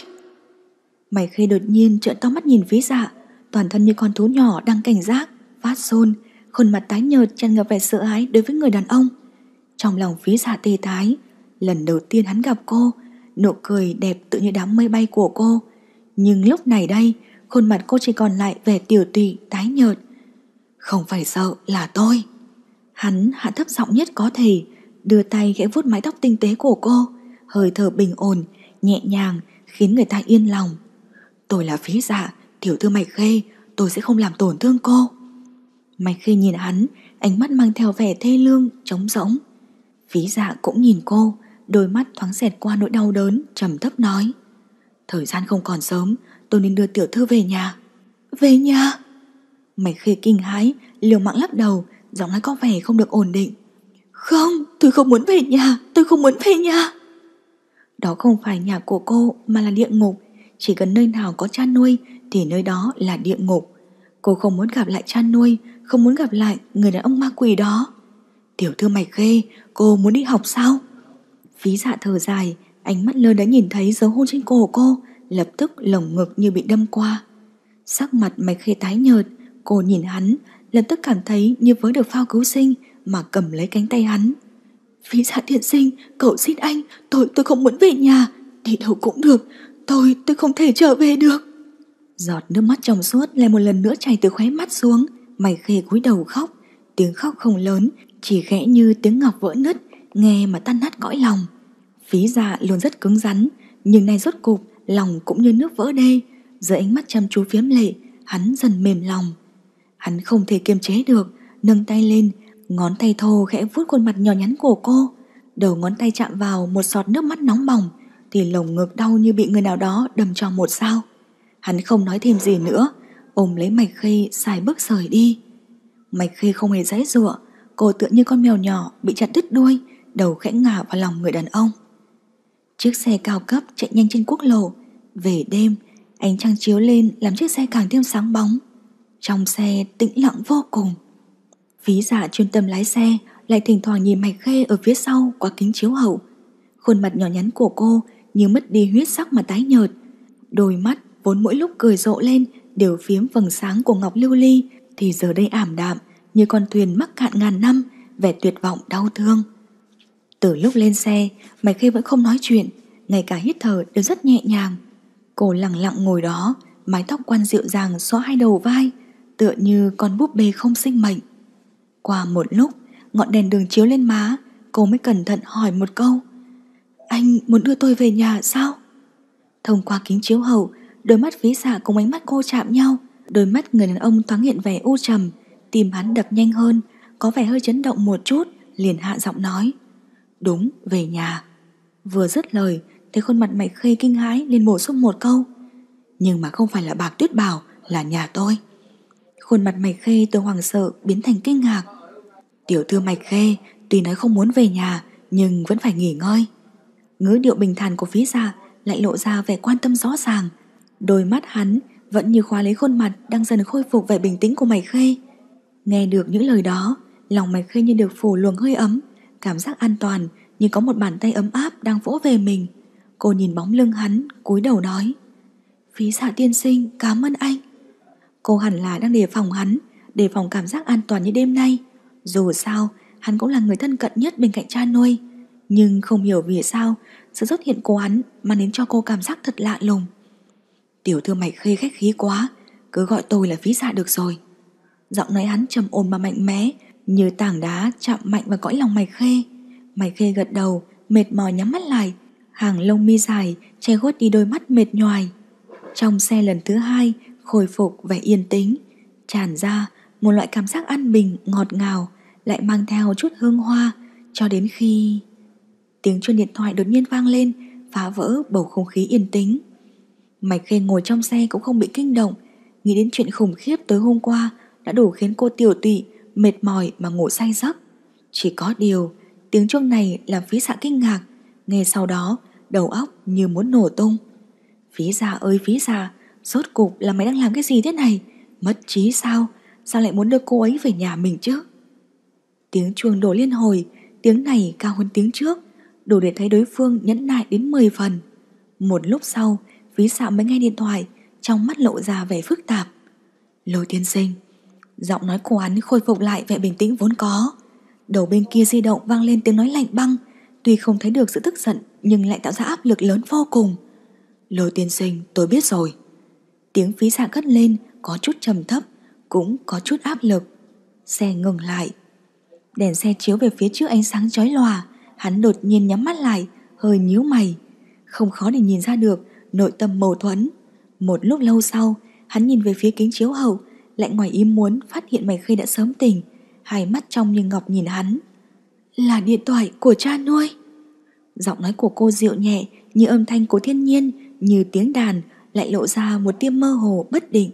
Mày khê đột nhiên trợn to mắt nhìn phía dạ, toàn thân như con thú nhỏ đang cảnh giác, phát xôn, khuôn mặt tái nhợt tràn ngập vẻ sợ hãi đối với người đàn ông. Trong lòng phía dạ tê tái, lần đầu tiên hắn gặp cô, nụ cười đẹp tự như đám mây bay của cô. Nhưng lúc này đây, khuôn mặt cô chỉ còn lại vẻ tiểu tụy, tái nhợt. Không phải sợ là tôi. Hắn hạ thấp giọng nhất có thể, đưa tay khẽ vuốt mái tóc tinh tế của cô, hơi thở bình ổn, nhẹ nhàng khiến người ta yên lòng. Tôi là phí dạ, tiểu thư Mạch Khê, tôi sẽ không làm tổn thương cô. Mạch Khê nhìn hắn, ánh mắt mang theo vẻ thê lương, trống rỗng. Phí dạ cũng nhìn cô, đôi mắt thoáng xẹt qua nỗi đau đớn, trầm thấp nói. Thời gian không còn sớm, tôi nên đưa tiểu thư về nhà. Về nhà? Mạch Khê kinh hái, liều mạng lắc đầu, giọng nói có vẻ không được ổn định. Không, tôi không muốn về nhà, tôi không muốn về nhà. Đó không phải nhà của cô mà là địa ngục Chỉ cần nơi nào có cha nuôi Thì nơi đó là địa ngục Cô không muốn gặp lại cha nuôi Không muốn gặp lại người đàn ông ma quỷ đó Tiểu thư mày khê Cô muốn đi học sao Phí dạ thở dài Ánh mắt lơ đã nhìn thấy dấu hôn trên cổ cô Lập tức lồng ngực như bị đâm qua Sắc mặt mày khê tái nhợt Cô nhìn hắn Lập tức cảm thấy như với được phao cứu sinh Mà cầm lấy cánh tay hắn Phí giả thiện sinh, cậu xin anh, tôi tôi không muốn về nhà, đi đâu cũng được, tôi tôi không thể trở về được. Giọt nước mắt trong suốt lại một lần nữa chảy từ khóe mắt xuống, mày khê cúi đầu khóc, tiếng khóc không lớn, chỉ khẽ như tiếng ngọc vỡ nứt, nghe mà tan nát cõi lòng. Phí dạ luôn rất cứng rắn, nhưng nay rốt cục lòng cũng như nước vỡ đê, dưới ánh mắt chăm chú phiếm lệ, hắn dần mềm lòng. Hắn không thể kiềm chế được, nâng tay lên Ngón tay thô khẽ vuốt khuôn mặt nhỏ nhắn của cô Đầu ngón tay chạm vào một giọt nước mắt nóng bỏng Thì lồng ngực đau như bị người nào đó đâm cho một sao Hắn không nói thêm gì nữa Ôm lấy Mạch Khê xài bước rời đi Mạch Khê không hề dãy dụa Cô tựa như con mèo nhỏ bị chặt đứt đuôi Đầu khẽ ngả vào lòng người đàn ông Chiếc xe cao cấp chạy nhanh trên quốc lộ Về đêm Ánh trăng chiếu lên làm chiếc xe càng thêm sáng bóng Trong xe tĩnh lặng vô cùng Phí giả chuyên tâm lái xe lại thỉnh thoảng nhìn mạch khê ở phía sau qua kính chiếu hậu. Khuôn mặt nhỏ nhắn của cô như mất đi huyết sắc mà tái nhợt. Đôi mắt vốn mỗi lúc cười rộ lên đều phiếm vầng sáng của ngọc lưu ly thì giờ đây ảm đạm như con thuyền mắc cạn ngàn năm vẻ tuyệt vọng đau thương. Từ lúc lên xe, Mạch Khê vẫn không nói chuyện, ngay cả hít thở đều rất nhẹ nhàng. Cô lặng lặng ngồi đó, mái tóc quan dịu dàng xóa hai đầu vai, tựa như con búp bê không sinh mệnh. Qua một lúc, ngọn đèn đường chiếu lên má, cô mới cẩn thận hỏi một câu. Anh muốn đưa tôi về nhà sao? Thông qua kính chiếu hậu, đôi mắt phí xạ cùng ánh mắt cô chạm nhau, đôi mắt người đàn ông thoáng hiện vẻ u trầm, tim hắn đập nhanh hơn, có vẻ hơi chấn động một chút, liền hạ giọng nói. Đúng, về nhà. Vừa dứt lời, thấy khuôn mặt mày khê kinh hãi liền bổ sung một câu. Nhưng mà không phải là bạc tuyết bảo, là nhà tôi. Khuôn mặt Mạch Khê từ hoảng sợ biến thành kinh ngạc. Tiểu thư Mạch Khê tuy nói không muốn về nhà nhưng vẫn phải nghỉ ngơi. Ngữ điệu bình thản của phía giả lại lộ ra vẻ quan tâm rõ ràng. Đôi mắt hắn vẫn như khóa lấy khuôn mặt đang dần khôi phục vẻ bình tĩnh của Mạch Khê. Nghe được những lời đó, lòng Mạch Khê như được phủ luồng hơi ấm, cảm giác an toàn như có một bàn tay ấm áp đang vỗ về mình. Cô nhìn bóng lưng hắn, cúi đầu nói. Phí dạ tiên sinh, cảm ơn anh. Cô hẳn là đang đề phòng hắn, đề phòng cảm giác an toàn như đêm nay. Dù sao, hắn cũng là người thân cận nhất bên cạnh cha nuôi. Nhưng không hiểu vì sao, sự xuất hiện của hắn mà đến cho cô cảm giác thật lạ lùng. Tiểu thư mày khê khách khí quá, cứ gọi tôi là phí dạ được rồi. Giọng nói hắn trầm ồn mà mạnh mẽ, như tảng đá chạm mạnh vào cõi lòng mày khê. Mày khê gật đầu, mệt mỏi nhắm mắt lại, hàng lông mi dài che khuất đi đôi mắt mệt nhoài. Trong xe lần thứ hai, khôi phục vẻ yên tĩnh, tràn ra một loại cảm giác an bình ngọt ngào lại mang theo chút hương hoa cho đến khi tiếng chuông điện thoại đột nhiên vang lên phá vỡ bầu không khí yên tĩnh. Mạch Khê ngồi trong xe cũng không bị kinh động, nghĩ đến chuyện khủng khiếp tối hôm qua đã đủ khiến cô tiểu tụy, mệt mỏi mà ngủ say giấc. Chỉ có điều, tiếng chuông này làm phí xạ dạ kinh ngạc, nghe sau đó đầu óc như muốn nổ tung. Phí già dạ ơi phí già, dạ, Rốt cục là mày đang làm cái gì thế này Mất trí sao Sao lại muốn đưa cô ấy về nhà mình chứ Tiếng chuông đổ liên hồi Tiếng này cao hơn tiếng trước Đủ để thấy đối phương nhẫn nại đến 10 phần Một lúc sau Phí xạo mới nghe điện thoại Trong mắt lộ ra vẻ phức tạp Lôi tiên sinh Giọng nói của hắn khôi phục lại vẻ bình tĩnh vốn có Đầu bên kia di động vang lên tiếng nói lạnh băng Tuy không thấy được sự tức giận Nhưng lại tạo ra áp lực lớn vô cùng Lôi tiên sinh tôi biết rồi Tiếng phí xạ cất lên có chút trầm thấp, cũng có chút áp lực. Xe ngừng lại. Đèn xe chiếu về phía trước ánh sáng chói lòa, hắn đột nhiên nhắm mắt lại, hơi nhíu mày. Không khó để nhìn ra được nội tâm mâu thuẫn. Một lúc lâu sau, hắn nhìn về phía kính chiếu hậu, lại ngoài ý muốn phát hiện mày khê đã sớm tỉnh, hai mắt trong như ngọc nhìn hắn. Là điện thoại của cha nuôi. Giọng nói của cô dịu nhẹ như âm thanh của thiên nhiên, như tiếng đàn lại lộ ra một tia mơ hồ bất định.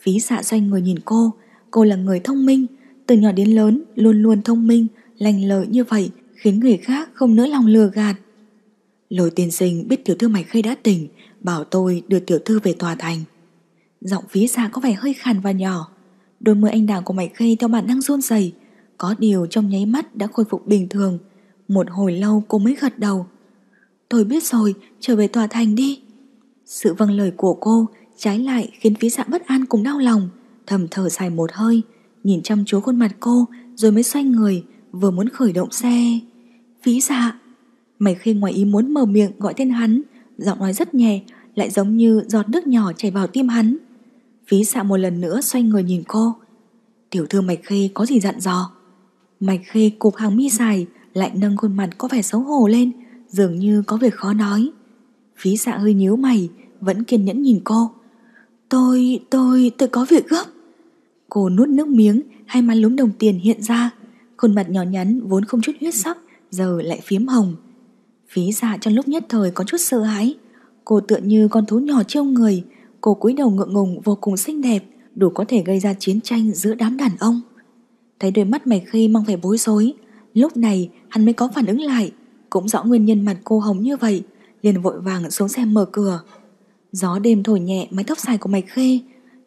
Phí xạ doanh ngồi nhìn cô, cô là người thông minh, từ nhỏ đến lớn luôn luôn thông minh, lành lợi như vậy khiến người khác không nỡ lòng lừa gạt. Lôi tiên sinh biết tiểu thư mày khơi đã tỉnh, bảo tôi đưa tiểu thư về tòa thành. Giọng phí xạ có vẻ hơi khàn và nhỏ, đôi môi anh đào của mày khơi theo bản năng run rẩy có điều trong nháy mắt đã khôi phục bình thường. Một hồi lâu cô mới gật đầu. Tôi biết rồi, trở về tòa thành đi. Sự vâng lời của cô trái lại khiến phí dạ bất an cùng đau lòng, thầm thở dài một hơi, nhìn chăm chú khuôn mặt cô rồi mới xoay người, vừa muốn khởi động xe. Phí dạ, mày khi ngoài ý muốn mở miệng gọi tên hắn, giọng nói rất nhẹ, lại giống như giọt nước nhỏ chảy vào tim hắn. Phí dạ một lần nữa xoay người nhìn cô. Tiểu thư Mạch Khê có gì dặn dò? Mạch Khê cụp hàng mi dài, lại nâng khuôn mặt có vẻ xấu hổ lên, dường như có việc khó nói. Phí dạ hơi nhíu mày, vẫn kiên nhẫn nhìn cô. Tôi, tôi, tôi có việc gấp. Cô nuốt nước miếng, hai má lúm đồng tiền hiện ra. Khuôn mặt nhỏ nhắn vốn không chút huyết sắc, giờ lại phiếm hồng. Phí dạ trong lúc nhất thời có chút sợ hãi. Cô tựa như con thú nhỏ trêu người, cô cúi đầu ngượng ngùng vô cùng xinh đẹp, đủ có thể gây ra chiến tranh giữa đám đàn ông. Thấy đôi mắt mày khi mang vẻ bối rối, lúc này hắn mới có phản ứng lại, cũng rõ nguyên nhân mặt cô hồng như vậy, liền vội vàng xuống xe mở cửa. Gió đêm thổi nhẹ mái tóc dài của Mạch Khê,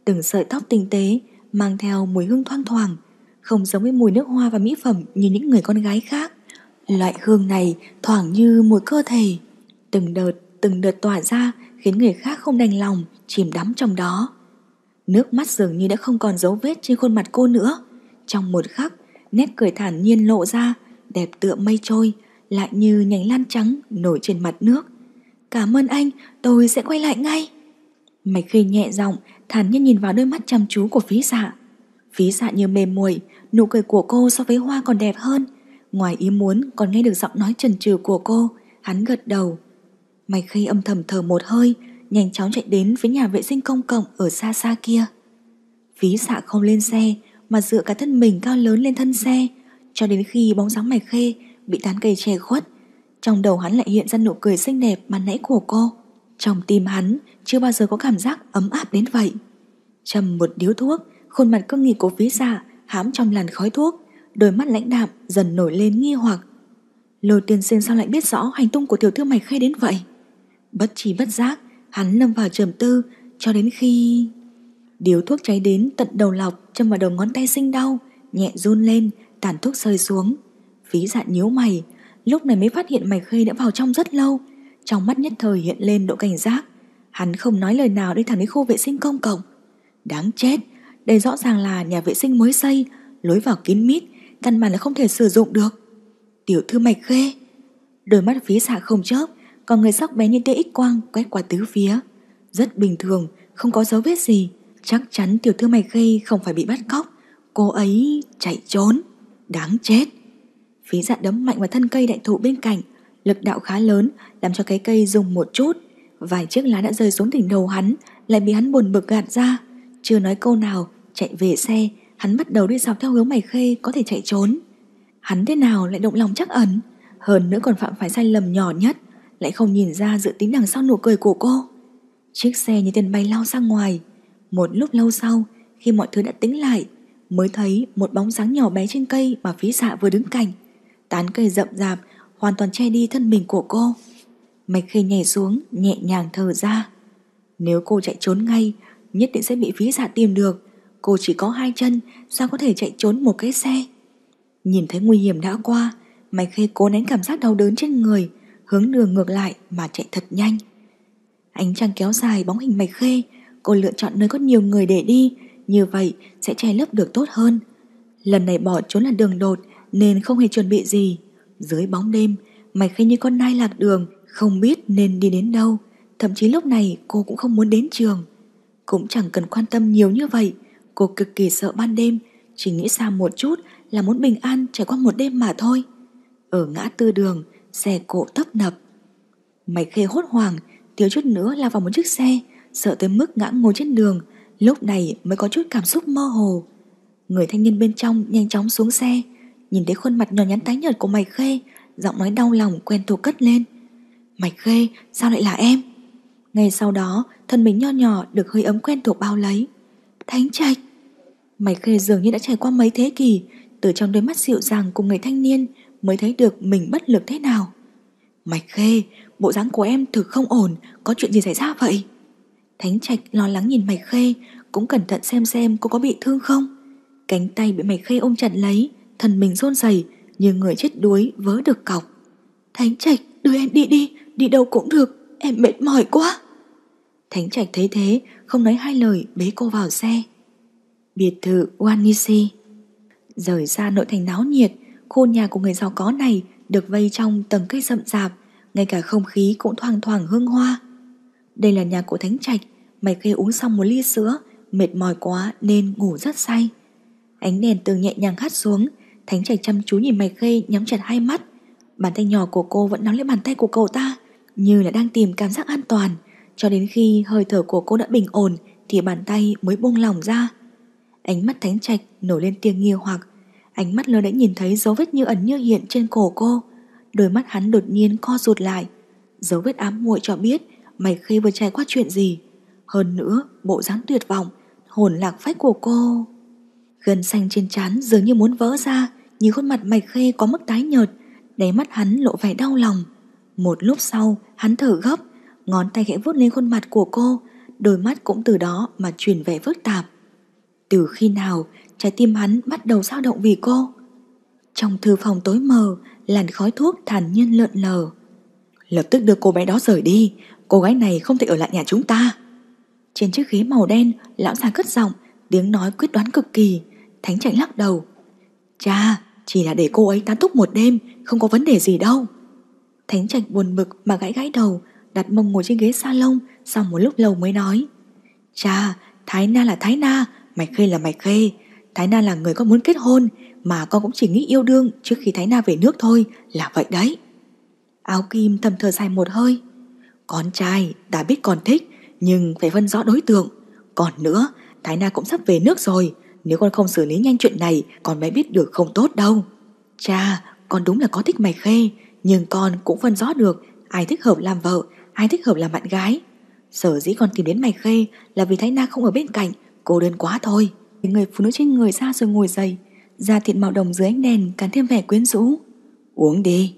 từng sợi tóc tinh tế, mang theo mùi hương thoang thoảng, không giống với mùi nước hoa và mỹ phẩm như những người con gái khác. Loại hương này thoảng như mùi cơ thể, từng đợt, từng đợt tỏa ra khiến người khác không đành lòng, chìm đắm trong đó. Nước mắt dường như đã không còn dấu vết trên khuôn mặt cô nữa. Trong một khắc, nét cười thản nhiên lộ ra, đẹp tựa mây trôi, lại như nhánh lan trắng nổi trên mặt nước, Cảm ơn anh, tôi sẽ quay lại ngay. Mạch khê nhẹ giọng, thản nhiên nhìn vào đôi mắt chăm chú của phí dạ. Phí dạ như mềm muội, nụ cười của cô so với hoa còn đẹp hơn. Ngoài ý muốn còn nghe được giọng nói trần trừ của cô, hắn gật đầu. Mạch khê âm thầm thở một hơi, nhanh chóng chạy đến với nhà vệ sinh công cộng ở xa xa kia. Phí dạ không lên xe, mà dựa cả thân mình cao lớn lên thân xe, cho đến khi bóng dáng mạch khê bị tán cây che khuất trong đầu hắn lại hiện ra nụ cười xinh đẹp mà nãy của cô. Trong tim hắn chưa bao giờ có cảm giác ấm áp đến vậy. Trầm một điếu thuốc, khuôn mặt cương nghị của phí giả dạ hám trong làn khói thuốc, đôi mắt lãnh đạm dần nổi lên nghi hoặc. Lôi tiên sinh sao lại biết rõ hành tung của tiểu thư mày khê đến vậy? Bất trí bất giác, hắn lâm vào trầm tư cho đến khi... Điếu thuốc cháy đến tận đầu lọc châm vào đầu ngón tay sinh đau, nhẹ run lên, tàn thuốc rơi xuống. Phí dạ nhíu mày, Lúc này mới phát hiện mạch khê đã vào trong rất lâu Trong mắt nhất thời hiện lên độ cảnh giác Hắn không nói lời nào đi thẳng đến khu vệ sinh công cộng Đáng chết Đây rõ ràng là nhà vệ sinh mới xây Lối vào kín mít Căn bản là không thể sử dụng được Tiểu thư mạch khê Đôi mắt phía xạ không chớp Còn người sắc bé như tia ích quang quét qua tứ phía Rất bình thường Không có dấu vết gì Chắc chắn tiểu thư mạch khê không phải bị bắt cóc Cô ấy chạy trốn Đáng chết Phí dạ đấm mạnh vào thân cây đại thụ bên cạnh Lực đạo khá lớn Làm cho cái cây rung một chút Vài chiếc lá đã rơi xuống đỉnh đầu hắn Lại bị hắn buồn bực gạt ra Chưa nói câu nào Chạy về xe Hắn bắt đầu đi dọc theo hướng mày khê Có thể chạy trốn Hắn thế nào lại động lòng chắc ẩn Hơn nữa còn phạm phải sai lầm nhỏ nhất Lại không nhìn ra dự tính đằng sau nụ cười của cô Chiếc xe như tiền bay lao ra ngoài Một lúc lâu sau Khi mọi thứ đã tính lại Mới thấy một bóng dáng nhỏ bé trên cây Mà phí dạ vừa đứng cạnh tán cây rậm rạp hoàn toàn che đi thân mình của cô. Mạch khê nhảy xuống, nhẹ nhàng thở ra. Nếu cô chạy trốn ngay, nhất định sẽ bị phía giả dạ tìm được. Cô chỉ có hai chân, sao có thể chạy trốn một cái xe? Nhìn thấy nguy hiểm đã qua, Mạch khê cố nén cảm giác đau đớn trên người, hướng đường ngược lại mà chạy thật nhanh. Ánh trăng kéo dài bóng hình Mạch khê, cô lựa chọn nơi có nhiều người để đi, như vậy sẽ che lấp được tốt hơn. Lần này bỏ trốn là đường đột, nên không hề chuẩn bị gì. Dưới bóng đêm, mày khẽ như con nai lạc đường, không biết nên đi đến đâu. Thậm chí lúc này cô cũng không muốn đến trường. Cũng chẳng cần quan tâm nhiều như vậy, cô cực kỳ sợ ban đêm, chỉ nghĩ xa một chút là muốn bình an trải qua một đêm mà thôi. Ở ngã tư đường, xe cộ tấp nập. Mày khê hốt hoảng, thiếu chút nữa lao vào một chiếc xe, sợ tới mức ngã ngồi trên đường, lúc này mới có chút cảm xúc mơ hồ. Người thanh niên bên trong nhanh chóng xuống xe, Nhìn thấy khuôn mặt nhỏ nhắn tái nhợt của mày Khê Giọng nói đau lòng quen thuộc cất lên mày Khê sao lại là em Ngay sau đó thân mình nho nhỏ Được hơi ấm quen thuộc bao lấy Thánh trạch mày Khê dường như đã trải qua mấy thế kỷ Từ trong đôi mắt dịu dàng cùng người thanh niên Mới thấy được mình bất lực thế nào mày Khê Bộ dáng của em thực không ổn Có chuyện gì xảy ra vậy Thánh trạch lo lắng nhìn mày Khê Cũng cẩn thận xem xem cô có bị thương không Cánh tay bị mày Khê ôm chặt lấy thân mình run rẩy như người chết đuối vớ được cọc. Thánh Trạch, đưa em đi đi, đi đâu cũng được, em mệt mỏi quá. Thánh Trạch thấy thế, không nói hai lời bế cô vào xe. Biệt thự Wanisi Rời xa nội thành náo nhiệt, khu nhà của người giàu có này được vây trong tầng cây rậm rạp, ngay cả không khí cũng thoang thoảng hương hoa. Đây là nhà của Thánh Trạch, mày khi uống xong một ly sữa, mệt mỏi quá nên ngủ rất say. Ánh đèn từ nhẹ nhàng hắt xuống, Thánh Trạch chăm chú nhìn mày khê nhắm chặt hai mắt Bàn tay nhỏ của cô vẫn nắm lấy bàn tay của cậu ta Như là đang tìm cảm giác an toàn Cho đến khi hơi thở của cô đã bình ổn Thì bàn tay mới buông lỏng ra Ánh mắt Thánh Trạch nổi lên tiếng nghi hoặc Ánh mắt lơ đã nhìn thấy dấu vết như ẩn như hiện trên cổ cô Đôi mắt hắn đột nhiên co rụt lại Dấu vết ám muội cho biết Mày khi vừa trải qua chuyện gì Hơn nữa bộ dáng tuyệt vọng Hồn lạc phách của cô Gân xanh trên trán dường như muốn vỡ ra Như khuôn mặt mạch khê có mức tái nhợt Đáy mắt hắn lộ vẻ đau lòng Một lúc sau hắn thở gấp Ngón tay khẽ vuốt lên khuôn mặt của cô Đôi mắt cũng từ đó mà chuyển vẻ phức tạp Từ khi nào trái tim hắn bắt đầu dao động vì cô Trong thư phòng tối mờ Làn khói thuốc thản nhiên lượn lờ Lập tức đưa cô bé đó rời đi Cô gái này không thể ở lại nhà chúng ta Trên chiếc ghế màu đen Lão già cất giọng Tiếng nói quyết đoán cực kỳ Thánh chạy lắc đầu. Cha, chỉ là để cô ấy tán túc một đêm, không có vấn đề gì đâu. Thánh Trạch buồn bực mà gãi gãi đầu, đặt mông ngồi trên ghế salon, sau một lúc lâu mới nói. Cha, Thái Na là Thái Na, Mày Khê là Mày Khê. Thái Na là người con muốn kết hôn, mà con cũng chỉ nghĩ yêu đương trước khi Thái Na về nước thôi, là vậy đấy. Áo Kim thầm thở dài một hơi. Con trai, đã biết còn thích, nhưng phải phân rõ đối tượng. Còn nữa, Thái Na cũng sắp về nước rồi, nếu con không xử lý nhanh chuyện này Con mới biết được không tốt đâu Cha, con đúng là có thích mày khê Nhưng con cũng phân rõ được Ai thích hợp làm vợ, ai thích hợp làm bạn gái Sở dĩ con tìm đến mày khê Là vì Thái Na không ở bên cạnh Cô đơn quá thôi Người phụ nữ trên người ra rồi ngồi dậy Da thịt màu đồng dưới ánh đèn càng thêm vẻ quyến rũ Uống đi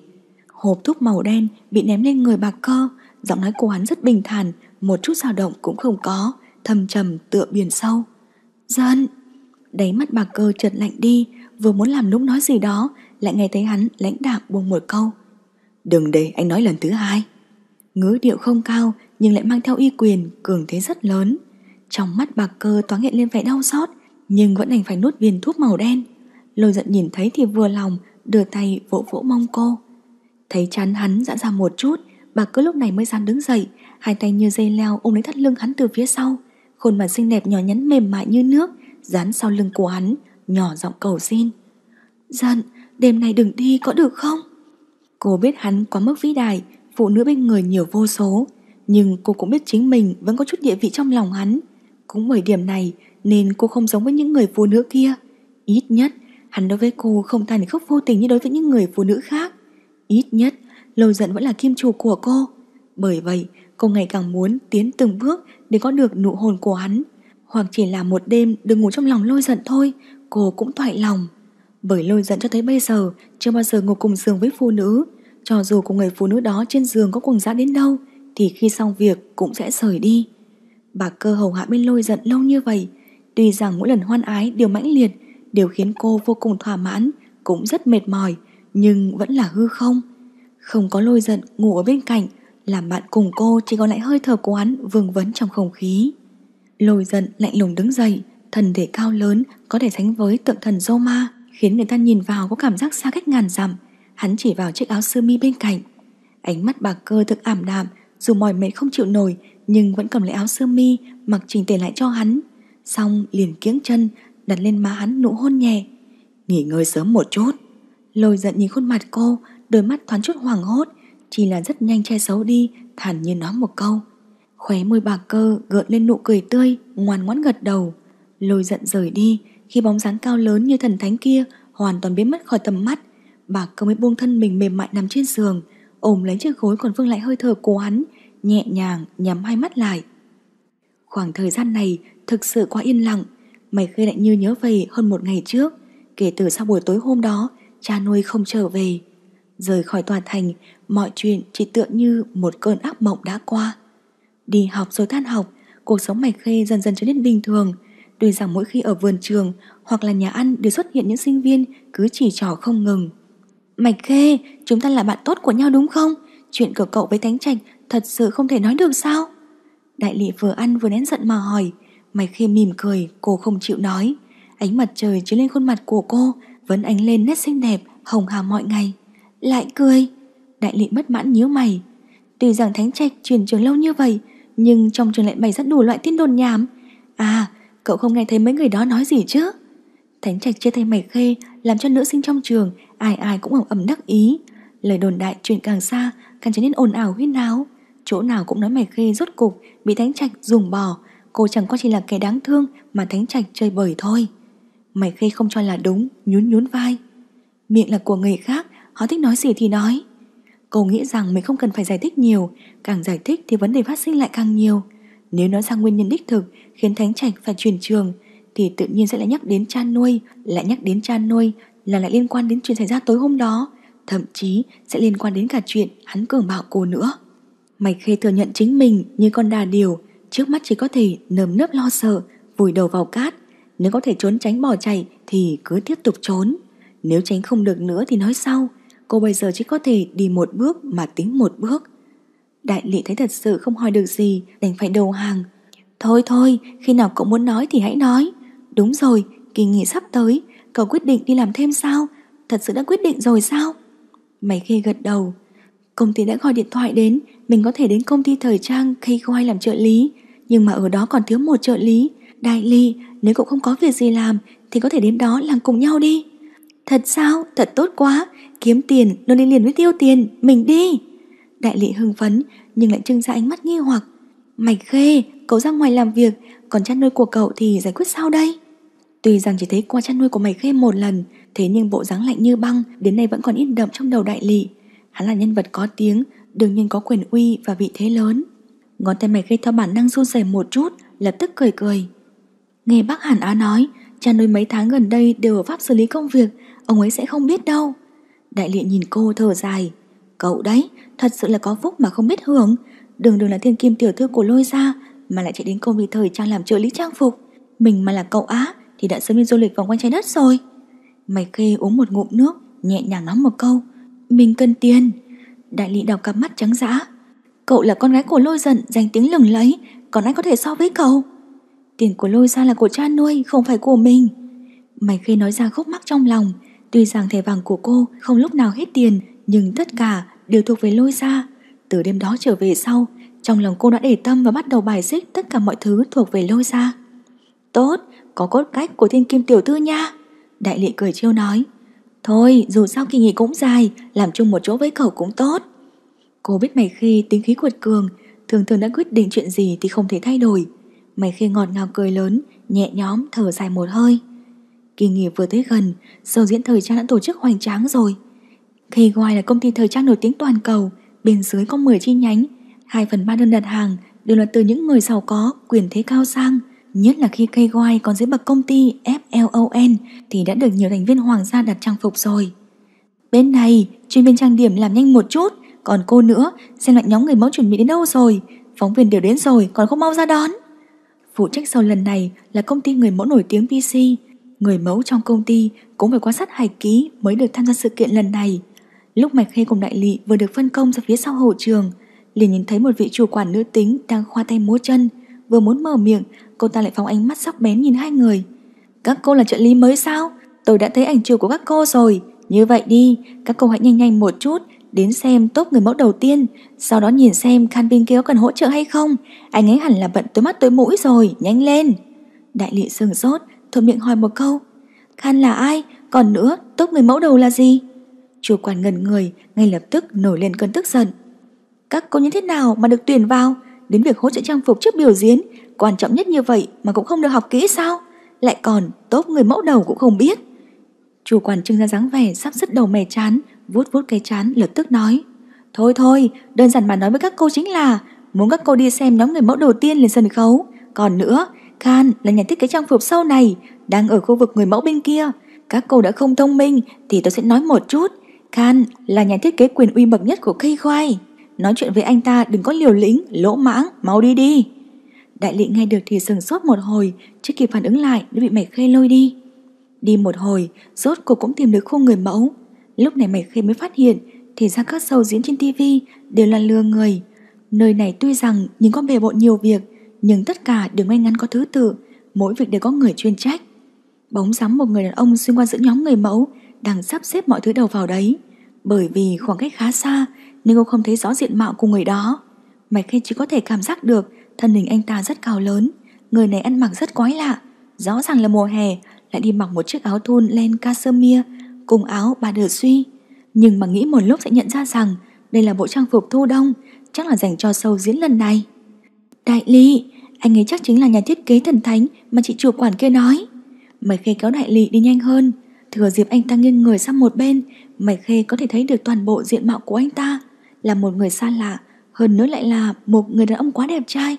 Hộp thuốc màu đen bị ném lên người bạc cơ Giọng nói của hắn rất bình thản Một chút dao động cũng không có Thầm trầm tựa biển sâu Dân Đáy mắt bà cơ chợt lạnh đi Vừa muốn làm lúc nói gì đó Lại nghe thấy hắn lãnh đạm buông một câu Đừng để anh nói lần thứ hai Ngữ điệu không cao Nhưng lại mang theo uy quyền cường thế rất lớn Trong mắt bà cơ toán hiện lên vẻ đau xót Nhưng vẫn đành phải nuốt viên thuốc màu đen Lôi giận nhìn thấy thì vừa lòng Đưa tay vỗ vỗ mông cô Thấy chán hắn giãn dạ ra một chút Bà cứ lúc này mới dám đứng dậy Hai tay như dây leo ôm lấy thắt lưng hắn từ phía sau Khuôn mặt xinh đẹp nhỏ nhắn mềm mại như nước dán sau lưng của hắn, nhỏ giọng cầu xin. Giận, đêm nay đừng đi có được không? Cô biết hắn quá mức vĩ đại, phụ nữ bên người nhiều vô số, nhưng cô cũng biết chính mình vẫn có chút địa vị trong lòng hắn. Cũng bởi điểm này nên cô không giống với những người phụ nữ kia. Ít nhất, hắn đối với cô không tàn khóc vô tình như đối với những người phụ nữ khác. Ít nhất, lầu giận vẫn là kim chủ của cô. Bởi vậy, cô ngày càng muốn tiến từng bước để có được nụ hồn của hắn hoặc chỉ là một đêm đừng ngủ trong lòng lôi giận thôi Cô cũng thoải lòng Bởi lôi giận cho tới bây giờ Chưa bao giờ ngủ cùng giường với phụ nữ Cho dù cùng người phụ nữ đó trên giường có cuồng dã đến đâu Thì khi xong việc cũng sẽ rời đi Bà cơ hầu hạ bên lôi giận lâu như vậy Tuy rằng mỗi lần hoan ái đều mãnh liệt Đều khiến cô vô cùng thỏa mãn Cũng rất mệt mỏi Nhưng vẫn là hư không Không có lôi giận ngủ ở bên cạnh Làm bạn cùng cô chỉ còn lại hơi thở của hắn vương vấn trong không khí Lôi giận lạnh lùng đứng dậy, thần thể cao lớn có thể sánh với tượng thần Dô khiến người ta nhìn vào có cảm giác xa cách ngàn dặm. Hắn chỉ vào chiếc áo sơ mi bên cạnh. Ánh mắt bà cơ thực ảm đạm, dù mỏi mệt không chịu nổi nhưng vẫn cầm lấy áo sơ mi mặc chỉnh tề lại cho hắn. Xong liền kiếng chân, đặt lên má hắn nụ hôn nhẹ. Nghỉ ngơi sớm một chút. Lôi giận nhìn khuôn mặt cô, đôi mắt thoáng chút hoảng hốt, chỉ là rất nhanh che xấu đi, thản nhiên nói một câu. Khóe môi bà cơ gợn lên nụ cười tươi, ngoan ngoãn gật đầu. Lôi giận rời đi, khi bóng dáng cao lớn như thần thánh kia hoàn toàn biến mất khỏi tầm mắt. Bà cơ mới buông thân mình mềm mại nằm trên giường, ôm lấy chiếc gối còn vương lại hơi thở của hắn, nhẹ nhàng nhắm hai mắt lại. Khoảng thời gian này thực sự quá yên lặng, mày khơi lại như nhớ về hơn một ngày trước. Kể từ sau buổi tối hôm đó, cha nuôi không trở về. Rời khỏi tòa thành, mọi chuyện chỉ tựa như một cơn ác mộng đã qua. Đi học rồi tan học, cuộc sống mạch khê dần dần trở nên bình thường. Tuy rằng mỗi khi ở vườn trường hoặc là nhà ăn đều xuất hiện những sinh viên cứ chỉ trỏ không ngừng. Mạch khê, chúng ta là bạn tốt của nhau đúng không? Chuyện của cậu với Thánh Trạch thật sự không thể nói được sao? Đại lị vừa ăn vừa nén giận mà hỏi. Mạch khê mỉm cười, cô không chịu nói. Ánh mặt trời chiếu lên khuôn mặt của cô vẫn ánh lên nét xinh đẹp, hồng hào mọi ngày. Lại cười, đại lị bất mãn nhíu mày. Tuy rằng Thánh Trạch chuyển trường lâu như vậy, nhưng trong trường lại bày rất đủ loại tin đồn nhảm À cậu không nghe thấy mấy người đó nói gì chứ Thánh trạch chia tay mày khê Làm cho nữ sinh trong trường Ai ai cũng ẩm ẩm đắc ý Lời đồn đại truyền càng xa Càng trở nên ồn ào huyên náo Chỗ nào cũng nói mày khê rốt cục Bị thánh trạch dùng bỏ. Cô chẳng qua chỉ là kẻ đáng thương Mà thánh trạch chơi bời thôi Mày khê không cho là đúng Nhún nhún vai Miệng là của người khác Họ thích nói gì thì nói Cô nghĩ rằng mình không cần phải giải thích nhiều, càng giải thích thì vấn đề phát sinh lại càng nhiều. Nếu nói ra nguyên nhân đích thực khiến Thánh Trạch phải chuyển trường, thì tự nhiên sẽ lại nhắc đến cha nuôi, lại nhắc đến cha nuôi là lại liên quan đến chuyện xảy ra tối hôm đó, thậm chí sẽ liên quan đến cả chuyện hắn cường bạo cô nữa. Mày khê thừa nhận chính mình như con đà điều, trước mắt chỉ có thể nơm nớp lo sợ, vùi đầu vào cát. Nếu có thể trốn tránh bỏ chạy thì cứ tiếp tục trốn. Nếu tránh không được nữa thì nói sau, cô bây giờ chỉ có thể đi một bước mà tính một bước. Đại lý thấy thật sự không hỏi được gì, đành phải đầu hàng. Thôi thôi, khi nào cậu muốn nói thì hãy nói. Đúng rồi, kỳ nghỉ sắp tới, cậu quyết định đi làm thêm sao? Thật sự đã quyết định rồi sao? Mày khê gật đầu. Công ty đã gọi điện thoại đến, mình có thể đến công ty thời trang khi KY làm trợ lý, nhưng mà ở đó còn thiếu một trợ lý. Đại lý, nếu cậu không có việc gì làm thì có thể đến đó làm cùng nhau đi. Thật sao? Thật tốt quá, Kiếm tiền nó đi liền với tiêu tiền Mình đi Đại lị hưng phấn nhưng lại trưng ra ánh mắt nghi hoặc Mạch khê cậu ra ngoài làm việc Còn chăn nuôi của cậu thì giải quyết sao đây Tuy rằng chỉ thấy qua chăn nuôi của mày khê một lần Thế nhưng bộ dáng lạnh như băng Đến nay vẫn còn ít đậm trong đầu đại lị. Hắn là nhân vật có tiếng Đương nhiên có quyền uy và vị thế lớn Ngón tay mày khê theo bản năng run rẩy một chút Lập tức cười cười Nghe bác Hàn Á nói chăn nuôi mấy tháng gần đây đều ở Pháp xử lý công việc Ông ấy sẽ không biết đâu Đại liện nhìn cô thở dài. Cậu đấy, thật sự là có phúc mà không biết hưởng. Đường đường là thiên kim tiểu thư của lôi gia mà lại chạy đến công ty thời trang làm trợ lý trang phục. Mình mà là cậu á thì đã sớm đi du lịch vòng quanh trái đất rồi. Mày khê uống một ngụm nước, nhẹ nhàng nói một câu. Mình cần tiền. Đại lý đào cặp mắt trắng dã. Cậu là con gái của lôi giận, danh tiếng lừng lấy, còn ai có thể so với cậu? Tiền của lôi ra là của cha nuôi, không phải của mình. Mày khê nói ra khúc mắc trong lòng, Tuy rằng thẻ vàng của cô không lúc nào hết tiền, nhưng tất cả đều thuộc về lôi ra. Từ đêm đó trở về sau, trong lòng cô đã để tâm và bắt đầu bài xích tất cả mọi thứ thuộc về lôi ra. Tốt, có cốt cách của thiên kim tiểu thư nha. Đại lị cười trêu nói. Thôi, dù sao kỳ nghỉ cũng dài, làm chung một chỗ với cậu cũng tốt. Cô biết mày khi tính khí cuột cường, thường thường đã quyết định chuyện gì thì không thể thay đổi. Mày khi ngọt ngào cười lớn, nhẹ nhóm thở dài một hơi. Kỳ nghỉ vừa tới gần, sầu diễn thời trang đã tổ chức hoành tráng rồi. K-Guy là công ty thời trang nổi tiếng toàn cầu, bên dưới có 10 chi nhánh. 2 phần 3 đơn đặt hàng đều là từ những người giàu có, quyền thế cao sang. Nhất là khi k còn dưới bậc công ty FLON thì đã được nhiều thành viên hoàng gia đặt trang phục rồi. Bên này, chuyên viên trang điểm làm nhanh một chút, còn cô nữa, xem lại nhóm người mẫu chuẩn bị đến đâu rồi. Phóng viên đều đến rồi, còn không mau ra đón. Phụ trách sau lần này là công ty người mẫu nổi tiếng PC người mẫu trong công ty cũng phải quan sát hài ký mới được tham gia sự kiện lần này. Lúc Mạch Khê cùng đại lị vừa được phân công ra phía sau hậu trường, liền nhìn thấy một vị chủ quản nữ tính đang khoa tay múa chân, vừa muốn mở miệng, cô ta lại phóng ánh mắt sắc bén nhìn hai người. Các cô là trợ lý mới sao? Tôi đã thấy ảnh chiều của các cô rồi. Như vậy đi, các cô hãy nhanh nhanh một chút, đến xem tốt người mẫu đầu tiên, sau đó nhìn xem Canvin kia cần hỗ trợ hay không. Anh ấy hẳn là bận tới mắt tới mũi rồi, nhanh lên. Đại lị sừng sốt, thuận miệng hỏi một câu. Khan là ai? Còn nữa, tốt người mẫu đầu là gì? Chủ quản ngần người, ngay lập tức nổi lên cơn tức giận. Các cô như thế nào mà được tuyển vào? Đến việc hỗ trợ trang phục trước biểu diễn, quan trọng nhất như vậy mà cũng không được học kỹ sao? Lại còn tốt người mẫu đầu cũng không biết. Chủ quản trưng ra dáng vẻ sắp sứt đầu mè chán, vuốt vuốt cái chán lập tức nói. Thôi thôi, đơn giản mà nói với các cô chính là muốn các cô đi xem nhóm người mẫu đầu tiên lên sân khấu. Còn nữa, Khan là nhà thiết kế trang phục sau này, đang ở khu vực người mẫu bên kia. Các cô đã không thông minh thì tôi sẽ nói một chút. Khan là nhà thiết kế quyền uy bậc nhất của cây khoai. Nói chuyện với anh ta đừng có liều lĩnh, lỗ mãng, mau đi đi. Đại lị nghe được thì sừng sốt một hồi, chưa kịp phản ứng lại đã bị mày khê lôi đi. Đi một hồi, rốt cô cũng tìm được khu người mẫu. Lúc này mày khê mới phát hiện, thì ra các show diễn trên tivi đều là lừa người. Nơi này tuy rằng những con bề bộn nhiều việc, nhưng tất cả đều ngay ngắn có thứ tự, mỗi việc đều có người chuyên trách. Bóng dáng một người đàn ông xuyên qua giữa nhóm người mẫu đang sắp xếp mọi thứ đầu vào đấy. Bởi vì khoảng cách khá xa nên cô không thấy rõ diện mạo của người đó. Mày khi chỉ có thể cảm giác được thân hình anh ta rất cao lớn, người này ăn mặc rất quái lạ. Rõ ràng là mùa hè lại đi mặc một chiếc áo thun len cashmere cùng áo bà đờ suy. Nhưng mà nghĩ một lúc sẽ nhận ra rằng đây là bộ trang phục thu đông chắc là dành cho sâu diễn lần này. Đại ly, anh ấy chắc chính là nhà thiết kế thần thánh mà chị chủ quản kia nói. Mày khê kéo đại lị đi nhanh hơn. Thừa dịp anh ta nghiêng người sang một bên, mày khê có thể thấy được toàn bộ diện mạo của anh ta. Là một người xa lạ, hơn nữa lại là một người đàn ông quá đẹp trai.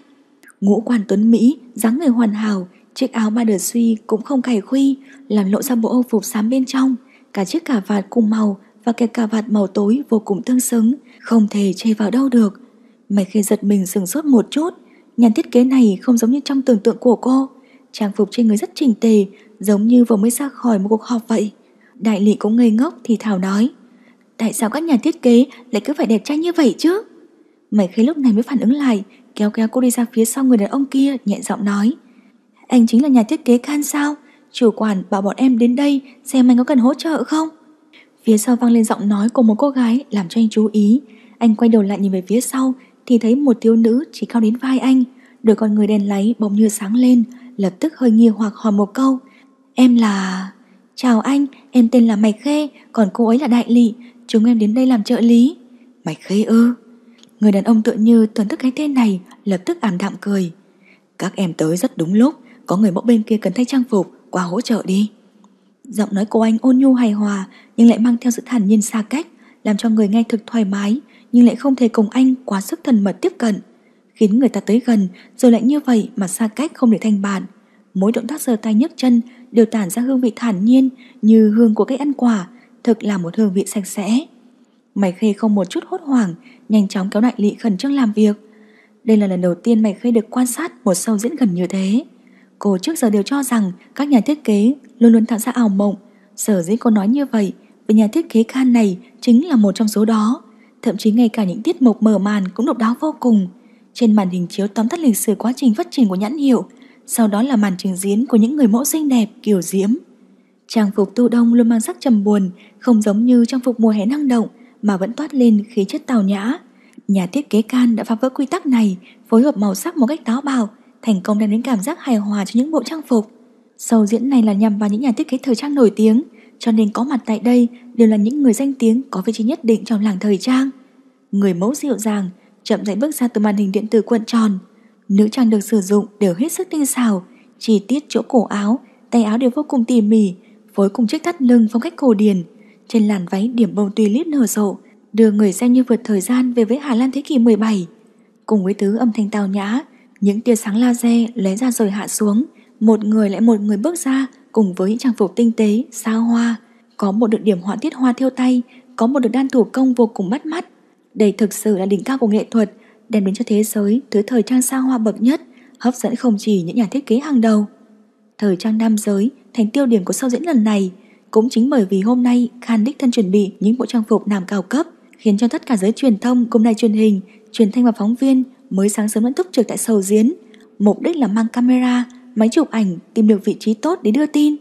Ngũ quan tuấn Mỹ, dáng người hoàn hảo, chiếc áo ba đờ suy cũng không cày khuy, làm lộ ra bộ ô phục xám bên trong. Cả chiếc cà vạt cùng màu và kẹp cà vạt màu tối vô cùng tương xứng, không thể chê vào đâu được. Mày khê giật mình sừng sốt một chút, Nhà thiết kế này không giống như trong tưởng tượng của cô Trang phục trên người rất chỉnh tề Giống như vừa mới ra khỏi một cuộc họp vậy Đại lý cũng ngây ngốc thì Thảo nói Tại sao các nhà thiết kế lại cứ phải đẹp trai như vậy chứ Mày khi lúc này mới phản ứng lại Kéo kéo cô đi ra phía sau người đàn ông kia Nhẹ giọng nói Anh chính là nhà thiết kế can sao Chủ quản bảo bọn em đến đây Xem anh có cần hỗ trợ không Phía sau vang lên giọng nói của một cô gái Làm cho anh chú ý Anh quay đầu lại nhìn về phía sau thì thấy một thiếu nữ chỉ cao đến vai anh, đôi con người đèn láy bỗng như sáng lên, lập tức hơi nghi hoặc hỏi một câu. Em là... Chào anh, em tên là Mạch Khê, còn cô ấy là đại lị, chúng em đến đây làm trợ lý. Mạch Khê ư? Người đàn ông tựa như tuần thức cái tên này, lập tức ảm đạm cười. Các em tới rất đúng lúc, có người mẫu bên kia cần thay trang phục, qua hỗ trợ đi. Giọng nói của anh ôn nhu hài hòa nhưng lại mang theo sự thản nhiên xa cách, làm cho người nghe thực thoải mái, nhưng lại không thể cùng anh quá sức thân mật tiếp cận, khiến người ta tới gần rồi lại như vậy mà xa cách không để thành bạn. Mỗi động tác giơ tay nhấc chân đều tản ra hương vị thản nhiên như hương của cây ăn quả, thực là một hương vị sạch sẽ. Mày Khê không một chút hốt hoảng, nhanh chóng kéo đại lị khẩn trương làm việc. Đây là lần đầu tiên Mày Khê được quan sát một sâu diễn gần như thế. Cô trước giờ đều cho rằng các nhà thiết kế luôn luôn tạo ra ảo mộng. Sở dĩ cô nói như vậy vì nhà thiết kế Khan này chính là một trong số đó. Thậm chí ngay cả những tiết mục mở màn cũng độc đáo vô cùng. Trên màn hình chiếu tóm tắt lịch sử quá trình phát triển của nhãn hiệu, sau đó là màn trình diễn của những người mẫu xinh đẹp, kiểu diễm. Trang phục tu đông luôn mang sắc trầm buồn, không giống như trang phục mùa hè năng động mà vẫn toát lên khí chất tào nhã. Nhà thiết kế Can đã phá vỡ quy tắc này, phối hợp màu sắc một cách táo bạo, thành công đem đến cảm giác hài hòa cho những bộ trang phục. Sầu diễn này là nhằm vào những nhà thiết kế thời trang nổi tiếng, cho nên có mặt tại đây đều là những người danh tiếng có vị trí nhất định trong làng thời trang. Người mẫu dịu dàng, chậm rãi bước ra từ màn hình điện tử cuộn tròn. Nữ trang được sử dụng đều hết sức tinh xảo, chi tiết chỗ cổ áo, tay áo đều vô cùng tỉ mỉ, phối cùng chiếc thắt lưng phong cách cổ điển. Trên làn váy điểm bông tulip nở rộ, đưa người xem như vượt thời gian về với Hà Lan thế kỷ 17. Cùng với tứ âm thanh tào nhã, những tia sáng laser lóe ra rồi hạ xuống, một người lại một người bước ra cùng với những trang phục tinh tế, xa hoa, có một được điểm họa tiết hoa theo tay, có một được đan thủ công vô cùng bắt mắt. Đây thực sự là đỉnh cao của nghệ thuật, đem đến cho thế giới thứ thời trang xa hoa bậc nhất, hấp dẫn không chỉ những nhà thiết kế hàng đầu. Thời trang nam giới thành tiêu điểm của sau diễn lần này cũng chính bởi vì hôm nay Khan đích thân chuẩn bị những bộ trang phục nam cao cấp khiến cho tất cả giới truyền thông cùng đài truyền hình, truyền thanh và phóng viên mới sáng sớm vẫn túc trực tại sầu diễn. Mục đích là mang camera, máy chụp ảnh tìm được vị trí tốt để đưa tin.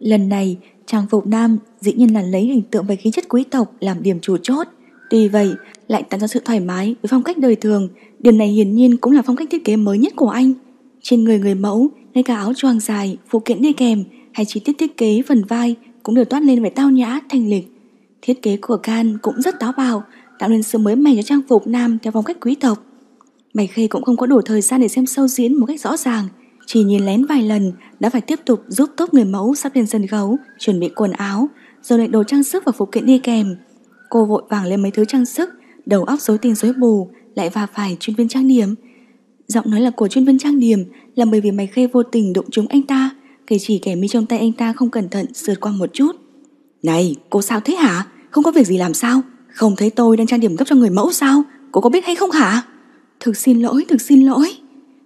Lần này Trang phục nam dĩ nhiên là lấy hình tượng về khí chất quý tộc làm điểm chủ chốt. Tuy vậy, lại tạo ra sự thoải mái với phong cách đời thường, điểm này hiển nhiên cũng là phong cách thiết kế mới nhất của anh. Trên người người mẫu, ngay cả áo choàng dài, phụ kiện đi kèm hay chi tiết thiết kế phần vai cũng đều toát lên vẻ tao nhã, thanh lịch. Thiết kế của Can cũng rất táo bạo, tạo nên sự mới mẻ cho trang phục nam theo phong cách quý tộc. Mày Khê cũng không có đủ thời gian để xem sâu diễn một cách rõ ràng, chỉ nhìn lén vài lần đã phải tiếp tục giúp tốt người mẫu sắp lên sân khấu, chuẩn bị quần áo, rồi lại đồ trang sức và phụ kiện đi kèm. Cô vội vàng lên mấy thứ trang sức, đầu óc rối tinh rối bù, lại va phải chuyên viên trang điểm. Giọng nói là của chuyên viên trang điểm là bởi vì mày khê vô tình đụng trúng anh ta, kể chỉ kẻ mi trong tay anh ta không cẩn thận sượt qua một chút. Này, cô sao thế hả? Không có việc gì làm sao? Không thấy tôi đang trang điểm gấp cho người mẫu sao? Cô có biết hay không hả? Thực xin lỗi, thực xin lỗi.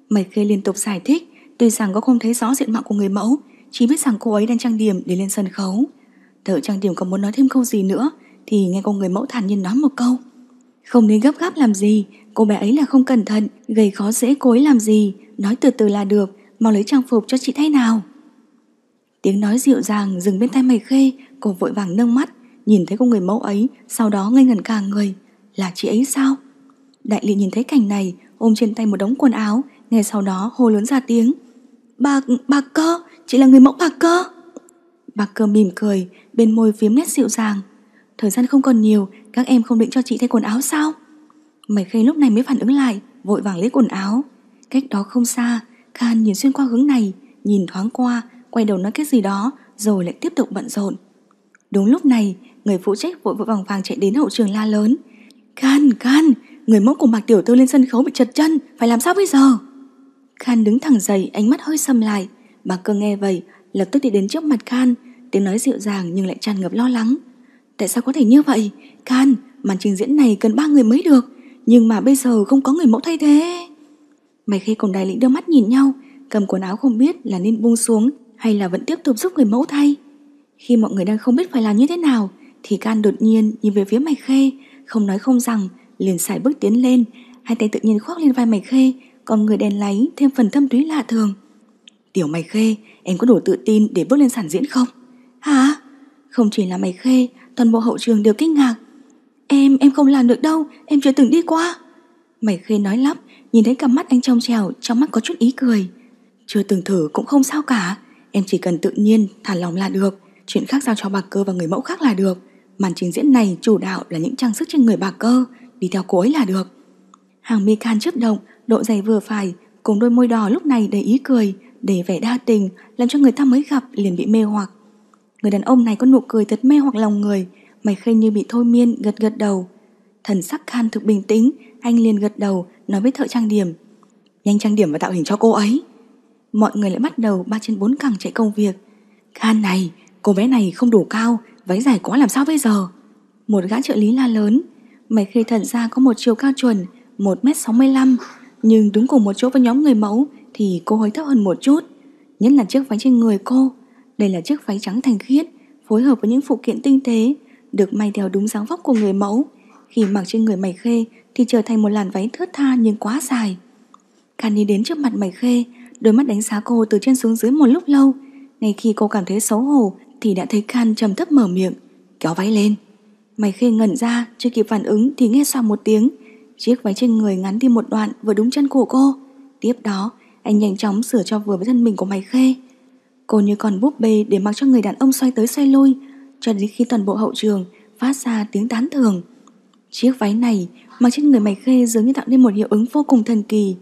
Mày khê liên tục giải thích Tuy rằng có không thấy rõ diện mạo của người mẫu, chỉ biết rằng cô ấy đang trang điểm để lên sân khấu. Thợ trang điểm còn muốn nói thêm câu gì nữa thì nghe cô người mẫu thản nhiên nói một câu. Không nên gấp gáp làm gì, cô bé ấy là không cẩn thận, gây khó dễ cô ấy làm gì, nói từ từ là được, mau lấy trang phục cho chị thay nào. Tiếng nói dịu dàng dừng bên tay mày khê, cô vội vàng nâng mắt, nhìn thấy cô người mẫu ấy, sau đó ngây ngẩn cả người. Là chị ấy sao? Đại liệt nhìn thấy cảnh này, ôm trên tay một đống quần áo, ngay sau đó hô lớn ra tiếng. Bà, bà cơ, chị là người mẫu bà cơ. Bà cơ mỉm cười, bên môi phiếm nét dịu dàng. Thời gian không còn nhiều, các em không định cho chị thay quần áo sao? Mày khê lúc này mới phản ứng lại, vội vàng lấy quần áo. Cách đó không xa, Khan nhìn xuyên qua hướng này, nhìn thoáng qua, quay đầu nói cái gì đó, rồi lại tiếp tục bận rộn. Đúng lúc này, người phụ trách vội vội vàng vàng chạy đến hậu trường la lớn. Khan, Khan, người mẫu của Mạc Tiểu thư lên sân khấu bị chật chân, phải làm sao bây giờ? Khan đứng thẳng dậy, ánh mắt hơi sầm lại. Bà cơ nghe vậy, lập tức đi đến trước mặt Khan, tiếng nói dịu dàng nhưng lại tràn ngập lo lắng. Tại sao có thể như vậy? Khan, màn trình diễn này cần ba người mới được, nhưng mà bây giờ không có người mẫu thay thế. Mày khi cùng đại lĩnh đưa mắt nhìn nhau, cầm quần áo không biết là nên buông xuống hay là vẫn tiếp tục giúp người mẫu thay. Khi mọi người đang không biết phải làm như thế nào, thì Can đột nhiên nhìn về phía Mạch Khê, không nói không rằng, liền sải bước tiến lên, hai tay tự nhiên khoác lên vai Mạch Khê, còn người đèn láy thêm phần thâm túy lạ thường. Tiểu mày khê, em có đủ tự tin để bước lên sản diễn không? Hả? Không chỉ là mày khê, toàn bộ hậu trường đều kinh ngạc. Em, em không làm được đâu, em chưa từng đi qua. Mày khê nói lắp, nhìn thấy cặp mắt anh trong trèo, trong mắt có chút ý cười. Chưa từng thử cũng không sao cả, em chỉ cần tự nhiên, thả lòng là được. Chuyện khác giao cho bà cơ và người mẫu khác là được. Màn trình diễn này chủ đạo là những trang sức trên người bà cơ, đi theo cô ấy là được. Hàng mi can chớp động, độ dày vừa phải, cùng đôi môi đỏ lúc này đầy ý cười, để vẻ đa tình, làm cho người ta mới gặp liền bị mê hoặc. Người đàn ông này có nụ cười thật mê hoặc lòng người, mày khê như bị thôi miên gật gật đầu. Thần sắc khan thực bình tĩnh, anh liền gật đầu, nói với thợ trang điểm. Nhanh trang điểm và tạo hình cho cô ấy. Mọi người lại bắt đầu ba trên bốn cẳng chạy công việc. Khan này, cô bé này không đủ cao, váy dài quá làm sao bây giờ? Một gã trợ lý la lớn, mày khê thật ra có một chiều cao chuẩn, 1m65, nhưng đứng cùng một chỗ với nhóm người mẫu thì cô hơi thấp hơn một chút, nhất là chiếc váy trên người cô. Đây là chiếc váy trắng thành khiết, phối hợp với những phụ kiện tinh tế, được may theo đúng dáng vóc của người mẫu. Khi mặc trên người mày khê thì trở thành một làn váy thướt tha nhưng quá dài. đi đến trước mặt mày khê, đôi mắt đánh giá cô từ trên xuống dưới một lúc lâu. Ngay khi cô cảm thấy xấu hổ thì đã thấy Can trầm thấp mở miệng, kéo váy lên. Mày khê ngẩn ra, chưa kịp phản ứng thì nghe xoa một tiếng, Chiếc váy trên người ngắn đi một đoạn vừa đúng chân của cô. Tiếp đó, anh nhanh chóng sửa cho vừa với thân mình của Mày Khê. Cô như còn búp bê để mặc cho người đàn ông xoay tới xoay lui, cho đến khi toàn bộ hậu trường phát ra tiếng tán thưởng. Chiếc váy này mặc trên người Mày Khê dường như tạo nên một hiệu ứng vô cùng thần kỳ.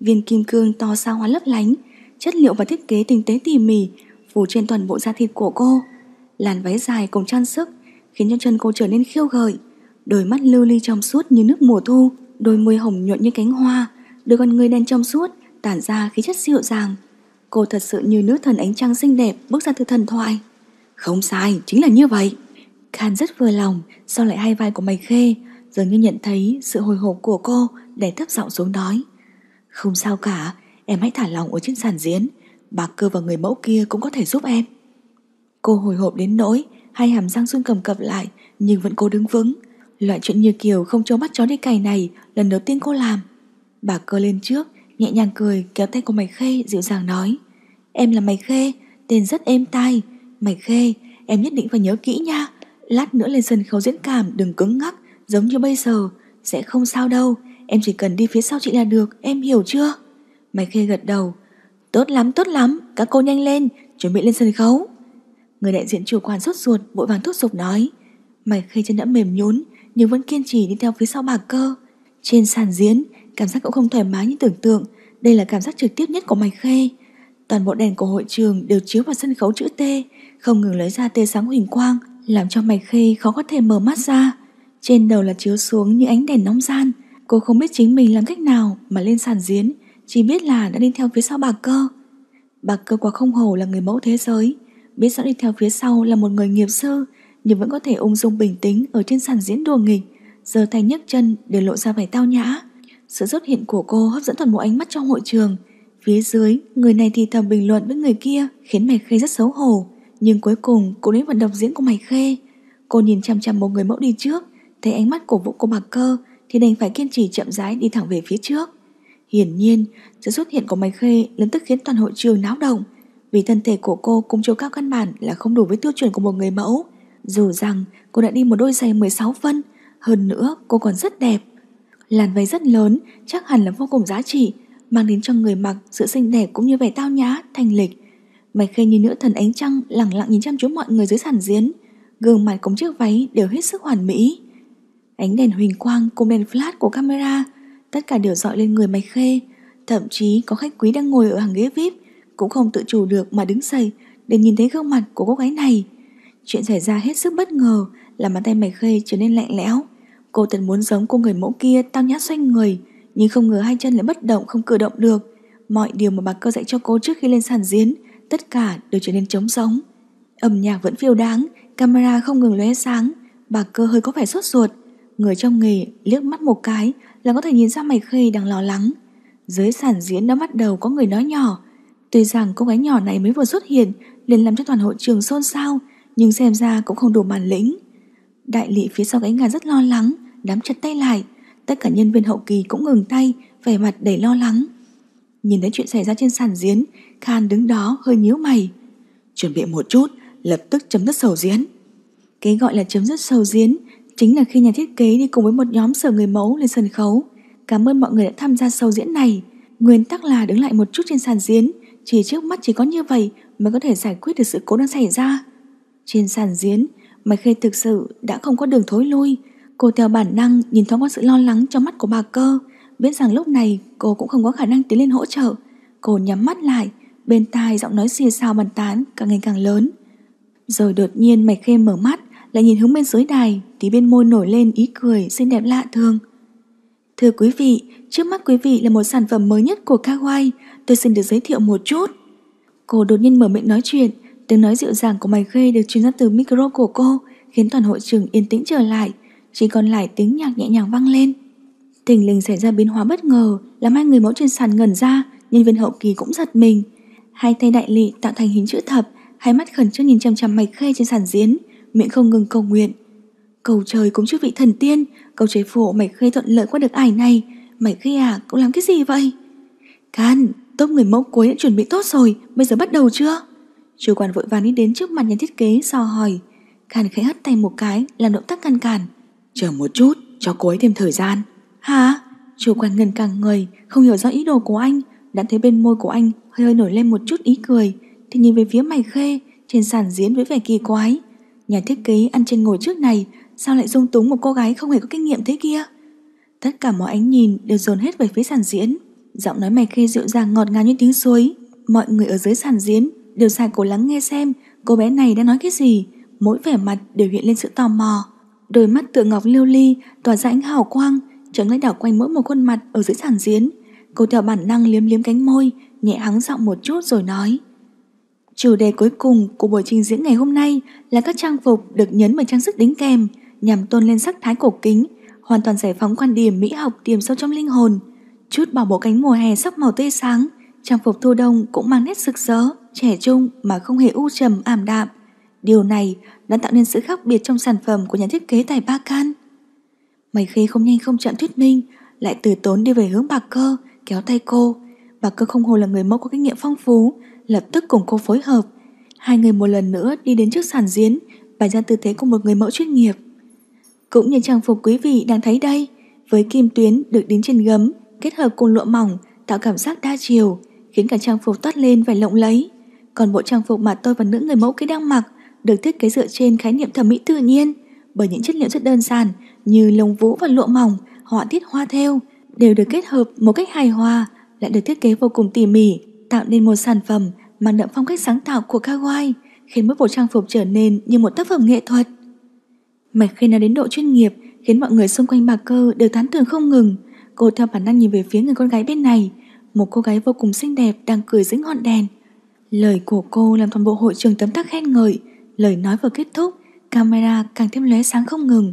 Viên kim cương to sao hóa lấp lánh, chất liệu và thiết kế tinh tế tỉ mỉ phủ trên toàn bộ da thịt của cô. Làn váy dài cùng trang sức khiến cho chân cô trở nên khiêu gợi, đôi mắt lưu ly trong suốt như nước mùa thu. Đôi môi hồng nhuận như cánh hoa, đôi con người đen trong suốt, tản ra khí chất dịu dàng. Cô thật sự như nữ thần ánh trăng xinh đẹp bước ra từ thần thoại. Không sai, chính là như vậy. Khan rất vừa lòng, sau lại hai vai của mày khê, dường như nhận thấy sự hồi hộp của cô để thấp giọng xuống nói. Không sao cả, em hãy thả lòng ở trên sàn diễn, bà cơ và người mẫu kia cũng có thể giúp em. Cô hồi hộp đến nỗi, hai hàm răng xương cầm cập lại nhưng vẫn cố đứng vững. Loại chuyện như kiểu không cho bắt chó đi cày này lần đầu tiên cô làm. Bà cơ lên trước, nhẹ nhàng cười kéo tay của Mày Khê dịu dàng nói. Em là Mày Khê, tên rất êm tai. Mày Khê, em nhất định phải nhớ kỹ nha. Lát nữa lên sân khấu diễn cảm đừng cứng ngắc giống như bây giờ. Sẽ không sao đâu, em chỉ cần đi phía sau chị là được, em hiểu chưa? Mày Khê gật đầu. Tốt lắm, tốt lắm, các cô nhanh lên, chuẩn bị lên sân khấu. Người đại diện chủ quản sốt ruột vội vàng thúc giục nói. Mày Khê chân đã mềm nhún, nhưng vẫn kiên trì đi theo phía sau bà cơ. Trên sàn diễn, cảm giác cũng không thoải mái như tưởng tượng, đây là cảm giác trực tiếp nhất của Mạch Khê. Toàn bộ đèn của hội trường đều chiếu vào sân khấu chữ T, không ngừng lấy ra tia sáng huỳnh quang, làm cho Mạch Khê khó có thể mở mắt ra. Trên đầu là chiếu xuống như ánh đèn nóng gian, cô không biết chính mình làm cách nào mà lên sàn diễn, chỉ biết là đã đi theo phía sau bà cơ. Bà cơ quả không hổ là người mẫu thế giới, biết rõ đi theo phía sau là một người nghiệp sư, nhưng vẫn có thể ung dung bình tĩnh ở trên sàn diễn đùa nghịch, giờ tay nhấc chân để lộ ra vẻ tao nhã. Sự xuất hiện của cô hấp dẫn toàn bộ ánh mắt trong hội trường. Phía dưới, người này thì thầm bình luận với người kia khiến Mày Khê rất xấu hổ. Nhưng cuối cùng cô đến vận động diễn của Mày Khê. Cô nhìn chăm chăm một người mẫu đi trước, thấy ánh mắt của vũ cô bạc cơ thì đành phải kiên trì chậm rãi đi thẳng về phía trước. Hiển nhiên, sự xuất hiện của Mày Khê lập tức khiến toàn hội trường náo động. Vì thân thể của cô cũng chiều cao căn bản là không đủ với tiêu chuẩn của một người mẫu, dù rằng cô đã đi một đôi giày 16 phân, hơn nữa cô còn rất đẹp. Làn váy rất lớn, chắc hẳn là vô cùng giá trị, mang đến cho người mặc sự xinh đẹp cũng như vẻ tao nhã, thành lịch. Mày khê như nữ thần ánh trăng lẳng lặng nhìn chăm chú mọi người dưới sàn diễn, gương mặt cùng chiếc váy đều hết sức hoàn mỹ. Ánh đèn huỳnh quang cùng đèn flash của camera, tất cả đều dọi lên người mày khê, thậm chí có khách quý đang ngồi ở hàng ghế VIP cũng không tự chủ được mà đứng dậy để nhìn thấy gương mặt của cô gái này. Chuyện xảy ra hết sức bất ngờ Làm bàn tay mày khê trở nên lạnh lẽo Cô thật muốn giống cô người mẫu kia tao nhã xoay người Nhưng không ngờ hai chân lại bất động không cử động được Mọi điều mà bà cơ dạy cho cô trước khi lên sàn diễn Tất cả đều trở nên trống rỗng Âm nhạc vẫn phiêu đáng Camera không ngừng lóe sáng Bà cơ hơi có vẻ sốt ruột Người trong nghề liếc mắt một cái Là có thể nhìn ra mày khê đang lo lắng Dưới sàn diễn đã bắt đầu có người nói nhỏ Tuy rằng cô gái nhỏ này mới vừa xuất hiện liền làm cho toàn hội trường xôn xao nhưng xem ra cũng không đủ bản lĩnh. Đại lý phía sau cánh gà rất lo lắng, đám chặt tay lại, tất cả nhân viên hậu kỳ cũng ngừng tay, vẻ mặt đầy lo lắng. Nhìn thấy chuyện xảy ra trên sàn diễn Khan đứng đó hơi nhíu mày. Chuẩn bị một chút, lập tức chấm dứt sầu diễn Cái gọi là chấm dứt sầu diễn chính là khi nhà thiết kế đi cùng với một nhóm sở người mẫu lên sân khấu. Cảm ơn mọi người đã tham gia sầu diễn này. Nguyên tắc là đứng lại một chút trên sàn diễn chỉ trước mắt chỉ có như vậy mới có thể giải quyết được sự cố đang xảy ra. Trên sàn diễn Mạch Khê thực sự đã không có đường thối lui. Cô theo bản năng nhìn thoáng qua sự lo lắng trong mắt của bà cơ, biết rằng lúc này cô cũng không có khả năng tiến lên hỗ trợ. Cô nhắm mắt lại, bên tai giọng nói xì xào bàn tán càng ngày càng lớn. Rồi đột nhiên Mạch Khê mở mắt, lại nhìn hướng bên dưới đài thì bên môi nổi lên ý cười xinh đẹp lạ thường. Thưa quý vị, trước mắt quý vị là một sản phẩm mới nhất của Kawaii, tôi xin được giới thiệu một chút. Cô đột nhiên mở miệng nói chuyện, Tiếng nói dịu dàng của mày khê được truyền ra từ micro của cô, khiến toàn hội trường yên tĩnh trở lại, chỉ còn lại tiếng nhạc nhẹ nhàng vang lên. Tình lình xảy ra biến hóa bất ngờ, làm hai người mẫu trên sàn ngẩn ra, nhân viên hậu kỳ cũng giật mình. Hai tay đại lị tạo thành hình chữ thập, hai mắt khẩn trương nhìn chằm chằm mày khê trên sàn diễn, miệng không ngừng cầu nguyện. Cầu trời cũng chúc vị thần tiên, cầu trời phổ mày khê thuận lợi qua được ải này, mày khê à cũng làm cái gì vậy? Can, tốt người mẫu cuối đã chuẩn bị tốt rồi, bây giờ bắt đầu chưa? Chủ quản vội vàng đi đến trước mặt nhà thiết kế dò hỏi Khàn khẽ hất tay một cái Làm động tác ngăn cản Chờ một chút cho cô ấy thêm thời gian Hả? Chủ quản ngần cả người Không hiểu rõ ý đồ của anh Đã thấy bên môi của anh hơi hơi nổi lên một chút ý cười Thì nhìn về phía mày khê Trên sàn diễn với vẻ kỳ quái Nhà thiết kế ăn trên ngồi trước này Sao lại dung túng một cô gái không hề có kinh nghiệm thế kia Tất cả mọi ánh nhìn đều dồn hết về phía sàn diễn Giọng nói mày khê dịu dàng ngọt ngào như tiếng suối Mọi người ở dưới sàn diễn Điều xài cố lắng nghe xem cô bé này đã nói cái gì, mỗi vẻ mặt đều hiện lên sự tò mò. Đôi mắt tựa ngọc liêu ly tỏa ra ánh hào quang, chấm lấy đảo quanh mỗi một khuôn mặt ở dưới sàn diễn Cô theo bản năng liếm liếm cánh môi, nhẹ hắng giọng một chút rồi nói. Chủ đề cuối cùng của buổi trình diễn ngày hôm nay là các trang phục được nhấn bởi trang sức đính kèm nhằm tôn lên sắc thái cổ kính, hoàn toàn giải phóng quan điểm mỹ học tiềm sâu trong linh hồn. Chút bỏ bộ cánh mùa hè sắc màu tươi sáng, trang phục thu đông cũng mang nét sực sỡ trẻ trung mà không hề u trầm ảm đạm. Điều này đã tạo nên sự khác biệt trong sản phẩm của nhà thiết kế tài Ba Can. Mày khi không nhanh không chậm thuyết minh, lại từ tốn đi về hướng bà cơ, kéo tay cô. Bà cơ không hồ là người mẫu có kinh nghiệm phong phú, lập tức cùng cô phối hợp. Hai người một lần nữa đi đến trước sàn diễn, bày ra tư thế của một người mẫu chuyên nghiệp. Cũng như trang phục quý vị đang thấy đây, với kim tuyến được đính trên gấm, kết hợp cùng lụa mỏng, tạo cảm giác đa chiều, khiến cả trang phục toát lên vẻ lộng lẫy. Còn bộ trang phục mà tôi và nữ người mẫu kia đang mặc được thiết kế dựa trên khái niệm thẩm mỹ tự nhiên bởi những chất liệu rất đơn giản như lông vũ và lụa mỏng, họa tiết hoa thêu đều được kết hợp một cách hài hòa lại được thiết kế vô cùng tỉ mỉ tạo nên một sản phẩm mang đậm phong cách sáng tạo của Kawaii khiến mỗi bộ trang phục trở nên như một tác phẩm nghệ thuật. Mạch khi nói đến độ chuyên nghiệp khiến mọi người xung quanh bà cơ đều tán thưởng không ngừng. Cô theo bản năng nhìn về phía người con gái bên này, một cô gái vô cùng xinh đẹp đang cười dưới ngọn đèn Lời của cô làm toàn bộ hội trường tấm tắc khen ngợi, lời nói vừa kết thúc, camera càng thêm lóe sáng không ngừng.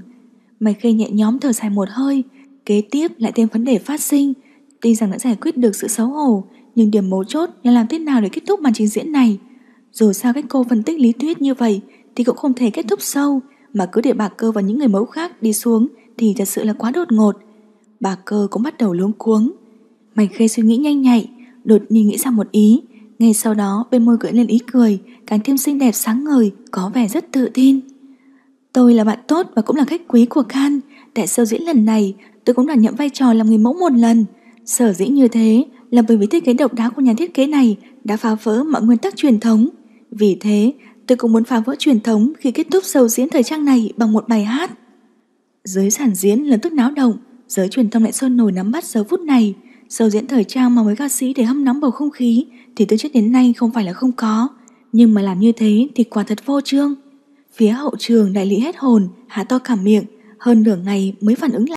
Mày khê nhẹ nhóm thở dài một hơi, kế tiếp lại thêm vấn đề phát sinh. Tuy rằng đã giải quyết được sự xấu hổ, nhưng điểm mấu chốt là làm thế nào để kết thúc màn trình diễn này. Dù sao cách cô phân tích lý thuyết như vậy thì cũng không thể kết thúc sâu, mà cứ để bà cơ và những người mẫu khác đi xuống thì thật sự là quá đột ngột. Bà cơ cũng bắt đầu luống cuống. Mày khê suy nghĩ nhanh nhạy, đột nhiên nghĩ ra một ý, ngay sau đó bên môi gợi lên ý cười Càng thêm xinh đẹp sáng ngời Có vẻ rất tự tin Tôi là bạn tốt và cũng là khách quý của Can Tại sâu diễn lần này Tôi cũng đảm nhận vai trò làm người mẫu một lần Sở dĩ như thế là bởi vì thiết kế độc đáo của nhà thiết kế này đã phá vỡ mọi nguyên tắc truyền thống. Vì thế, tôi cũng muốn phá vỡ truyền thống khi kết thúc sâu diễn thời trang này bằng một bài hát. Giới sản diễn lần tức náo động, giới truyền thông lại sôi nổi nắm bắt giờ phút này, Sầu diễn thời trang mà mấy ca sĩ để hâm nóng bầu không khí thì từ trước đến nay không phải là không có, nhưng mà làm như thế thì quả thật vô trương. Phía hậu trường đại lý hết hồn, há to cả miệng, hơn nửa ngày mới phản ứng lại.